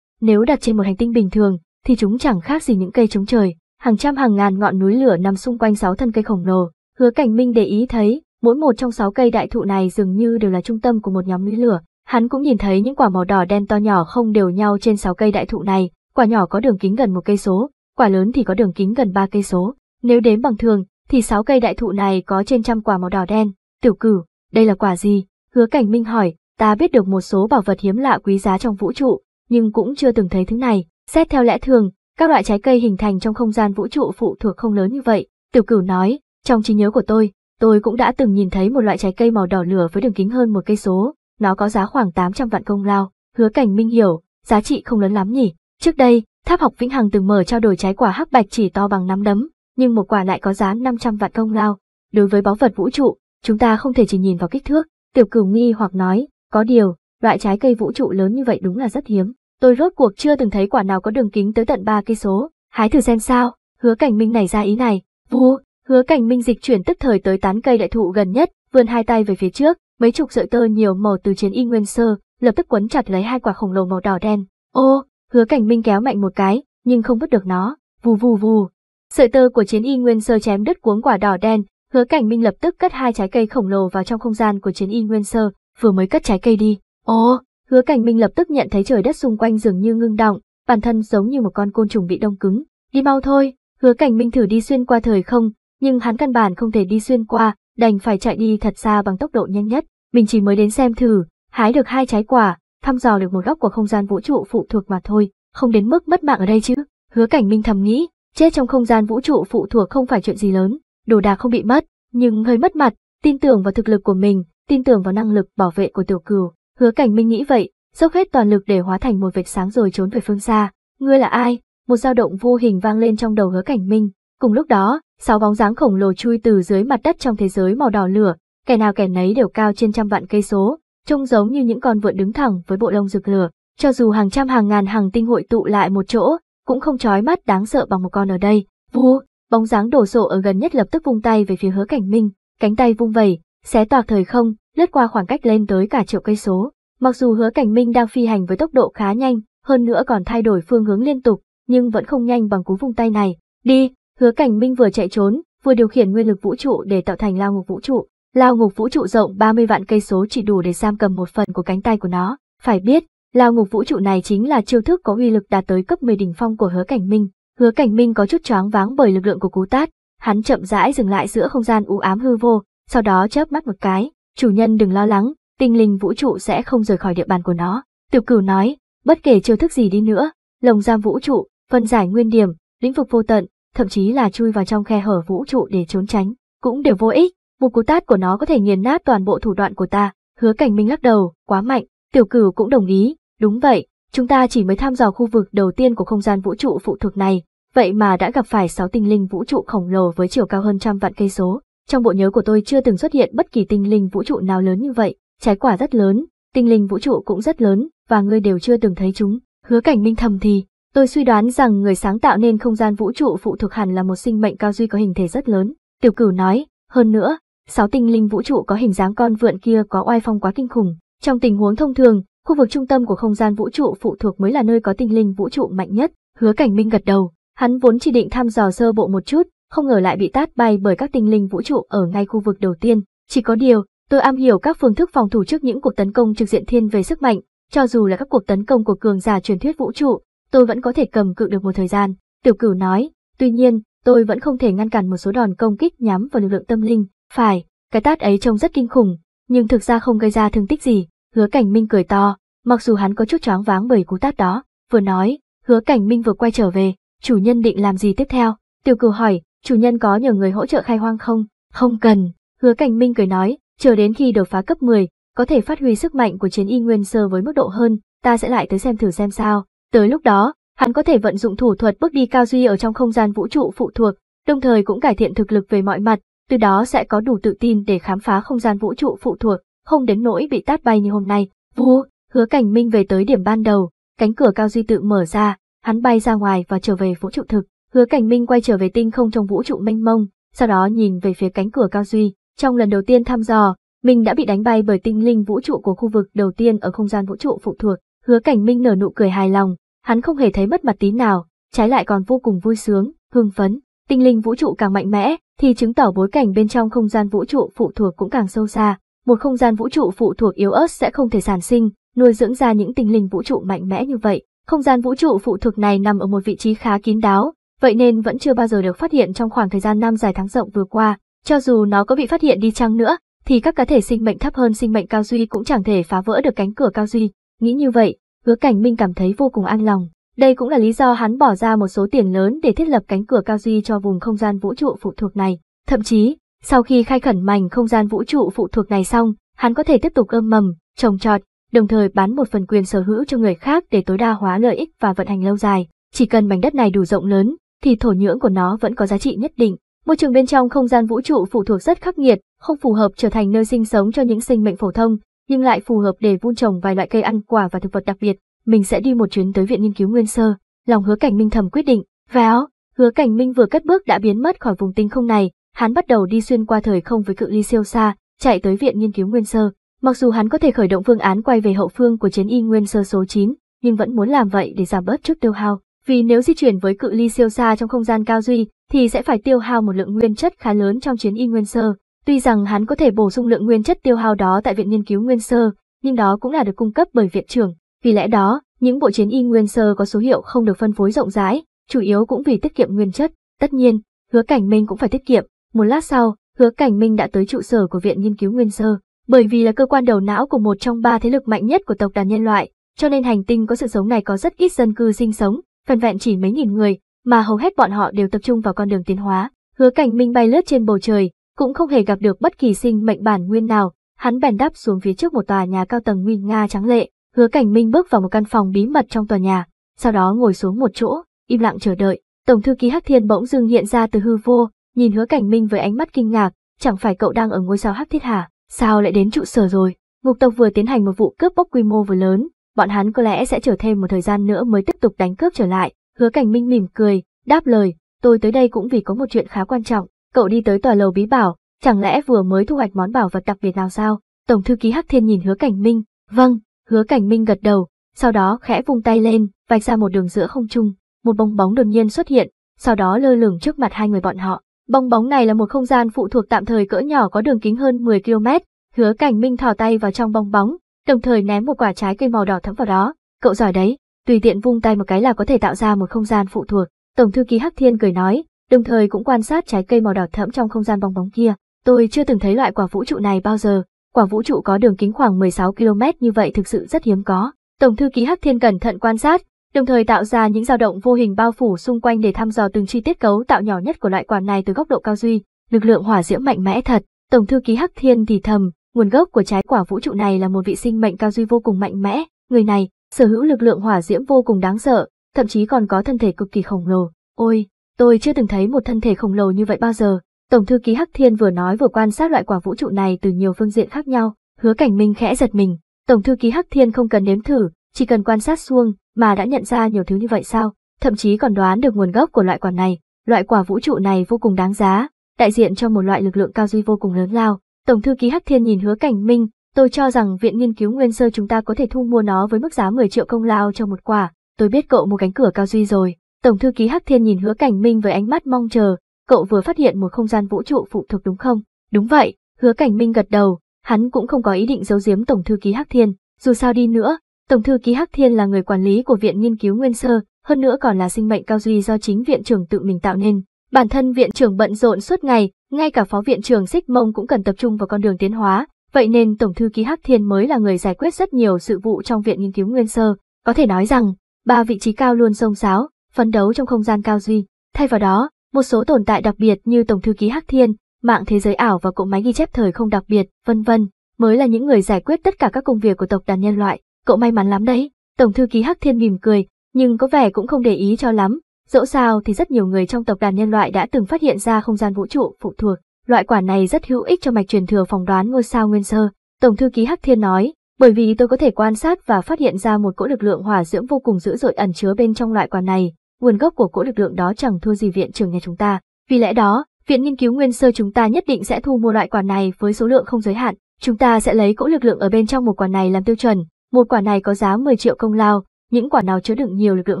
Nếu đặt trên một hành tinh bình thường, thì chúng chẳng khác gì những cây chống trời, hàng trăm hàng ngàn ngọn núi lửa nằm xung quanh sáu thân cây khổng lồ, hứa cảnh minh để ý thấy, mỗi một trong sáu cây đại thụ này dường như đều là trung tâm của một nhóm núi lửa, hắn cũng nhìn thấy những quả màu đỏ đen to nhỏ không đều nhau trên sáu cây đại thụ này, quả nhỏ có đường kính gần một cây số, quả lớn thì có đường kính gần ba cây số. Nếu đếm bằng thường, thì sáu cây đại thụ này có trên trăm quả màu đỏ đen. Tiểu cửu, đây là quả gì? Hứa Cảnh Minh hỏi, ta biết được một số bảo vật hiếm lạ quý giá trong vũ trụ, nhưng cũng chưa từng thấy thứ này. Xét theo lẽ thường, các loại trái cây hình thành trong không gian vũ trụ phụ thuộc không lớn như vậy. Tiểu cửu nói, trong trí nhớ của tôi, tôi cũng đã từng nhìn thấy một loại trái cây màu đỏ lửa với đường kính hơn một cây số, nó có giá khoảng 800 vạn công lao. Hứa Cảnh Minh hiểu, giá trị không lớn lắm nhỉ, Trước đây, tháp học vĩnh hằng từng mở trao đổi trái quả hắc bạch chỉ to bằng nắm đấm, nhưng một quả lại có giá 500 vạn công lao. Đối với báu vật vũ trụ, chúng ta không thể chỉ nhìn vào kích thước, tiểu cửu nghi hoặc nói, có điều, loại trái cây vũ trụ lớn như vậy đúng là rất hiếm. Tôi rốt cuộc chưa từng thấy quả nào có đường kính tới tận ba cây số, hái thử xem sao, hứa cảnh minh này ra ý này, vu, hứa cảnh minh dịch chuyển tức thời tới tán cây đại thụ gần nhất, vươn hai tay về phía trước, mấy chục sợi tơ nhiều màu từ chiến y nguyên sơ, lập tức quấn chặt lấy hai quả khổng lồ màu đỏ đen. Ô, Hứa Cảnh Minh kéo mạnh một cái, nhưng không vứt được nó. Vù vù vù. Sợi tơ của chiến y nguyên sơ chém đứt cuống quả đỏ đen, Hứa Cảnh Minh lập tức cất hai trái cây khổng lồ vào trong không gian của chiến y nguyên sơ, vừa mới cất trái cây đi. Ồ, Hứa Cảnh Minh lập tức nhận thấy trời đất xung quanh dường như ngưng động, bản thân giống như một con côn trùng bị đông cứng. Đi mau thôi, Hứa Cảnh Minh thử đi xuyên qua thời không, nhưng hắn căn bản không thể đi xuyên qua, đành phải chạy đi thật xa bằng tốc độ nhanh nhất. Mình chỉ mới đến xem thử, hái được hai trái quả, thăm dò được một góc của không gian vũ trụ phụ thuộc mà thôi, không đến mức mất mạng ở đây chứ. Hứa cảnh minh thầm nghĩ, chết trong không gian vũ trụ phụ thuộc không phải chuyện gì lớn, đồ đạc không bị mất, nhưng hơi mất mặt, tin tưởng vào thực lực của mình, tin tưởng vào năng lực bảo vệ của tiểu cửu. Hứa cảnh minh nghĩ vậy, dốc hết toàn lực để hóa thành một vệt sáng rồi trốn về phương xa. Ngươi là ai? Một dao động vô hình vang lên trong đầu hứa cảnh minh. Cùng lúc đó, sáu bóng dáng khổng lồ chui từ dưới mặt đất trong thế giới màu đỏ lửa, kẻ nào kẻ nấy đều cao trên trăm vạn cây số, trông giống như những con vượn đứng thẳng với bộ lông rực lửa. Cho dù hàng trăm hàng ngàn hàng tinh hội tụ lại một chỗ, cũng không chói mắt đáng sợ bằng một con ở đây. Vù, bóng dáng đổ sộ ở gần nhất lập tức vung tay về phía hứa cảnh minh, cánh tay vung vẩy, xé toạc thời không, lướt qua khoảng cách lên tới cả triệu cây số. Mặc dù hứa cảnh minh đang phi hành với tốc độ khá nhanh, hơn nữa còn thay đổi phương hướng liên tục, nhưng vẫn không nhanh bằng cú vung tay này. Đi, hứa cảnh minh vừa chạy trốn, vừa điều khiển nguyên lực vũ trụ để tạo thành lao ngục vũ trụ. Lao ngục vũ trụ rộng 30 vạn cây số chỉ đủ để giam cầm một phần của cánh tay của nó. Phải biết, lao ngục vũ trụ này chính là chiêu thức có uy lực đạt tới cấp 10 đỉnh phong của hứa cảnh minh. Hứa cảnh minh có chút choáng váng bởi lực lượng của cú tát, hắn chậm rãi dừng lại giữa không gian u ám hư vô, sau đó chớp mắt một cái. Chủ nhân đừng lo lắng, tinh linh vũ trụ sẽ không rời khỏi địa bàn của nó. Tiểu cửu nói, bất kể chiêu thức gì đi nữa, lồng giam vũ trụ, phân giải nguyên điểm, lĩnh vực vô tận, thậm chí là chui vào trong khe hở vũ trụ để trốn tránh, cũng đều vô ích một cú tát của nó có thể nghiền nát toàn bộ thủ đoạn của ta. Hứa cảnh minh lắc đầu, quá mạnh, tiểu cửu cũng đồng ý, đúng vậy, chúng ta chỉ mới thăm dò khu vực đầu tiên của không gian vũ trụ phụ thuộc này, vậy mà đã gặp phải sáu tinh linh vũ trụ khổng lồ với chiều cao hơn trăm vạn cây số. Trong bộ nhớ của tôi chưa từng xuất hiện bất kỳ tinh linh vũ trụ nào lớn như vậy, trái quả rất lớn, tinh linh vũ trụ cũng rất lớn, và ngươi đều chưa từng thấy chúng. Hứa cảnh minh thầm thì, tôi suy đoán rằng người sáng tạo nên không gian vũ trụ phụ thuộc hẳn là một sinh mệnh cao duy có hình thể rất lớn. Tiểu cửu nói, hơn nữa, sáu tinh linh vũ trụ có hình dáng con vượn kia có oai phong quá kinh khủng. Trong tình huống thông thường, khu vực trung tâm của không gian vũ trụ phụ thuộc mới là nơi có tinh linh vũ trụ mạnh nhất. Hứa Cảnh Minh gật đầu, hắn vốn chỉ định thăm dò sơ bộ một chút, không ngờ lại bị tát bay bởi các tinh linh vũ trụ ở ngay khu vực đầu tiên. Chỉ có điều, tôi am hiểu các phương thức phòng thủ trước những cuộc tấn công trực diện thiên về sức mạnh, cho dù là các cuộc tấn công của cường giả truyền thuyết vũ trụ, tôi vẫn có thể cầm cự được một thời gian. Tiểu Cửu nói, tuy nhiên, tôi vẫn không thể ngăn cản một số đòn công kích nhắm vào lực lượng tâm linh, phải, cái tát ấy trông rất kinh khủng, nhưng thực ra không gây ra thương tích gì, hứa cảnh minh cười to, mặc dù hắn có chút choáng váng bởi cú tát đó, vừa nói, hứa cảnh minh vừa quay trở về, chủ nhân định làm gì tiếp theo, tiểu cửu hỏi, chủ nhân có nhờ người hỗ trợ khai hoang không? Không cần, hứa cảnh minh cười nói, chờ đến khi đột phá cấp 10, có thể phát huy sức mạnh của chiến y nguyên sơ với mức độ hơn, ta sẽ lại tới xem thử xem sao, tới lúc đó, hắn có thể vận dụng thủ thuật bước đi cao duy ở trong không gian vũ trụ phụ thuộc, đồng thời cũng cải thiện thực lực về mọi mặt, từ đó sẽ có đủ tự tin để khám phá không gian vũ trụ phụ thuộc, không đến nỗi bị tát bay như hôm nay. Vua, hứa cảnh minh về tới điểm ban đầu, cánh cửa cao duy tự mở ra, hắn bay ra ngoài và trở về vũ trụ thực. Hứa cảnh minh quay trở về tinh không trong vũ trụ mênh mông, sau đó nhìn về phía cánh cửa cao duy. Trong lần đầu tiên thăm dò, mình đã bị đánh bay bởi tinh linh vũ trụ của khu vực đầu tiên ở không gian vũ trụ phụ thuộc. Hứa cảnh minh nở nụ cười hài lòng, hắn không hề thấy mất mặt tí nào, trái lại còn vô cùng vui sướng, hưng phấn. Tinh linh vũ trụ càng mạnh mẽ, thì chứng tỏ bối cảnh bên trong không gian vũ trụ phụ thuộc cũng càng sâu xa. Một không gian vũ trụ phụ thuộc yếu ớt sẽ không thể sản sinh, nuôi dưỡng ra những tinh linh vũ trụ mạnh mẽ như vậy. Không gian vũ trụ phụ thuộc này nằm ở một vị trí khá kín đáo, vậy nên vẫn chưa bao giờ được phát hiện trong khoảng thời gian năm dài tháng rộng vừa qua. Cho dù nó có bị phát hiện đi chăng nữa, thì các cá thể sinh mệnh thấp hơn sinh mệnh cao duy cũng chẳng thể phá vỡ được cánh cửa cao duy. Nghĩ như vậy, hứa cảnh minh cảm thấy vô cùng an lòng. Đây cũng là lý do hắn bỏ ra một số tiền lớn để thiết lập cánh cửa cao duy cho vùng không gian vũ trụ phụ thuộc này. Thậm chí, sau khi khai khẩn mảnh không gian vũ trụ phụ thuộc này xong, hắn có thể tiếp tục ươm mầm, trồng trọt, đồng thời bán một phần quyền sở hữu cho người khác để tối đa hóa lợi ích và vận hành lâu dài. Chỉ cần mảnh đất này đủ rộng lớn, thì thổ nhưỡng của nó vẫn có giá trị nhất định. Môi trường bên trong không gian vũ trụ phụ thuộc rất khắc nghiệt, không phù hợp trở thành nơi sinh sống cho những sinh mệnh phổ thông, nhưng lại phù hợp để vun trồng vài loại cây ăn quả và thực vật đặc biệt mình sẽ đi một chuyến tới Viện Nghiên cứu Nguyên Sơ, lòng hứa cảnh minh thầm quyết định, vào, hứa cảnh minh vừa cất bước đã biến mất khỏi vùng tinh không này, hắn bắt đầu đi xuyên qua thời không với cự ly siêu xa, chạy tới Viện Nghiên cứu Nguyên Sơ. Mặc dù hắn có thể khởi động phương án quay về hậu phương của chiến y Nguyên Sơ số 9, nhưng vẫn muốn làm vậy để giảm bớt chút tiêu hao, vì nếu di chuyển với cự ly siêu xa trong không gian cao duy, thì sẽ phải tiêu hao một lượng nguyên chất khá lớn trong chiến y Nguyên Sơ. Tuy rằng hắn có thể bổ sung lượng nguyên chất tiêu hao đó tại Viện Nghiên cứu Nguyên Sơ, nhưng đó cũng là được cung cấp bởi viện trưởng, vì lẽ đó, những bộ chiến y nguyên sơ có số hiệu không được phân phối rộng rãi, chủ yếu cũng vì tiết kiệm nguyên chất. Tất nhiên, Hứa Cảnh Minh cũng phải tiết kiệm. Một lát sau, Hứa Cảnh Minh đã tới trụ sở của Viện Nghiên cứu Nguyên sơ. Bởi vì là cơ quan đầu não của một trong ba thế lực mạnh nhất của tộc đàn nhân loại, cho nên hành tinh có sự sống này có rất ít dân cư sinh sống, phần vẹn chỉ mấy nghìn người, mà hầu hết bọn họ đều tập trung vào con đường tiến hóa. Hứa Cảnh Minh bay lướt trên bầu trời, cũng không hề gặp được bất kỳ sinh mệnh bản nguyên nào, hắn bèn đáp xuống phía trước một tòa nhà cao tầng nguy nga trắng lệ, Hứa Cảnh Minh bước vào một căn phòng bí mật trong tòa nhà, sau đó ngồi xuống một chỗ, im lặng chờ đợi. Tổng thư ký Hắc Thiên bỗng dưng hiện ra từ hư vô, nhìn Hứa Cảnh Minh với ánh mắt kinh ngạc, chẳng phải cậu đang ở ngôi sao Hắc Thiết hả? Sao lại đến trụ sở rồi? Ngục tộc vừa tiến hành một vụ cướp bóc quy mô vừa lớn, bọn hắn có lẽ sẽ chờ thêm một thời gian nữa mới tiếp tục đánh cướp trở lại. Hứa Cảnh Minh mỉm cười, đáp lời, tôi tới đây cũng vì có một chuyện khá quan trọng. Cậu đi tới tòa lầu bí bảo, chẳng lẽ vừa mới thu hoạch món bảo vật đặc biệt nào sao? Tổng thư ký Hắc Thiên nhìn Hứa Cảnh Minh, vâng, Hứa Cảnh Minh gật đầu, sau đó khẽ vung tay lên, vạch ra một đường giữa không trung, một bong bóng đột nhiên xuất hiện, sau đó lơ lửng trước mặt hai người bọn họ. Bong bóng này là một không gian phụ thuộc tạm thời cỡ nhỏ có đường kính hơn 10 km, Hứa Cảnh Minh thò tay vào trong bong bóng, đồng thời ném một quả trái cây màu đỏ thẫm vào đó, cậu giỏi đấy, tùy tiện vung tay một cái là có thể tạo ra một không gian phụ thuộc. Tổng thư ký Hắc Thiên cười nói, đồng thời cũng quan sát trái cây màu đỏ thẫm trong không gian bong bóng kia. Tôi chưa từng thấy loại quả vũ trụ này bao giờ, quả vũ trụ có đường kính khoảng 16 km như vậy thực sự rất hiếm có. Tổng thư ký Hắc Thiên cẩn thận quan sát, đồng thời tạo ra những dao động vô hình bao phủ xung quanh để thăm dò từng chi tiết cấu tạo nhỏ nhất của loại quả này từ góc độ cao duy. Lực lượng hỏa diễm mạnh mẽ thật, Tổng thư ký Hắc Thiên thì thầm, nguồn gốc của trái quả vũ trụ này là một vị sinh mệnh cao duy vô cùng mạnh mẽ, người này sở hữu lực lượng hỏa diễm vô cùng đáng sợ, thậm chí còn có thân thể cực kỳ khổng lồ. Ôi, tôi chưa từng thấy một thân thể khổng lồ như vậy bao giờ. Tổng thư ký Hắc Thiên vừa nói vừa quan sát loại quả vũ trụ này từ nhiều phương diện khác nhau, hứa cảnh minh khẽ giật mình. Tổng thư ký Hắc Thiên không cần nếm thử, chỉ cần quan sát xuông mà đã nhận ra nhiều thứ như vậy sao, thậm chí còn đoán được nguồn gốc của loại quả này. Loại quả vũ trụ này vô cùng đáng giá, đại diện cho một loại lực lượng cao duy vô cùng lớn lao. Tổng thư ký Hắc Thiên nhìn hứa cảnh minh, tôi cho rằng viện nghiên cứu nguyên sơ chúng ta có thể thu mua nó với mức giá 10 triệu công lao cho một quả. Tôi biết cậu mua cánh cửa cao duy rồi. Tổng thư ký Hắc Thiên nhìn hứa cảnh minh với ánh mắt mong chờ, cậu vừa phát hiện một không gian vũ trụ phụ thuộc đúng không? Đúng vậy, hứa cảnh minh gật đầu, hắn cũng không có ý định giấu giếm Tổng thư ký Hắc Thiên, dù sao đi nữa, Tổng thư ký Hắc Thiên là người quản lý của Viện Nghiên cứu Nguyên Sơ, hơn nữa còn là sinh mệnh cao duy do chính viện trưởng tự mình tạo nên. Bản thân viện trưởng bận rộn suốt ngày, ngay cả phó viện trưởng Xích Mông cũng cần tập trung vào con đường tiến hóa, vậy nên Tổng thư ký Hắc Thiên mới là người giải quyết rất nhiều sự vụ trong Viện Nghiên cứu Nguyên Sơ. Có thể nói rằng, ba vị trí cao luôn sông sáo, phấn đấu trong không gian cao duy. Thay vào đó, một số tồn tại đặc biệt như Tổng thư ký Hắc Thiên, mạng thế giới ảo và cỗ máy ghi chép thời không đặc biệt, vân vân, mới là những người giải quyết tất cả các công việc của tộc đàn nhân loại. Cậu may mắn lắm đấy. Tổng thư ký Hắc Thiên mỉm cười, nhưng có vẻ cũng không để ý cho lắm. Dẫu sao thì rất nhiều người trong tộc đàn nhân loại đã từng phát hiện ra không gian vũ trụ phụ thuộc. Loại quả này rất hữu ích cho mạch truyền thừa phỏng đoán ngôi sao nguyên sơ. Tổng thư ký Hắc Thiên nói, bởi vì tôi có thể quan sát và phát hiện ra một cỗ lực lượng hỏa dưỡng vô cùng dữ dội ẩn chứa bên trong loại quả này nguồn gốc của cỗ lực lượng đó chẳng thua gì viện trưởng nhà chúng ta. Vì lẽ đó, viện nghiên cứu nguyên sơ chúng ta nhất định sẽ thu mua loại quả này với số lượng không giới hạn. Chúng ta sẽ lấy cỗ lực lượng ở bên trong một quả này làm tiêu chuẩn. Một quả này có giá 10 triệu công lao, những quả nào chứa đựng nhiều lực lượng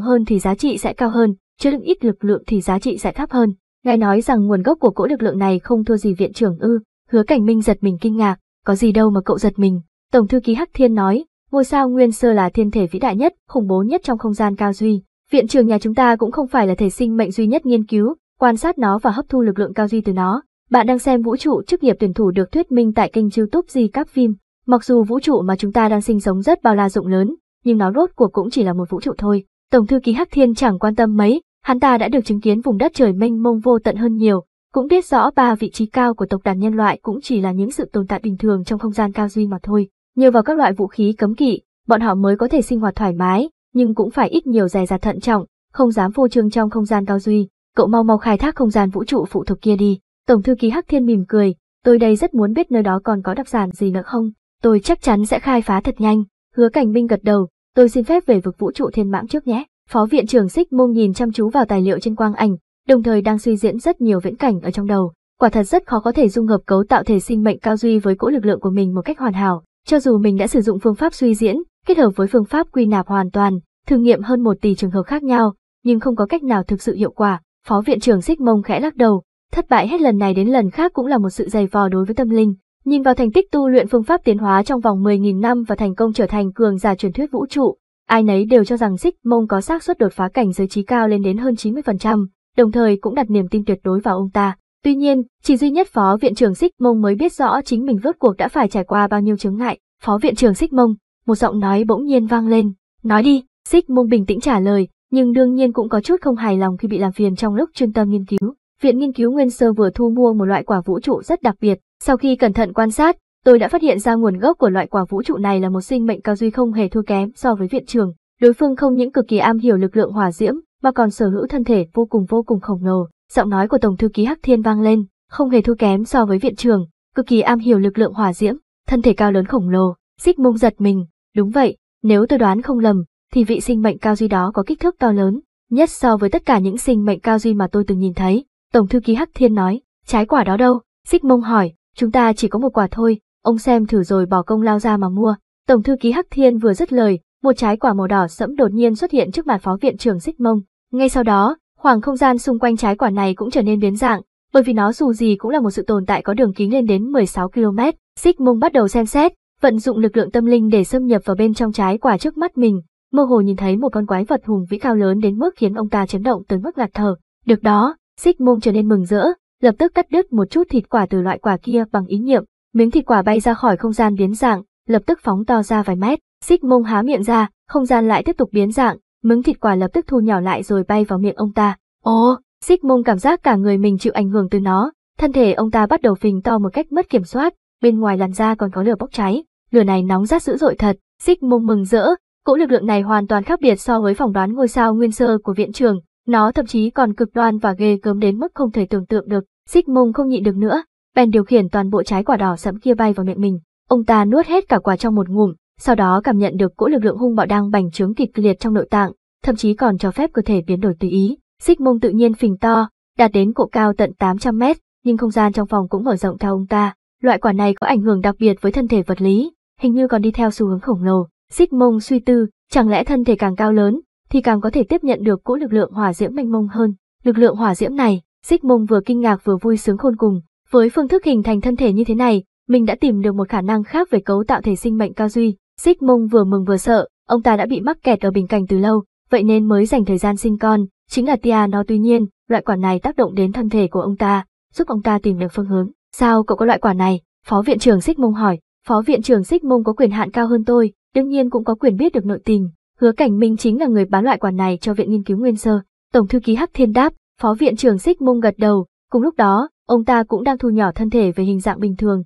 hơn thì giá trị sẽ cao hơn, chứa đựng ít lực lượng thì giá trị sẽ thấp hơn. Ngài nói rằng nguồn gốc của cỗ lực lượng này không thua gì viện trưởng ư? Hứa Cảnh Minh giật mình kinh ngạc, có gì đâu mà cậu giật mình. Tổng thư ký Hắc Thiên nói, ngôi sao Nguyên Sơ là thiên thể vĩ đại nhất, khủng bố nhất trong không gian cao duy, Viện trường nhà chúng ta cũng không phải là thể sinh mệnh duy nhất nghiên cứu, quan sát nó và hấp thu lực lượng cao duy từ nó. Bạn đang xem vũ trụ chức nghiệp tuyển thủ được thuyết minh tại kênh youtube Di Các Phim. Mặc dù vũ trụ mà chúng ta đang sinh sống rất bao la rộng lớn, nhưng nó rốt cuộc cũng chỉ là một vũ trụ thôi. Tổng thư ký Hắc Thiên chẳng quan tâm mấy, hắn ta đã được chứng kiến vùng đất trời mênh mông vô tận hơn nhiều, cũng biết rõ ba vị trí cao của tộc đàn nhân loại cũng chỉ là những sự tồn tại bình thường trong không gian cao duy mà thôi. Nhờ vào các loại vũ khí cấm kỵ, bọn họ mới có thể sinh hoạt thoải mái, nhưng cũng phải ít nhiều dè dặt thận trọng, không dám vô trương trong không gian cao duy, cậu mau mau khai thác không gian vũ trụ phụ thuộc kia đi. Tổng thư ký Hắc Thiên mỉm cười, tôi đây rất muốn biết nơi đó còn có đặc sản gì nữa không, tôi chắc chắn sẽ khai phá thật nhanh. Hứa Cảnh Minh gật đầu, tôi xin phép về vực vũ trụ thiên mãng trước nhé. Phó viện trưởng Xích Mông nhìn chăm chú vào tài liệu trên quang ảnh, đồng thời đang suy diễn rất nhiều viễn cảnh ở trong đầu. Quả thật rất khó có thể dung hợp cấu tạo thể sinh mệnh cao duy với cỗ lực lượng của mình một cách hoàn hảo, cho dù mình đã sử dụng phương pháp suy diễn, kết hợp với phương pháp quy nạp hoàn toàn, thử nghiệm hơn một tỷ trường hợp khác nhau, nhưng không có cách nào thực sự hiệu quả, phó viện trưởng xích mông khẽ lắc đầu, thất bại hết lần này đến lần khác cũng là một sự dày vò đối với tâm linh. Nhìn vào thành tích tu luyện phương pháp tiến hóa trong vòng 10.000 năm và thành công trở thành cường giả truyền thuyết vũ trụ, ai nấy đều cho rằng xích mông có xác suất đột phá cảnh giới trí cao lên đến hơn 90%, đồng thời cũng đặt niềm tin tuyệt đối vào ông ta. Tuy nhiên, chỉ duy nhất phó viện trưởng xích mông mới biết rõ chính mình rốt cuộc đã phải trải qua bao nhiêu chướng ngại. Phó viện trưởng xích mông, một giọng nói bỗng nhiên vang lên, nói đi, Xích Mông bình tĩnh trả lời, nhưng đương nhiên cũng có chút không hài lòng khi bị làm phiền trong lúc chuyên tâm nghiên cứu. Viện nghiên cứu Nguyên Sơ vừa thu mua một loại quả vũ trụ rất đặc biệt. Sau khi cẩn thận quan sát, tôi đã phát hiện ra nguồn gốc của loại quả vũ trụ này là một sinh mệnh cao duy không hề thua kém so với viện trưởng. Đối phương không những cực kỳ am hiểu lực lượng hỏa diễm, mà còn sở hữu thân thể vô cùng vô cùng khổng lồ. Giọng nói của Tổng thư ký Hắc Thiên vang lên, không hề thua kém so với viện trưởng, cực kỳ am hiểu lực lượng hỏa diễm, thân thể cao lớn khổng lồ. Xích Mông giật mình, đúng vậy, nếu tôi đoán không lầm, thì vị sinh mệnh cao duy đó có kích thước to lớn, nhất so với tất cả những sinh mệnh cao duy mà tôi từng nhìn thấy. Tổng thư ký Hắc Thiên nói, trái quả đó đâu? Xích mông hỏi, chúng ta chỉ có một quả thôi, ông xem thử rồi bỏ công lao ra mà mua. Tổng thư ký Hắc Thiên vừa dứt lời, một trái quả màu đỏ sẫm đột nhiên xuất hiện trước mặt phó viện trưởng Xích mông. Ngay sau đó, khoảng không gian xung quanh trái quả này cũng trở nên biến dạng, bởi vì nó dù gì cũng là một sự tồn tại có đường kính lên đến 16 km. Xích mông bắt đầu xem xét, vận dụng lực lượng tâm linh để xâm nhập vào bên trong trái quả trước mắt mình, mơ hồ nhìn thấy một con quái vật hùng vĩ cao lớn đến mức khiến ông ta chấn động tới mức ngạt thở. Được đó, xích mông trở nên mừng rỡ, lập tức cắt đứt một chút thịt quả từ loại quả kia bằng ý niệm, miếng thịt quả bay ra khỏi không gian biến dạng, lập tức phóng to ra vài mét, xích mông há miệng ra, không gian lại tiếp tục biến dạng, miếng thịt quả lập tức thu nhỏ lại rồi bay vào miệng ông ta. Ồ, xích mông cảm giác cả người mình chịu ảnh hưởng từ nó, thân thể ông ta bắt đầu phình to một cách mất kiểm soát, bên ngoài làn da còn có lửa bốc cháy, lửa này nóng rát dữ dội thật, xích mông mừng rỡ, Cỗ lực lượng này hoàn toàn khác biệt so với phỏng đoán ngôi sao nguyên sơ của viện trưởng, nó thậm chí còn cực đoan và ghê gớm đến mức không thể tưởng tượng được. Xích Mông không nhịn được nữa, bèn điều khiển toàn bộ trái quả đỏ sẫm kia bay vào miệng mình. Ông ta nuốt hết cả quả trong một ngụm, sau đó cảm nhận được cỗ lực lượng hung bạo đang bành trướng kịch liệt trong nội tạng, thậm chí còn cho phép cơ thể biến đổi tùy ý. Xích Mông tự nhiên phình to, đạt đến cỗ cao tận 800 mét, nhưng không gian trong phòng cũng mở rộng theo ông ta. Loại quả này có ảnh hưởng đặc biệt với thân thể vật lý, hình như còn đi theo xu hướng khổng lồ. Sigmund suy tư, chẳng lẽ thân thể càng cao lớn, thì càng có thể tiếp nhận được cỗ lực lượng hỏa diễm mênh mông hơn. Lực lượng hỏa diễm này, Sigmund vừa kinh ngạc vừa vui sướng khôn cùng, với phương thức hình thành thân thể như thế này, mình đã tìm được một khả năng khác về cấu tạo thể sinh mệnh cao duy. Sigmund vừa mừng vừa sợ, ông ta đã bị mắc kẹt ở bình cảnh từ lâu, vậy nên mới dành thời gian sinh con, chính là tia nó tuy nhiên, loại quả này tác động đến thân thể của ông ta, giúp ông ta tìm được phương hướng. Sao cậu có loại quả này? Phó viện trưởng Sigmund hỏi. Phó viện trưởng Sigmund có quyền hạn cao hơn tôi, đương nhiên cũng có quyền biết được nội tình. Hứa Cảnh Minh chính là người bán loại quả này cho Viện Nghiên cứu Nguyên Sơ. Tổng thư ký Hắc Thiên đáp, Phó Viện trưởng Xích Mông gật đầu, cùng lúc đó, ông ta cũng đang thu nhỏ thân thể về hình dạng bình thường.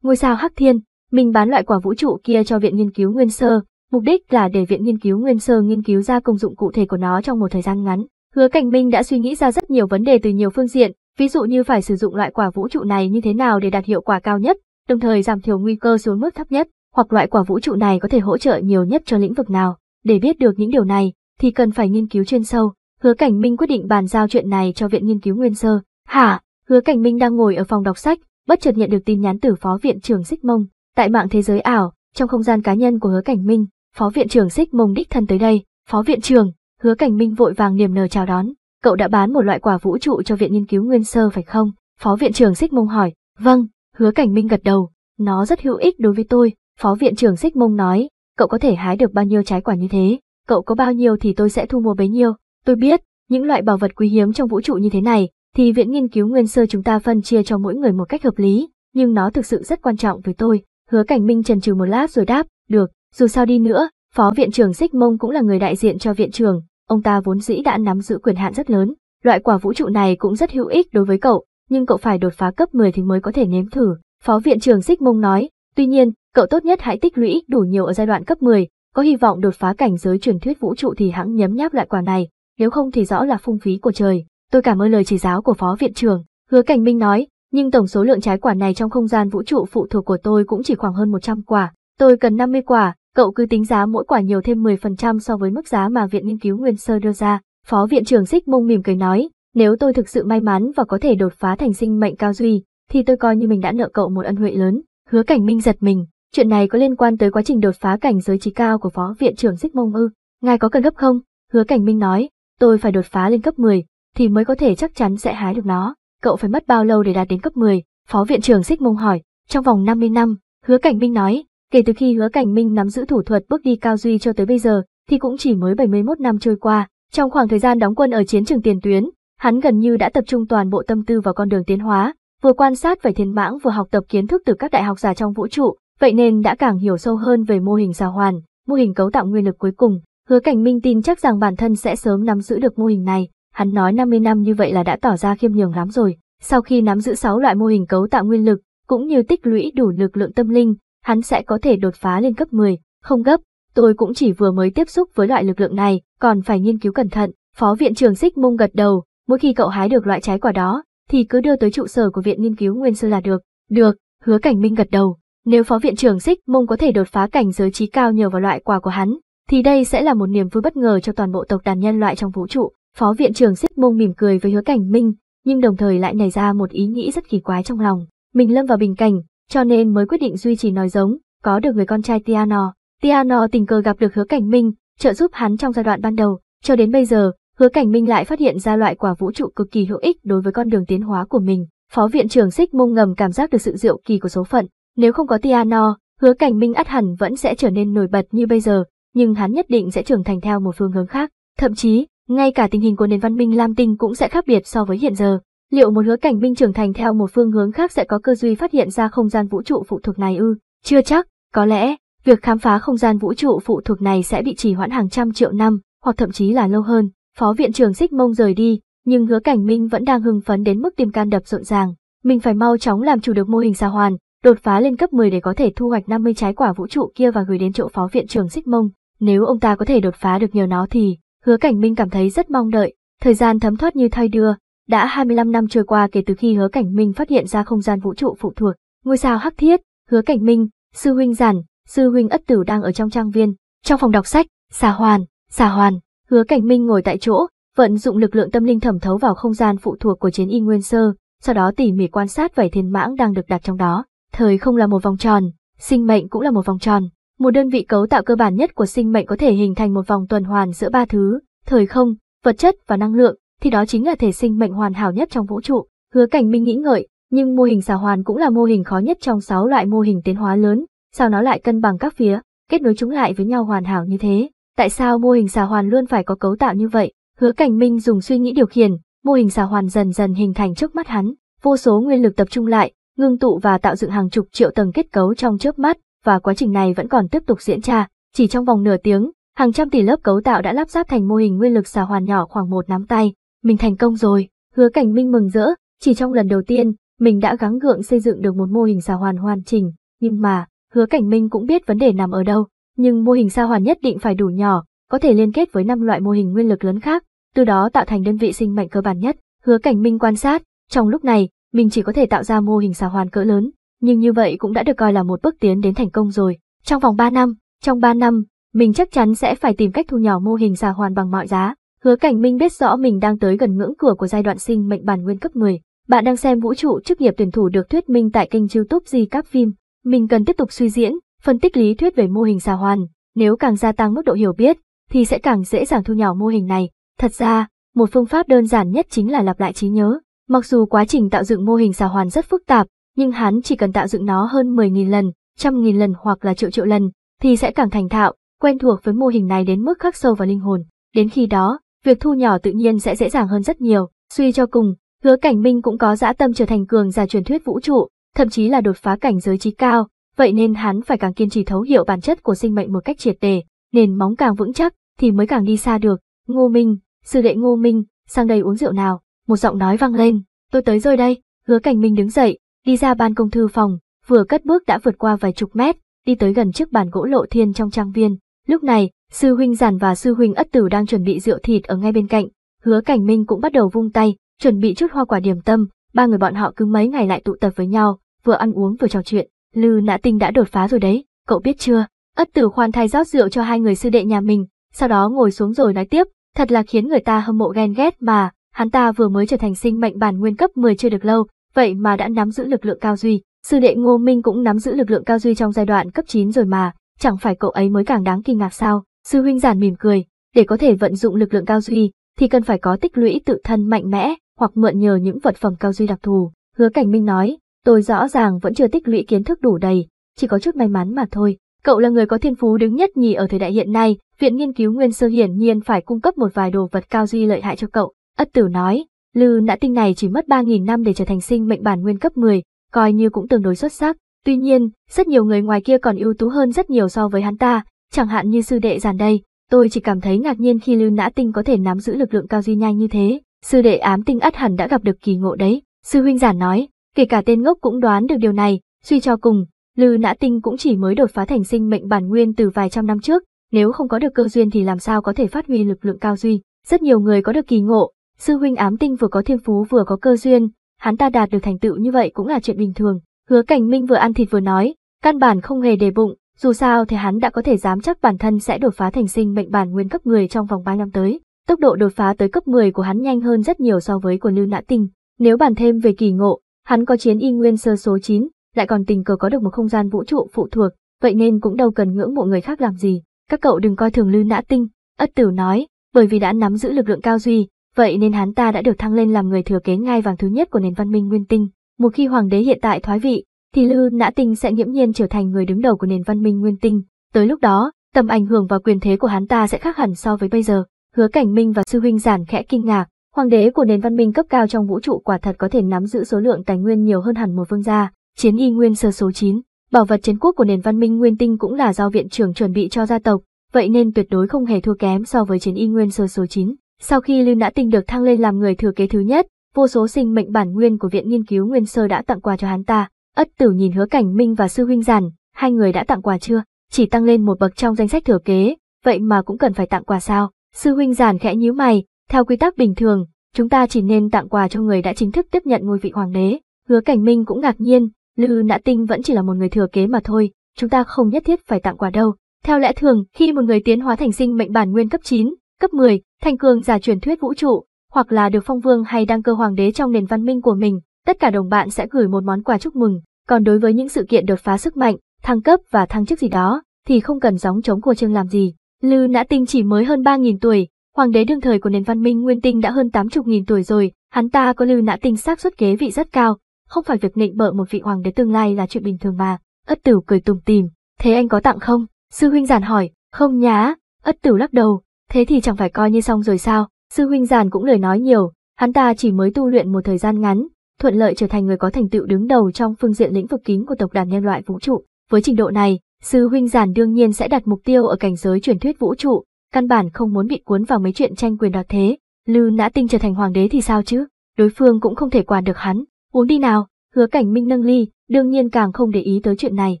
Ngôi sao Hắc Thiên, mình bán loại quả vũ trụ kia cho Viện Nghiên cứu Nguyên Sơ, mục đích là để Viện Nghiên cứu Nguyên Sơ nghiên cứu ra công dụng cụ thể của nó trong một thời gian ngắn. Hứa Cảnh Minh đã suy nghĩ ra rất nhiều vấn đề từ nhiều phương diện, ví dụ như phải sử dụng loại quả vũ trụ này như thế nào để đạt hiệu quả cao nhất, đồng thời giảm thiểu nguy cơ xuống mức thấp nhất hoặc loại quả vũ trụ này có thể hỗ trợ nhiều nhất cho lĩnh vực nào. Để biết được những điều này, thì cần phải nghiên cứu chuyên sâu. Hứa Cảnh Minh quyết định bàn giao chuyện này cho Viện Nghiên cứu Nguyên Sơ. Hả? Hứa Cảnh Minh đang ngồi ở phòng đọc sách, bất chợt nhận được tin nhắn từ Phó Viện trưởng Xích Mông. Tại mạng thế giới ảo, trong không gian cá nhân của Hứa Cảnh Minh, Phó Viện trưởng Xích Mông đích thân tới đây. Phó Viện trưởng, Hứa Cảnh Minh vội vàng niềm nở chào đón. Cậu đã bán một loại quả vũ trụ cho Viện Nghiên cứu Nguyên Sơ phải không? Phó Viện trưởng Xích Mông hỏi. Vâng, Hứa Cảnh Minh gật đầu. Nó rất hữu ích đối với tôi, Phó viện trưởng xích mông nói, cậu có thể hái được bao nhiêu trái quả như thế, cậu có bao nhiêu thì tôi sẽ thu mua bấy nhiêu. Tôi biết, những loại bảo vật quý hiếm trong vũ trụ như thế này, thì viện nghiên cứu nguyên sơ chúng ta phân chia cho mỗi người một cách hợp lý, nhưng nó thực sự rất quan trọng với tôi. Hứa Cảnh Minh trần trừ một lát rồi đáp, được, dù sao đi nữa, phó viện trưởng Xích Mông cũng là người đại diện cho viện trưởng, ông ta vốn dĩ đã nắm giữ quyền hạn rất lớn, loại quả vũ trụ này cũng rất hữu ích đối với cậu, nhưng cậu phải đột phá cấp 10 thì mới có thể nếm thử. Phó viện trưởng Xích Mông nói, tuy nhiên, Cậu tốt nhất hãy tích lũy đủ nhiều ở giai đoạn cấp 10, có hy vọng đột phá cảnh giới truyền thuyết vũ trụ thì hãng nhấm nháp loại quả này, nếu không thì rõ là phung phí của trời. Tôi cảm ơn lời chỉ giáo của phó viện trưởng, Hứa Cảnh Minh nói, nhưng tổng số lượng trái quả này trong không gian vũ trụ phụ thuộc của tôi cũng chỉ khoảng hơn 100 quả, tôi cần 50 quả, cậu cứ tính giá mỗi quả nhiều thêm 10% so với mức giá mà viện nghiên cứu Nguyên Sơ đưa ra. Phó viện trưởng Xích Mông mỉm cười nói, nếu tôi thực sự may mắn và có thể đột phá thành sinh mệnh cao duy, thì tôi coi như mình đã nợ cậu một ân huệ lớn. Hứa Cảnh Minh giật mình, Chuyện này có liên quan tới quá trình đột phá cảnh giới trí cao của Phó Viện trưởng Xích Mông Ư. Ngài có cần gấp không? Hứa Cảnh Minh nói, tôi phải đột phá lên cấp 10, thì mới có thể chắc chắn sẽ hái được nó. Cậu phải mất bao lâu để đạt đến cấp 10? Phó Viện trưởng Xích Mông hỏi, trong vòng 50 năm, Hứa Cảnh Minh nói, kể từ khi Hứa Cảnh Minh nắm giữ thủ thuật bước đi cao duy cho tới bây giờ, thì cũng chỉ mới 71 năm trôi qua. Trong khoảng thời gian đóng quân ở chiến trường tiền tuyến, hắn gần như đã tập trung toàn bộ tâm tư vào con đường tiến hóa, vừa quan sát về thiên mãng vừa học tập kiến thức từ các đại học giả trong vũ trụ, vậy nên đã càng hiểu sâu hơn về mô hình xà hoàn, mô hình cấu tạo nguyên lực cuối cùng. Hứa Cảnh Minh tin chắc rằng bản thân sẽ sớm nắm giữ được mô hình này, hắn nói 50 năm như vậy là đã tỏ ra khiêm nhường lắm rồi. Sau khi nắm giữ 6 loại mô hình cấu tạo nguyên lực, cũng như tích lũy đủ lực lượng tâm linh, hắn sẽ có thể đột phá lên cấp 10, không gấp, tôi cũng chỉ vừa mới tiếp xúc với loại lực lượng này, còn phải nghiên cứu cẩn thận. Phó viện trưởng Xích Mông gật đầu, mỗi khi cậu hái được loại trái quả đó, thì cứ đưa tới trụ sở của viện nghiên cứu Nguyên Sơ là được. Được, hứa cảnh minh gật đầu, nếu phó viện trưởng Xích Mông có thể đột phá cảnh giới trí cao nhờ vào loại quà của hắn, thì đây sẽ là một niềm vui bất ngờ cho toàn bộ tộc đàn nhân loại trong vũ trụ. Phó viện trưởng Xích Mông mỉm cười với Hứa Cảnh Minh, nhưng đồng thời lại nảy ra một ý nghĩ rất kỳ quái trong lòng. Mình lâm vào bình cảnh, cho nên mới quyết định duy trì nói giống, có được người con trai Tiano. Tiano tình cờ gặp được Hứa Cảnh Minh, trợ giúp hắn trong giai đoạn ban đầu, cho đến bây giờ, Hứa Cảnh Minh lại phát hiện ra loại quả vũ trụ cực kỳ hữu ích đối với con đường tiến hóa của mình. Phó viện trưởng Xích Mông ngầm cảm giác được sự diệu kỳ của số phận, nếu không có Tiano, hứa cảnh minh ắt hẳn vẫn sẽ trở nên nổi bật như bây giờ, nhưng hắn nhất định sẽ trưởng thành theo một phương hướng khác. Thậm chí, ngay cả tình hình của nền văn minh Lam Tinh cũng sẽ khác biệt so với hiện giờ. Liệu một hứa cảnh minh trưởng thành theo một phương hướng khác sẽ có cơ duy phát hiện ra không gian vũ trụ phụ thuộc này ư? Chưa chắc, có lẽ, việc khám phá không gian vũ trụ phụ thuộc này sẽ bị trì hoãn hàng trăm triệu năm, hoặc thậm chí là lâu hơn. Phó viện trưởng xích mông rời đi, nhưng hứa cảnh minh vẫn đang hưng phấn đến mức tim can đập rộn ràng. Mình phải mau chóng làm chủ được mô hình xa hoàn, đột phá lên cấp 10 để có thể thu hoạch 50 trái quả vũ trụ kia và gửi đến chỗ phó viện trưởng Xích Mông. Nếu ông ta có thể đột phá được nhiều nó thì, hứa cảnh minh cảm thấy rất mong đợi, thời gian thấm thoát như thay đưa, đã 25 năm trôi qua kể từ khi hứa cảnh minh phát hiện ra không gian vũ trụ phụ thuộc, ngôi sao hắc thiết, hứa cảnh minh, sư huynh giản, sư huynh ất tử đang ở trong trang viên, trong phòng đọc sách, xà hoàn, xà hoàn, hứa cảnh minh ngồi tại chỗ, vận dụng lực lượng tâm linh thẩm thấu vào không gian phụ thuộc của chiến y nguyên sơ, sau đó tỉ mỉ quan sát vảy thiên mãng đang được đặt trong đó. Thời không là một vòng tròn, sinh mệnh cũng là một vòng tròn. Một đơn vị cấu tạo cơ bản nhất của sinh mệnh có thể hình thành một vòng tuần hoàn giữa ba thứ, thời không, vật chất và năng lượng, thì đó chính là thể sinh mệnh hoàn hảo nhất trong vũ trụ. Hứa Cảnh Minh nghĩ ngợi, nhưng mô hình xà hoàn cũng là mô hình khó nhất trong 6 loại mô hình tiến hóa lớn, sao nó lại cân bằng các phía, kết nối chúng lại với nhau hoàn hảo như thế? Tại sao mô hình xà hoàn luôn phải có cấu tạo như vậy? Hứa Cảnh Minh dùng suy nghĩ điều khiển, mô hình xà hoàn dần dần hình thành trước mắt hắn, vô số nguyên lực tập trung lại, ngưng tụ và tạo dựng hàng chục triệu tầng kết cấu trong chớp mắt, và quá trình này vẫn còn tiếp tục diễn ra, chỉ trong vòng nửa tiếng, hàng trăm tỷ lớp cấu tạo đã lắp ráp thành mô hình nguyên lực xà hoàn nhỏ khoảng một nắm tay. Mình thành công rồi, hứa cảnh minh mừng rỡ, chỉ trong lần đầu tiên, mình đã gắng gượng xây dựng được một mô hình xà hoàn hoàn chỉnh, nhưng mà, hứa cảnh minh cũng biết vấn đề nằm ở đâu, nhưng mô hình xà hoàn nhất định phải đủ nhỏ, có thể liên kết với năm loại mô hình nguyên lực lớn khác, từ đó tạo thành đơn vị sinh mệnh cơ bản nhất. Hứa cảnh minh quan sát, trong lúc này, mình chỉ có thể tạo ra mô hình xà hoàn cỡ lớn, nhưng như vậy cũng đã được coi là một bước tiến đến thành công rồi. Trong vòng 3 năm, trong 3 năm, mình chắc chắn sẽ phải tìm cách thu nhỏ mô hình xà hoàn bằng mọi giá. Hứa Cảnh Minh biết rõ mình đang tới gần ngưỡng cửa của giai đoạn sinh mệnh bản nguyên cấp 10. Bạn đang xem vũ trụ chức nghiệp tuyển thủ được thuyết minh tại kênh YouTube Di Các Phim. Mình cần tiếp tục suy diễn, phân tích lý thuyết về mô hình xà hoàn, nếu càng gia tăng mức độ hiểu biết thì sẽ càng dễ dàng thu nhỏ mô hình này. Thật ra, một phương pháp đơn giản nhất chính là lặp lại trí nhớ. Mặc dù quá trình tạo dựng mô hình xà hoàn rất phức tạp, nhưng hắn chỉ cần tạo dựng nó hơn 10.000 lần, trăm nghìn lần hoặc là triệu triệu lần, thì sẽ càng thành thạo, quen thuộc với mô hình này đến mức khắc sâu vào linh hồn. Đến khi đó, việc thu nhỏ tự nhiên sẽ dễ dàng hơn rất nhiều. Suy cho cùng, hứa cảnh minh cũng có dã tâm trở thành cường giả truyền thuyết vũ trụ, thậm chí là đột phá cảnh giới trí cao, vậy nên hắn phải càng kiên trì thấu hiểu bản chất của sinh mệnh một cách triệt đề, nền móng càng vững chắc thì mới càng đi xa được. Ngô Minh, sư đệ Ngô Minh, sang đây uống rượu nào một giọng nói vang lên, tôi tới rồi đây, hứa cảnh minh đứng dậy, đi ra ban công thư phòng, vừa cất bước đã vượt qua vài chục mét, đi tới gần chiếc bàn gỗ lộ thiên trong trang viên. Lúc này, sư huynh giản và sư huynh ất tử đang chuẩn bị rượu thịt ở ngay bên cạnh, hứa cảnh minh cũng bắt đầu vung tay, chuẩn bị chút hoa quả điểm tâm, ba người bọn họ cứ mấy ngày lại tụ tập với nhau, vừa ăn uống vừa trò chuyện, lư nã tinh đã đột phá rồi đấy, cậu biết chưa, ất tử khoan thai rót rượu cho hai người sư đệ nhà mình, sau đó ngồi xuống rồi nói tiếp, thật là khiến người ta hâm mộ ghen ghét mà, hắn ta vừa mới trở thành sinh mệnh bản nguyên cấp 10 chưa được lâu, vậy mà đã nắm giữ lực lượng cao duy, sư đệ Ngô Minh cũng nắm giữ lực lượng cao duy trong giai đoạn cấp 9 rồi mà, chẳng phải cậu ấy mới càng đáng kinh ngạc sao? Sư huynh giản mỉm cười, để có thể vận dụng lực lượng cao duy thì cần phải có tích lũy tự thân mạnh mẽ hoặc mượn nhờ những vật phẩm cao duy đặc thù. Hứa Cảnh Minh nói, tôi rõ ràng vẫn chưa tích lũy kiến thức đủ đầy, chỉ có chút may mắn mà thôi. Cậu là người có thiên phú đứng nhất nhì ở thời đại hiện nay, viện nghiên cứu Nguyên Sơ hiển nhiên phải cung cấp một vài đồ vật cao duy lợi hại cho cậu. Ất tử nói, lư nã tinh này chỉ mất 3.000 năm để trở thành sinh mệnh bản nguyên cấp 10, coi như cũng tương đối xuất sắc. Tuy nhiên, rất nhiều người ngoài kia còn ưu tú hơn rất nhiều so với hắn ta, chẳng hạn như sư đệ giàn đây. Tôi chỉ cảm thấy ngạc nhiên khi lư nã tinh có thể nắm giữ lực lượng cao duy nhanh như thế. Sư đệ ám tinh ất hẳn đã gặp được kỳ ngộ đấy. Sư huynh giản nói, kể cả tên ngốc cũng đoán được điều này, suy cho cùng, lư nã tinh cũng chỉ mới đột phá thành sinh mệnh bản nguyên từ vài trăm năm trước, nếu không có được cơ duyên thì làm sao có thể phát huy lực lượng cao duy. Rất nhiều người có được kỳ ngộ, Sư huynh ám tinh vừa có thiên phú vừa có cơ duyên, hắn ta đạt được thành tựu như vậy cũng là chuyện bình thường. Hứa cảnh minh vừa ăn thịt vừa nói, căn bản không hề đề bụng, dù sao thì hắn đã có thể dám chắc bản thân sẽ đột phá thành sinh mệnh bản nguyên cấp người trong vòng 3 năm tới. Tốc độ đột phá tới cấp 10 của hắn nhanh hơn rất nhiều so với của Lưu Nã Tinh. Nếu bàn thêm về kỳ ngộ, hắn có chiến y nguyên sơ số 9, lại còn tình cờ có được một không gian vũ trụ phụ thuộc, vậy nên cũng đâu cần ngưỡng mộ người khác làm gì. Các cậu đừng coi thường Lưu Nã Tinh, ất tử nói, bởi vì đã nắm giữ lực lượng cao duy, Vậy nên hắn ta đã được thăng lên làm người thừa kế ngai vàng thứ nhất của nền văn minh nguyên tinh. Một khi hoàng đế hiện tại thoái vị, thì Lư Nã Tinh sẽ nghiễm nhiên trở thành người đứng đầu của nền văn minh nguyên tinh. Tới lúc đó, tầm ảnh hưởng và quyền thế của hắn ta sẽ khác hẳn so với bây giờ. Hứa Cảnh Minh và sư huynh giản khẽ kinh ngạc, hoàng đế của nền văn minh cấp cao trong vũ trụ quả thật có thể nắm giữ số lượng tài nguyên nhiều hơn hẳn một vương gia. Chiến y nguyên sơ số 9, bảo vật chiến quốc của nền văn minh nguyên tinh cũng là do viện trưởng chuẩn bị cho gia tộc, vậy nên tuyệt đối không hề thua kém so với chiến y nguyên sơ số chín. Sau khi Lưu Nã Tinh được thăng lên làm người thừa kế thứ nhất, vô số sinh mệnh bản nguyên của Viện Nghiên cứu Nguyên Sơ đã tặng quà cho hắn ta. Ất Tử nhìn Hứa Cảnh Minh và Sư Huynh Giản, hai người đã tặng quà chưa? Chỉ tăng lên một bậc trong danh sách thừa kế, vậy mà cũng cần phải tặng quà sao? Sư Huynh Giản khẽ nhíu mày, theo quy tắc bình thường, chúng ta chỉ nên tặng quà cho người đã chính thức tiếp nhận ngôi vị hoàng đế. Hứa Cảnh Minh cũng ngạc nhiên, Lư Nã Tinh vẫn chỉ là một người thừa kế mà thôi, chúng ta không nhất thiết phải tặng quà đâu. Theo lẽ thường, khi một người tiến hóa thành sinh mệnh bản nguyên cấp 9, Cấp 10, thành cường giả truyền thuyết vũ trụ, hoặc là được phong vương hay đăng cơ hoàng đế trong nền văn minh của mình, tất cả đồng bạn sẽ gửi một món quà chúc mừng, còn đối với những sự kiện đột phá sức mạnh, thăng cấp và thăng chức gì đó, thì không cần gióng chống của chương làm gì. Lư Nã Tinh chỉ mới hơn 3.000 tuổi, hoàng đế đương thời của nền văn minh Nguyên Tinh đã hơn 80.000 tuổi rồi, hắn ta có Lư Nã Tinh xác suất kế vị rất cao, không phải việc nịnh bợ một vị hoàng đế tương lai là chuyện bình thường mà. Ất Tửu cười tùng tìm, "Thế anh có tặng không?" Sư huynh giản hỏi, "Không nhá." Ất Tửu lắc đầu, thế thì chẳng phải coi như xong rồi sao, sư huynh giàn cũng lời nói nhiều, hắn ta chỉ mới tu luyện một thời gian ngắn, thuận lợi trở thành người có thành tựu đứng đầu trong phương diện lĩnh vực kín của tộc đàn nhân loại vũ trụ. Với trình độ này, sư huynh giàn đương nhiên sẽ đặt mục tiêu ở cảnh giới truyền thuyết vũ trụ, căn bản không muốn bị cuốn vào mấy chuyện tranh quyền đoạt thế. Lư Nã Tinh trở thành hoàng đế thì sao chứ? Đối phương cũng không thể quản được hắn. Uống đi nào, hứa cảnh minh nâng ly, đương nhiên càng không để ý tới chuyện này.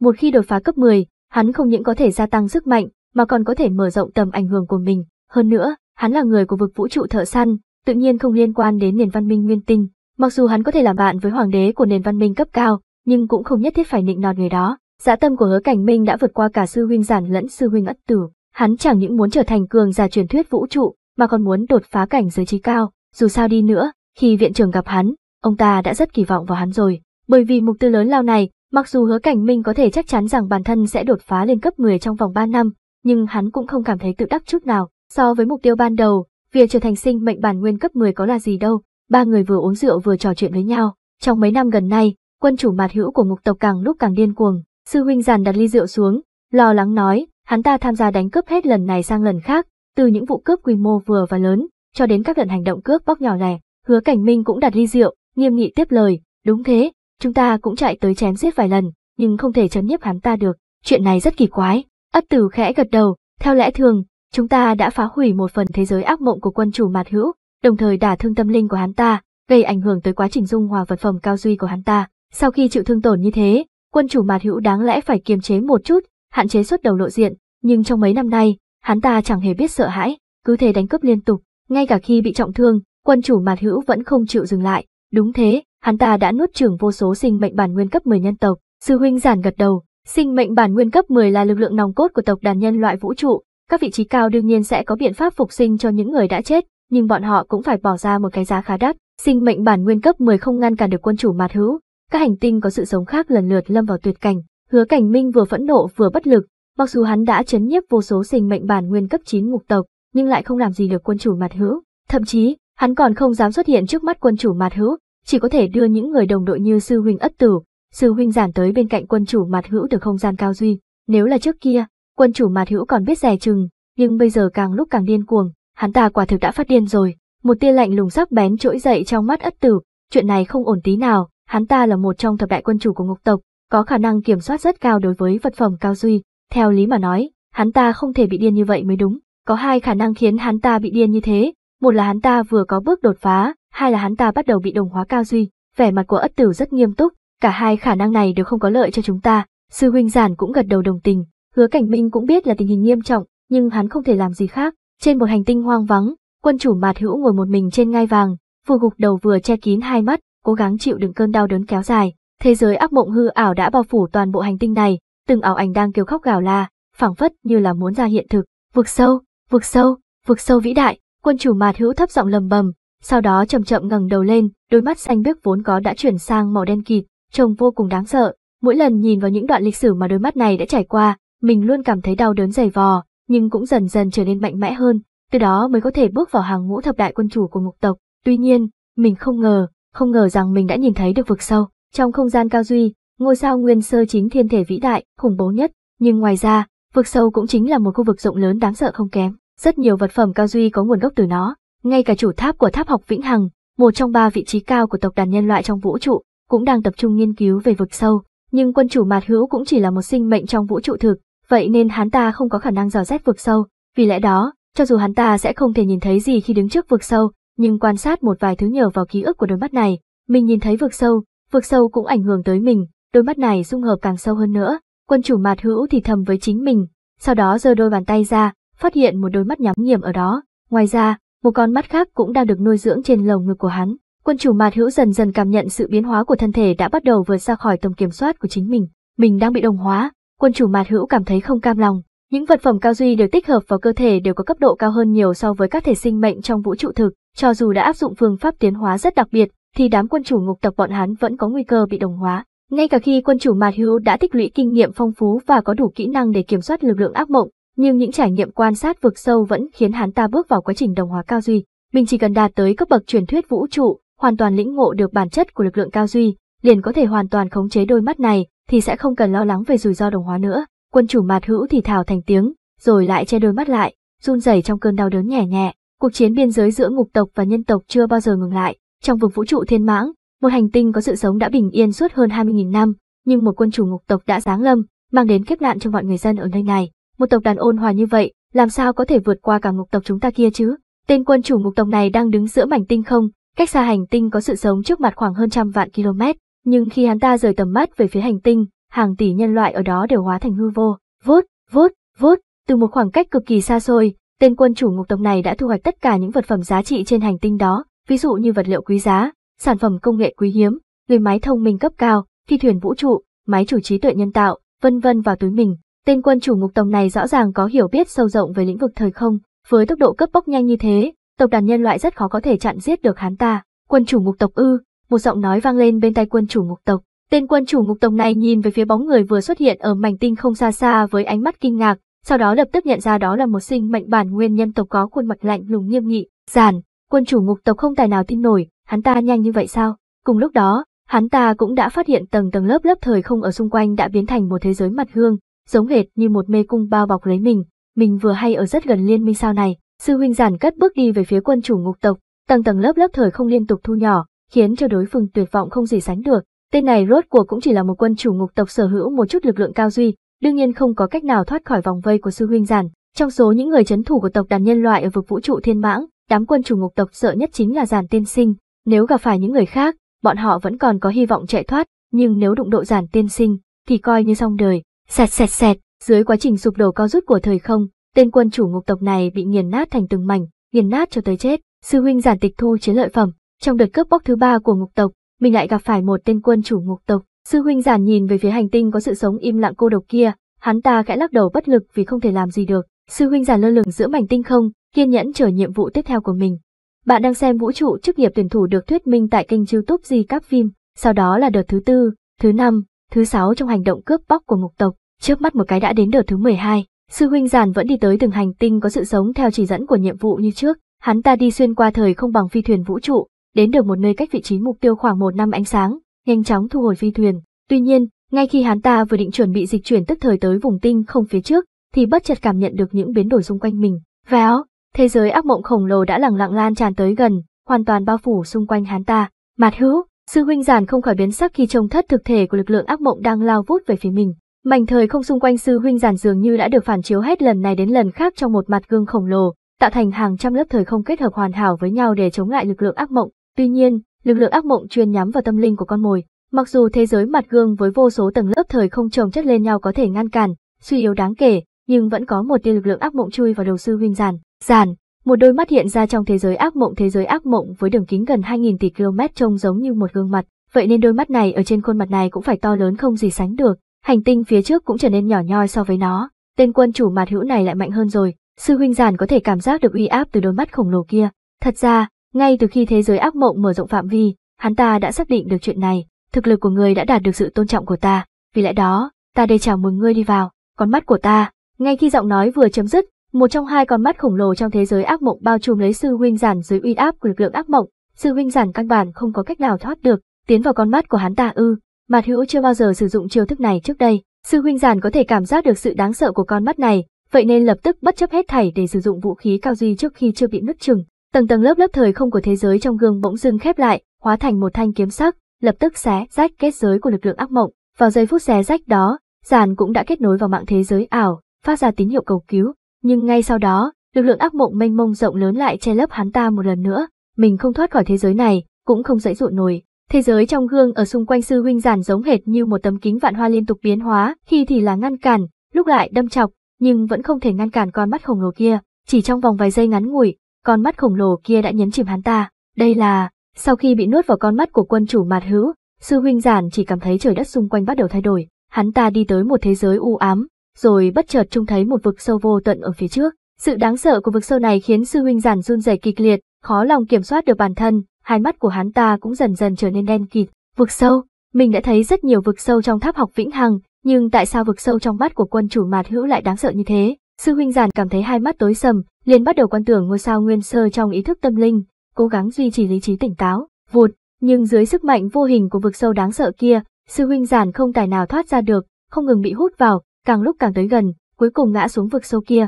Một khi đột phá cấp 10, hắn không những có thể gia tăng sức mạnh, mà còn có thể mở rộng tầm ảnh hưởng của mình. Hơn nữa, hắn là người của vực vũ trụ thợ săn, tự nhiên không liên quan đến nền văn minh nguyên tinh. Mặc dù hắn có thể làm bạn với hoàng đế của nền văn minh cấp cao, nhưng cũng không nhất thiết phải nịnh nọt người đó. Dã dạ tâm của Hứa Cảnh Minh đã vượt qua cả sư huynh giản lẫn sư huynh ất tử. Hắn chẳng những muốn trở thành cường giả truyền thuyết vũ trụ, mà còn muốn đột phá cảnh giới trí cao. Dù sao đi nữa, khi viện trưởng gặp hắn, ông ta đã rất kỳ vọng vào hắn rồi. Bởi vì mục tiêu lớn lao này, mặc dù Hứa Cảnh Minh có thể chắc chắn rằng bản thân sẽ đột phá lên cấp 10 trong vòng 3 năm, nhưng hắn cũng không cảm thấy tự đắc chút nào. So với mục tiêu ban đầu, việc trở thành sinh mệnh bản nguyên cấp 10 có là gì đâu, ba người vừa uống rượu vừa trò chuyện với nhau. Trong mấy năm gần nay, quân chủ mạt hữu của mục tộc càng lúc càng điên cuồng, sư huynh giàn đặt ly rượu xuống, lo lắng nói, hắn ta tham gia đánh cướp hết lần này sang lần khác, từ những vụ cướp quy mô vừa và lớn, cho đến các lần hành động cướp bóc nhỏ lẻ, hứa cảnh minh cũng đặt ly rượu, nghiêm nghị tiếp lời, đúng thế, chúng ta cũng chạy tới chém giết vài lần, nhưng không thể chấn nhiếp hắn ta được, chuyện này rất kỳ quái, Ất tử khẽ gật đầu, theo lẽ thường, chúng ta đã phá hủy một phần thế giới ác mộng của quân chủ mạt hữu, đồng thời đả thương tâm linh của hắn ta, gây ảnh hưởng tới quá trình dung hòa vật phẩm cao duy của hắn ta. Sau khi chịu thương tổn như thế, quân chủ mạt hữu đáng lẽ phải kiềm chế một chút, hạn chế xuất đầu lộ diện, nhưng trong mấy năm nay, hắn ta chẳng hề biết sợ hãi, cứ thế đánh cướp liên tục, ngay cả khi bị trọng thương, quân chủ mạt hữu vẫn không chịu dừng lại. Đúng thế, hắn ta đã nuốt chửng vô số sinh mệnh bản nguyên cấp 10 nhân tộc. Sư huynh giản gật đầu, Sinh mệnh bản nguyên cấp 10 là lực lượng nòng cốt của tộc đàn nhân loại vũ trụ, các vị trí cao đương nhiên sẽ có biện pháp phục sinh cho những người đã chết, nhưng bọn họ cũng phải bỏ ra một cái giá khá đắt. Sinh mệnh bản nguyên cấp 10 không ngăn cản được quân chủ mạt hữu, các hành tinh có sự sống khác lần lượt lâm vào tuyệt cảnh. Hứa Cảnh Minh vừa phẫn nộ vừa bất lực, mặc dù hắn đã chấn nhiếp vô số sinh mệnh bản nguyên cấp 9 ngục tộc, nhưng lại không làm gì được quân chủ mạt hữu, thậm chí, hắn còn không dám xuất hiện trước mắt quân chủ mạt hữu, chỉ có thể đưa những người đồng đội như sư huynh ất tử, sư huynh giản tới bên cạnh quân chủ mặt hữu từ không gian cao duy. Nếu là trước kia, quân chủ mặt hữu còn biết rẻ chừng, nhưng bây giờ càng lúc càng điên cuồng, hắn ta quả thực đã phát điên rồi. Một tia lạnh lùng sắc bén trỗi dậy trong mắt ất tử, chuyện này không ổn tí nào, hắn ta là một trong thập đại quân chủ của ngục tộc, có khả năng kiểm soát rất cao đối với vật phẩm cao duy. Theo lý mà nói, hắn ta không thể bị điên như vậy mới đúng. Có hai khả năng khiến hắn ta bị điên như thế, một là hắn ta vừa có bước đột phá, hai là hắn ta bắt đầu bị đồng hóa cao duy. Vẻ mặt của ất tử rất nghiêm túc, Cả hai khả năng này đều không có lợi cho chúng ta, sư huynh giản cũng gật đầu đồng tình, hứa cảnh minh cũng biết là tình hình nghiêm trọng, nhưng hắn không thể làm gì khác. Trên một hành tinh hoang vắng, quân chủ mạt hữu ngồi một mình trên ngai vàng, vừa gục đầu vừa che kín hai mắt, cố gắng chịu đựng cơn đau đớn kéo dài. Thế giới ác mộng hư ảo đã bao phủ toàn bộ hành tinh này, từng ảo ảnh đang kêu khóc gào la, phảng phất như là muốn ra hiện thực. Vực sâu, vực sâu, vực sâu vĩ đại, quân chủ mạt hữu thấp giọng lầm bầm, sau đó chậm chậm ngẩng đầu lên, đôi mắt xanh biếc vốn có đã chuyển sang màu đen kịt, trông vô cùng đáng sợ. Mỗi lần nhìn vào những đoạn lịch sử mà đôi mắt này đã trải qua, mình luôn cảm thấy đau đớn dày vò, nhưng cũng dần dần trở nên mạnh mẽ hơn, từ đó mới có thể bước vào hàng ngũ thập đại quân chủ của ngục tộc. Tuy nhiên, mình không ngờ, không ngờ rằng mình đã nhìn thấy được vực sâu. Trong không gian cao duy, ngôi sao nguyên sơ chính thiên thể vĩ đại, khủng bố nhất, nhưng ngoài ra, vực sâu cũng chính là một khu vực rộng lớn đáng sợ không kém. Rất nhiều vật phẩm cao duy có nguồn gốc từ nó, ngay cả chủ tháp của tháp học vĩnh hằng, một trong ba vị trí cao của tộc đàn nhân loại trong vũ trụ, cũng đang tập trung nghiên cứu về vực sâu, nhưng quân chủ mạt hữu cũng chỉ là một sinh mệnh trong vũ trụ thực, vậy nên hắn ta không có khả năng dò xét vực sâu, vì lẽ đó, cho dù hắn ta sẽ không thể nhìn thấy gì khi đứng trước vực sâu, nhưng quan sát một vài thứ nhờ vào ký ức của đôi mắt này, mình nhìn thấy vực sâu, vực sâu cũng ảnh hưởng tới mình, đôi mắt này dung hợp càng sâu hơn nữa, quân chủ mạt hữu thì thầm với chính mình, sau đó giơ đôi bàn tay ra, phát hiện một đôi mắt nhắm nghiền ở đó, ngoài ra, một con mắt khác cũng đang được nuôi dưỡng trên lồng ngực của hắn. Quân chủ Mạt Hữu dần dần cảm nhận sự biến hóa của thân thể đã bắt đầu vượt ra khỏi tầm kiểm soát của chính mình. Mình đang bị đồng hóa, quân chủ Mạt Hữu cảm thấy không cam lòng. Những vật phẩm cao duy được tích hợp vào cơ thể đều có cấp độ cao hơn nhiều so với các thể sinh mệnh trong vũ trụ thực. Cho dù đã áp dụng phương pháp tiến hóa rất đặc biệt, thì đám quân chủ ngục tộc bọn hắn vẫn có nguy cơ bị đồng hóa. Ngay cả khi quân chủ Mạt Hữu đã tích lũy kinh nghiệm phong phú và có đủ kỹ năng để kiểm soát lực lượng ác mộng, nhưng những trải nghiệm quan sát vực sâu vẫn khiến hắn ta bước vào quá trình đồng hóa cao duy. Mình chỉ cần đạt tới cấp bậc truyền thuyết vũ trụ hoàn toàn lĩnh ngộ được bản chất của lực lượng cao duy, liền có thể hoàn toàn khống chế đôi mắt này, thì sẽ không cần lo lắng về rủi ro đồng hóa nữa. Quân chủ mạt hữu thì thào thành tiếng, rồi lại che đôi mắt lại, run rẩy trong cơn đau đớn nhẹ nhẹ. Cuộc chiến biên giới giữa ngục tộc và nhân tộc chưa bao giờ ngừng lại. Trong vùng vũ trụ thiên mãng, một hành tinh có sự sống đã bình yên suốt hơn 20.000 năm, nhưng một quân chủ ngục tộc đã giáng lâm, mang đến kiếp nạn cho mọi người dân ở nơi này. Một tộc đàn ôn hòa như vậy, làm sao có thể vượt qua cả ngục tộc chúng ta kia chứ? Tên quân chủ ngục tộc này đang đứng giữa mảnh tinh không, Cách xa hành tinh có sự sống trước mặt khoảng hơn trăm vạn km, nhưng khi hắn ta rời tầm mắt về phía hành tinh, hàng tỷ nhân loại ở đó đều hóa thành hư vô. Vút, vút, vút, từ một khoảng cách cực kỳ xa xôi, tên quân chủ ngục tộc này đã thu hoạch tất cả những vật phẩm giá trị trên hành tinh đó, ví dụ như vật liệu quý giá, sản phẩm công nghệ quý hiếm, người máy thông minh cấp cao, phi thuyền vũ trụ, máy chủ trí tuệ nhân tạo, vân vân vào túi mình. Tên quân chủ ngục tộc này rõ ràng có hiểu biết sâu rộng về lĩnh vực thời không, với tốc độ cấp bóc nhanh như thế, tộc đàn nhân loại rất khó có thể chặn giết được hắn ta. Quân chủ ngục tộc ư, một giọng nói vang lên bên tay quân chủ ngục tộc. Tên quân chủ ngục tộc này nhìn về phía bóng người vừa xuất hiện ở mảnh tinh không xa xa với ánh mắt kinh ngạc, sau đó lập tức nhận ra đó là một sinh mệnh bản nguyên nhân tộc có khuôn mặt lạnh lùng nghiêm nghị. Giản, quân chủ ngục tộc không tài nào tin nổi, hắn ta nhanh như vậy sao? Cùng lúc đó, hắn ta cũng đã phát hiện tầng tầng lớp lớp thời không ở xung quanh đã biến thành một thế giới mặt hương, giống hệt như một mê cung bao bọc lấy mình, mình vừa hay ở rất gần liên minh sao này. Sư huynh giản cất bước đi về phía quân chủ ngục tộc, tầng tầng lớp lớp thời không liên tục thu nhỏ, khiến cho đối phương tuyệt vọng không gì sánh được. Tên này rốt cuộc cũng chỉ là một quân chủ ngục tộc sở hữu một chút lực lượng cao duy, đương nhiên không có cách nào thoát khỏi vòng vây của sư huynh giản. Trong số những người chấn thủ của tộc đàn nhân loại ở vực vũ trụ thiên mãng, đám quân chủ ngục tộc sợ nhất chính là giản tiên sinh. Nếu gặp phải những người khác, bọn họ vẫn còn có hy vọng chạy thoát, nhưng nếu đụng độ giản tiên sinh, thì coi như xong đời. Sẹt sẹt sẹt, dưới quá trình sụp đổ cao rút của thời không, Tên quân chủ ngục tộc này bị nghiền nát thành từng mảnh, nghiền nát cho tới chết. Sư huynh giản tịch thu chiến lợi phẩm, trong đợt cướp bóc thứ ba của ngục tộc, mình lại gặp phải một tên quân chủ ngục tộc. Sư huynh giản nhìn về phía hành tinh có sự sống im lặng cô độc kia, hắn ta khẽ lắc đầu bất lực vì không thể làm gì được. Sư huynh giản lơ lửng giữa mảnh tinh không, kiên nhẫn chờ nhiệm vụ tiếp theo của mình. Bạn đang xem vũ trụ chức nghiệp tuyển thủ được thuyết minh tại kênh youtube Di Các Phim, sau đó là đợt thứ tư, thứ năm, thứ sáu trong hành động cướp bóc của ngục tộc, trước mắt một cái đã đến đợt thứ 12. Sư huynh giản vẫn đi tới từng hành tinh có sự sống theo chỉ dẫn của nhiệm vụ như trước, hắn ta đi xuyên qua thời không bằng phi thuyền vũ trụ, đến được một nơi cách vị trí mục tiêu khoảng một năm ánh sáng, nhanh chóng thu hồi phi thuyền. Tuy nhiên, ngay khi hắn ta vừa định chuẩn bị dịch chuyển tức thời tới vùng tinh không phía trước, thì bất chợt cảm nhận được những biến đổi xung quanh mình. Véo, thế giới ác mộng khổng lồ đã lẳng lặng lan tràn tới gần, hoàn toàn bao phủ xung quanh hắn ta. Mạt hữu, sư huynh giản không khỏi biến sắc khi trông thất thực thể của lực lượng ác mộng đang lao vút về phía mình. Mảnh thời không xung quanh sư huynh giản dường như đã được phản chiếu hết lần này đến lần khác trong một mặt gương khổng lồ, tạo thành hàng trăm lớp thời không kết hợp hoàn hảo với nhau để chống lại lực lượng ác mộng. Tuy nhiên, lực lượng ác mộng chuyên nhắm vào tâm linh của con mồi, mặc dù thế giới mặt gương với vô số tầng lớp thời không chồng chất lên nhau có thể ngăn cản, suy yếu đáng kể, nhưng vẫn có một tia lực lượng ác mộng chui vào đầu sư huynh giản. Giản, một đôi mắt hiện ra trong thế giới ác mộng thế giới ác mộng với đường kính gần 2.000 tỷ km trông giống như một gương mặt, vậy nên đôi mắt này ở trên khuôn mặt này cũng phải to lớn không gì sánh được, hành tinh phía trước cũng trở nên nhỏ nhoi so với nó, tên quân chủ mạt hữu này lại mạnh hơn rồi, sư huynh giản có thể cảm giác được uy áp từ đôi mắt khổng lồ kia. Thật ra, ngay từ khi thế giới ác mộng mở rộng phạm vi, hắn ta đã xác định được chuyện này, thực lực của người đã đạt được sự tôn trọng của ta, vì lẽ đó, ta đây chào mừng ngươi đi vào, con mắt của ta. Ngay khi giọng nói vừa chấm dứt, một trong hai con mắt khổng lồ trong thế giới ác mộng bao trùm lấy sư huynh giản dưới uy áp của lực lượng ác mộng, sư huynh giản căn bản không có cách nào thoát được, tiến vào con mắt của hắn ta ư? Mạt Hữu chưa bao giờ sử dụng chiêu thức này trước đây, sư huynh giản có thể cảm giác được sự đáng sợ của con mắt này, vậy nên lập tức bất chấp hết thảy để sử dụng vũ khí cao duy trước khi chưa bị nứt chừng. Tầng tầng lớp lớp thời không của thế giới trong gương bỗng dưng khép lại, hóa thành một thanh kiếm sắc, lập tức xé rách kết giới của lực lượng ác mộng. Vào giây phút xé rách đó, giản cũng đã kết nối vào mạng thế giới ảo, phát ra tín hiệu cầu cứu. Nhưng ngay sau đó, lực lượng ác mộng mênh mông rộng lớn lại che lấp hắn ta một lần nữa. Mình không thoát khỏi thế giới này, cũng không dễ dụ nổi, Thế giới trong gương ở xung quanh sư huynh giản giống hệt như một tấm kính vạn hoa liên tục biến hóa, khi thì là ngăn cản, lúc lại đâm chọc, nhưng vẫn không thể ngăn cản con mắt khổng lồ kia. Chỉ trong vòng vài giây ngắn ngủi, con mắt khổng lồ kia đã nhấn chìm hắn ta. Đây là, sau khi bị nuốt vào con mắt của quân chủ mạt hữu, sư huynh giản chỉ cảm thấy trời đất xung quanh bắt đầu thay đổi. Hắn ta đi tới một thế giới u ám, rồi bất chợt trông thấy một vực sâu vô tận ở phía trước. Sự đáng sợ của vực sâu này khiến sư huynh giản run rẩy kịch liệt, khó lòng kiểm soát được bản thân, hai mắt của hắn ta cũng dần dần trở nên đen kịt, vực sâu, mình đã thấy rất nhiều vực sâu trong tháp học vĩnh hằng, nhưng tại sao vực sâu trong mắt của quân chủ mạt hữu lại đáng sợ như thế? Sư huynh giản cảm thấy hai mắt tối sầm, liền bắt đầu quan tưởng ngôi sao nguyên sơ trong ý thức tâm linh, cố gắng duy trì lý trí tỉnh táo, vụt, nhưng dưới sức mạnh vô hình của vực sâu đáng sợ kia, sư huynh giản không tài nào thoát ra được, không ngừng bị hút vào, càng lúc càng tới gần, cuối cùng ngã xuống vực sâu kia.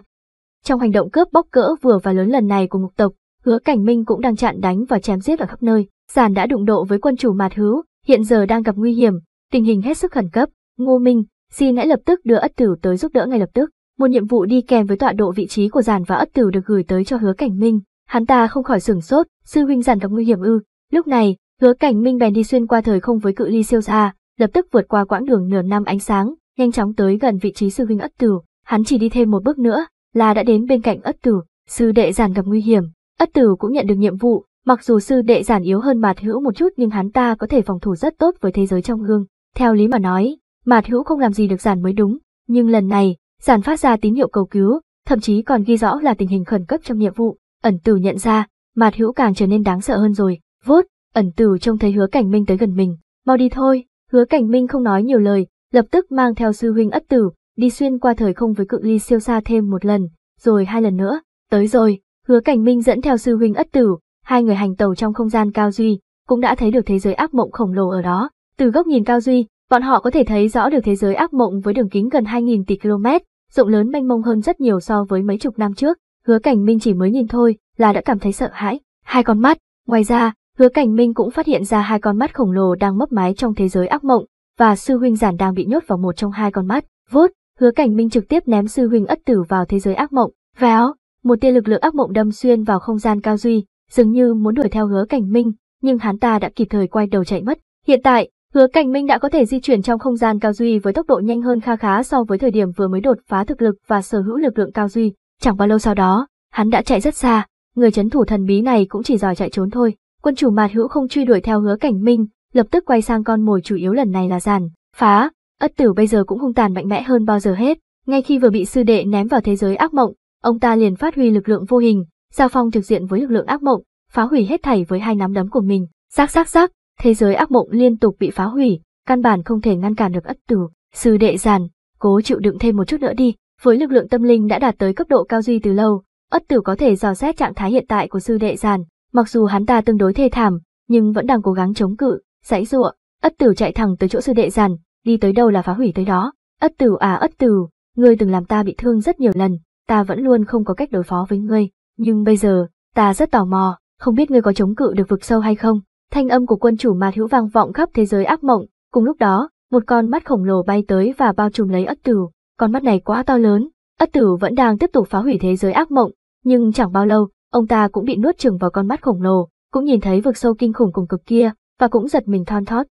Trong hành động cướp bóc cỡ vừa và lớn lần này của mục tộc, Hứa Cảnh Minh cũng đang chặn đánh và chém giết ở khắp nơi. Giản đã đụng độ với quân chủ Mạt Hữu, hiện giờ đang gặp nguy hiểm, tình hình hết sức khẩn cấp. Ngô Minh, xin hãy lập tức đưa ất tử tới giúp đỡ ngay lập tức. Một nhiệm vụ đi kèm với tọa độ vị trí của Giản và ất tử được gửi tới cho Hứa Cảnh Minh. Hắn ta không khỏi sửng sốt, sư huynh Giản gặp nguy hiểm ư? Lúc này, Hứa Cảnh Minh bèn đi xuyên qua thời không với cự ly siêu xa, lập tức vượt qua quãng đường nửa năm ánh sáng, nhanh chóng tới gần vị trí sư huynh ất tử. Hắn chỉ đi thêm một bước nữa là đã đến bên cạnh ất tử. Sư đệ Giản gặp nguy hiểm, Ất Tử cũng nhận được nhiệm vụ, mặc dù sư đệ giản yếu hơn Mạt Hữu một chút nhưng hắn ta có thể phòng thủ rất tốt với thế giới trong gương. Theo lý mà nói, Mạt Hữu không làm gì được giản mới đúng, nhưng lần này, giản phát ra tín hiệu cầu cứu, thậm chí còn ghi rõ là tình hình khẩn cấp trong nhiệm vụ, ẩn Tử nhận ra, Mạt Hữu càng trở nên đáng sợ hơn rồi. Vốt, ẩn Tử trông thấy Hứa Cảnh Minh tới gần mình, mau đi thôi. Hứa Cảnh Minh không nói nhiều lời, lập tức mang theo sư huynh Ất Tử đi xuyên qua thời không với cự ly siêu xa thêm một lần, rồi hai lần nữa, tới rồi, Hứa Cảnh Minh dẫn theo sư huynh ất tử, hai người hành tàu trong không gian cao duy, cũng đã thấy được thế giới ác mộng khổng lồ ở đó. Từ góc nhìn cao duy, bọn họ có thể thấy rõ được thế giới ác mộng với đường kính gần 2.000 tỷ km, rộng lớn mênh mông hơn rất nhiều so với mấy chục năm trước. Hứa Cảnh Minh chỉ mới nhìn thôi là đã cảm thấy sợ hãi. Hai con mắt, ngoài ra, Hứa Cảnh Minh cũng phát hiện ra hai con mắt khổng lồ đang mấp máy trong thế giới ác mộng, và sư huynh giản đang bị nhốt vào một trong hai con mắt. Vút, Hứa Cảnh Minh trực tiếp ném sư huynh ất tử vào thế giới ác mộng. Véo, một tia lực lượng ác mộng đâm xuyên vào không gian cao duy, dường như muốn đuổi theo hứa cảnh minh, nhưng hắn ta đã kịp thời quay đầu chạy mất. Hiện tại, hứa cảnh minh đã có thể di chuyển trong không gian cao duy với tốc độ nhanh hơn kha khá so với thời điểm vừa mới đột phá thực lực và sở hữu lực lượng cao duy. Chẳng bao lâu sau đó, hắn đã chạy rất xa, người chấn thủ thần bí này cũng chỉ giỏi chạy trốn thôi. Quân chủ mạt hữu không truy đuổi theo hứa cảnh minh, lập tức quay sang con mồi chủ yếu lần này là giàn, phá. Ất tử bây giờ cũng hung tàn mạnh mẽ hơn bao giờ hết. Ngay khi vừa bị sư đệ ném vào thế giới ác mộng, ông ta liền phát huy lực lượng vô hình, giao phong trực diện với lực lượng ác mộng, phá hủy hết thảy với hai nắm đấm của mình. Rắc rắc rắc, thế giới ác mộng liên tục bị phá hủy, căn bản không thể ngăn cản được ất tử. Sư đệ giàn, cố chịu đựng thêm một chút nữa đi, với lực lượng tâm linh đã đạt tới cấp độ cao duy từ lâu, ất tử có thể dò xét trạng thái hiện tại của sư đệ giàn. mặc dù hắn ta tương đối thê thảm, nhưng vẫn đang cố gắng chống cự, giãy giụa. Ất tử chạy thẳng tới chỗ sư đệ giàn, đi tới đâu là phá hủy tới đó. Ất tử à ất tử, ngươi từng làm ta bị thương rất nhiều lần, ta vẫn luôn không có cách đối phó với ngươi, nhưng bây giờ, ta rất tò mò, không biết ngươi có chống cự được vực sâu hay không. Thanh âm của quân chủ mạt hữu vang vọng khắp thế giới ác mộng, cùng lúc đó, một con mắt khổng lồ bay tới và bao trùm lấy ất tử, con mắt này quá to lớn, ất tử vẫn đang tiếp tục phá hủy thế giới ác mộng, nhưng chẳng bao lâu, ông ta cũng bị nuốt chửng vào con mắt khổng lồ, cũng nhìn thấy vực sâu kinh khủng cùng cực kia, và cũng giật mình thon thót.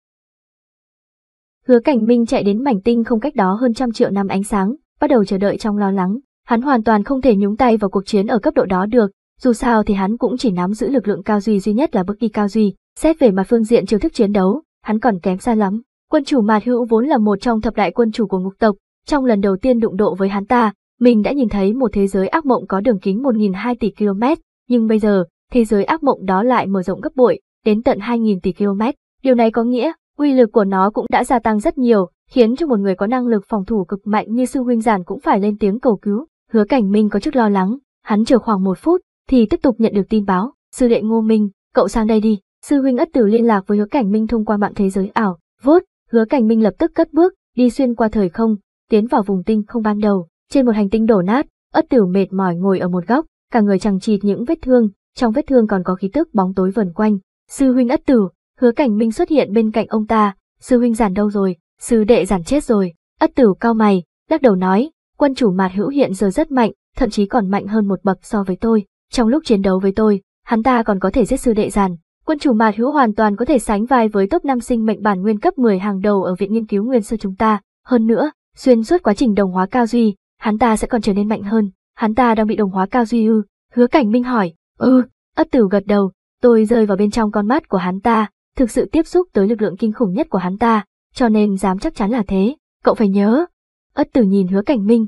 Hứa Cảnh Minh chạy đến mảnh tinh không cách đó hơn trăm triệu năm ánh sáng, bắt đầu chờ đợi trong lo lắng, Hắn hoàn toàn không thể nhúng tay vào cuộc chiến ở cấp độ đó được, dù sao thì hắn cũng chỉ nắm giữ lực lượng cao duy duy nhất là bước đi cao duy, xét về mặt phương diện chiêu thức chiến đấu, hắn còn kém xa lắm. Quân chủ Mạt Hữu vốn là một trong thập đại quân chủ của ngục tộc, trong lần đầu tiên đụng độ với hắn ta, mình đã nhìn thấy một thế giới ác mộng có đường kính một nghìn hai tỷ km, nhưng bây giờ, thế giới ác mộng đó lại mở rộng gấp bội, đến tận hai nghìn tỷ km. Điều này có nghĩa, uy lực của nó cũng đã gia tăng rất nhiều, khiến cho một người có năng lực phòng thủ cực mạnh như sư huynh giản cũng phải lên tiếng cầu cứu. Hứa cảnh minh có chút lo lắng, hắn chờ khoảng một phút, thì tiếp tục nhận được tin báo, sư đệ ngô minh, cậu sang đây đi, sư huynh ất tử liên lạc với hứa cảnh minh thông qua mạng thế giới ảo, vốt, hứa cảnh minh lập tức cất bước, đi xuyên qua thời không, tiến vào vùng tinh không ban đầu, trên một hành tinh đổ nát, ất tử mệt mỏi ngồi ở một góc, cả người chằng chịt những vết thương, trong vết thương còn có khí tức bóng tối vần quanh. Sư huynh ất tử, hứa cảnh minh xuất hiện bên cạnh ông ta, sư huynh giản đâu rồi, sư đệ giản chết rồi, ất tử cao mày, lắc đầu nói, quân chủ mạt hữu hiện giờ rất mạnh, thậm chí còn mạnh hơn một bậc so với tôi. Trong lúc chiến đấu với tôi, hắn ta còn có thể giết sư đệ giàn. Quân chủ mạt hữu hoàn toàn có thể sánh vai với top 5 sinh mệnh bản nguyên cấp 10 hàng đầu ở Viện Nghiên cứu Nguyên Sơ chúng ta. Hơn nữa, xuyên suốt quá trình đồng hóa cao duy, hắn ta sẽ còn trở nên mạnh hơn. Hắn ta đang bị đồng hóa cao duy ư? Hứa Cảnh Minh hỏi. Ư, ừ, ất tử gật đầu, tôi rơi vào bên trong con mắt của hắn ta, thực sự tiếp xúc tới lực lượng kinh khủng nhất của hắn ta, cho nên dám chắc chắn là thế. Cậu phải nhớ, Ất tử nhìn hứa cảnh minh.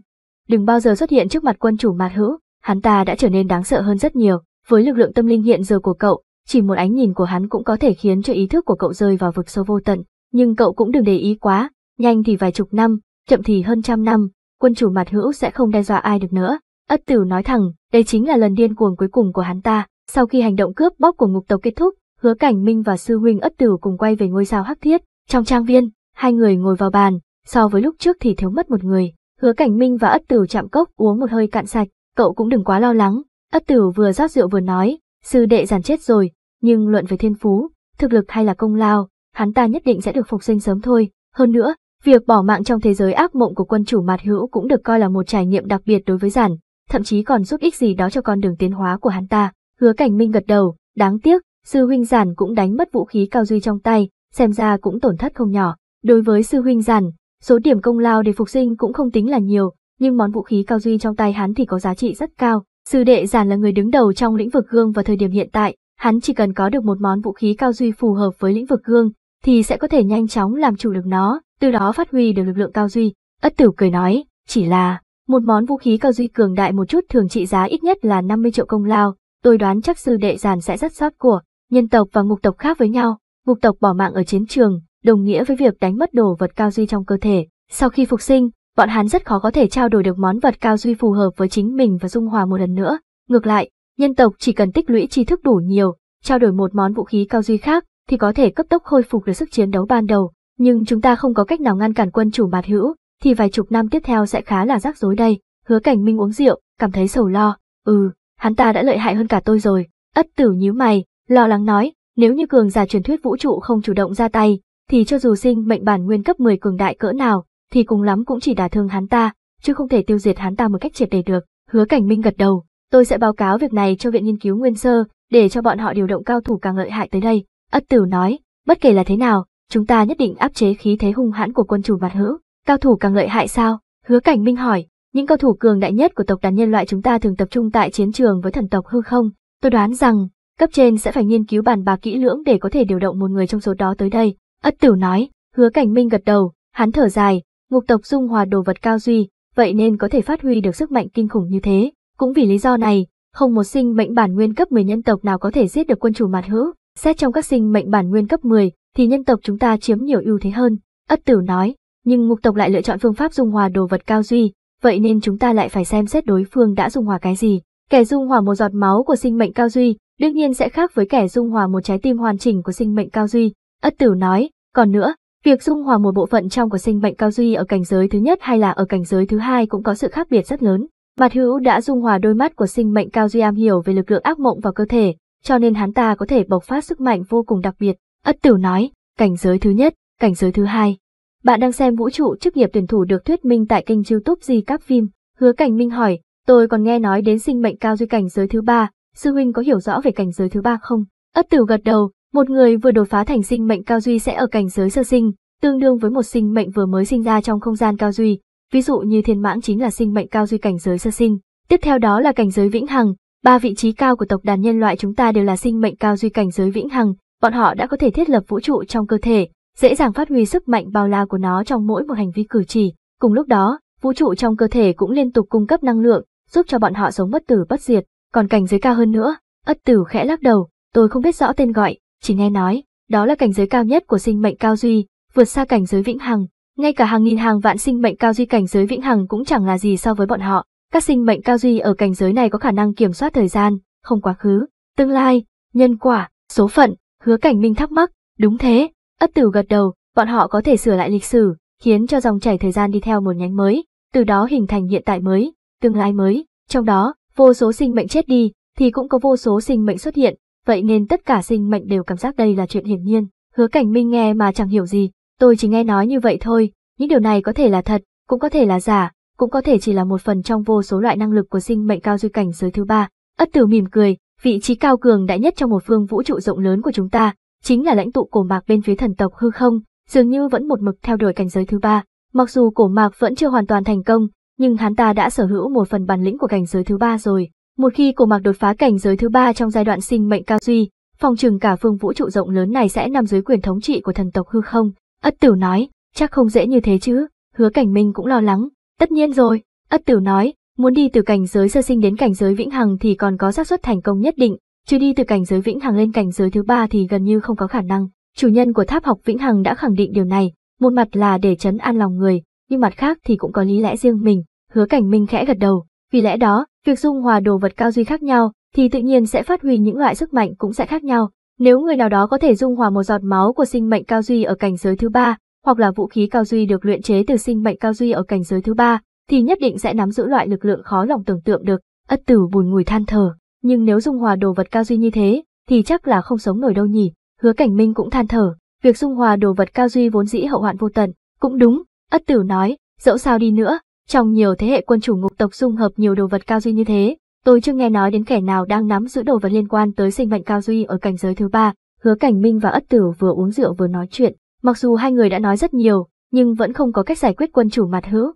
Đừng bao giờ xuất hiện trước mặt quân chủ mạt hữu, hắn ta đã trở nên đáng sợ hơn rất nhiều, với lực lượng tâm linh hiện giờ của cậu, chỉ một ánh nhìn của hắn cũng có thể khiến cho ý thức của cậu rơi vào vực sâu vô tận, nhưng cậu cũng đừng để ý quá, nhanh thì vài chục năm, chậm thì hơn trăm năm, quân chủ mặt hữu sẽ không đe dọa ai được nữa. Ất Tử nói thẳng, đây chính là lần điên cuồng cuối cùng của hắn ta, sau khi hành động cướp bóc của ngục tộc kết thúc, Hứa Cảnh Minh và sư huynh Ất Tử cùng quay về ngôi sao Hắc Thiết, trong trang viên, hai người ngồi vào bàn, So với lúc trước thì thiếu mất một người, hứa cảnh minh và ất tử chạm cốc uống một hơi cạn sạch, cậu cũng đừng quá lo lắng. Ất tử vừa rót rượu vừa nói, sư đệ giàn chết rồi, nhưng luận về thiên phú, thực lực hay là công lao, hắn ta nhất định sẽ được phục sinh sớm thôi. Hơn nữa, việc bỏ mạng trong thế giới ác mộng của quân chủ mạt hữu cũng được coi là một trải nghiệm đặc biệt đối với giản, thậm chí còn giúp ích gì đó cho con đường tiến hóa của hắn ta. Hứa cảnh minh gật đầu, đáng tiếc, sư huynh giản cũng đánh mất vũ khí cao duy trong tay, xem ra cũng tổn thất không nhỏ. Đối với sư huynh giản, Số điểm công lao để phục sinh cũng không tính là nhiều, nhưng món vũ khí cao duy trong tay hắn thì có giá trị rất cao. Sư đệ giản là người đứng đầu trong lĩnh vực gương vào thời điểm hiện tại, hắn chỉ cần có được một món vũ khí cao duy phù hợp với lĩnh vực gương, thì sẽ có thể nhanh chóng làm chủ được nó, từ đó phát huy được lực lượng cao duy. Ất tử cười nói, chỉ là một món vũ khí cao duy cường đại một chút thường trị giá ít nhất là 50 triệu công lao, tôi đoán chắc sư đệ giản sẽ rất sót của, nhân tộc và ngục tộc khác với nhau, ngục tộc bỏ mạng ở chiến trường, đồng nghĩa với việc đánh mất đồ vật cao duy trong cơ thể. Sau khi phục sinh, bọn hắn rất khó có thể trao đổi được món vật cao duy phù hợp với chính mình và dung hòa một lần nữa. Ngược lại, nhân tộc chỉ cần tích lũy tri thức đủ nhiều, trao đổi một món vũ khí cao duy khác thì có thể cấp tốc khôi phục được sức chiến đấu ban đầu, nhưng chúng ta không có cách nào ngăn cản quân chủ Mạt Hữu, thì vài chục năm tiếp theo sẽ khá là rắc rối đây. Hứa Cảnh Minh uống rượu, cảm thấy sầu lo. Ừ, hắn ta đã lợi hại hơn cả tôi rồi. Ất Tử nhíu mày, lo lắng nói, nếu như cường giả truyền thuyết vũ trụ không chủ động ra tay, thì cho dù sinh mệnh bản nguyên cấp 10 cường đại cỡ nào, thì cùng lắm cũng chỉ đả thương hắn ta, chứ không thể tiêu diệt hắn ta một cách triệt để được. Hứa Cảnh Minh gật đầu, tôi sẽ báo cáo việc này cho viện nghiên cứu nguyên sơ, để cho bọn họ điều động cao thủ càng lợi hại tới đây. Ất Tử nói, bất kể là thế nào, chúng ta nhất định áp chế khí thế hung hãn của quân chủ mặt hữu. Cao thủ càng lợi hại sao? Hứa Cảnh Minh hỏi, những cao thủ cường đại nhất của tộc đàn nhân loại chúng ta thường tập trung tại chiến trường với thần tộc hư không. Tôi đoán rằng, cấp trên sẽ phải nghiên cứu bàn bạc bà kỹ lưỡng để có thể điều động một người trong số đó tới đây. Ất Tửu nói, hứa cảnh minh gật đầu, hắn thở dài, ngục tộc dung hòa đồ vật cao duy, vậy nên có thể phát huy được sức mạnh kinh khủng như thế. Cũng vì lý do này, không một sinh mệnh bản nguyên cấp 10 nhân tộc nào có thể giết được quân chủ mạt hữu. Xét trong các sinh mệnh bản nguyên cấp 10, thì nhân tộc chúng ta chiếm nhiều ưu thế hơn. Ất Tửu nói, nhưng ngục tộc lại lựa chọn phương pháp dung hòa đồ vật cao duy, vậy nên chúng ta lại phải xem xét đối phương đã dung hòa cái gì. Kẻ dung hòa một giọt máu của sinh mệnh cao duy, đương nhiên sẽ khác với kẻ dung hòa một trái tim hoàn chỉnh của sinh mệnh cao duy. Ất Tửu nói, còn nữa, việc dung hòa một bộ phận trong của sinh mệnh cao duy ở cảnh giới thứ nhất hay là ở cảnh giới thứ hai cũng có sự khác biệt rất lớn. Mạt Hữu đã dung hòa đôi mắt của sinh mệnh cao duy am hiểu về lực lượng ác mộng vào cơ thể, cho nên hắn ta có thể bộc phát sức mạnh vô cùng đặc biệt. Ất Tửu nói, cảnh giới thứ nhất, cảnh giới thứ hai. Bạn đang xem vũ trụ chức nghiệp tuyển thủ được thuyết minh tại kênh YouTube gì Các Phim. Hứa Cảnh Minh hỏi, tôi còn nghe nói đến sinh mệnh cao duy cảnh giới thứ ba, sư huynh có hiểu rõ về cảnh giới thứ ba không? Ất Tửu gật đầu, một người vừa đột phá thành sinh mệnh cao duy sẽ ở cảnh giới sơ sinh, tương đương với một sinh mệnh vừa mới sinh ra trong không gian cao duy, ví dụ như thiên mãng chính là sinh mệnh cao duy cảnh giới sơ sinh. Tiếp theo đó là cảnh giới vĩnh hằng, ba vị trí cao của tộc đàn nhân loại chúng ta đều là sinh mệnh cao duy cảnh giới vĩnh hằng, bọn họ đã có thể thiết lập vũ trụ trong cơ thể, dễ dàng phát huy sức mạnh bao la của nó trong mỗi một hành vi cử chỉ. Cùng lúc đó, vũ trụ trong cơ thể cũng liên tục cung cấp năng lượng, giúp cho bọn họ sống bất tử bất diệt, còn cảnh giới cao hơn nữa. Ất Tử khẽ lắc đầu, tôi không biết rõ tên gọi, chỉ nghe nói, đó là cảnh giới cao nhất của sinh mệnh cao duy, vượt xa cảnh giới vĩnh hằng, ngay cả hàng nghìn hàng vạn sinh mệnh cao duy cảnh giới vĩnh hằng cũng chẳng là gì so với bọn họ. Các sinh mệnh cao duy ở cảnh giới này có khả năng kiểm soát thời gian, không quá khứ, tương lai, nhân quả, số phận, hứa cảnh minh thắc mắc, đúng thế, ất tử gật đầu, bọn họ có thể sửa lại lịch sử, khiến cho dòng chảy thời gian đi theo một nhánh mới, từ đó hình thành hiện tại mới, tương lai mới, trong đó, vô số sinh mệnh chết đi, thì cũng có vô số sinh mệnh xuất hiện, vậy nên tất cả sinh mệnh đều cảm giác đây là chuyện hiển nhiên. Hứa cảnh minh nghe mà chẳng hiểu gì, tôi chỉ nghe nói như vậy thôi, những điều này có thể là thật, cũng có thể là giả, cũng có thể chỉ là một phần trong vô số loại năng lực của sinh mệnh cao duy cảnh giới thứ ba. Ất tử mỉm cười, vị trí cao cường đại nhất trong một phương vũ trụ rộng lớn của chúng ta, chính là lãnh tụ cổ mạc bên phía thần tộc hư không, dường như vẫn một mực theo đuổi cảnh giới thứ ba. Mặc dù cổ mạc vẫn chưa hoàn toàn thành công, nhưng hắn ta đã sở hữu một phần bản lĩnh của cảnh giới thứ ba rồi. Một khi cổ mạc đột phá cảnh giới thứ ba trong giai đoạn sinh mệnh cao duy, phòng trừng cả phương vũ trụ rộng lớn này sẽ nằm dưới quyền thống trị của thần tộc hư không. Ất tử nói, chắc không dễ như thế chứ, hứa cảnh minh cũng lo lắng. Tất nhiên rồi, Ất tử nói, muốn đi từ cảnh giới sơ sinh đến cảnh giới vĩnh hằng thì còn có xác suất thành công nhất định, chứ đi từ cảnh giới vĩnh hằng lên cảnh giới thứ ba thì gần như không có khả năng. Chủ nhân của tháp học vĩnh hằng đã khẳng định điều này, một mặt là để chấn an lòng người, nhưng mặt khác thì cũng có lý lẽ riêng mình. Hứa cảnh minh khẽ gật đầu, vì lẽ đó, việc dung hòa đồ vật cao duy khác nhau thì tự nhiên sẽ phát huy những loại sức mạnh cũng sẽ khác nhau. Nếu người nào đó có thể dung hòa một giọt máu của sinh mệnh cao duy ở cảnh giới thứ ba, hoặc là vũ khí cao duy được luyện chế từ sinh mệnh cao duy ở cảnh giới thứ ba, thì nhất định sẽ nắm giữ loại lực lượng khó lòng tưởng tượng được. Ất Tử buồn ngùi than thở, nhưng nếu dung hòa đồ vật cao duy như thế, thì chắc là không sống nổi đâu nhỉ. Hứa Cảnh Minh cũng than thở, việc dung hòa đồ vật cao duy vốn dĩ hậu hoạn vô tận, cũng đúng. Ất Tử nói, dẫu sao đi nữa, trong nhiều thế hệ quân chủ ngục tộc dung hợp nhiều đồ vật cao duy như thế, tôi chưa nghe nói đến kẻ nào đang nắm giữ đồ vật liên quan tới sinh mệnh cao duy ở cảnh giới thứ ba. Hứa Cảnh Minh và Ất Tử vừa uống rượu vừa nói chuyện, mặc dù hai người đã nói rất nhiều, nhưng vẫn không có cách giải quyết quân chủ mặt hữu.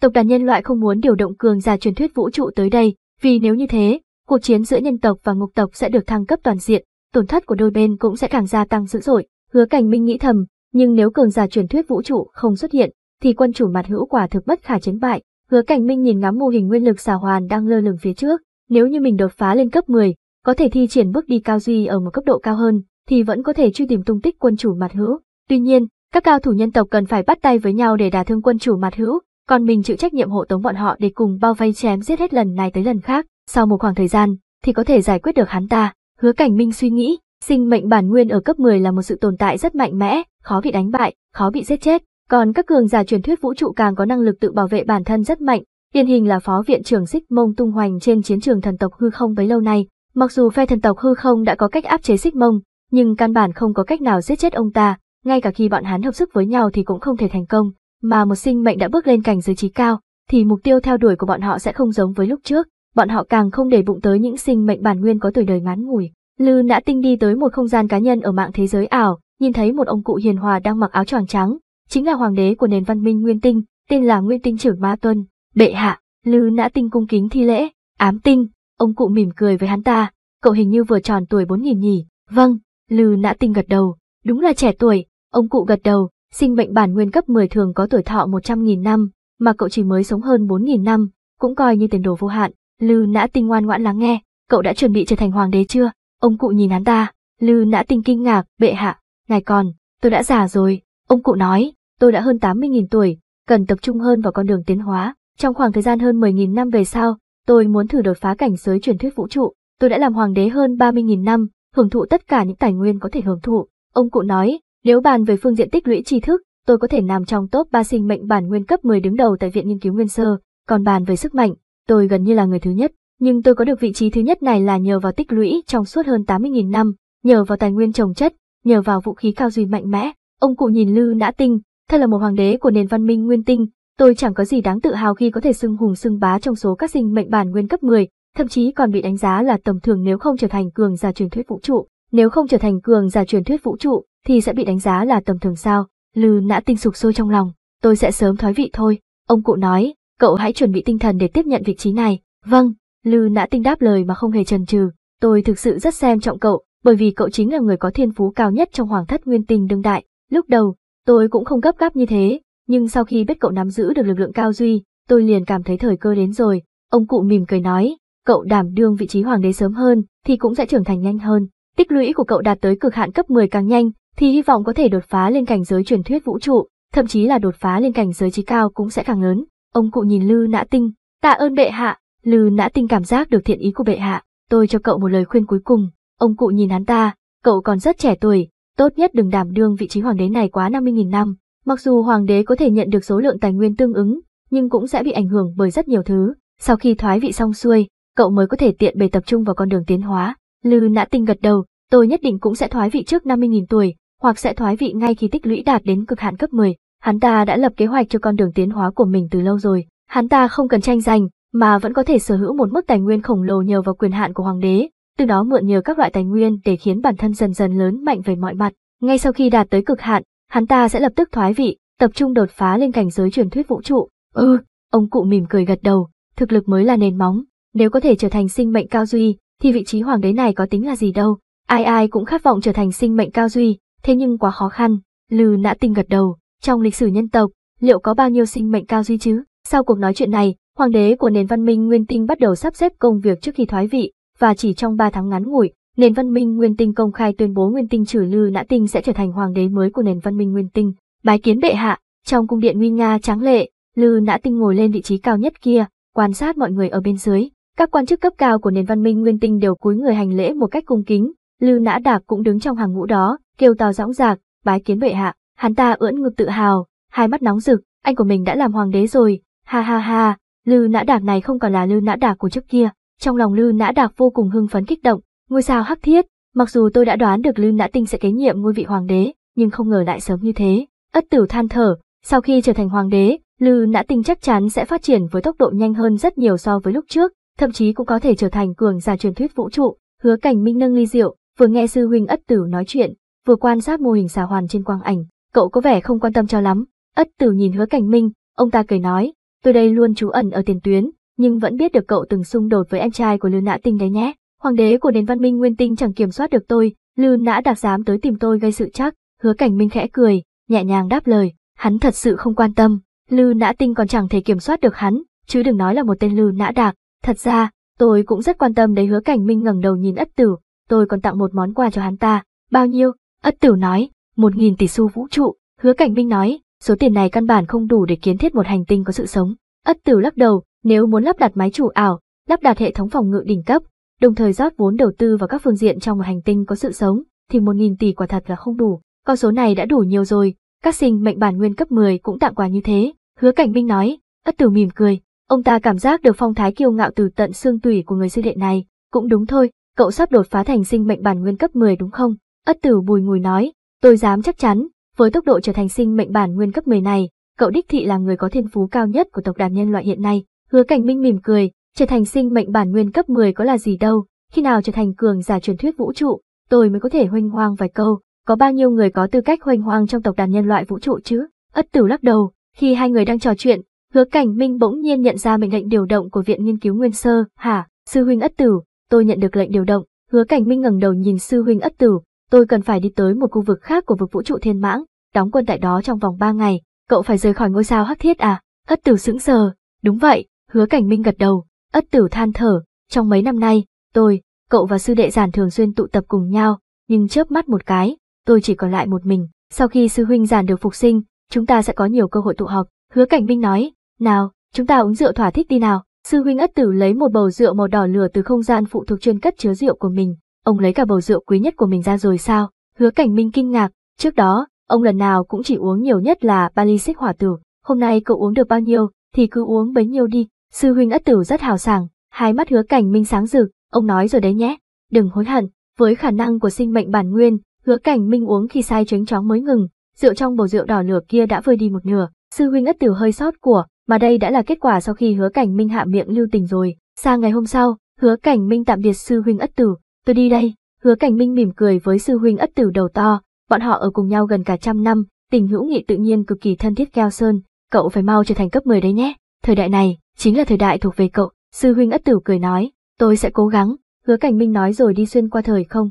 Tộc đàn nhân loại không muốn điều động cường giả truyền thuyết vũ trụ tới đây, vì nếu như thế, cuộc chiến giữa nhân tộc và ngục tộc sẽ được thăng cấp toàn diện, tổn thất của đôi bên cũng sẽ càng gia tăng dữ dội. Hứa Cảnh Minh nghĩ thầm, nhưng nếu cường giả truyền thuyết vũ trụ không xuất hiện, thì quân chủ mặt hữu quả thực bất khả chiến bại. Hứa Cảnh Minh nhìn ngắm mô hình nguyên lực xà hoàn đang lơ lửng phía trước, nếu như mình đột phá lên cấp 10, có thể thi triển bước đi cao duy ở một cấp độ cao hơn, thì vẫn có thể truy tìm tung tích quân chủ mặt hữu. Tuy nhiên, các cao thủ nhân tộc cần phải bắt tay với nhau để đả thương quân chủ mặt hữu, còn mình chịu trách nhiệm hộ tống bọn họ để cùng bao vây chém giết hết lần này tới lần khác, sau một khoảng thời gian thì có thể giải quyết được hắn ta. Hứa Cảnh Minh suy nghĩ, sinh mệnh bản nguyên ở cấp 10 là một sự tồn tại rất mạnh mẽ, khó bị đánh bại, khó bị giết chết. Còn các cường giả truyền thuyết vũ trụ càng có năng lực tự bảo vệ bản thân rất mạnh, điển hình là phó viện trưởng Xích Mông tung hoành trên chiến trường thần tộc hư không bấy lâu nay. Mặc dù phe thần tộc hư không đã có cách áp chế Xích Mông, nhưng căn bản không có cách nào giết chết ông ta, ngay cả khi bọn hắn hợp sức với nhau thì cũng không thể thành công, mà một sinh mệnh đã bước lên cảnh giới trí cao, thì mục tiêu theo đuổi của bọn họ sẽ không giống với lúc trước, bọn họ càng không để bụng tới những sinh mệnh bản nguyên có tuổi đời ngắn ngủi. Lư đã Tinh đi tới một không gian cá nhân ở mạng thế giới ảo, nhìn thấy một ông cụ hiền hòa đang mặc áo choàng trắng, chính là hoàng đế của nền văn minh Nguyên Tinh, tên là Nguyên Tinh trưởng Ma Tuân, bệ hạ, Lư Nã Tinh cung kính thi lễ, ám tinh, ông cụ mỉm cười với hắn ta, cậu hình như vừa tròn tuổi bốn nghìn nhỉ, vâng, Lư Nã Tinh gật đầu, đúng là trẻ tuổi, ông cụ gật đầu, sinh mệnh bản nguyên cấp 10 thường có tuổi thọ một trăm nghìn năm, mà cậu chỉ mới sống hơn bốn nghìn năm, cũng coi như tiền đồ vô hạn, Lư Nã Tinh ngoan ngoãn lắng nghe, cậu đã chuẩn bị trở thành hoàng đế chưa, ông cụ nhìn hắn ta, Lư Nã Tinh kinh ngạc, bệ hạ, ngài còn, tôi đã già rồi, ông cụ nói, tôi đã hơn 80.000 tuổi, cần tập trung hơn vào con đường tiến hóa. Trong khoảng thời gian hơn 10.000 năm về sau, tôi muốn thử đột phá cảnh giới truyền thuyết vũ trụ. Tôi đã làm hoàng đế hơn 30.000 năm, hưởng thụ tất cả những tài nguyên có thể hưởng thụ. Ông cụ nói, nếu bàn về phương diện tích lũy tri thức, tôi có thể nằm trong top 3 sinh mệnh bản nguyên cấp 10 đứng đầu tại Viện Nghiên cứu Nguyên Sơ, còn bàn về sức mạnh, tôi gần như là người thứ nhất. Nhưng tôi có được vị trí thứ nhất này là nhờ vào tích lũy trong suốt hơn 80.000 năm, nhờ vào tài nguyên trồng chất, nhờ vào vũ khí cao duy mạnh mẽ. Ông cụ nhìn Lư Nã Tinh, Thật là một hoàng đế của nền văn minh nguyên tinh, tôi chẳng có gì đáng tự hào khi có thể xưng hùng xưng bá trong số các sinh mệnh bản nguyên cấp 10, thậm chí còn bị đánh giá là tầm thường nếu không trở thành cường giả truyền thuyết vũ trụ. Nếu không trở thành cường giả truyền thuyết vũ trụ, thì sẽ bị đánh giá là tầm thường sao? Lư nã tinh sục sôi trong lòng, tôi sẽ sớm thoái vị thôi. Ông cụ nói, cậu hãy chuẩn bị tinh thần để tiếp nhận vị trí này. Vâng, Lư nã tinh đáp lời mà không hề chần chừ. Tôi thực sự rất xem trọng cậu, bởi vì cậu chính là người có thiên phú cao nhất trong hoàng thất nguyên tinh đương đại. Lúc đầu, Tôi cũng không gấp gáp như thế, nhưng sau khi biết cậu nắm giữ được lực lượng cao duy, tôi liền cảm thấy thời cơ đến rồi. Ông cụ mỉm cười nói, cậu đảm đương vị trí hoàng đế sớm hơn, thì cũng sẽ trưởng thành nhanh hơn. Tích lũy của cậu đạt tới cực hạn cấp 10 càng nhanh, thì hy vọng có thể đột phá lên cảnh giới truyền thuyết vũ trụ, thậm chí là đột phá lên cảnh giới trí cao cũng sẽ càng lớn. Ông cụ nhìn Lư Nã Tinh, tạ ơn bệ hạ, Lư Nã Tinh cảm giác được thiện ý của bệ hạ, tôi cho cậu một lời khuyên cuối cùng. Ông cụ nhìn hắn ta, cậu còn rất trẻ tuổi, tốt nhất đừng đảm đương vị trí hoàng đế này quá 50.000 năm. Mặc dù hoàng đế có thể nhận được số lượng tài nguyên tương ứng, nhưng cũng sẽ bị ảnh hưởng bởi rất nhiều thứ. Sau khi thoái vị xong xuôi, cậu mới có thể tiện bề tập trung vào con đường tiến hóa. Lư nã tinh gật đầu, tôi nhất định cũng sẽ thoái vị trước 50.000 tuổi, hoặc sẽ thoái vị ngay khi tích lũy đạt đến cực hạn cấp 10. Hắn ta đã lập kế hoạch cho con đường tiến hóa của mình từ lâu rồi. Hắn ta không cần tranh giành, mà vẫn có thể sở hữu một mức tài nguyên khổng lồ nhờ vào quyền hạn của hoàng đế, từ đó mượn nhờ các loại tài nguyên để khiến bản thân dần dần lớn mạnh về mọi mặt. Ngay sau khi đạt tới cực hạn, hắn ta sẽ lập tức thoái vị, tập trung đột phá lên cảnh giới truyền thuyết vũ trụ. Ừ, ông cụ mỉm cười gật đầu, thực lực mới là nền móng, nếu có thể trở thành sinh mệnh cao duy, thì vị trí hoàng đế này có tính là gì đâu. Ai ai cũng khát vọng trở thành sinh mệnh cao duy, thế nhưng quá khó khăn, Lư Nã Tinh gật đầu, trong lịch sử nhân tộc, liệu có bao nhiêu sinh mệnh cao duy chứ? Sau cuộc nói chuyện này, hoàng đế của nền văn minh Nguyên Tinh bắt đầu sắp xếp công việc trước khi thoái vị, và chỉ trong 3 tháng ngắn ngủi, nền văn minh Nguyên Tinh công khai tuyên bố Nguyên Tinh trừ Lư Nã Tinh sẽ trở thành hoàng đế mới của nền văn minh Nguyên Tinh. Bái kiến bệ hạ, trong cung điện nguy nga tráng lệ, Lư Nã Tinh ngồi lên vị trí cao nhất kia, quan sát mọi người ở bên dưới. Các quan chức cấp cao của nền văn minh Nguyên Tinh đều cúi người hành lễ một cách cung kính, Lư Nã Đạc cũng đứng trong hàng ngũ đó, kêu to dõng dạc, bái kiến bệ hạ, hắn ta ưỡn ngực tự hào, hai mắt nóng rực, anh của mình đã làm hoàng đế rồi, ha ha ha, Lư Nã Đạc này không còn là Lư Nã Đạc của trước kia, trong lòng Lư Nã Đạc vô cùng hưng phấn kích động, ngôi sao hắc thiết, mặc dù tôi đã đoán được Lư Nã Tinh sẽ kế nhiệm ngôi vị hoàng đế, nhưng không ngờ lại sớm như thế. Ất tử than thở, sau khi trở thành hoàng đế, Lư Nã Tinh chắc chắn sẽ phát triển với tốc độ nhanh hơn rất nhiều so với lúc trước, thậm chí cũng có thể trở thành cường giả truyền thuyết vũ trụ. Hứa Cảnh Minh nâng ly rượu, vừa nghe sư huynh Ất tử nói chuyện, vừa quan sát mô hình xà hoàn trên quang ảnh, cậu có vẻ không quan tâm cho lắm. Ất tử nhìn Hứa Cảnh Minh, ông ta cười nói, tôi đây luôn trú ẩn ở tiền tuyến, nhưng vẫn biết được cậu từng xung đột với em trai của Lưu Nã Tinh đấy nhé. Hoàng đế của nền văn minh Nguyên Tinh chẳng kiểm soát được tôi, Lưu Nã đặc dám tới tìm tôi gây sự chắc, hứa cảnh minh khẽ cười, nhẹ nhàng đáp lời, hắn thật sự không quan tâm, Lưu Nã Tinh còn chẳng thể kiểm soát được hắn, chứ đừng nói là một tên Lưu Nã Đạc, thật ra, tôi cũng rất quan tâm đấy hứa cảnh minh ngẩng đầu nhìn ất tử, tôi còn tặng một món quà cho hắn ta, bao nhiêu, ất tử nói, một nghìn tỷ xu vũ trụ, hứa cảnh minh nói, số tiền này căn bản không đủ để kiến thiết một hành tinh có sự sống, ất tử lắc đầu, nếu muốn lắp đặt máy chủ ảo, lắp đặt hệ thống phòng ngự đỉnh cấp, đồng thời rót vốn đầu tư vào các phương diện trong một hành tinh có sự sống, thì 1.000 tỷ quả thật là không đủ. Con số này đã đủ nhiều rồi, các sinh mệnh bản nguyên cấp 10 cũng tặng quà như thế. Hứa Cảnh binh nói, ất tử mỉm cười. Ông ta cảm giác được phong thái kiêu ngạo từ tận xương tủy của người sư đệ này. Cũng đúng thôi, cậu sắp đột phá thành sinh mệnh bản nguyên cấp 10 đúng không? Ất tử bùi ngùi nói, tôi dám chắc chắn, với tốc độ trở thành sinh mệnh bản nguyên cấp 10 này, cậu đích thị là người có thiên phú cao nhất của tộc đàn nhân loại hiện nay. Hứa Cảnh Minh mỉm cười, trở thành sinh mệnh bản nguyên cấp 10 có là gì đâu, khi nào trở thành cường giả truyền thuyết vũ trụ, tôi mới có thể hoành hoang vài câu, có bao nhiêu người có tư cách hoành hoang trong tộc đàn nhân loại vũ trụ chứ? Ất Tử lắc đầu, khi hai người đang trò chuyện, Hứa Cảnh Minh bỗng nhiên nhận ra mệnh lệnh điều động của viện nghiên cứu Nguyên Sơ, "Hả, sư huynh Ất Tử, tôi nhận được lệnh điều động." Hứa Cảnh Minh ngẩng đầu nhìn sư huynh Ất Tử, "Tôi cần phải đi tới một khu vực khác của vực vũ trụ Thiên Mãng, đóng quân tại đó trong vòng 3 ngày, cậu phải rời khỏi ngôi sao Hắc Thiết à?" Ất Tử sững sờ, "Đúng vậy, Hứa cảnh minh gật đầu, ất tử than thở, trong mấy năm nay, tôi, cậu và sư đệ giản thường xuyên tụ tập cùng nhau, nhưng chớp mắt một cái, tôi chỉ còn lại một mình, sau khi sư huynh giản được phục sinh, chúng ta sẽ có nhiều cơ hội tụ họp. Hứa cảnh minh nói, nào, chúng ta uống rượu thỏa thích đi nào. Sư huynh ất tử lấy một bầu rượu màu đỏ lửa từ không gian phụ thuộc chuyên cất chứa rượu của mình, ông lấy cả bầu rượu quý nhất của mình ra rồi sao? Hứa cảnh minh kinh ngạc, trước đó, ông lần nào cũng chỉ uống nhiều nhất là ba ly xích hỏa tử, hôm nay cậu uống được bao nhiêu thì cứ uống bấy nhiêu đi, Sư huynh ất tử rất hào sảng, hai mắt hứa cảnh minh sáng rực, ông nói rồi đấy nhé, đừng hối hận, với khả năng của sinh mệnh bản nguyên, hứa cảnh minh uống khi sai trứng chóng mới ngừng, rượu trong bầu rượu đỏ lửa kia đã vơi đi một nửa, sư huynh ất tử hơi sót của, mà đây đã là kết quả sau khi hứa cảnh minh hạ miệng lưu tình rồi. Sang ngày hôm sau, hứa cảnh minh tạm biệt sư huynh ất tử, tôi đi đây, hứa cảnh minh mỉm cười với sư huynh ất tử đầu to, bọn họ ở cùng nhau gần cả trăm năm, tình hữu nghị tự nhiên cực kỳ thân thiết keo sơn, cậu phải mau trở thành cấp 10 đấy nhé, thời đại này, Chính là thời đại thuộc về cậu, sư huynh ất tử cười nói, tôi sẽ cố gắng, hứa cảnh minh nói rồi đi xuyên qua thời không.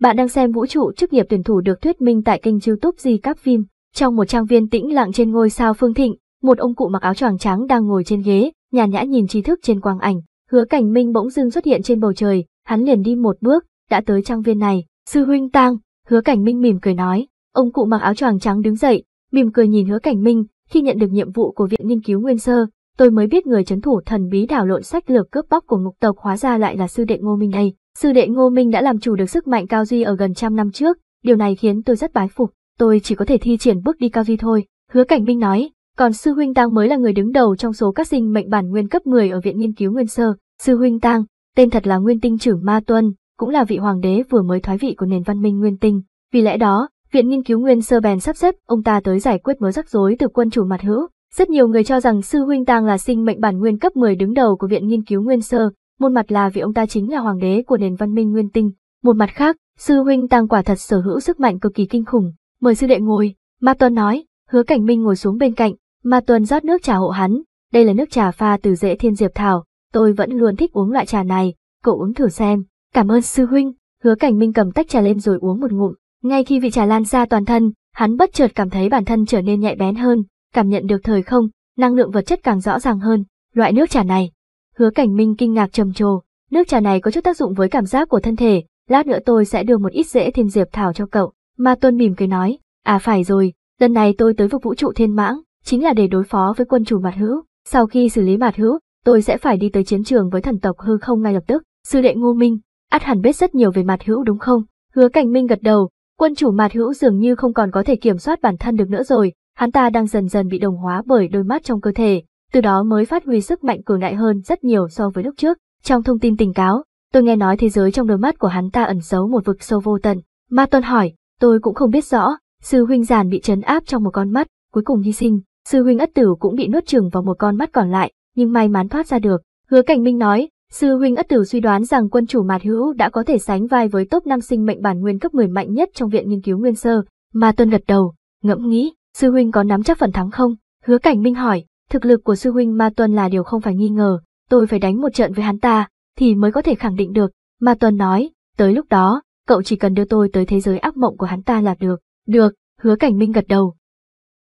Bạn đang xem vũ trụ chức nghiệp tuyển thủ được thuyết minh tại kênh youtube Di Các Phim. Trong một trang viên tĩnh lặng trên ngôi sao phương thịnh, một ông cụ mặc áo choàng trắng đang ngồi trên ghế, nhàn nhã nhìn tri thức trên quang ảnh. Hứa cảnh minh bỗng dưng xuất hiện trên bầu trời, hắn liền đi một bước, đã tới trang viên này. Sư huynh tang, hứa cảnh minh mỉm cười nói. Ông cụ mặc áo choàng trắng đứng dậy, mỉm cười nhìn hứa cảnh minh, khi nhận được nhiệm vụ của Viện Nghiên cứu Nguyên Sơ, tôi mới biết người chấn thủ thần bí đảo lộn sách lược cướp bóc của ngục tộc hóa ra lại là sư đệ Ngô Minh đây Sư đệ Ngô Minh đã làm chủ được sức mạnh cao duy ở gần trăm năm trước, điều này khiến tôi rất bái phục, tôi chỉ có thể thi triển bước đi cao duy thôi. Hứa Cảnh Minh nói, còn sư huynh Tang mới là người đứng đầu trong số các sinh mệnh bản nguyên cấp 10 ở viện nghiên cứu nguyên sơ. Sư huynh Tang, tên thật là Nguyên Tinh trưởng Ma Tuân, cũng là vị hoàng đế vừa mới thoái vị của nền văn minh Nguyên Tinh. Vì lẽ đó, viện nghiên cứu nguyên sơ bèn sắp xếp ông ta tới giải quyết mớ rắc rối từ quân chủ mặt hữu rất nhiều người cho rằng sư huynh Tang là sinh mệnh bản nguyên cấp 10 đứng đầu của Viện Nghiên cứu Nguyên Sơ, một mặt là vì ông ta chính là hoàng đế của nền văn minh Nguyên Tinh, một mặt khác, sư huynh Tang quả thật sở hữu sức mạnh cực kỳ kinh khủng. Mời sư đệ ngồi, Ma tuân nói, hứa cảnh minh ngồi xuống bên cạnh, Ma tuân rót nước trà hộ hắn, đây là nước trà pha từ rễ thiên diệp thảo, tôi vẫn luôn thích uống loại trà này, cậu uống thử xem, cảm ơn sư huynh, hứa cảnh minh cầm tách trà lên rồi uống một ngụm, ngay khi vị trà lan ra toàn thân, hắn bất chợt cảm thấy bản thân trở nên nhạy bén hơn, cảm nhận được thời không, năng lượng vật chất càng rõ ràng hơn, loại nước trà này. Hứa Cảnh Minh kinh ngạc trầm trồ, nước trà này có chút tác dụng với cảm giác của thân thể, lát nữa tôi sẽ đưa một ít dễ thiên diệp thảo cho cậu. Ma Tuân mỉm cười nói, à phải rồi, lần này tôi tới vực vũ trụ thiên mãng, chính là để đối phó với quân chủ mặt hữu. Sau khi xử lý mặt hữu, tôi sẽ phải đi tới chiến trường với thần tộc hư không ngay lập tức. Sư đệ Ngô Minh, át hẳn biết rất nhiều về mặt hữu đúng không? Hứa Cảnh Minh gật đầu, quân chủ mặt hữu dường như không còn có thể kiểm soát bản thân được nữa rồi, hắn ta đang dần dần bị đồng hóa bởi đôi mắt trong cơ thể, từ đó mới phát huy sức mạnh cường đại hơn rất nhiều so với lúc trước. Trong thông tin tình cáo, tôi nghe nói thế giới trong đôi mắt của hắn ta ẩn giấu một vực sâu vô tận. Ma Tuân hỏi, tôi cũng không biết rõ, sư huynh giàn bị trấn áp trong một con mắt, cuối cùng hy sinh, sư huynh ất tử cũng bị nuốt chửng vào một con mắt còn lại, nhưng may mắn thoát ra được. Hứa Cảnh Minh nói, sư huynh ất tử suy đoán rằng quân chủ Mạt Hữu đã có thể sánh vai với top 5 sinh mệnh bản nguyên cấp 10 mạnh nhất trong viện nghiên cứu nguyên sơ. Ma Tuân gật đầu, ngẫm nghĩ, Sư huynh có nắm chắc phần thắng không? Hứa cảnh minh hỏi, thực lực của sư huynh Ma Tuân là điều không phải nghi ngờ, tôi phải đánh một trận với hắn ta, thì mới có thể khẳng định được. Ma Tuân nói, tới lúc đó, cậu chỉ cần đưa tôi tới thế giới ác mộng của hắn ta là được. Được, hứa cảnh minh gật đầu.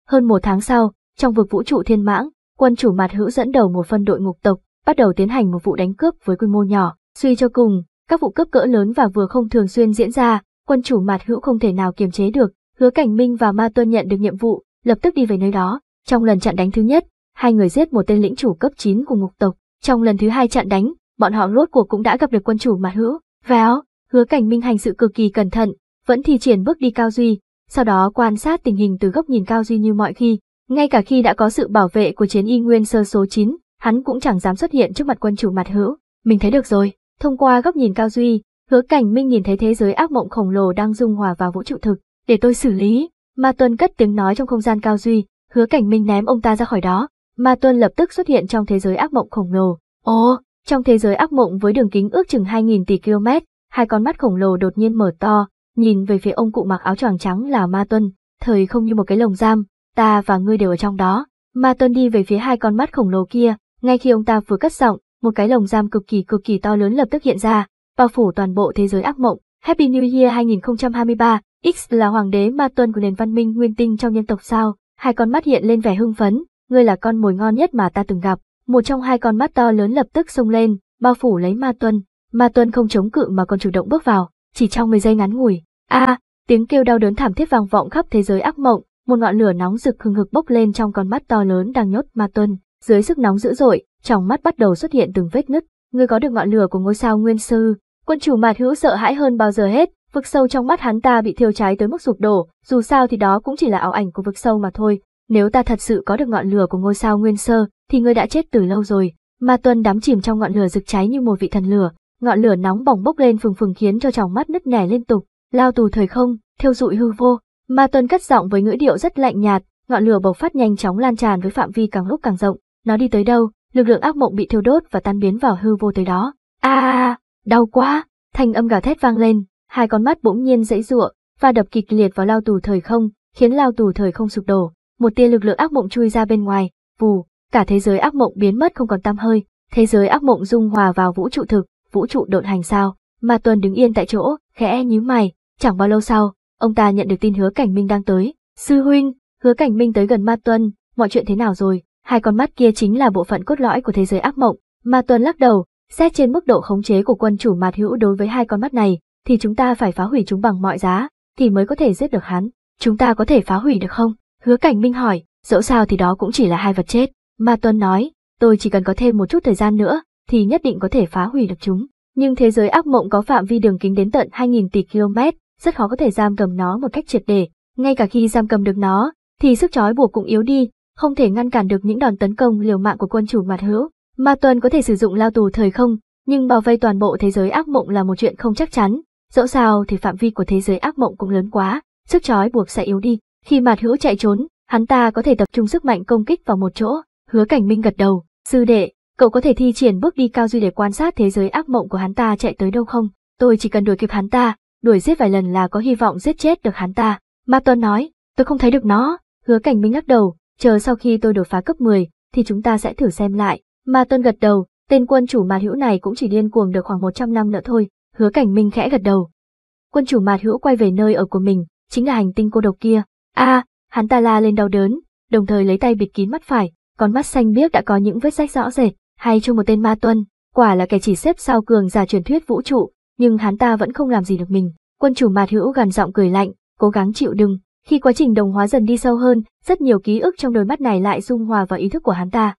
Hơn một tháng sau, trong vực vũ trụ thiên mãng, quân chủ mặt hữu dẫn đầu một phân đội ngục tộc, bắt đầu tiến hành một vụ đánh cướp với quy mô nhỏ. Suy cho cùng, các vụ cướp cỡ lớn và vừa không thường xuyên diễn ra, quân chủ mặt hữu không thể nào kiềm chế được, Hứa Cảnh Minh và Ma Tuân nhận được nhiệm vụ, lập tức đi về nơi đó. Trong lần chặn đánh thứ nhất, hai người giết một tên lĩnh chủ cấp 9 của ngục tộc. Trong lần thứ hai chặn đánh, bọn họ rốt cuộc cũng đã gặp được quân chủ mặt hữu. Vào, Hứa Cảnh Minh hành sự cực kỳ cẩn thận, vẫn thi triển bước đi cao duy, sau đó quan sát tình hình từ góc nhìn cao duy như mọi khi. Ngay cả khi đã có sự bảo vệ của chiến y nguyên sơ số 9, hắn cũng chẳng dám xuất hiện trước mặt quân chủ mặt hữu. Mình thấy được rồi, thông qua góc nhìn cao duy, hứa cảnh minh nhìn thấy thế giới ác mộng khổng lồ đang dung hòa vào vũ trụ thực để tôi xử lý. Ma Tuân cất tiếng nói trong không gian cao duy, hứa cảnh minh ném ông ta ra khỏi đó. Ma Tuân lập tức xuất hiện trong thế giới ác mộng khổng lồ. Ồ, trong thế giới ác mộng với đường kính ước chừng 2.000 tỷ km, hai con mắt khổng lồ đột nhiên mở to, nhìn về phía ông cụ mặc áo choàng trắng là Ma Tuân, thời không như một cái lồng giam, ta và ngươi đều ở trong đó. Ma Tuân đi về phía hai con mắt khổng lồ kia, ngay khi ông ta vừa cất giọng, một cái lồng giam cực kỳ cực kỳ to lớn lập tức hiện ra, bao phủ toàn bộ thế giới ác mộng. Happy New Year 2023, X là hoàng đế ma tuân của nền văn minh nguyên tinh trong nhân tộc sao, hai con mắt hiện lên vẻ hưng phấn, ngươi là con mồi ngon nhất mà ta từng gặp, một trong hai con mắt to lớn lập tức xông lên, bao phủ lấy ma tuân, ma tuân không chống cự mà còn chủ động bước vào, chỉ trong 10 giây ngắn ngủi, a tiếng kêu đau đớn thảm thiết vang vọng khắp thế giới ác mộng, một ngọn lửa nóng rực hừng hực bốc lên trong con mắt to lớn đang nhốt ma tuân, dưới sức nóng dữ dội, trong mắt bắt đầu xuất hiện từng vết nứt, ngươi có được ngọn lửa của ngôi sao nguyên sư, quân chủ mạt hữu sợ hãi hơn bao giờ hết, vực sâu trong mắt hắn ta bị thiêu cháy tới mức sụp đổ, dù sao thì đó cũng chỉ là ảo ảnh của vực sâu mà thôi. Nếu ta thật sự có được ngọn lửa của ngôi sao nguyên sơ, thì ngươi đã chết từ lâu rồi. Ma Tuân đắm chìm trong ngọn lửa rực cháy như một vị thần lửa, ngọn lửa nóng bỏng bốc lên phừng phừng khiến cho trong mắt nứt nẻ liên tục, lao tù thời không, thiêu dụi hư vô. Ma Tuân cất giọng với ngữ điệu rất lạnh nhạt, ngọn lửa bộc phát nhanh chóng lan tràn với phạm vi càng lúc càng rộng, nó đi tới đâu, lực lượng ác mộng bị thiêu đốt và tan biến vào hư vô tới đó. A đau quá, thanh âm gào thét vang lên, Hai con mắt bỗng nhiên dãy giụa và đập kịch liệt vào lao tù thời không, khiến lao tù thời không sụp đổ. Một tia lực lượng ác mộng chui ra bên ngoài, vù, cả thế giới ác mộng biến mất không còn tăm hơi, thế giới ác mộng dung hòa vào vũ trụ thực, vũ trụ độn hành sao? Mà Tuần đứng yên tại chỗ, khẽ e nhíu mày, chẳng bao lâu sau, ông ta nhận được tin Hứa Cảnh Minh đang tới. "Sư huynh, Hứa Cảnh Minh tới gần Ma Tuân, mọi chuyện thế nào rồi?" Hai con mắt kia chính là bộ phận cốt lõi của thế giới ác mộng. Ma Tuân lắc đầu, xét trên mức độ khống chế của quân chủ Mạt Hữu đối với hai con mắt này, thì chúng ta phải phá hủy chúng bằng mọi giá, thì mới có thể giết được hắn. Chúng ta có thể phá hủy được không? Hứa Cảnh Minh hỏi, dẫu sao thì đó cũng chỉ là hai vật chết. Mà Tuân nói, tôi chỉ cần có thêm một chút thời gian nữa, thì nhất định có thể phá hủy được chúng. Nhưng thế giới ác mộng có phạm vi đường kính đến tận 2.000 tỷ km, rất khó có thể giam cầm nó một cách triệt để. Ngay cả khi giam cầm được nó, thì sức trói buộc cũng yếu đi, không thể ngăn cản được những đòn tấn công liều mạng của quân chủ mặt hữu. Ma Tuân có thể sử dụng lao tù thời không, nhưng bảo vệ toàn bộ thế giới ác mộng là một chuyện không chắc chắn, Dẫu sao thì phạm vi của thế giới ác mộng cũng lớn quá, sức chói buộc sẽ yếu đi. Khi Mạt Hữu chạy trốn, hắn ta có thể tập trung sức mạnh công kích vào một chỗ. Hứa Cảnh Minh gật đầu, sư đệ, cậu có thể thi triển bước đi cao duy để quan sát thế giới ác mộng của hắn ta chạy tới đâu không? Tôi chỉ cần đuổi kịp hắn ta, đuổi giết vài lần là có hy vọng giết chết được hắn ta. Ma Tuân nói, tôi không thấy được nó. Hứa Cảnh Minh lắc đầu, chờ sau khi tôi đột phá cấp 10, thì chúng ta sẽ thử xem lại. Ma Tuân gật đầu, tên quân chủ mà hữu này cũng chỉ điên cuồng được khoảng 100 năm nữa thôi. Hứa cảnh minh khẽ gật đầu. Quân chủ mạt hữu quay về nơi ở của mình, chính là hành tinh cô độc kia. a hắn ta la lên đau đớn, đồng thời lấy tay bịt kín mắt phải, con mắt xanh biếc đã có những vết rách rõ rệt, hay cho một tên ma tuân, quả là kẻ chỉ xếp sau cường giả truyền thuyết vũ trụ, nhưng hắn ta vẫn không làm gì được mình. Quân chủ mạt hữu gằn giọng cười lạnh, cố gắng chịu đựng. Khi quá trình đồng hóa dần đi sâu hơn, rất nhiều ký ức trong đôi mắt này lại dung hòa vào ý thức của hắn ta.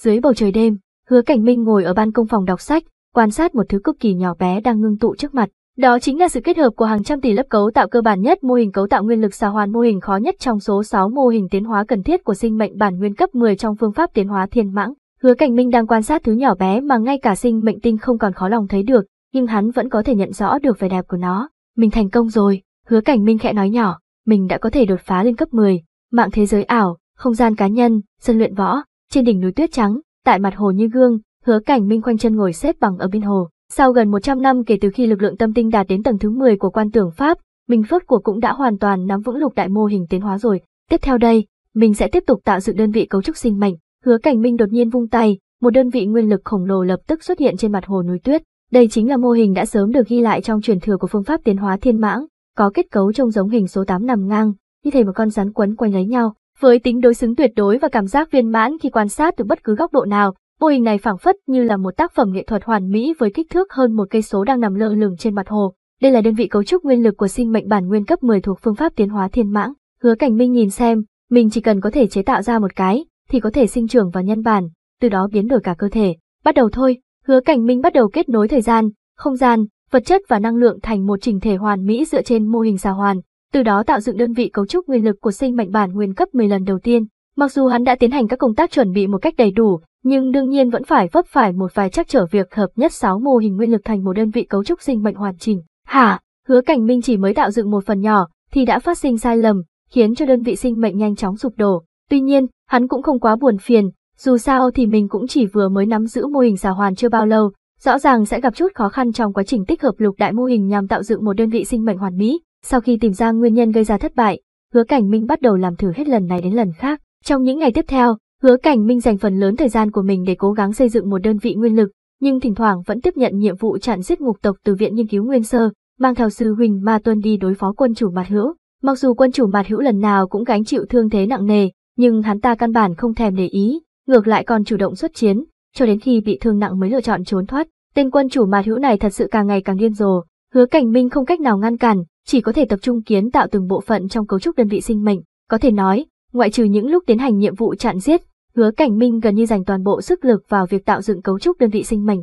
Dưới bầu trời đêm, Hứa Cảnh Minh ngồi ở ban công phòng đọc sách, quan sát một thứ cực kỳ nhỏ bé đang ngưng tụ trước mặt. Đó chính là sự kết hợp của hàng trăm tỷ lớp cấu tạo cơ bản nhất mô hình cấu tạo nguyên lực xà hoàn mô hình khó nhất trong số 6 mô hình tiến hóa cần thiết của sinh mệnh bản nguyên cấp 10 trong phương pháp tiến hóa thiên mãng. Hứa Cảnh Minh đang quan sát thứ nhỏ bé mà ngay cả sinh mệnh tinh không còn khó lòng thấy được, nhưng hắn vẫn có thể nhận rõ được vẻ đẹp của nó. Mình thành công rồi, Hứa Cảnh Minh khẽ nói nhỏ, mình đã có thể đột phá lên cấp 10, mạng thế giới ảo, không gian cá nhân, sân luyện võ, trên đỉnh núi tuyết trắng, tại mặt hồ như gương, Hứa Cảnh Minh khoanh chân ngồi xếp bằng ở bên hồ. Sau gần 100 năm kể từ khi lực lượng tâm tinh đạt đến tầng thứ 10 của quan tưởng pháp, mình phước của cũng đã hoàn toàn nắm vững lục đại mô hình tiến hóa rồi. Tiếp theo đây, mình sẽ tiếp tục tạo dựng đơn vị cấu trúc sinh mệnh. Hứa Cảnh Minh đột nhiên vung tay, một đơn vị nguyên lực khổng lồ lập tức xuất hiện trên mặt hồ núi tuyết. Đây chính là mô hình đã sớm được ghi lại trong truyền thừa của phương pháp tiến hóa thiên mãng, có kết cấu trông giống hình số 8 nằm ngang, như thể một con rắn quấn quanh lấy nhau. Với tính đối xứng tuyệt đối và cảm giác viên mãn khi quan sát từ bất cứ góc độ nào, Mô hình này phảng phất như là một tác phẩm nghệ thuật hoàn mỹ với kích thước hơn một cây số đang nằm lơ lửng trên mặt hồ. Đây là đơn vị cấu trúc nguyên lực của sinh mệnh bản nguyên cấp 10 thuộc phương pháp tiến hóa thiên mãng. Hứa Cảnh Minh nhìn xem, mình chỉ cần có thể chế tạo ra một cái, thì có thể sinh trưởng và nhân bản, từ đó biến đổi cả cơ thể. Bắt đầu thôi, Hứa Cảnh Minh bắt đầu kết nối thời gian, không gian, vật chất và năng lượng thành một chỉnh thể hoàn mỹ dựa trên mô hình xà hoàn, từ đó tạo dựng đơn vị cấu trúc nguyên lực của sinh mệnh bản nguyên cấp 10 lần đầu tiên. Mặc dù hắn đã tiến hành các công tác chuẩn bị một cách đầy đủ, nhưng đương nhiên vẫn phải vấp phải một vài trắc trở việc hợp nhất 6 mô hình nguyên lực thành một đơn vị cấu trúc sinh mệnh hoàn chỉnh. Hả? Hứa Cảnh Minh chỉ mới tạo dựng một phần nhỏ thì đã phát sinh sai lầm, khiến cho đơn vị sinh mệnh nhanh chóng sụp đổ. Tuy nhiên, hắn cũng không quá buồn phiền, dù sao thì mình cũng chỉ vừa mới nắm giữ mô hình giả hoàn chưa bao lâu, rõ ràng sẽ gặp chút khó khăn trong quá trình tích hợp lục đại mô hình nhằm tạo dựng một đơn vị sinh mệnh hoàn mỹ. Sau khi tìm ra nguyên nhân gây ra thất bại, Hứa Cảnh Minh bắt đầu làm thử hết lần này đến lần khác. Trong những ngày tiếp theo, Hứa Cảnh Minh dành phần lớn thời gian của mình để cố gắng xây dựng một đơn vị nguyên lực, nhưng thỉnh thoảng vẫn tiếp nhận nhiệm vụ chặn giết ngục tộc từ viện nghiên cứu nguyên sơ, mang theo sư huynh Ma Tuân đi đối phó quân chủ Mạt Hữu. Mặc dù quân chủ Mạt Hữu lần nào cũng gánh chịu thương thế nặng nề, nhưng hắn ta căn bản không thèm để ý, ngược lại còn chủ động xuất chiến, cho đến khi bị thương nặng mới lựa chọn trốn thoát. Tên quân chủ Mạt Hữu này thật sự càng ngày càng điên rồ, Hứa Cảnh Minh không cách nào ngăn cản, chỉ có thể tập trung kiến tạo từng bộ phận trong cấu trúc đơn vị sinh mệnh, có thể nói, ngoại trừ những lúc tiến hành nhiệm vụ chặn giết Hứa Cảnh Minh gần như dành toàn bộ sức lực vào việc tạo dựng cấu trúc đơn vị sinh mệnh.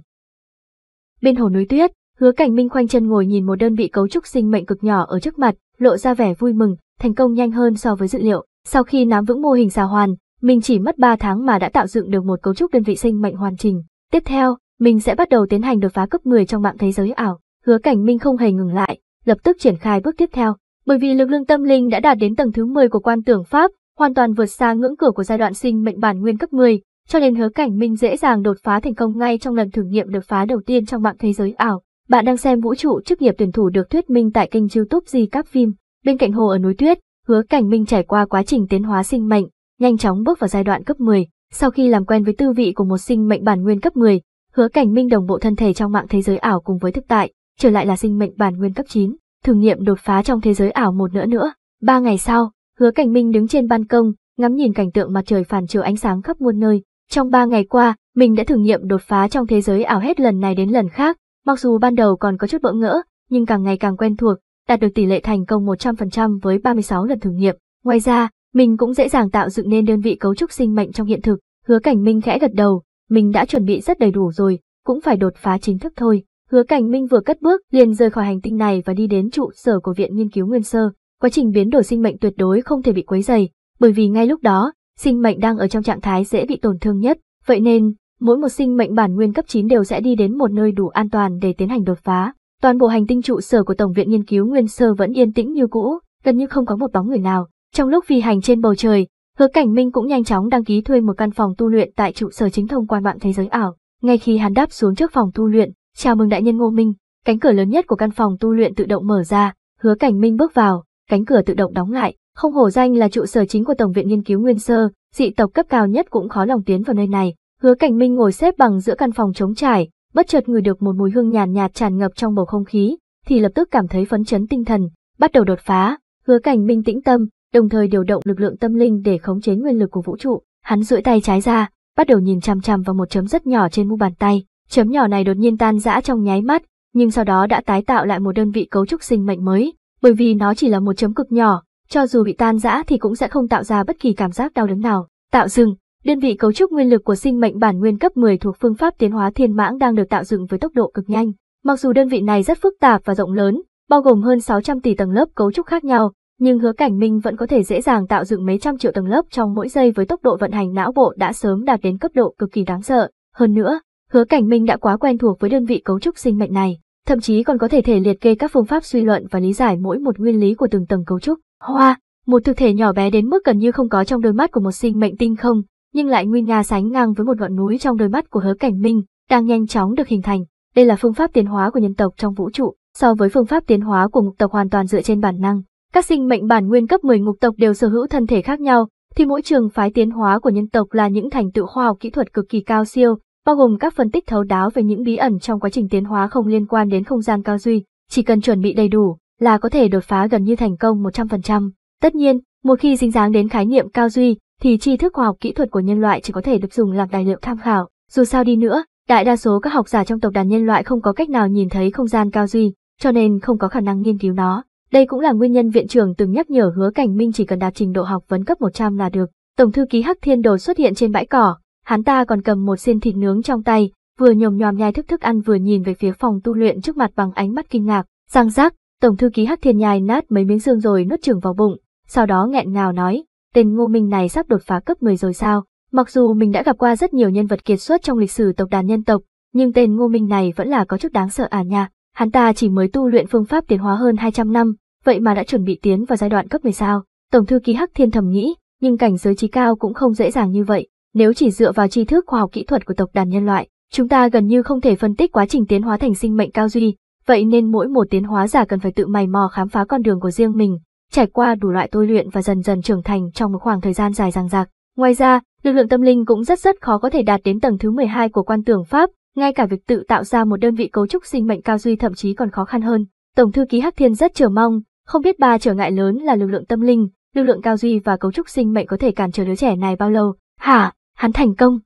Bên hồ núi tuyết, Hứa Cảnh Minh khoanh chân ngồi nhìn một đơn vị cấu trúc sinh mệnh cực nhỏ ở trước mặt, lộ ra vẻ vui mừng, thành công nhanh hơn so với dự liệu. Sau khi nắm vững mô hình xà hoàn, mình chỉ mất 3 tháng mà đã tạo dựng được một cấu trúc đơn vị sinh mệnh hoàn chỉnh. Tiếp theo, mình sẽ bắt đầu tiến hành đột phá cấp 10 trong mạng thế giới ảo. Hứa Cảnh Minh không hề ngừng lại, lập tức triển khai bước tiếp theo, bởi vì lực lượng tâm linh đã đạt đến tầng thứ 10 của quan tưởng pháp, hoàn toàn vượt xa ngưỡng cửa của giai đoạn sinh mệnh bản nguyên cấp 10, cho nên hứa cảnh minh dễ dàng đột phá thành công ngay trong lần thử nghiệm đột phá đầu tiên trong mạng thế giới ảo. Bạn đang xem vũ trụ chức nghiệp tuyển thủ được thuyết minh tại kênh youtube Di Các Phim, bên cạnh hồ ở núi tuyết, hứa cảnh minh trải qua quá trình tiến hóa sinh mệnh, nhanh chóng bước vào giai đoạn cấp 10. Sau khi làm quen với tư vị của một sinh mệnh bản nguyên cấp 10, hứa cảnh minh đồng bộ thân thể trong mạng thế giới ảo cùng với thực tại, trở lại là sinh mệnh bản nguyên cấp 9, thử nghiệm đột phá trong thế giới ảo một nữa nữa. Ba ngày sau, Hứa Cảnh Minh đứng trên ban công, ngắm nhìn cảnh tượng mặt trời phản chiếu ánh sáng khắp muôn nơi. Trong ba ngày qua, mình đã thử nghiệm đột phá trong thế giới ảo hết lần này đến lần khác, mặc dù ban đầu còn có chút bỡ ngỡ, nhưng càng ngày càng quen thuộc, đạt được tỷ lệ thành công 100% với 36 lần thử nghiệm. Ngoài ra, mình cũng dễ dàng tạo dựng nên đơn vị cấu trúc sinh mệnh trong hiện thực. Hứa Cảnh Minh khẽ gật đầu, mình đã chuẩn bị rất đầy đủ rồi, cũng phải đột phá chính thức thôi. Hứa Cảnh Minh vừa cất bước, liền rời khỏi hành tinh này và đi đến trụ sở của Viện Nghiên cứu Nguyên Sơ quá trình biến đổi sinh mệnh tuyệt đối không thể bị quấy dày, bởi vì ngay lúc đó, sinh mệnh đang ở trong trạng thái dễ bị tổn thương nhất, vậy nên, mỗi một sinh mệnh bản nguyên cấp 9 đều sẽ đi đến một nơi đủ an toàn để tiến hành đột phá. Toàn bộ hành tinh trụ sở của Tổng viện Nghiên cứu Nguyên Sơ vẫn yên tĩnh như cũ, gần như không có một bóng người nào. Trong lúc phi hành trên bầu trời, Hứa Cảnh Minh cũng nhanh chóng đăng ký thuê một căn phòng tu luyện tại trụ sở chính thông qua mạng thế giới ảo. Ngay khi hắn đáp xuống trước phòng tu luyện, "Chào mừng đại nhân Ngô Minh." Cánh cửa lớn nhất của căn phòng tu luyện tự động mở ra, Hứa Cảnh Minh bước vào, cánh cửa tự động đóng lại, không hổ danh là trụ sở chính của Tổng viện nghiên cứu nguyên sơ, dị tộc cấp cao nhất cũng khó lòng tiến vào nơi này. Hứa Cảnh Minh ngồi xếp bằng giữa căn phòng trống trải, bất chợt ngửi được một mùi hương nhàn nhạt, nhạt tràn ngập trong bầu không khí, thì lập tức cảm thấy phấn chấn tinh thần, bắt đầu đột phá. Hứa Cảnh Minh tĩnh tâm, đồng thời điều động lực lượng tâm linh để khống chế nguyên lực của vũ trụ. Hắn duỗi tay trái ra, bắt đầu nhìn chằm chằm vào một chấm rất nhỏ trên mu bàn tay. Chấm nhỏ này đột nhiên tan rã trong nháy mắt, nhưng sau đó đã tái tạo lại một đơn vị cấu trúc sinh mệnh mới bởi vì nó chỉ là một chấm cực nhỏ, cho dù bị tan rã thì cũng sẽ không tạo ra bất kỳ cảm giác đau đớn nào. Tạo dựng, đơn vị cấu trúc nguyên lực của sinh mệnh bản nguyên cấp 10 thuộc phương pháp tiến hóa thiên mãng đang được tạo dựng với tốc độ cực nhanh. Mặc dù đơn vị này rất phức tạp và rộng lớn, bao gồm hơn 600 tỷ tầng lớp cấu trúc khác nhau, nhưng Hứa Cảnh Minh vẫn có thể dễ dàng tạo dựng mấy trăm triệu tầng lớp trong mỗi giây với tốc độ vận hành não bộ đã sớm đạt đến cấp độ cực kỳ đáng sợ. Hơn nữa, Hứa Cảnh Minh đã quá quen thuộc với đơn vị cấu trúc sinh mệnh này, thậm chí còn có thể thể liệt kê các phương pháp suy luận và lý giải mỗi một nguyên lý của từng tầng cấu trúc. Hoa, một thực thể nhỏ bé đến mức gần như không có trong đôi mắt của một sinh mệnh tinh không, nhưng lại nguy nga sánh ngang với một ngọn núi trong đôi mắt của Hứa Cảnh Minh, đang nhanh chóng được hình thành. Đây là phương pháp tiến hóa của nhân tộc trong vũ trụ, so với phương pháp tiến hóa của ngục tộc hoàn toàn dựa trên bản năng. Các sinh mệnh bản nguyên cấp 10 ngục tộc đều sở hữu thân thể khác nhau, thì mỗi trường phái tiến hóa của nhân tộc là những thành tựu khoa học kỹ thuật cực kỳ cao siêu, bao gồm các phân tích thấu đáo về những bí ẩn trong quá trình tiến hóa không liên quan đến không gian cao duy, chỉ cần chuẩn bị đầy đủ là có thể đột phá gần như thành công 100%. Tất nhiên, một khi dính dáng đến khái niệm cao duy, thì tri thức khoa học kỹ thuật của nhân loại chỉ có thể được dùng làm tài liệu tham khảo. Dù sao đi nữa, đại đa số các học giả trong tộc đàn nhân loại không có cách nào nhìn thấy không gian cao duy, cho nên không có khả năng nghiên cứu nó. Đây cũng là nguyên nhân viện trưởng từng nhắc nhở Hứa Cảnh Minh chỉ cần đạt trình độ học vấn cấp 100 là được. Tổng thư ký Hắc Thiên Đồ xuất hiện trên bãi cỏ, hắn ta còn cầm một xiên thịt nướng trong tay, vừa nhồm nhòm nhai thức thức ăn vừa nhìn về phía phòng tu luyện trước mặt bằng ánh mắt kinh ngạc, răng rác, tổng thư ký Hắc Thiên nhai nát mấy miếng xương rồi nuốt chửng vào bụng, sau đó nghẹn ngào nói, tên Ngô Minh này sắp đột phá cấp 10 rồi sao? Mặc dù mình đã gặp qua rất nhiều nhân vật kiệt xuất trong lịch sử tộc đàn nhân tộc, nhưng tên Ngô Minh này vẫn là có chút đáng sợ à nha. Hắn ta chỉ mới tu luyện phương pháp tiến hóa hơn 200 năm, vậy mà đã chuẩn bị tiến vào giai đoạn cấp 10 sao? Tổng thư ký Hắc Thiên thầm nghĩ, nhưng cảnh giới trí cao cũng không dễ dàng như vậy. Nếu chỉ dựa vào tri thức khoa học kỹ thuật của tộc đàn nhân loại, chúng ta gần như không thể phân tích quá trình tiến hóa thành sinh mệnh cao duy, vậy nên mỗi một tiến hóa giả cần phải tự mày mò khám phá con đường của riêng mình, trải qua đủ loại tôi luyện và dần dần trưởng thành trong một khoảng thời gian dài dằng dặc. Ngoài ra, lực lượng tâm linh cũng rất rất khó có thể đạt đến tầng thứ 12 của quan tưởng pháp, ngay cả việc tự tạo ra một đơn vị cấu trúc sinh mệnh cao duy thậm chí còn khó khăn hơn. Tổng thư ký Hắc Thiên rất chờ mong, không biết ba trở ngại lớn là lực lượng tâm linh, lực lượng cao duy và cấu trúc sinh mệnh có thể cản trở đứa trẻ này bao lâu. Hả? Hắn thành công.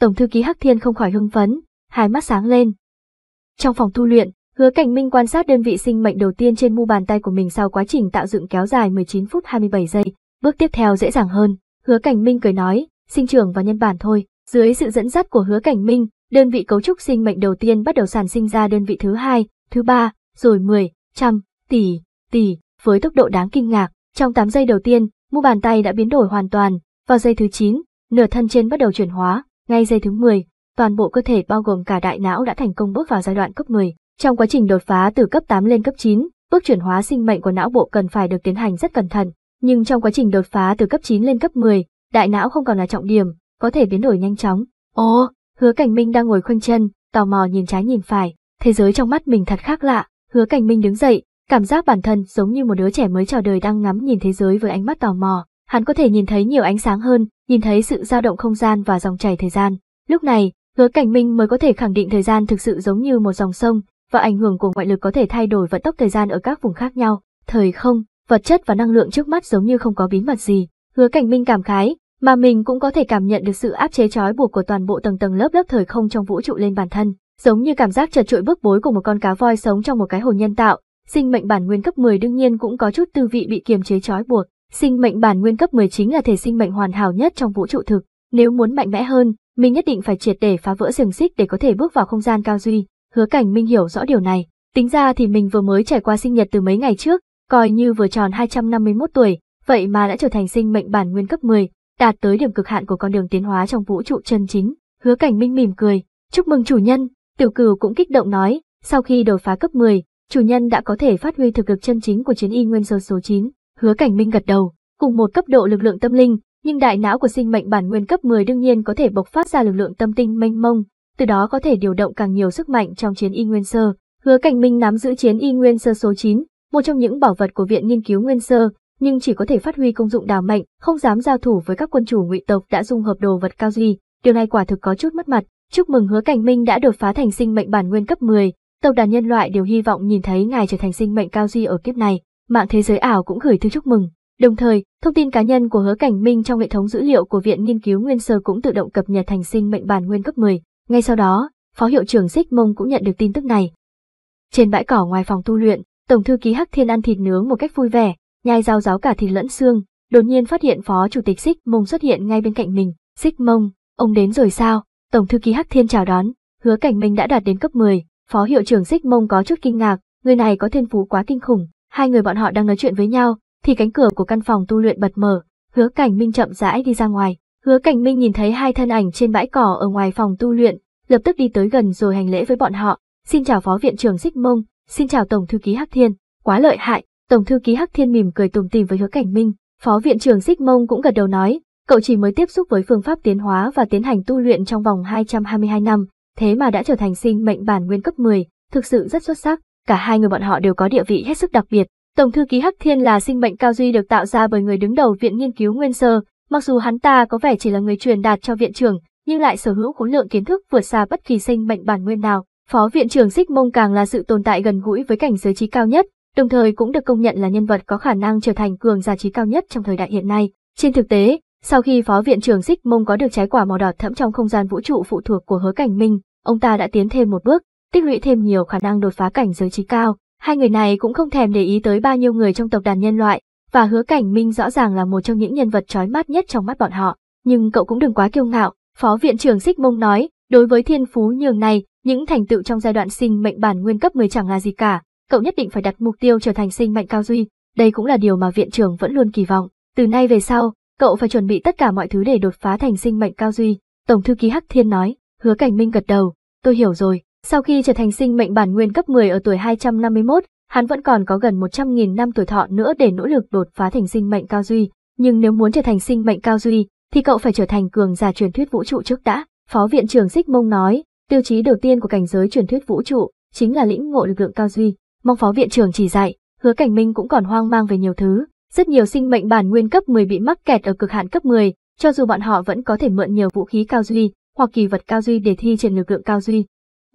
Tổng thư ký Hắc Thiên không khỏi hưng phấn, hai mắt sáng lên. Trong phòng tu luyện, Hứa Cảnh Minh quan sát đơn vị sinh mệnh đầu tiên trên mu bàn tay của mình sau quá trình tạo dựng kéo dài 19 phút 27 giây, bước tiếp theo dễ dàng hơn. Hứa Cảnh Minh cười nói, sinh trưởng và nhân bản thôi. Dưới sự dẫn dắt của Hứa Cảnh Minh, đơn vị cấu trúc sinh mệnh đầu tiên bắt đầu sản sinh ra đơn vị thứ hai, thứ ba, rồi 10, trăm, tỷ, tỷ, với tốc độ đáng kinh ngạc. Trong 8 giây đầu tiên, mu bàn tay đã biến đổi hoàn toàn, vào giây thứ 9, Nửa thân trên bắt đầu chuyển hóa, ngay giây thứ 10, toàn bộ cơ thể bao gồm cả đại não đã thành công bước vào giai đoạn cấp 10. Trong quá trình đột phá từ cấp 8 lên cấp 9, bước chuyển hóa sinh mệnh của não bộ cần phải được tiến hành rất cẩn thận, nhưng trong quá trình đột phá từ cấp 9 lên cấp 10, đại não không còn là trọng điểm, có thể biến đổi nhanh chóng. Ồ, Hứa Cảnh Minh đang ngồi khoanh chân, tò mò nhìn trái nhìn phải, thế giới trong mắt mình thật khác lạ. Hứa Cảnh Minh đứng dậy, cảm giác bản thân giống như một đứa trẻ mới chào đời đang ngắm nhìn thế giới với ánh mắt tò mò. Hắn có thể nhìn thấy nhiều ánh sáng hơn, nhìn thấy sự dao động không gian và dòng chảy thời gian. Lúc này, hứa cảnh minh mới có thể khẳng định thời gian thực sự giống như một dòng sông, và ảnh hưởng của ngoại lực có thể thay đổi vận tốc thời gian ở các vùng khác nhau, thời không, vật chất và năng lượng trước mắt giống như không có bí mật gì. Hứa cảnh minh cảm khái, mà mình cũng có thể cảm nhận được sự áp chế trói buộc của toàn bộ tầng tầng lớp lớp thời không trong vũ trụ lên bản thân, giống như cảm giác chật trội bức bối của một con cá voi sống trong một cái hồ nhân tạo, sinh mệnh bản nguyên cấp 10 đương nhiên cũng có chút tư vị bị kiềm chế trói buộc. Sinh mệnh bản nguyên cấp 19 là thể sinh mệnh hoàn hảo nhất trong vũ trụ thực. Nếu muốn mạnh mẽ hơn, mình nhất định phải triệt để phá vỡ xiềng xích để có thể bước vào không gian cao duy. Hứa cảnh minh hiểu rõ điều này. Tính ra thì mình vừa mới trải qua sinh nhật từ mấy ngày trước, coi như vừa tròn 251 tuổi, vậy mà đã trở thành sinh mệnh bản nguyên cấp 10, đạt tới điểm cực hạn của con đường tiến hóa trong vũ trụ chân chính. Hứa cảnh minh mỉm cười, chúc mừng chủ nhân, tiểu cửu cũng kích động nói, sau khi đột phá cấp 10, chủ nhân đã có thể phát huy thực lực chân chính của chiến y nguyên sơ số 9. Hứa Cảnh Minh gật đầu, cùng một cấp độ lực lượng tâm linh, nhưng đại não của sinh mệnh bản nguyên cấp 10 đương nhiên có thể bộc phát ra lực lượng tâm tinh mênh mông, từ đó có thể điều động càng nhiều sức mạnh trong chiến y nguyên sơ. Hứa Cảnh Minh nắm giữ chiến y nguyên sơ số 9, một trong những bảo vật của viện nghiên cứu nguyên sơ, nhưng chỉ có thể phát huy công dụng đào mệnh, không dám giao thủ với các quân chủ ngụy tộc đã dung hợp đồ vật cao duy, điều này quả thực có chút mất mặt. Chúc mừng Hứa Cảnh Minh đã đột phá thành sinh mệnh bản nguyên cấp 10, tộc đàn nhân loại đều hy vọng nhìn thấy ngài trở thành sinh mệnh cao duy ở kiếp này mạng thế giới ảo cũng gửi thư chúc mừng. Đồng thời, thông tin cá nhân của Hứa Cảnh Minh trong hệ thống dữ liệu của Viện Nghiên cứu Nguyên sơ cũng tự động cập nhật thành sinh mệnh bản nguyên cấp 10. Ngay sau đó, Phó hiệu trưởng Xích Mông cũng nhận được tin tức này. Trên bãi cỏ ngoài phòng tu luyện, Tổng thư ký Hắc Thiên ăn thịt nướng một cách vui vẻ, nhai dao giáo cả thịt lẫn xương, đột nhiên phát hiện Phó chủ tịch Xích Mông xuất hiện ngay bên cạnh mình. Xích Mông, ông đến rồi sao? Tổng thư ký Hắc Thiên chào đón, Hứa Cảnh Minh đã đạt đến cấp 10, Phó hiệu trưởng Xích Mông có chút kinh ngạc, người này có thiên phú quá kinh khủng, Hai người bọn họ đang nói chuyện với nhau, thì cánh cửa của căn phòng tu luyện bật mở, Hứa Cảnh Minh chậm rãi đi ra ngoài. Hứa Cảnh Minh nhìn thấy hai thân ảnh trên bãi cỏ ở ngoài phòng tu luyện, lập tức đi tới gần rồi hành lễ với bọn họ. Xin chào phó viện trưởng Xích Mông, xin chào tổng thư ký Hắc Thiên. Quá lợi hại, tổng thư ký Hắc Thiên mỉm cười tủm tỉm với Hứa Cảnh Minh. Phó viện trưởng Xích Mông cũng gật đầu nói, cậu chỉ mới tiếp xúc với phương pháp tiến hóa và tiến hành tu luyện trong vòng 222 năm, thế mà đã trở thành sinh mệnh bản nguyên cấp 10, thực sự rất xuất sắc cả hai người bọn họ đều có địa vị hết sức đặc biệt. Tổng thư ký Hắc Thiên là sinh mệnh cao duy được tạo ra bởi người đứng đầu Viện Nghiên cứu Nguyên Sơ, mặc dù hắn ta có vẻ chỉ là người truyền đạt cho viện trưởng, nhưng lại sở hữu khối lượng kiến thức vượt xa bất kỳ sinh mệnh bản nguyên nào. Phó viện trưởng Xích Mông càng là sự tồn tại gần gũi với cảnh giới trí cao nhất, đồng thời cũng được công nhận là nhân vật có khả năng trở thành cường giả trí cao nhất trong thời đại hiện nay. Trên thực tế, sau khi phó viện trưởng Xích Mông có được trái quả màu đỏ thẫm trong không gian vũ trụ phụ thuộc của Hứa Cảnh Minh, ông ta đã tiến thêm một bước, tích lũy thêm nhiều khả năng đột phá cảnh giới trí cao. Hai người này cũng không thèm để ý tới bao nhiêu người trong tộc đàn nhân loại, và hứa cảnh minh rõ ràng là một trong những nhân vật trói mắt nhất trong mắt bọn họ. Nhưng cậu cũng đừng quá kiêu ngạo, Phó Viện trưởng Xích Mông nói, đối với thiên phú nhường này, những thành tựu trong giai đoạn sinh mệnh bản nguyên cấp 10 chẳng là gì cả, cậu nhất định phải đặt mục tiêu trở thành sinh mệnh cao duy, đây cũng là điều mà viện trưởng vẫn luôn kỳ vọng. Từ nay về sau, cậu phải chuẩn bị tất cả mọi thứ để đột phá thành sinh mệnh cao duy, Tổng thư ký Hắc Thiên nói, hứa cảnh minh gật đầu, tôi hiểu rồi, sau khi trở thành sinh mệnh bản nguyên cấp 10 ở tuổi 251, hắn vẫn còn có gần 100.000 năm tuổi thọ nữa để nỗ lực đột phá thành sinh mệnh cao duy. Nhưng nếu muốn trở thành sinh mệnh cao duy, thì cậu phải trở thành cường giả truyền thuyết vũ trụ trước đã. Phó viện trưởng Xích Mông nói, tiêu chí đầu tiên của cảnh giới truyền thuyết vũ trụ chính là lĩnh ngộ lực lượng cao duy. Mong phó viện trưởng chỉ dạy, hứa cảnh minh cũng còn hoang mang về nhiều thứ. Rất nhiều sinh mệnh bản nguyên cấp 10 bị mắc kẹt ở cực hạn cấp 10, cho dù bọn họ vẫn có thể mượn nhiều vũ khí cao duy hoặc kỳ vật cao duy để thi triển lực lượng cao duy,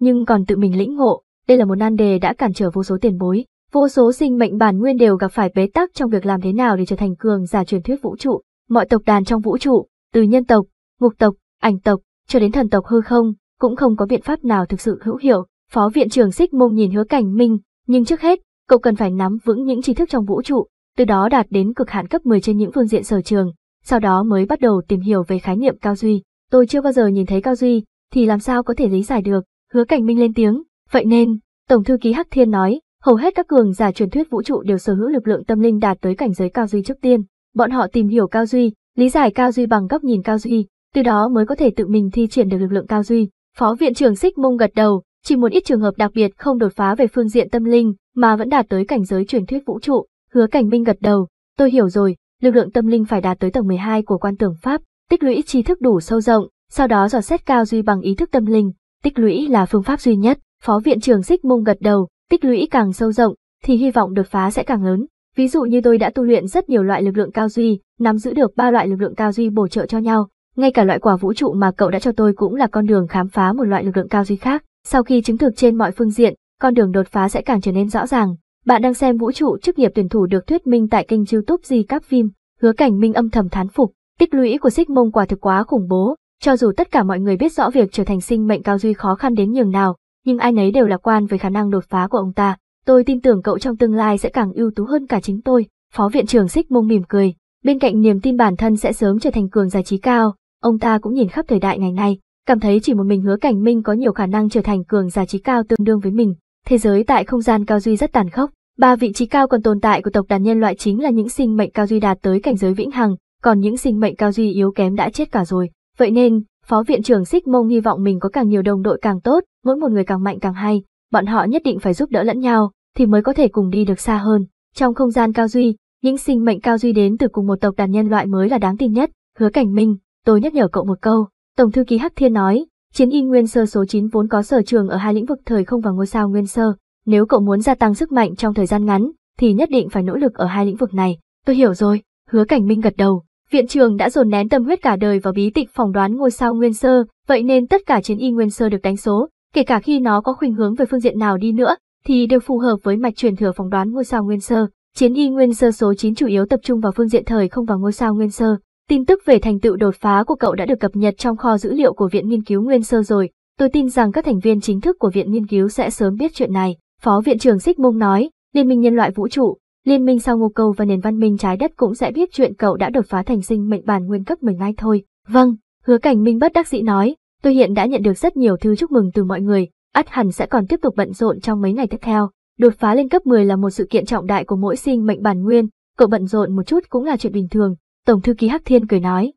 nhưng còn tự mình lĩnh ngộ, đây là một nan đề đã cản trở vô số tiền bối, vô số sinh mệnh bản nguyên đều gặp phải bế tắc trong việc làm thế nào để trở thành cường giả truyền thuyết vũ trụ. Mọi tộc đàn trong vũ trụ, từ nhân tộc, ngục tộc, ảnh tộc, cho đến thần tộc hư không, cũng không có biện pháp nào thực sự hữu hiệu. Phó viện trưởng Xích Mông nhìn Hứa Cảnh Minh, nhưng trước hết, cậu cần phải nắm vững những tri thức trong vũ trụ, từ đó đạt đến cực hạn cấp 10 trên những phương diện sở trường, sau đó mới bắt đầu tìm hiểu về khái niệm cao duy. Tôi chưa bao giờ nhìn thấy cao duy, thì làm sao có thể lý giải được, Hứa Cảnh Minh lên tiếng, vậy nên, Tổng thư ký Hắc Thiên nói, hầu hết các cường giả truyền thuyết vũ trụ đều sở hữu lực lượng tâm linh đạt tới cảnh giới cao duy trước tiên. Bọn họ tìm hiểu cao duy, lý giải cao duy bằng góc nhìn cao duy, từ đó mới có thể tự mình thi triển được lực lượng cao duy. Phó viện trưởng Xích Mông gật đầu, chỉ một ít trường hợp đặc biệt không đột phá về phương diện tâm linh, mà vẫn đạt tới cảnh giới truyền thuyết vũ trụ. Hứa Cảnh Minh gật đầu, tôi hiểu rồi, lực lượng tâm linh phải đạt tới tầng 12 của quan tưởng pháp, tích lũy tri thức đủ sâu rộng, sau đó dò xét cao duy bằng ý thức tâm linh, Tích lũy là phương pháp duy nhất, Phó Viện trưởng Xích Mông gật đầu, tích lũy càng sâu rộng, thì hy vọng đột phá sẽ càng lớn. Ví dụ như tôi đã tu luyện rất nhiều loại lực lượng cao duy, nắm giữ được ba loại lực lượng cao duy bổ trợ cho nhau, ngay cả loại quả vũ trụ mà cậu đã cho tôi cũng là con đường khám phá một loại lực lượng cao duy khác. Sau khi chứng thực trên mọi phương diện, con đường đột phá sẽ càng trở nên rõ ràng. Bạn đang xem vũ trụ chức nghiệp tuyển thủ được thuyết minh tại kênh youtube gì các phim, hứa cảnh minh âm thầm thán phục. Tích lũy của xích mông quả thực quá khủng bố, cho dù tất cả mọi người biết rõ việc trở thành sinh mệnh cao duy khó khăn đến nhường nào, nhưng ai nấy đều lạc quan về khả năng đột phá của ông ta. Tôi tin tưởng cậu trong tương lai sẽ càng ưu tú hơn cả chính tôi. Phó viện trưởng xích mông mỉm cười, bên cạnh niềm tin bản thân sẽ sớm trở thành cường giải trí cao, ông ta cũng nhìn khắp thời đại ngày nay, cảm thấy chỉ một mình hứa cảnh minh có nhiều khả năng trở thành cường giải trí cao tương đương với mình. Thế giới tại không gian cao duy rất tàn khốc, ba vị trí cao còn tồn tại của tộc đàn nhân loại chính là những sinh mệnh cao duy đạt tới cảnh giới vĩnh hằng, còn những sinh mệnh cao duy yếu kém đã chết cả rồi. Vậy nên, Phó Viện trưởng Xích Mông hy vọng mình có càng nhiều đồng đội càng tốt, mỗi một người càng mạnh càng hay, bọn họ nhất định phải giúp đỡ lẫn nhau, thì mới có thể cùng đi được xa hơn. Trong không gian cao duy, những sinh mệnh cao duy đến từ cùng một tộc đàn nhân loại mới là đáng tin nhất. Hứa Cảnh Minh, tôi nhắc nhở cậu một câu. Tổng thư ký Hắc Thiên nói, chiến y nguyên sơ số 9 vốn có sở trường ở hai lĩnh vực thời không và ngôi sao nguyên sơ. Nếu cậu muốn gia tăng sức mạnh trong thời gian ngắn, thì nhất định phải nỗ lực ở hai lĩnh vực này. Tôi hiểu rồi, Hứa Cảnh Minh gật đầu, Viện trưởng đã dồn nén tâm huyết cả đời vào bí tịch phỏng đoán ngôi sao nguyên sơ, vậy nên tất cả chiến y nguyên sơ được đánh số, kể cả khi nó có khuynh hướng về phương diện nào đi nữa, thì đều phù hợp với mạch truyền thừa phỏng đoán ngôi sao nguyên sơ. Chiến y nguyên sơ số 9 chủ yếu tập trung vào phương diện thời không vào ngôi sao nguyên sơ. Tin tức về thành tựu đột phá của cậu đã được cập nhật trong kho dữ liệu của Viện Nghiên cứu Nguyên Sơ rồi. Tôi tin rằng các thành viên chính thức của Viện Nghiên cứu sẽ sớm biết chuyện này. Phó Viện trưởng Xích Mông nói, Liên minh Nhân loại Vũ trụ, Liên minh sau ngô cầu và nền văn minh trái đất cũng sẽ biết chuyện cậu đã đột phá thành sinh mệnh bản nguyên cấp mình ngay thôi. Vâng, hứa cảnh minh bất đắc dĩ nói, tôi hiện đã nhận được rất nhiều thư chúc mừng từ mọi người, ắt hẳn sẽ còn tiếp tục bận rộn trong mấy ngày tiếp theo. Đột phá lên cấp 10 là một sự kiện trọng đại của mỗi sinh mệnh bản nguyên, cậu bận rộn một chút cũng là chuyện bình thường, Tổng thư ký Hắc Thiên cười nói.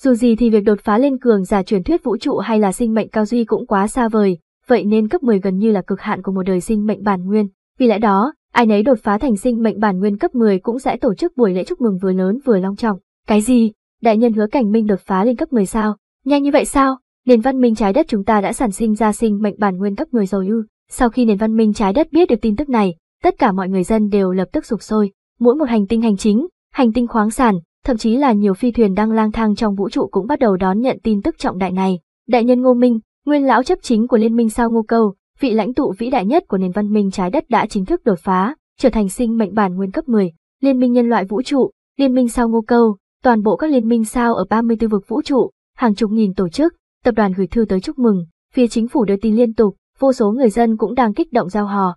Dù gì thì việc đột phá lên cường giả truyền thuyết vũ trụ hay là sinh mệnh cao duy cũng quá xa vời, vậy nên cấp 10 gần như là cực hạn của một đời sinh mệnh bản nguyên. Vì lẽ đó, Ai nấy đột phá thành sinh mệnh bản nguyên cấp 10 cũng sẽ tổ chức buổi lễ chúc mừng vừa lớn vừa long trọng. Cái gì? Đại nhân hứa cảnh minh đột phá lên cấp 10 sao? Nhanh như vậy sao? Nền văn minh trái đất chúng ta đã sản sinh ra sinh mệnh bản nguyên cấp 10 rồi ư? Sau khi nền văn minh trái đất biết được tin tức này, tất cả mọi người dân đều lập tức sụp sôi. Mỗi một hành tinh hành chính, hành tinh khoáng sản, thậm chí là nhiều phi thuyền đang lang thang trong vũ trụ cũng bắt đầu đón nhận tin tức trọng đại này. Đại nhân Ngô Minh, nguyên lão chấp chính của Liên minh sao Ngô Câu, vị lãnh tụ vĩ đại nhất của nền văn minh trái đất đã chính thức đột phá, trở thành sinh mệnh bản nguyên cấp 10, liên minh nhân loại vũ trụ, liên minh sao ngô câu, toàn bộ các liên minh sao ở 34 vực vũ trụ, hàng chục nghìn tổ chức, tập đoàn gửi thư tới chúc mừng, phía chính phủ đưa tin liên tục, vô số người dân cũng đang kích động giao hò.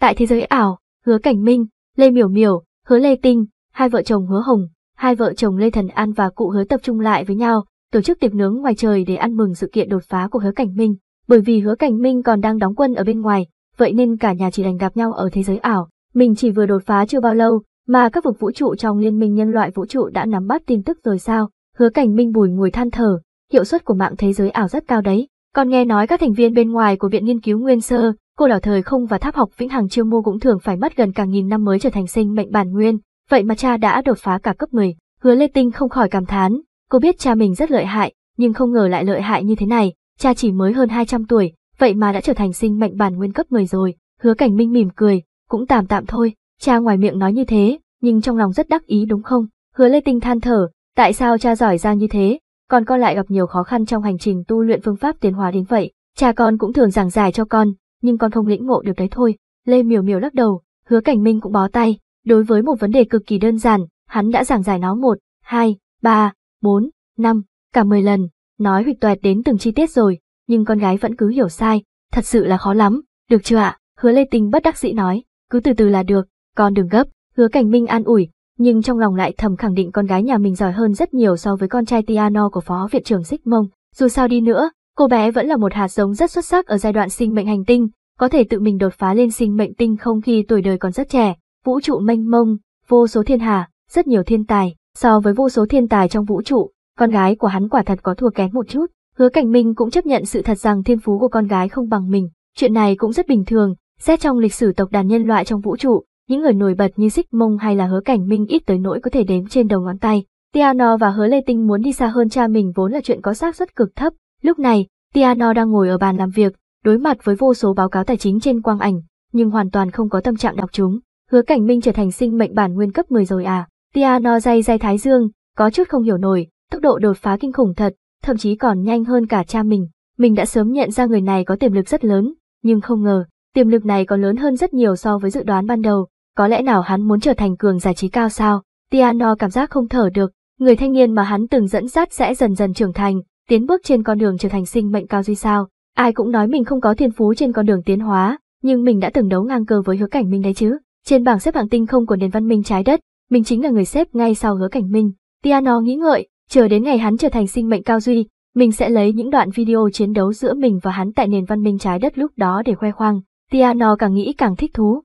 Tại thế giới ảo, Hứa Cảnh Minh, Lê Miểu Miểu, Hứa Lê Tinh, hai vợ chồng Hứa Hồng, hai vợ chồng Lê Thần An và cụ Hứa tập trung lại với nhau, tổ chức tiệc nướng ngoài trời để ăn mừng sự kiện đột phá của Hứa Cảnh Minh bởi vì hứa cảnh minh còn đang đóng quân ở bên ngoài, vậy nên cả nhà chỉ đành gặp nhau ở thế giới ảo. Mình chỉ vừa đột phá chưa bao lâu, mà các vực vũ trụ trong liên minh nhân loại vũ trụ đã nắm bắt tin tức rồi sao? Hứa cảnh minh bùi ngồi than thở, hiệu suất của mạng thế giới ảo rất cao đấy. Còn nghe nói các thành viên bên ngoài của Viện Nghiên cứu Nguyên Sơ, cô đảo thời không và tháp học vĩnh hằng chiêu mô cũng thường phải mất gần cả nghìn năm mới trở thành sinh mệnh bản nguyên, vậy mà cha đã đột phá cả cấp 10. Hứa Lê Tinh không khỏi cảm thán, cô biết cha mình rất lợi hại, nhưng không ngờ lại lợi hại như thế này, cha chỉ mới hơn 200 tuổi, vậy mà đã trở thành sinh mệnh bản nguyên cấp 10 rồi, hứa cảnh minh mỉm cười, cũng tạm tạm thôi, cha ngoài miệng nói như thế, nhưng trong lòng rất đắc ý đúng không, hứa lê tinh than thở, tại sao cha giỏi ra như thế, còn con lại gặp nhiều khó khăn trong hành trình tu luyện phương pháp tiến hóa đến vậy, cha con cũng thường giảng giải cho con, nhưng con không lĩnh ngộ được đấy thôi, lê miều miều lắc đầu, hứa cảnh minh cũng bó tay, đối với một vấn đề cực kỳ đơn giản, hắn đã giảng giải nó một, hai, ba, bốn, năm, cả mười lần, nói huyệt toẹt đến từng chi tiết rồi, nhưng con gái vẫn cứ hiểu sai, thật sự là khó lắm, được chưa ạ? Hứa Lê Tinh bất đắc dĩ nói, cứ từ từ là được, con đừng gấp, hứa cảnh minh an ủi, nhưng trong lòng lại thầm khẳng định con gái nhà mình giỏi hơn rất nhiều so với con trai Tiano của phó viện trưởng Xích Mông. Dù sao đi nữa, cô bé vẫn là một hạt giống rất xuất sắc ở giai đoạn sinh mệnh hành tinh, có thể tự mình đột phá lên sinh mệnh tinh không khi tuổi đời còn rất trẻ. Vũ trụ mênh mông, vô số thiên hà, rất nhiều thiên tài, so với vô số thiên tài trong vũ trụ, con gái của hắn quả thật có thua kém một chút. Hứa Cảnh Minh cũng chấp nhận sự thật rằng thiên phú của con gái không bằng mình, chuyện này cũng rất bình thường, xét trong lịch sử tộc đàn nhân loại trong vũ trụ, những người nổi bật như Xích Mông hay là Hứa Cảnh Minh ít tới nỗi có thể đếm trên đầu ngón tay. Tiano và Hứa Lê Tinh muốn đi xa hơn cha mình vốn là chuyện có xác suất cực thấp, lúc này, Tiano đang ngồi ở bàn làm việc, đối mặt với vô số báo cáo tài chính trên quang ảnh, nhưng hoàn toàn không có tâm trạng đọc chúng. Hứa Cảnh Minh trở thành sinh mệnh bản nguyên cấp 10 rồi à? Tiano dây dây thái dương, có chút không hiểu nổi, tốc độ đột phá kinh khủng thật, thậm chí còn nhanh hơn cả cha mình. Mình đã sớm nhận ra người này có tiềm lực rất lớn, nhưng không ngờ, tiềm lực này còn lớn hơn rất nhiều so với dự đoán ban đầu. Có lẽ nào hắn muốn trở thành cường giải trí cao sao? Tiano cảm giác không thở được, người thanh niên mà hắn từng dẫn dắt sẽ dần dần trưởng thành, tiến bước trên con đường trở thành sinh mệnh cao duy sao. Ai cũng nói mình không có thiên phú trên con đường tiến hóa, nhưng mình đã từng đấu ngang cơ với hứa cảnh minh đấy chứ. Trên bảng xếp hạng tinh không của nền văn minh trái đất, mình chính là người xếp ngay sau hứa cảnh minh. Tiano nghĩ ngợi, Chờ đến ngày hắn trở thành sinh mệnh cao duy, mình sẽ lấy những đoạn video chiến đấu giữa mình và hắn tại nền văn minh trái đất lúc đó để khoe khoang. Tiano càng nghĩ càng thích thú.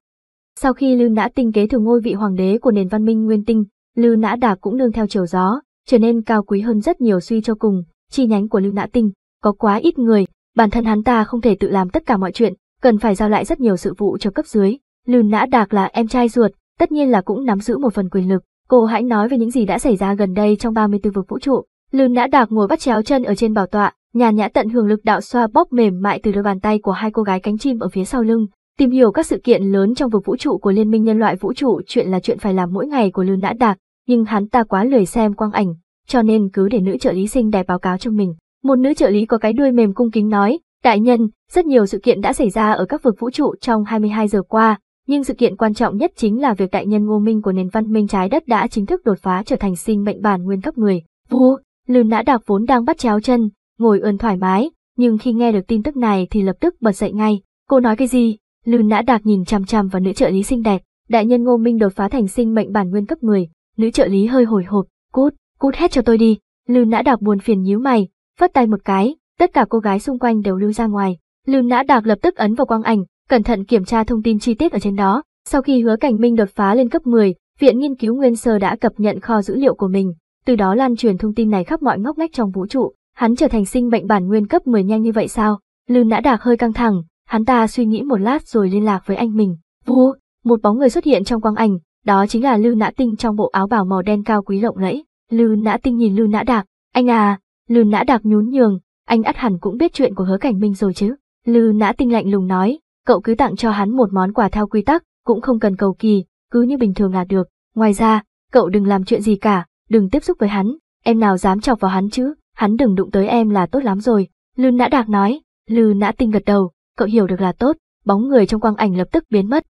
Sau khi Lưu Nã Tinh kế thừa ngôi vị hoàng đế của nền văn minh Nguyên Tinh, Lưu Nã Đà cũng nương theo chiều gió, trở nên cao quý hơn rất nhiều suy cho cùng, chi nhánh của Lưu Nã Tinh, có quá ít người, bản thân hắn ta không thể tự làm tất cả mọi chuyện, cần phải giao lại rất nhiều sự vụ cho cấp dưới. Lưu Nã Đạc là em trai ruột, tất nhiên là cũng nắm giữ một phần quyền lực, Cô hãy nói về những gì đã xảy ra gần đây trong 34 vực vũ trụ. Lư nã đạc ngồi bắt chéo chân ở trên bảo tọa, nhàn nhã tận hưởng lực đạo xoa bóp mềm mại từ đôi bàn tay của hai cô gái cánh chim ở phía sau lưng. Tìm hiểu các sự kiện lớn trong vực vũ trụ của Liên minh Nhân loại Vũ trụ chuyện là chuyện phải làm mỗi ngày của Lư nã đạc, nhưng hắn ta quá lười xem quang ảnh, cho nên cứ để nữ trợ lý sinh đẹp báo cáo cho mình. Một nữ trợ lý có cái đuôi mềm cung kính nói, đại nhân, rất nhiều sự kiện đã xảy ra ở các vực vũ trụ trong 22 giờ qua, nhưng sự kiện quan trọng nhất chính là việc đại nhân Ngô Minh của nền văn minh trái đất đã chính thức đột phá trở thành sinh mệnh bản nguyên cấp người. Vua, Lưu Nã Đạc vốn đang bắt chéo chân, ngồi ươn thoải mái, nhưng khi nghe được tin tức này thì lập tức bật dậy ngay. Cô nói cái gì? Lưu Nã Đạc nhìn chằm chằm vào nữ trợ lý xinh đẹp, đại nhân Ngô Minh đột phá thành sinh mệnh bản nguyên cấp người. nữ trợ lý hơi hồi hộp, cút, cút hết cho tôi đi. Lưu Nã Đạc buồn phiền nhíu mày, phất tay một cái, tất cả cô gái xung quanh đều lưu ra ngoài. Lưu Nã Đạc lập tức ấn vào quang ảnh, cẩn thận kiểm tra thông tin chi tiết ở trên đó. Sau khi hứa cảnh minh đột phá lên cấp 10, Viện Nghiên cứu Nguyên Sơ đã cập nhận kho dữ liệu của mình, từ đó lan truyền thông tin này khắp mọi ngóc ngách trong vũ trụ. Hắn trở thành sinh mệnh bản nguyên cấp 10 nhanh như vậy sao? Lư Nã Đạc hơi căng thẳng, hắn ta suy nghĩ một lát rồi liên lạc với anh mình. Vù, một bóng người xuất hiện trong quang ảnh, đó chính là Lư Nã Tinh trong bộ áo bảo màu đen cao quý lộng lẫy. Lư Nã Tinh nhìn Lư Nã Đạc, anh à, Lư Nã Đạc nhún nhường, anh ắt hẳn cũng biết chuyện của hứa cảnh minh rồi chứ. Lư Nã Tinh lạnh lùng nói, cậu cứ tặng cho hắn một món quà theo quy tắc, cũng không cần cầu kỳ, cứ như bình thường là được. Ngoài ra, cậu đừng làm chuyện gì cả, đừng tiếp xúc với hắn, em nào dám chọc vào hắn chứ, hắn đừng đụng tới em là tốt lắm rồi. Lư nã đạc nói, lư nã tinh gật đầu, cậu hiểu được là tốt, bóng người trong quang ảnh lập tức biến mất.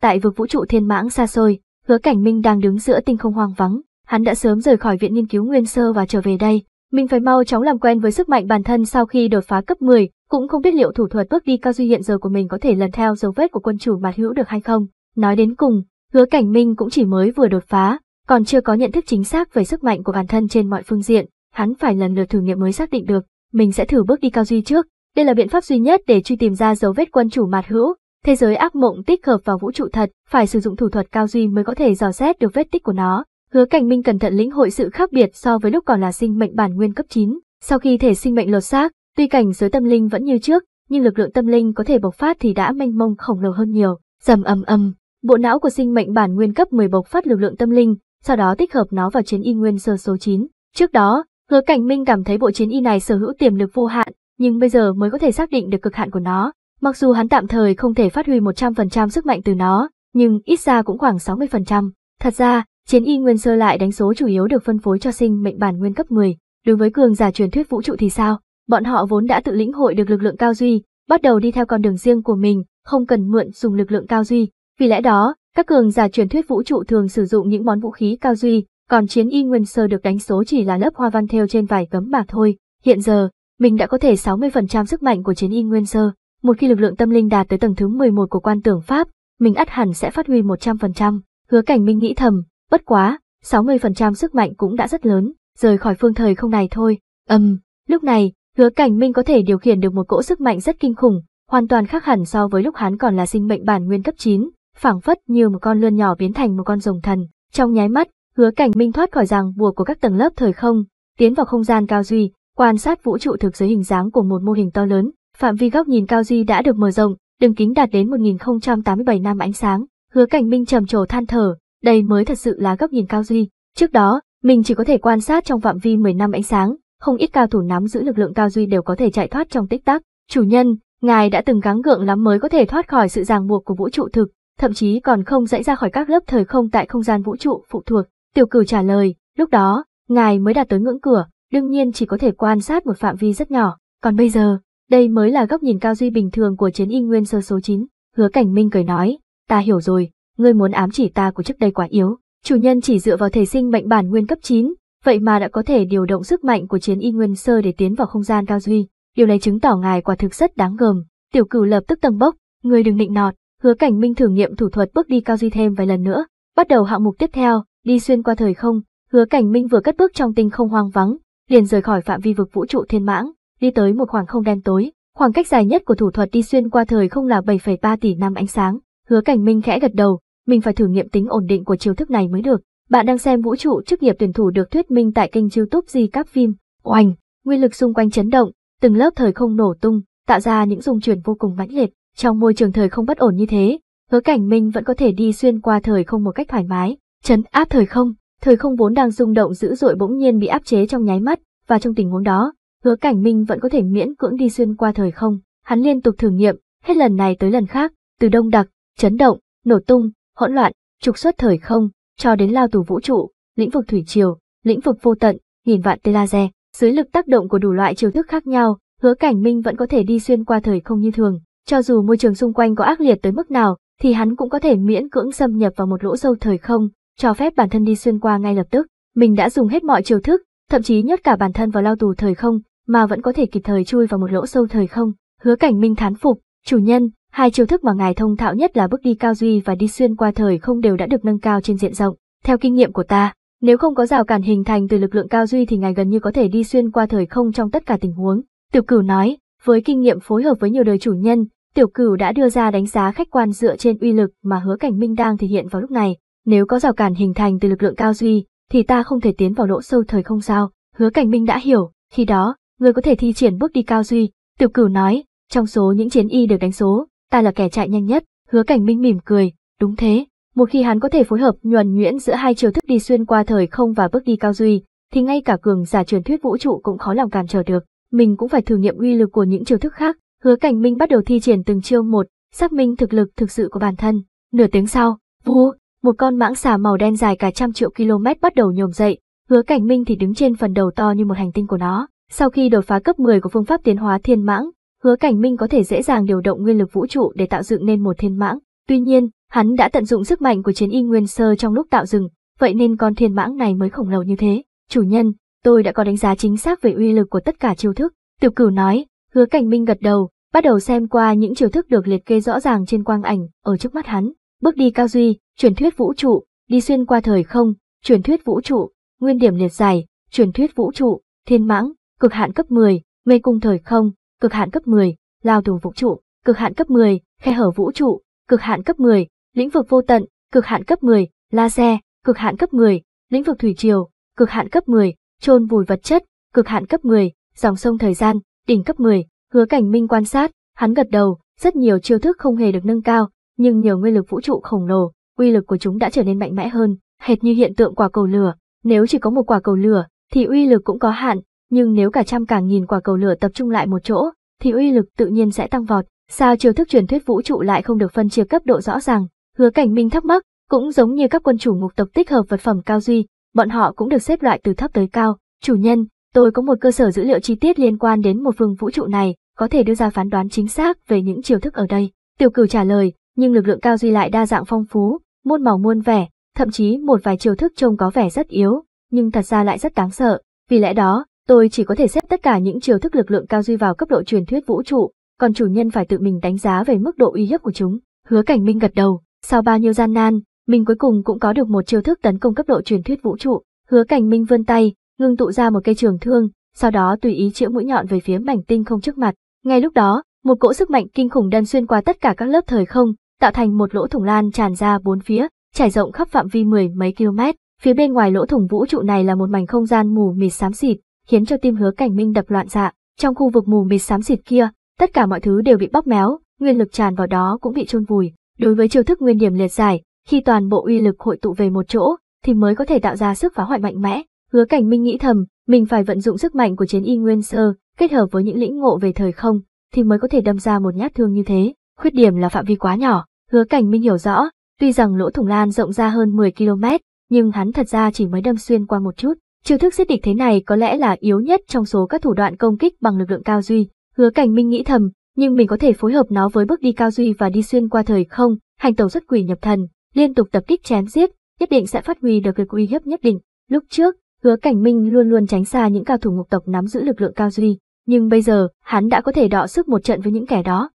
Tại vực vũ trụ thiên mãng xa xôi, hứa cảnh Minh đang đứng giữa tinh không hoang vắng, hắn đã sớm rời khỏi viện nghiên cứu nguyên sơ và trở về đây. Mình phải mau chóng làm quen với sức mạnh bản thân sau khi đột phá cấp 10, cũng không biết liệu thủ thuật bước đi cao duy hiện giờ của mình có thể lần theo dấu vết của quân chủ mạt hữu được hay không. Nói đến cùng, hứa cảnh minh cũng chỉ mới vừa đột phá, còn chưa có nhận thức chính xác về sức mạnh của bản thân trên mọi phương diện, hắn phải lần lượt thử nghiệm mới xác định được, mình sẽ thử bước đi cao duy trước. Đây là biện pháp duy nhất để truy tìm ra dấu vết quân chủ mạt hữu, thế giới ác mộng tích hợp vào vũ trụ thật, phải sử dụng thủ thuật cao duy mới có thể dò xét được vết tích của nó. Hứa Cảnh Minh cẩn thận lĩnh hội sự khác biệt so với lúc còn là sinh mệnh bản nguyên cấp 9. Sau khi thể sinh mệnh lột xác, Tuy cảnh giới tâm linh vẫn như trước, nhưng lực lượng tâm linh có thể bộc phát thì đã mênh mông khổng lồ hơn nhiều. Dầm ầm ầm, bộ não của sinh mệnh bản nguyên cấp 10 bộc phát lực lượng tâm linh, sau đó tích hợp nó vào chiến y nguyên sơ số 9. Trước đó, Hứa Cảnh Minh cảm thấy bộ chiến y này sở hữu tiềm lực vô hạn, nhưng bây giờ mới có thể xác định được cực hạn của nó. Mặc dù hắn tạm thời không thể phát huy 100% sức mạnh từ nó, nhưng ít ra cũng khoảng 60%. Thật ra, chiến y nguyên sơ lại đánh số chủ yếu được phân phối cho sinh mệnh bản nguyên cấp 10. Đối với cường giả truyền thuyết vũ trụ thì sao? Bọn họ vốn đã tự lĩnh hội được lực lượng cao duy, bắt đầu đi theo con đường riêng của mình, không cần mượn dùng lực lượng cao duy. Vì lẽ đó, các cường giả truyền thuyết vũ trụ thường sử dụng những món vũ khí cao duy, còn chiến y nguyên sơ được đánh số chỉ là lớp hoa văn thêu trên vải cấm bạc thôi. Hiện giờ, mình đã có thể 60% sức mạnh của chiến y nguyên sơ. Một khi lực lượng tâm linh đạt tới tầng thứ 11 của quan tưởng pháp, mình ắt hẳn sẽ phát huy 100%. Hứa cảnh minh nghĩ thầm, bất quá, 60% sức mạnh cũng đã rất lớn, rời khỏi phương thời không này thôi. Ầm, um, lúc này, Hứa Cảnh Minh có thể điều khiển được một cỗ sức mạnh rất kinh khủng, hoàn toàn khác hẳn so với lúc hắn còn là sinh mệnh bản nguyên cấp 9, phảng phất như một con lươn nhỏ biến thành một con rồng thần. Trong nháy mắt, Hứa Cảnh Minh thoát khỏi ràng buộc của các tầng lớp thời không, tiến vào không gian cao duy, quan sát vũ trụ thực giới hình dáng của một mô hình to lớn, phạm vi góc nhìn cao duy đã được mở rộng, đường kính đạt đến 1087 năm ánh sáng. Hứa Cảnh Minh trầm trồ than thở, đây mới thật sự là góc nhìn cao duy. Trước đó, mình chỉ có thể quan sát trong phạm vi 10 năm ánh sáng, không ít cao thủ nắm giữ lực lượng cao duy đều có thể chạy thoát trong tích tắc. Chủ nhân, ngài đã từng gắng gượng lắm mới có thể thoát khỏi sự ràng buộc của vũ trụ thực, thậm chí còn không dãy ra khỏi các lớp thời không tại không gian vũ trụ phụ thuộc. Tiểu cửu trả lời, lúc đó, ngài mới đạt tới ngưỡng cửa, đương nhiên chỉ có thể quan sát một phạm vi rất nhỏ. Còn bây giờ, đây mới là góc nhìn cao duy bình thường của chiến y nguyên sơ số 9. Hứa Cảnh Minh cười nói, ta hiểu rồi, ngươi muốn ám chỉ ta của trước đây quá yếu. Chủ nhân chỉ dựa vào thể sinh mệnh bản nguyên cấp 9, vậy mà đã có thể điều động sức mạnh của chiến y nguyên sơ để tiến vào không gian cao duy. Điều này chứng tỏ ngài quả thực rất đáng gờm. Tiểu cửu lập tức tầng bốc, người đừng định nọt, hứa cảnh minh thử nghiệm thủ thuật bước đi cao duy thêm vài lần nữa. Bắt đầu hạng mục tiếp theo, đi xuyên qua thời không, hứa cảnh minh vừa cất bước trong tinh không hoang vắng, liền rời khỏi phạm vi vực vũ trụ thiên mãng, đi tới một khoảng không đen tối. Khoảng cách dài nhất của thủ thuật đi xuyên qua thời không là 7,3 tỷ năm ánh sáng. Hứa cảnh minh khẽ gật đầu, mình phải thử nghiệm tính ổn định của chiêu thức này mới được. Bạn đang xem vũ trụ chức nghiệp tuyển thủ được thuyết minh tại kênh youtube Di cáp Phim. Oanh, nguyên lực xung quanh chấn động, từng lớp thời không nổ tung, tạo ra những rung chuyển vô cùng mãnh liệt. Trong môi trường thời không bất ổn như thế, hứa cảnh minh vẫn có thể đi xuyên qua thời không một cách thoải mái, chấn áp thời không. Thời không vốn đang rung động dữ dội bỗng nhiên bị áp chế trong nháy mắt, và trong tình huống đó, hứa cảnh minh vẫn có thể miễn cưỡng đi xuyên qua thời không. Hắn liên tục thử nghiệm, hết lần này tới lần khác, từ đông đặc, chấn động, nổ tung, hỗn loạn, trục xuất thời không, cho đến lao tù vũ trụ, lĩnh vực thủy triều, lĩnh vực vô tận, nghìn vạn tia laser, dưới lực tác động của đủ loại chiều thức khác nhau, Hứa Cảnh Minh vẫn có thể đi xuyên qua thời không như thường, cho dù môi trường xung quanh có ác liệt tới mức nào, thì hắn cũng có thể miễn cưỡng xâm nhập vào một lỗ sâu thời không, cho phép bản thân đi xuyên qua ngay lập tức. Mình đã dùng hết mọi chiều thức, thậm chí nhốt cả bản thân vào lao tù thời không, mà vẫn có thể kịp thời chui vào một lỗ sâu thời không. Hứa Cảnh Minh thán phục, chủ nhân, Hai chiêu thức mà ngài thông thạo nhất là bước đi cao duy và đi xuyên qua thời không đều đã được nâng cao trên diện rộng. Theo kinh nghiệm của ta, nếu không có rào cản hình thành từ lực lượng cao duy thì ngài gần như có thể đi xuyên qua thời không trong tất cả tình huống. Tiểu Cửu nói, với kinh nghiệm phối hợp với nhiều đời chủ nhân, Tiểu Cửu đã đưa ra đánh giá khách quan dựa trên uy lực mà Hứa Cảnh Minh đang thể hiện vào lúc này. Nếu có rào cản hình thành từ lực lượng cao duy, thì ta không thể tiến vào lỗ sâu thời không sao. Hứa Cảnh Minh đã hiểu, khi đó, người có thể thi triển bước đi cao duy. Tiểu Cửu nói, trong số những chiến y được đánh số, ta là kẻ chạy nhanh nhất, hứa cảnh minh mỉm cười, đúng thế, một khi hắn có thể phối hợp nhuần nhuyễn giữa hai chiều thức đi xuyên qua thời không và bước đi cao duy, thì ngay cả cường giả truyền thuyết vũ trụ cũng khó lòng cản trở được, mình cũng phải thử nghiệm uy lực của những chiều thức khác, hứa cảnh minh bắt đầu thi triển từng chiêu một, xác minh thực lực thực sự của bản thân. Nửa tiếng sau, vù, một con mãng xà màu đen dài cả trăm triệu km bắt đầu nhồm dậy, hứa cảnh minh thì đứng trên phần đầu to như một hành tinh của nó. Sau khi đột phá cấp 10 của phương pháp tiến hóa thiên mãng, Hứa Cảnh Minh có thể dễ dàng điều động nguyên lực vũ trụ để tạo dựng nên một thiên mãng, tuy nhiên, hắn đã tận dụng sức mạnh của chiến y nguyên sơ trong lúc tạo dựng, vậy nên con thiên mãng này mới khổng lồ như thế. Chủ nhân, tôi đã có đánh giá chính xác về uy lực của tất cả chiêu thức. Tiểu cửu nói, hứa cảnh minh gật đầu, bắt đầu xem qua những chiêu thức được liệt kê rõ ràng trên quang ảnh ở trước mắt hắn. Bước đi cao duy, truyền thuyết vũ trụ, đi xuyên qua thời không, truyền thuyết vũ trụ, nguyên điểm liệt giải, truyền thuyết vũ trụ, thiên mãng, cực hạn cấp 10, mê cung thời không, cực hạn cấp 10, lao tù vũ trụ, cực hạn cấp 10, khe hở vũ trụ, cực hạn cấp 10, lĩnh vực vô tận, cực hạn cấp 10, laser, cực hạn cấp 10, lĩnh vực thủy triều, cực hạn cấp 10, chôn vùi vật chất, cực hạn cấp 10, dòng sông thời gian, đỉnh cấp 10, hứa cảnh minh quan sát, hắn gật đầu, rất nhiều chiêu thức không hề được nâng cao, nhưng nhiều nguyên lực vũ trụ khổng lồ, uy lực của chúng đã trở nên mạnh mẽ hơn, hệt như hiện tượng quả cầu lửa, nếu chỉ có một quả cầu lửa thì uy lực cũng có hạn, nhưng nếu cả trăm cả nghìn quả cầu lửa tập trung lại một chỗ, thì uy lực tự nhiên sẽ tăng vọt. Sao chiều thức truyền thuyết vũ trụ lại không được phân chia cấp độ rõ ràng? Hứa Cảnh Minh thắc mắc, cũng giống như các quân chủ ngục tộc tích hợp vật phẩm cao duy, bọn họ cũng được xếp loại từ thấp tới cao. Chủ nhân, tôi có một cơ sở dữ liệu chi tiết liên quan đến một vùng vũ trụ này, có thể đưa ra phán đoán chính xác về những chiều thức ở đây. Tiểu Cửu trả lời, nhưng lực lượng cao duy lại đa dạng phong phú, muôn màu muôn vẻ, thậm chí một vài chiều thức trông có vẻ rất yếu, nhưng thật ra lại rất đáng sợ. Vì lẽ đó, Tôi chỉ có thể xếp tất cả những chiều thức lực lượng cao duy vào cấp độ truyền thuyết vũ trụ, còn chủ nhân phải tự mình đánh giá về mức độ uy hiếp của chúng. Hứa Cảnh Minh gật đầu, sau bao nhiêu gian nan, mình cuối cùng cũng có được một chiêu thức tấn công cấp độ truyền thuyết vũ trụ. Hứa Cảnh Minh vươn tay, ngưng tụ ra một cây trường thương, sau đó tùy ý chĩa mũi nhọn về phía mảnh tinh không trước mặt. Ngay lúc đó, một cỗ sức mạnh kinh khủng đan xuyên qua tất cả các lớp thời không, tạo thành một lỗ thủng lan tràn ra bốn phía, trải rộng khắp phạm vi mười mấy km. Phía bên ngoài lỗ thủng vũ trụ này là một mảnh không gian mù mịt xám xịt, khiến cho tim hứa cảnh minh đập loạn dạ. Trong khu vực mù mịt xám xịt kia, tất cả mọi thứ đều bị bóp méo, nguyên lực tràn vào đó cũng bị chôn vùi. Đối với chiêu thức nguyên điểm liệt giải, khi toàn bộ uy lực hội tụ về một chỗ, thì mới có thể tạo ra sức phá hoại mạnh mẽ. Hứa cảnh minh nghĩ thầm, mình phải vận dụng sức mạnh của chiến y nguyên sơ, kết hợp với những lĩnh ngộ về thời không, thì mới có thể đâm ra một nhát thương như thế. Khuyết điểm là phạm vi quá nhỏ, hứa cảnh minh hiểu rõ, tuy rằng lỗ thủng lan rộng ra hơn 10 km, nhưng hắn thật ra chỉ mới đâm xuyên qua một chút. Chiêu thức giết địch thế này có lẽ là yếu nhất trong số các thủ đoạn công kích bằng lực lượng cao duy. Hứa Cảnh Minh nghĩ thầm, nhưng mình có thể phối hợp nó với bước đi cao duy và đi xuyên qua thời không, hành tẩu xuất quỷ nhập thần, liên tục tập kích chém giết, nhất định sẽ phát huy được lực uy hiếp nhất định. Lúc trước, Hứa Cảnh Minh luôn luôn tránh xa những cao thủ ngục tộc nắm giữ lực lượng cao duy, nhưng bây giờ, hắn đã có thể đọ sức một trận với những kẻ đó.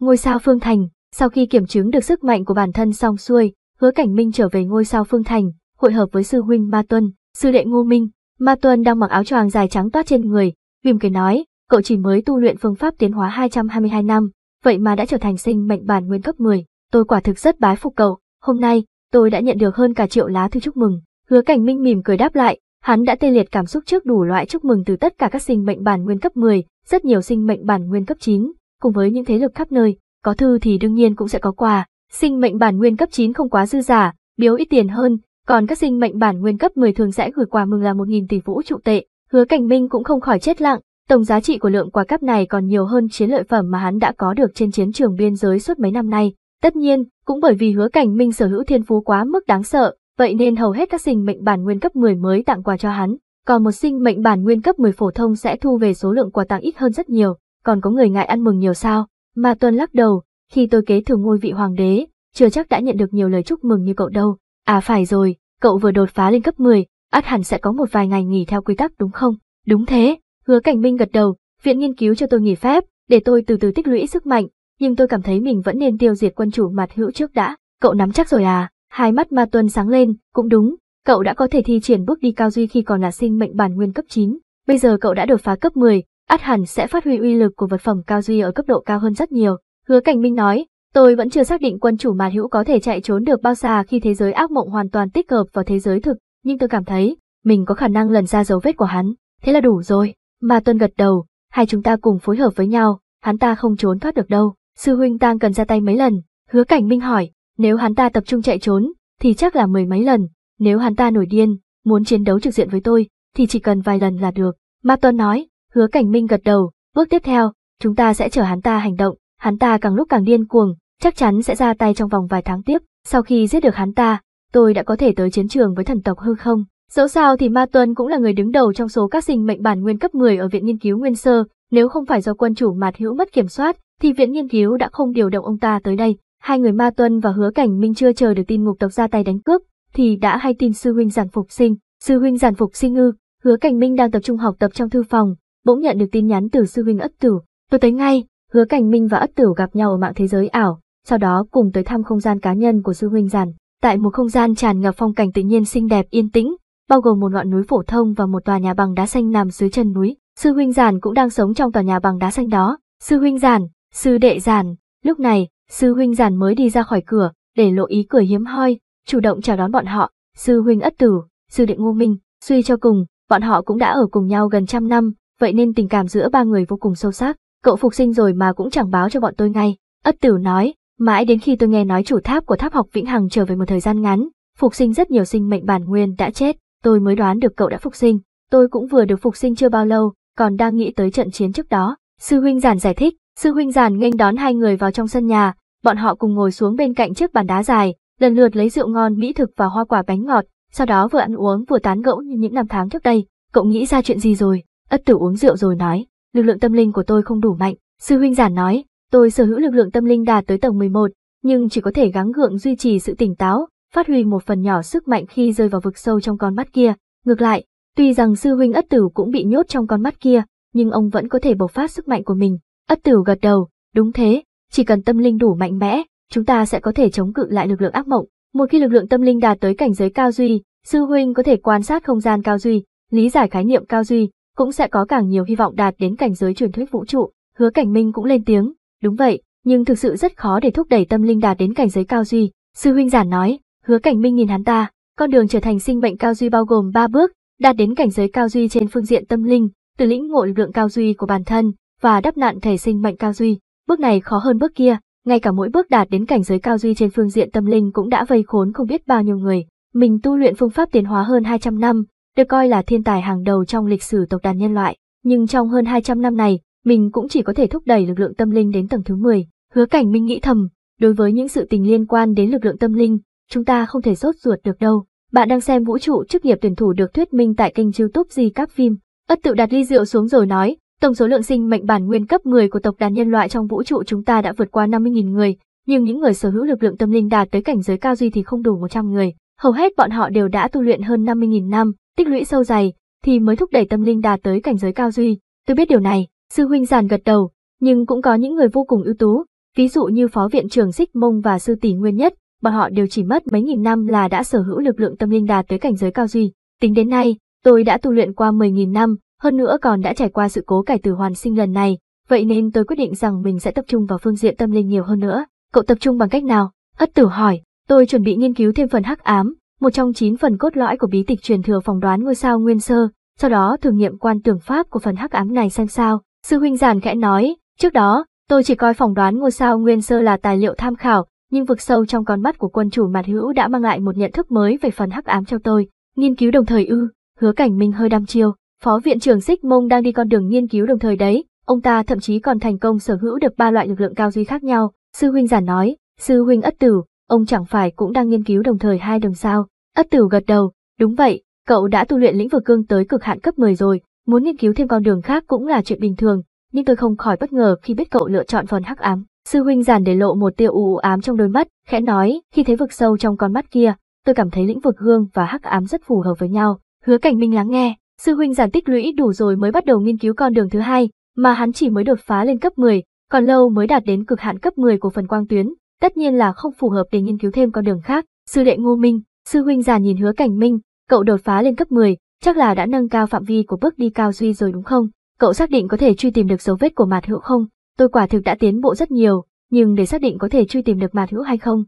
Ngôi sao Phương Thành, sau khi kiểm chứng được sức mạnh của bản thân xong xuôi, Hứa Cảnh Minh trở về ngôi sao Phương Thành, hội hợp với sư huynh Ma Tuân, Sư đệ Ngô Minh, Ma Tuân đang mặc áo choàng dài trắng toát trên người, mỉm cười nói, cậu chỉ mới tu luyện phương pháp tiến hóa 222 năm, vậy mà đã trở thành sinh mệnh bản nguyên cấp 10, tôi quả thực rất bái phục cậu, hôm nay, tôi đã nhận được hơn cả triệu lá thư chúc mừng. Hứa Cảnh Minh mỉm cười đáp lại, hắn đã tê liệt cảm xúc trước đủ loại chúc mừng từ tất cả các sinh mệnh bản nguyên cấp 10, rất nhiều sinh mệnh bản nguyên cấp 9, cùng với những thế lực khắp nơi, có thư thì đương nhiên cũng sẽ có quà, sinh mệnh bản nguyên cấp 9 không quá dư giả, biếu ít tiền hơn, còn các sinh mệnh bản nguyên cấp 10 thường sẽ gửi quà mừng là 1.000 tỷ vũ trụ tệ. Hứa Cảnh Minh cũng không khỏi chết lặng, tổng giá trị của lượng quà cấp này còn nhiều hơn chiến lợi phẩm mà hắn đã có được trên chiến trường biên giới suốt mấy năm nay. Tất nhiên, cũng bởi vì Hứa Cảnh Minh sở hữu thiên phú quá mức đáng sợ, vậy nên hầu hết các sinh mệnh bản nguyên cấp 10 mới tặng quà cho hắn, còn một sinh mệnh bản nguyên cấp 10 phổ thông sẽ thu về số lượng quà tặng ít hơn rất nhiều, còn có người ngại ăn mừng nhiều sao? Mà Tuân lắc đầu, khi tôi kế thừa ngôi vị hoàng đế, chưa chắc đã nhận được nhiều lời chúc mừng như cậu đâu. À phải rồi, cậu vừa đột phá lên cấp 10, ắt hẳn sẽ có một vài ngày nghỉ theo quy tắc đúng không? Đúng thế, hứa cảnh minh gật đầu, viện nghiên cứu cho tôi nghỉ phép, để tôi từ từ tích lũy sức mạnh, nhưng tôi cảm thấy mình vẫn nên tiêu diệt quân chủ mặt hữu trước đã. Cậu nắm chắc rồi à? Hai mắt ma tuân sáng lên, cũng đúng, cậu đã có thể thi triển bước đi cao duy khi còn là sinh mệnh bản nguyên cấp 9. Bây giờ cậu đã đột phá cấp 10, át hẳn sẽ phát huy uy lực của vật phẩm cao duy ở cấp độ cao hơn rất nhiều. Hứa Cảnh Minh nói, Tôi vẫn chưa xác định quân chủ mạt hữu có thể chạy trốn được bao xa khi thế giới ác mộng hoàn toàn tích hợp vào thế giới thực, nhưng tôi cảm thấy mình có khả năng lần ra dấu vết của hắn, thế là đủ rồi. Mà Tuân gật đầu, hai chúng ta cùng phối hợp với nhau, hắn ta không trốn thoát được đâu. Sư huynh tang cần ra tay mấy lần, hứa cảnh minh hỏi, nếu hắn ta tập trung chạy trốn, thì chắc là mười mấy lần, nếu hắn ta nổi điên, muốn chiến đấu trực diện với tôi, thì chỉ cần vài lần là được. Ma Tuân nói, hứa cảnh minh gật đầu, bước tiếp theo, chúng ta sẽ chờ hắn ta hành động, hắn ta càng lúc càng điên cuồng, chắc chắn sẽ ra tay trong vòng vài tháng tiếp. Sau khi giết được hắn ta, tôi đã có thể tới chiến trường với thần tộc hư không? Dẫu sao thì Ma Tuân cũng là người đứng đầu trong số các sinh mệnh bản nguyên cấp 10 ở Viện Nghiên cứu Nguyên Sơ, nếu không phải do quân chủ Mạt Hữu mất kiểm soát, thì Viện Nghiên cứu đã không điều động ông ta tới đây. Hai người Ma Tuân và Hứa Cảnh Minh chưa chờ được tin ngục tộc ra tay đánh cướp, thì đã hay tin sư huynh giản phục sinh. Sư huynh giản phục sinh ư, Hứa Cảnh Minh đang tập trung học tập trong thư phòng, bỗng nhận được tin nhắn từ sư huynh Ất Tử. Tôi tới ngay, Hứa Cảnh Minh và Ất Tử gặp nhau ở mạng thế giới ảo, sau đó cùng tới thăm không gian cá nhân của sư huynh giản. Tại một không gian tràn ngập phong cảnh tự nhiên xinh đẹp yên tĩnh, bao gồm một ngọn núi phổ thông và một tòa nhà bằng đá xanh nằm dưới chân núi. Sư huynh giản cũng đang sống trong tòa nhà bằng đá xanh đó. Sư huynh giản, sư đệ giản. Lúc này, sư huynh giản mới đi ra khỏi cửa, để lộ ý cười hiếm hoi, chủ động chào đón bọn họ. Sư huynh ất tử, sư đệ ngô minh, suy cho cùng, bọn họ cũng đã ở cùng nhau gần trăm năm, vậy nên tình cảm giữa ba người vô cùng sâu sắc. Cậu phục sinh rồi mà cũng chẳng báo cho bọn tôi ngay. Ất tử nói, Mãi đến khi tôi nghe nói chủ tháp của tháp học Vĩnh Hằng trở về một thời gian ngắn, phục sinh rất nhiều sinh mệnh bản nguyên đã chết, tôi mới đoán được cậu đã phục sinh. Tôi cũng vừa được phục sinh chưa bao lâu, còn đang nghĩ tới trận chiến trước đó. Sư huynh giản giải thích, sư huynh giản nghênh đón hai người vào trong sân nhà, bọn họ cùng ngồi xuống bên cạnh chiếc bàn đá dài, lần lượt lấy rượu ngon mỹ thực và hoa quả bánh ngọt, sau đó vừa ăn uống vừa tán gẫu như những năm tháng trước đây. Cậu nghĩ ra chuyện gì rồi? Ất tử uống rượu rồi nói, lực lượng tâm linh của tôi không đủ mạnh. Sư huynh giản nói, Tôi sở hữu lực lượng tâm linh đạt tới tầng 11, nhưng chỉ có thể gắng gượng duy trì sự tỉnh táo, phát huy một phần nhỏ sức mạnh khi rơi vào vực sâu trong con mắt kia. Ngược lại, tuy rằng sư huynh ất tử cũng bị nhốt trong con mắt kia, nhưng ông vẫn có thể bộc phát sức mạnh của mình. Ất tử gật đầu, đúng thế, chỉ cần tâm linh đủ mạnh mẽ, chúng ta sẽ có thể chống cự lại lực lượng ác mộng. Một khi lực lượng tâm linh đạt tới cảnh giới cao duy, sư huynh có thể quan sát không gian cao duy, lý giải khái niệm cao duy, cũng sẽ có càng nhiều hy vọng đạt đến cảnh giới truyền thuyết vũ trụ. Hứa Cảnh Minh cũng lên tiếng, Đúng vậy, nhưng thực sự rất khó để thúc đẩy tâm linh đạt đến cảnh giới cao duy. Sư huynh giản nói, hứa cảnh minh nhìn hắn ta, con đường trở thành sinh mệnh cao duy bao gồm ba bước, đạt đến cảnh giới cao duy trên phương diện tâm linh, từ lĩnh ngộ lực lượng cao duy của bản thân và đắp nạn thể sinh mệnh cao duy. Bước này khó hơn bước kia, ngay cả mỗi bước đạt đến cảnh giới cao duy trên phương diện tâm linh cũng đã vây khốn không biết bao nhiêu người. Mình tu luyện phương pháp tiến hóa hơn 200 năm, được coi là thiên tài hàng đầu trong lịch sử tộc đàn nhân loại, nhưng trong hơn 200 năm này, mình cũng chỉ có thể thúc đẩy lực lượng tâm linh đến tầng thứ 10. Hứa cảnh minh nghĩ thầm, đối với những sự tình liên quan đến lực lượng tâm linh, chúng ta không thể sốt ruột được đâu. Bạn đang xem vũ trụ chức nghiệp tuyển thủ được thuyết minh tại kênh youtube gì Các Phim. Ất tự đặt ly rượu xuống rồi nói, tổng số lượng sinh mệnh bản nguyên cấp 10 của tộc đàn nhân loại trong vũ trụ chúng ta đã vượt qua 50.000 người, nhưng những người sở hữu lực lượng tâm linh đạt tới cảnh giới cao duy thì không đủ 100 người. Hầu hết bọn họ đều đã tu luyện hơn 50.000 năm, tích lũy sâu dày, thì mới thúc đẩy tâm linh đạt tới cảnh giới cao duy. Tôi biết điều này, Sư huynh giàn gật đầu, nhưng cũng có những người vô cùng ưu tú, ví dụ như phó viện trưởng Xích Mông và sư tỷ Nguyên Nhất, bọn họ đều chỉ mất mấy nghìn năm là đã sở hữu lực lượng tâm linh đạt tới cảnh giới cao duy. Tính đến nay, tôi đã tu luyện qua 10.000 năm, hơn nữa còn đã trải qua sự cố cải tử hoàn sinh lần này, vậy nên tôi quyết định rằng mình sẽ tập trung vào phương diện tâm linh nhiều hơn nữa. Cậu tập trung bằng cách nào? Ất tử hỏi, tôi chuẩn bị nghiên cứu thêm phần hắc ám, một trong chín phần cốt lõi của bí tịch truyền thừa phòng đoán ngôi sao nguyên sơ, sau đó thử nghiệm quan tưởng pháp của phần hắc ám này xem sao, Sư huynh giản khẽ nói, trước đó, tôi chỉ coi phỏng đoán ngôi sao nguyên sơ là tài liệu tham khảo, nhưng vực sâu trong con mắt của quân chủ mặt hữu đã mang lại một nhận thức mới về phần hắc ám cho tôi. Nghiên cứu đồng thời ư, hứa cảnh minh hơi đăm chiêu, phó viện trưởng xích mông đang đi con đường nghiên cứu đồng thời đấy, ông ta thậm chí còn thành công sở hữu được ba loại lực lượng cao duy khác nhau. Sư huynh giản nói, sư huynh ất tử, ông chẳng phải cũng đang nghiên cứu đồng thời hai đường sao. Ất tử gật đầu, đúng vậy, cậu đã tu luyện lĩnh vực cương tới cực hạn cấp 10 rồi, Muốn nghiên cứu thêm con đường khác cũng là chuyện bình thường, nhưng tôi không khỏi bất ngờ khi biết cậu lựa chọn phần hắc ám. Sư huynh giàn để lộ một tia u ám trong đôi mắt, khẽ nói, khi thấy vực sâu trong con mắt kia, tôi cảm thấy lĩnh vực gương và hắc ám rất phù hợp với nhau. Hứa Cảnh Minh lắng nghe, sư huynh giàn tích lũy đủ rồi mới bắt đầu nghiên cứu con đường thứ hai, mà hắn chỉ mới đột phá lên cấp 10, còn lâu mới đạt đến cực hạn cấp 10 của phần quang tuyến, tất nhiên là không phù hợp để nghiên cứu thêm con đường khác. Sư đệ Ngô Minh, sư huynh giàn nhìn Hứa Cảnh Minh, cậu đột phá lên cấp 10, chắc là đã nâng cao phạm vi của bước đi cao suy rồi đúng không? Cậu xác định có thể truy tìm được dấu vết của Mạt Hữu không? Tôi quả thực đã tiến bộ rất nhiều, nhưng để xác định có thể truy tìm được Mạt Hữu hay không,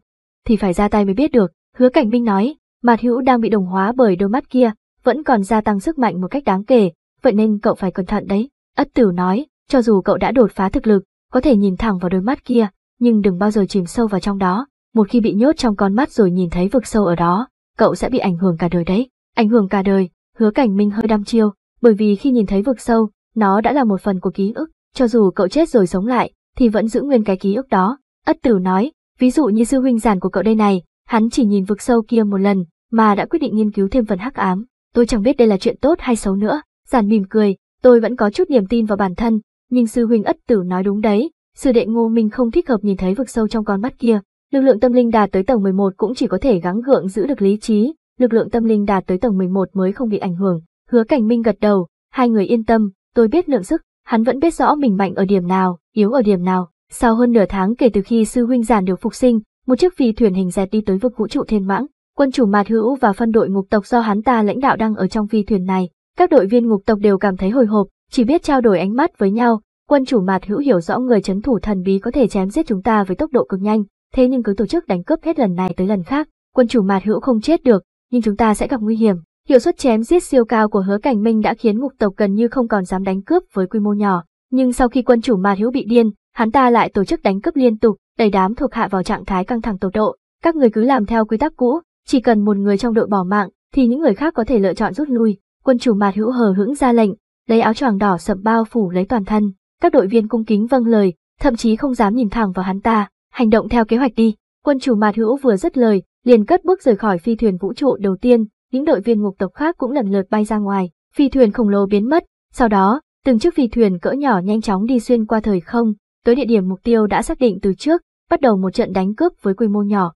thì phải ra tay mới biết được. Hứa Cảnh Minh nói, Mạt Hữu đang bị đồng hóa bởi đôi mắt kia, vẫn còn gia tăng sức mạnh một cách đáng kể, vậy nên cậu phải cẩn thận đấy. Ất Tử nói, cho dù cậu đã đột phá thực lực, có thể nhìn thẳng vào đôi mắt kia, nhưng đừng bao giờ chìm sâu vào trong đó. Một khi bị nhốt trong con mắt rồi nhìn thấy vực sâu ở đó, cậu sẽ bị ảnh hưởng cả đời đấy. Ảnh hưởng cả đời, Hứa cảnh minh hơi đăm chiêu, bởi vì khi nhìn thấy vực sâu, nó đã là một phần của ký ức, cho dù cậu chết rồi sống lại, thì vẫn giữ nguyên cái ký ức đó. Ất tử nói, ví dụ như sư huynh giản của cậu đây này, hắn chỉ nhìn vực sâu kia một lần, mà đã quyết định nghiên cứu thêm phần hắc ám. Tôi chẳng biết đây là chuyện tốt hay xấu nữa. Giản mỉm cười, tôi vẫn có chút niềm tin vào bản thân, nhưng sư huynh Ất tử nói đúng đấy, sư đệ ngô minh không thích hợp nhìn thấy vực sâu trong con mắt kia. Lực lượng tâm linh đạt tới tầng 11 cũng chỉ có thể gắng gượng giữ được lý trí, lực lượng tâm linh đạt tới tầng 11 mới không bị ảnh hưởng. Hứa Cảnh Minh gật đầu, hai người yên tâm, tôi biết lượng sức, hắn vẫn biết rõ mình mạnh ở điểm nào, yếu ở điểm nào. Sau hơn nửa tháng kể từ khi sư huynh giản được phục sinh, một chiếc phi thuyền hình dẹt đi tới vực vũ trụ thiên mãng, quân chủ Mạt Hữu và phân đội ngục tộc do hắn ta lãnh đạo đang ở trong phi thuyền này. Các đội viên ngục tộc đều cảm thấy hồi hộp, chỉ biết trao đổi ánh mắt với nhau. Quân chủ Mạt Hữu hiểu rõ người chấn thủ thần bí có thể chém giết chúng ta với tốc độ cực nhanh, thế nhưng cứ tổ chức đánh cướp hết lần này tới lần khác, quân chủ Mạt Hữu không chết được, nhưng chúng ta sẽ gặp nguy hiểm. Hiệu suất chém giết siêu cao của hứa cảnh minh đã khiến ngục tộc gần như không còn dám đánh cướp với quy mô nhỏ. Nhưng sau khi quân chủ Ma Hiếu bị điên, hắn ta lại tổ chức đánh cướp liên tục, đẩy đám thuộc hạ vào trạng thái căng thẳng tột độ. Các người cứ làm theo quy tắc cũ, chỉ cần một người trong đội bỏ mạng, thì những người khác có thể lựa chọn rút lui. Quân chủ Ma Hữu hờ hững ra lệnh, lấy áo choàng đỏ sậm bao phủ lấy toàn thân. Các đội viên cung kính vâng lời, thậm chí không dám nhìn thẳng vào hắn ta. Hành động theo kế hoạch đi. Quân chủ Ma Hữu vừa dứt lời, liền cất bước rời khỏi phi thuyền vũ trụ đầu tiên, những đội viên ngục tộc khác cũng lần lượt bay ra ngoài, phi thuyền khổng lồ biến mất, sau đó, từng chiếc phi thuyền cỡ nhỏ nhanh chóng đi xuyên qua thời không, tới địa điểm mục tiêu đã xác định từ trước, bắt đầu một trận đánh cướp với quy mô nhỏ.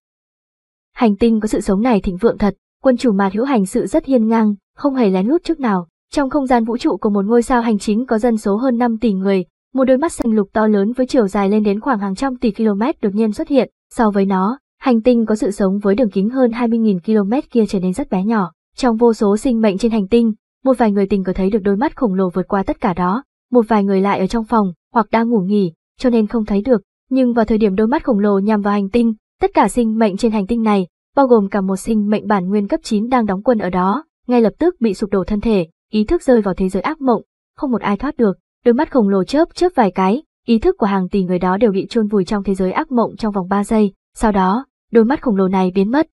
Hành tinh có sự sống này thịnh vượng thật, quân chủ mạt hữu hành sự rất hiên ngang, không hề lén lút trước nào. Trong không gian vũ trụ của một ngôi sao hành chính có dân số hơn 5 tỷ người, một đôi mắt xanh lục to lớn với chiều dài lên đến khoảng hàng trăm tỷ km đột nhiên xuất hiện, so với nó, Hành tinh có sự sống với đường kính hơn 20.000 km kia trở nên rất bé nhỏ. Trong vô số sinh mệnh trên hành tinh, một vài người tình có thấy được đôi mắt khổng lồ vượt qua tất cả đó, một vài người lại ở trong phòng hoặc đang ngủ nghỉ, cho nên không thấy được. Nhưng vào thời điểm đôi mắt khổng lồ nhằm vào hành tinh, tất cả sinh mệnh trên hành tinh này, bao gồm cả một sinh mệnh bản nguyên cấp 9 đang đóng quân ở đó, ngay lập tức bị sụp đổ thân thể, ý thức rơi vào thế giới ác mộng, không một ai thoát được. Đôi mắt khổng lồ chớp chớp vài cái, ý thức của hàng tỷ người đó đều bị chôn vùi trong thế giới ác mộng trong vòng 3 giây, sau đó, đôi mắt khổng lồ này biến mất.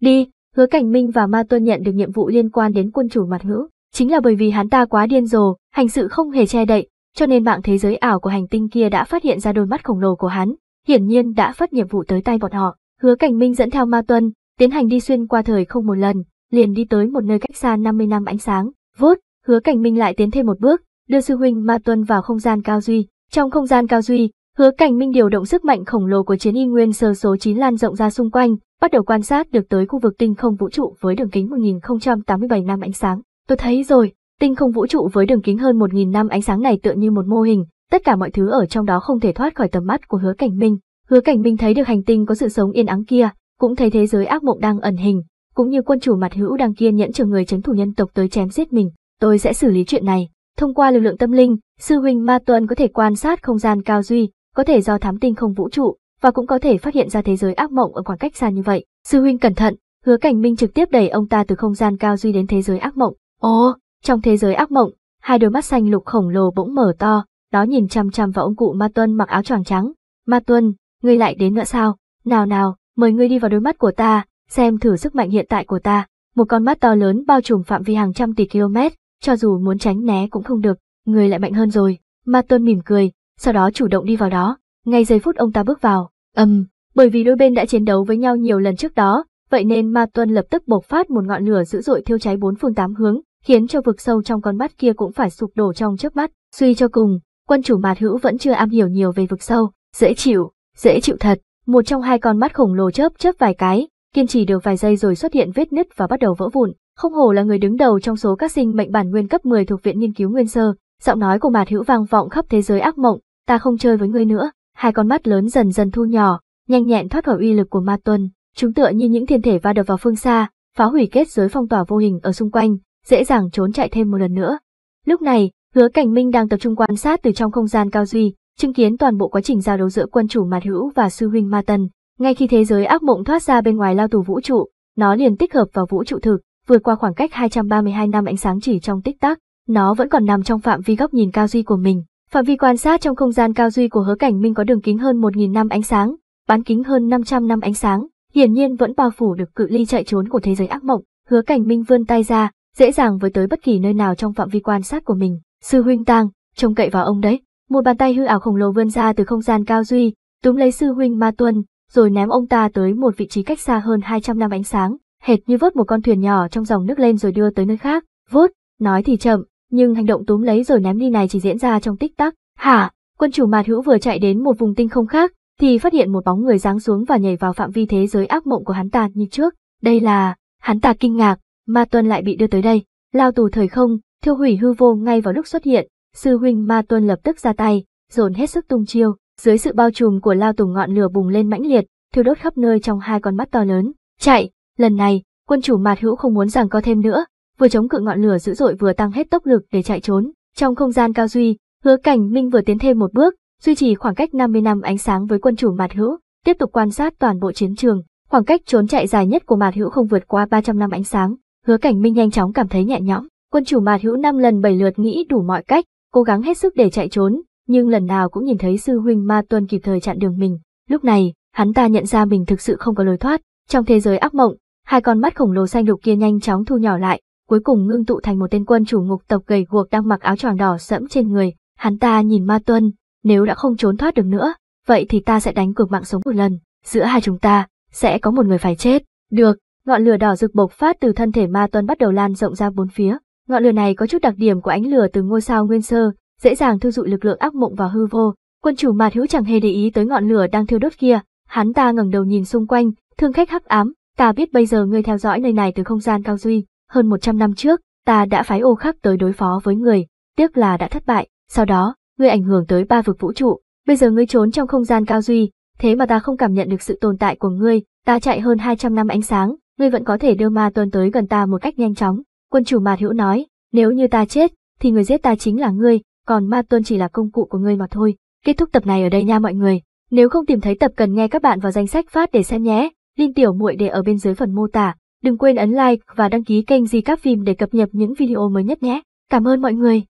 Đi, hứa cảnh minh và ma tuân nhận được nhiệm vụ liên quan đến quân chủ mặt hữu, chính là bởi vì hắn ta quá điên rồ, hành sự không hề che đậy, cho nên mạng thế giới ảo của hành tinh kia đã phát hiện ra đôi mắt khổng lồ của hắn, hiển nhiên đã phát nhiệm vụ tới tay bọn họ. Hứa Cảnh Minh dẫn theo Ma Tuân, tiến hành đi xuyên qua thời không một lần, liền đi tới một nơi cách xa 50 năm ánh sáng. Vốt, Hứa Cảnh Minh lại tiến thêm một bước, đưa sư huynh Ma Tuân vào không gian cao duy. Trong không gian cao duy, Hứa Cảnh Minh điều động sức mạnh khổng lồ của chiến y nguyên sơ số 9 lan rộng ra xung quanh, bắt đầu quan sát được tới khu vực tinh không vũ trụ với đường kính 1087 năm ánh sáng. Tôi thấy rồi, tinh không vũ trụ với đường kính hơn 1000 năm ánh sáng này tựa như một mô hình, tất cả mọi thứ ở trong đó không thể thoát khỏi tầm mắt của Hứa Cảnh Minh. Hứa Cảnh Minh thấy được hành tinh có sự sống yên ắng kia, cũng thấy thế giới ác mộng đang ẩn hình, cũng như quân chủ mặt hữu đang kiên nhẫn chờ người chấn thủ nhân tộc tới chém giết mình. Tôi sẽ xử lý chuyện này. Thông qua lực lượng tâm linh, sư huynh Ma Tuân có thể quan sát không gian cao duy, có thể do thám tinh không vũ trụ, và cũng có thể phát hiện ra thế giới ác mộng ở khoảng cách xa như vậy. Sư huynh cẩn thận, hứa cảnh minh trực tiếp đẩy ông ta từ không gian cao duy đến thế giới ác mộng. Ồ, trong thế giới ác mộng, hai đôi mắt xanh lục khổng lồ bỗng mở to, đó nhìn chăm chăm vào ông cụ Ma Tuân mặc áo choàng trắng. Ma Tuân, ngươi lại đến nữa sao? Nào nào, mời ngươi đi vào đôi mắt của ta, xem thử sức mạnh hiện tại của ta. Một con mắt to lớn bao trùm phạm vi hàng trăm tỷ km, cho dù muốn tránh né cũng không được, người lại mạnh hơn rồi. Ma Tuân mỉm cười, sau đó chủ động đi vào đó. Ngay giây phút ông ta bước vào, ầm, um, bởi vì đôi bên đã chiến đấu với nhau nhiều lần trước đó, vậy nên Ma Tuân lập tức bộc phát một ngọn lửa dữ dội thiêu cháy bốn phương tám hướng, khiến cho vực sâu trong con mắt kia cũng phải sụp đổ trong chớp mắt. Suy cho cùng, quân chủ Mạt Hữu vẫn chưa am hiểu nhiều về vực sâu, dễ chịu, dễ chịu thật. Một trong hai con mắt khổng lồ chớp chớp vài cái, kiên trì được vài giây rồi xuất hiện vết nứt và bắt đầu vỡ vụn. Không hổ là người đứng đầu trong số các sinh mệnh bản nguyên cấp 10 thuộc Viện Nghiên cứu Nguyên Sơ, Giọng nói của Mạt Hữu vang vọng khắp thế giới ác mộng, ta không chơi với ngươi nữa, hai con mắt lớn dần dần thu nhỏ, nhanh nhẹn thoát khỏi uy lực của ma tuân, chúng tựa như những thiên thể va đập vào phương xa, phá hủy kết giới phong tỏa vô hình ở xung quanh, dễ dàng trốn chạy thêm một lần nữa. Lúc này, Hứa Cảnh Minh đang tập trung quan sát từ trong không gian cao duy, chứng kiến toàn bộ quá trình giao đấu giữa quân chủ Mạt Hữu và sư huynh Ma Tần. Ngay khi thế giới ác mộng thoát ra bên ngoài lao tù vũ trụ, nó liền tích hợp vào vũ trụ thực, vượt qua khoảng cách 232 năm ánh sáng chỉ trong tích tắc, nó vẫn còn nằm trong phạm vi góc nhìn cao duy của mình. Phạm vi quan sát trong không gian cao duy của hứa cảnh minh có đường kính hơn 1.000 năm ánh sáng, bán kính hơn 500 năm ánh sáng, hiển nhiên vẫn bao phủ được cự ly chạy trốn của thế giới ác mộng. Hứa cảnh minh vươn tay ra, dễ dàng với tới bất kỳ nơi nào trong phạm vi quan sát của mình. Sư huynh tang, trông cậy vào ông đấy. Một bàn tay hư ảo khổng lồ vươn ra từ không gian cao duy, túm lấy sư huynh Ma Tuân, rồi ném ông ta tới một vị trí cách xa hơn 200 năm ánh sáng, hệt như vớt một con thuyền nhỏ trong dòng nước lên rồi đưa tới nơi khác. Vốt, nói thì chậm, nhưng hành động túm lấy rồi ném đi này chỉ diễn ra trong tích tắc. Hả? Quân chủ Mạt Hữu vừa chạy đến một vùng tinh không khác, thì phát hiện một bóng người giáng xuống và nhảy vào phạm vi thế giới ác mộng của hắn ta như trước. Đây là... Hắn ta kinh ngạc, Ma Tuân lại bị đưa tới đây. Lao tù thời không, thiêu hủy hư vô ngay vào lúc xuất hiện, sư huynh Ma Tuân lập tức ra tay, dồn hết sức tung chiêu. Dưới sự bao trùm của Lao tù ngọn lửa bùng lên mãnh liệt, thiêu đốt khắp nơi trong hai con mắt to lớn. Chạy! Lần này, quân chủ Mạt Hữu không muốn rằng có thêm nữa, vừa chống cự ngọn lửa dữ dội vừa tăng hết tốc lực để chạy trốn. Trong không gian cao duy, Hứa Cảnh Minh vừa tiến thêm một bước, duy trì khoảng cách 50 năm ánh sáng với quân chủ Mạt Hữu, tiếp tục quan sát toàn bộ chiến trường. Khoảng cách trốn chạy dài nhất của Mạt Hữu không vượt qua 300 năm ánh sáng. Hứa Cảnh Minh nhanh chóng cảm thấy nhẹ nhõm. Quân chủ Mạt Hữu năm lần bảy lượt nghĩ đủ mọi cách, cố gắng hết sức để chạy trốn, nhưng lần nào cũng nhìn thấy sư huynh Ma Tuân kịp thời chặn đường mình. Lúc này, hắn ta nhận ra mình thực sự không có lối thoát. Trong thế giới ác mộng, hai con mắt khổng lồ xanh lục kia nhanh chóng thu nhỏ lại, cuối cùng ngưng tụ thành một tên quân chủ ngục tộc gầy guộc đang mặc áo tròn đỏ sẫm trên người. Hắn ta nhìn Ma Tuân, nếu đã không trốn thoát được nữa, vậy thì ta sẽ đánh cược mạng sống một lần, giữa hai chúng ta, sẽ có một người phải chết. Được, ngọn lửa đỏ rực bộc phát từ thân thể Ma Tuân bắt đầu lan rộng ra bốn phía. Ngọn lửa này có chút đặc điểm của ánh lửa từ ngôi sao nguyên sơ, dễ dàng thu dụ lực lượng ác mộng và hư vô. Quân chủ Mạt Hữu chẳng hề để ý tới ngọn lửa đang thiêu đốt kia, hắn ta ngẩng đầu nhìn xung quanh, thương khách hắc ám, ta biết bây giờ ngươi theo dõi nơi này từ không gian cao duy, hơn 100 năm trước, ta đã phái ô khắc tới đối phó với người, tiếc là đã thất bại, sau đó, ngươi ảnh hưởng tới ba vực vũ trụ, bây giờ ngươi trốn trong không gian cao duy, thế mà ta không cảm nhận được sự tồn tại của ngươi, ta chạy hơn 200 năm ánh sáng, ngươi vẫn có thể đưa ma tuần tới gần ta một cách nhanh chóng. Quân chủ Mạt Hữu nói, nếu như ta chết, thì người giết ta chính là ngươi, còn ma tuân chỉ là công cụ của ngươi mà thôi. Kết thúc tập này ở đây nha mọi người. Nếu không tìm thấy tập cần nghe các bạn vào danh sách phát để xem nhé. Link tiểu muội để ở bên dưới phần mô tả. Đừng quên ấn like và đăng ký kênh Di Các Phim để cập nhật những video mới nhất nhé. Cảm ơn mọi người.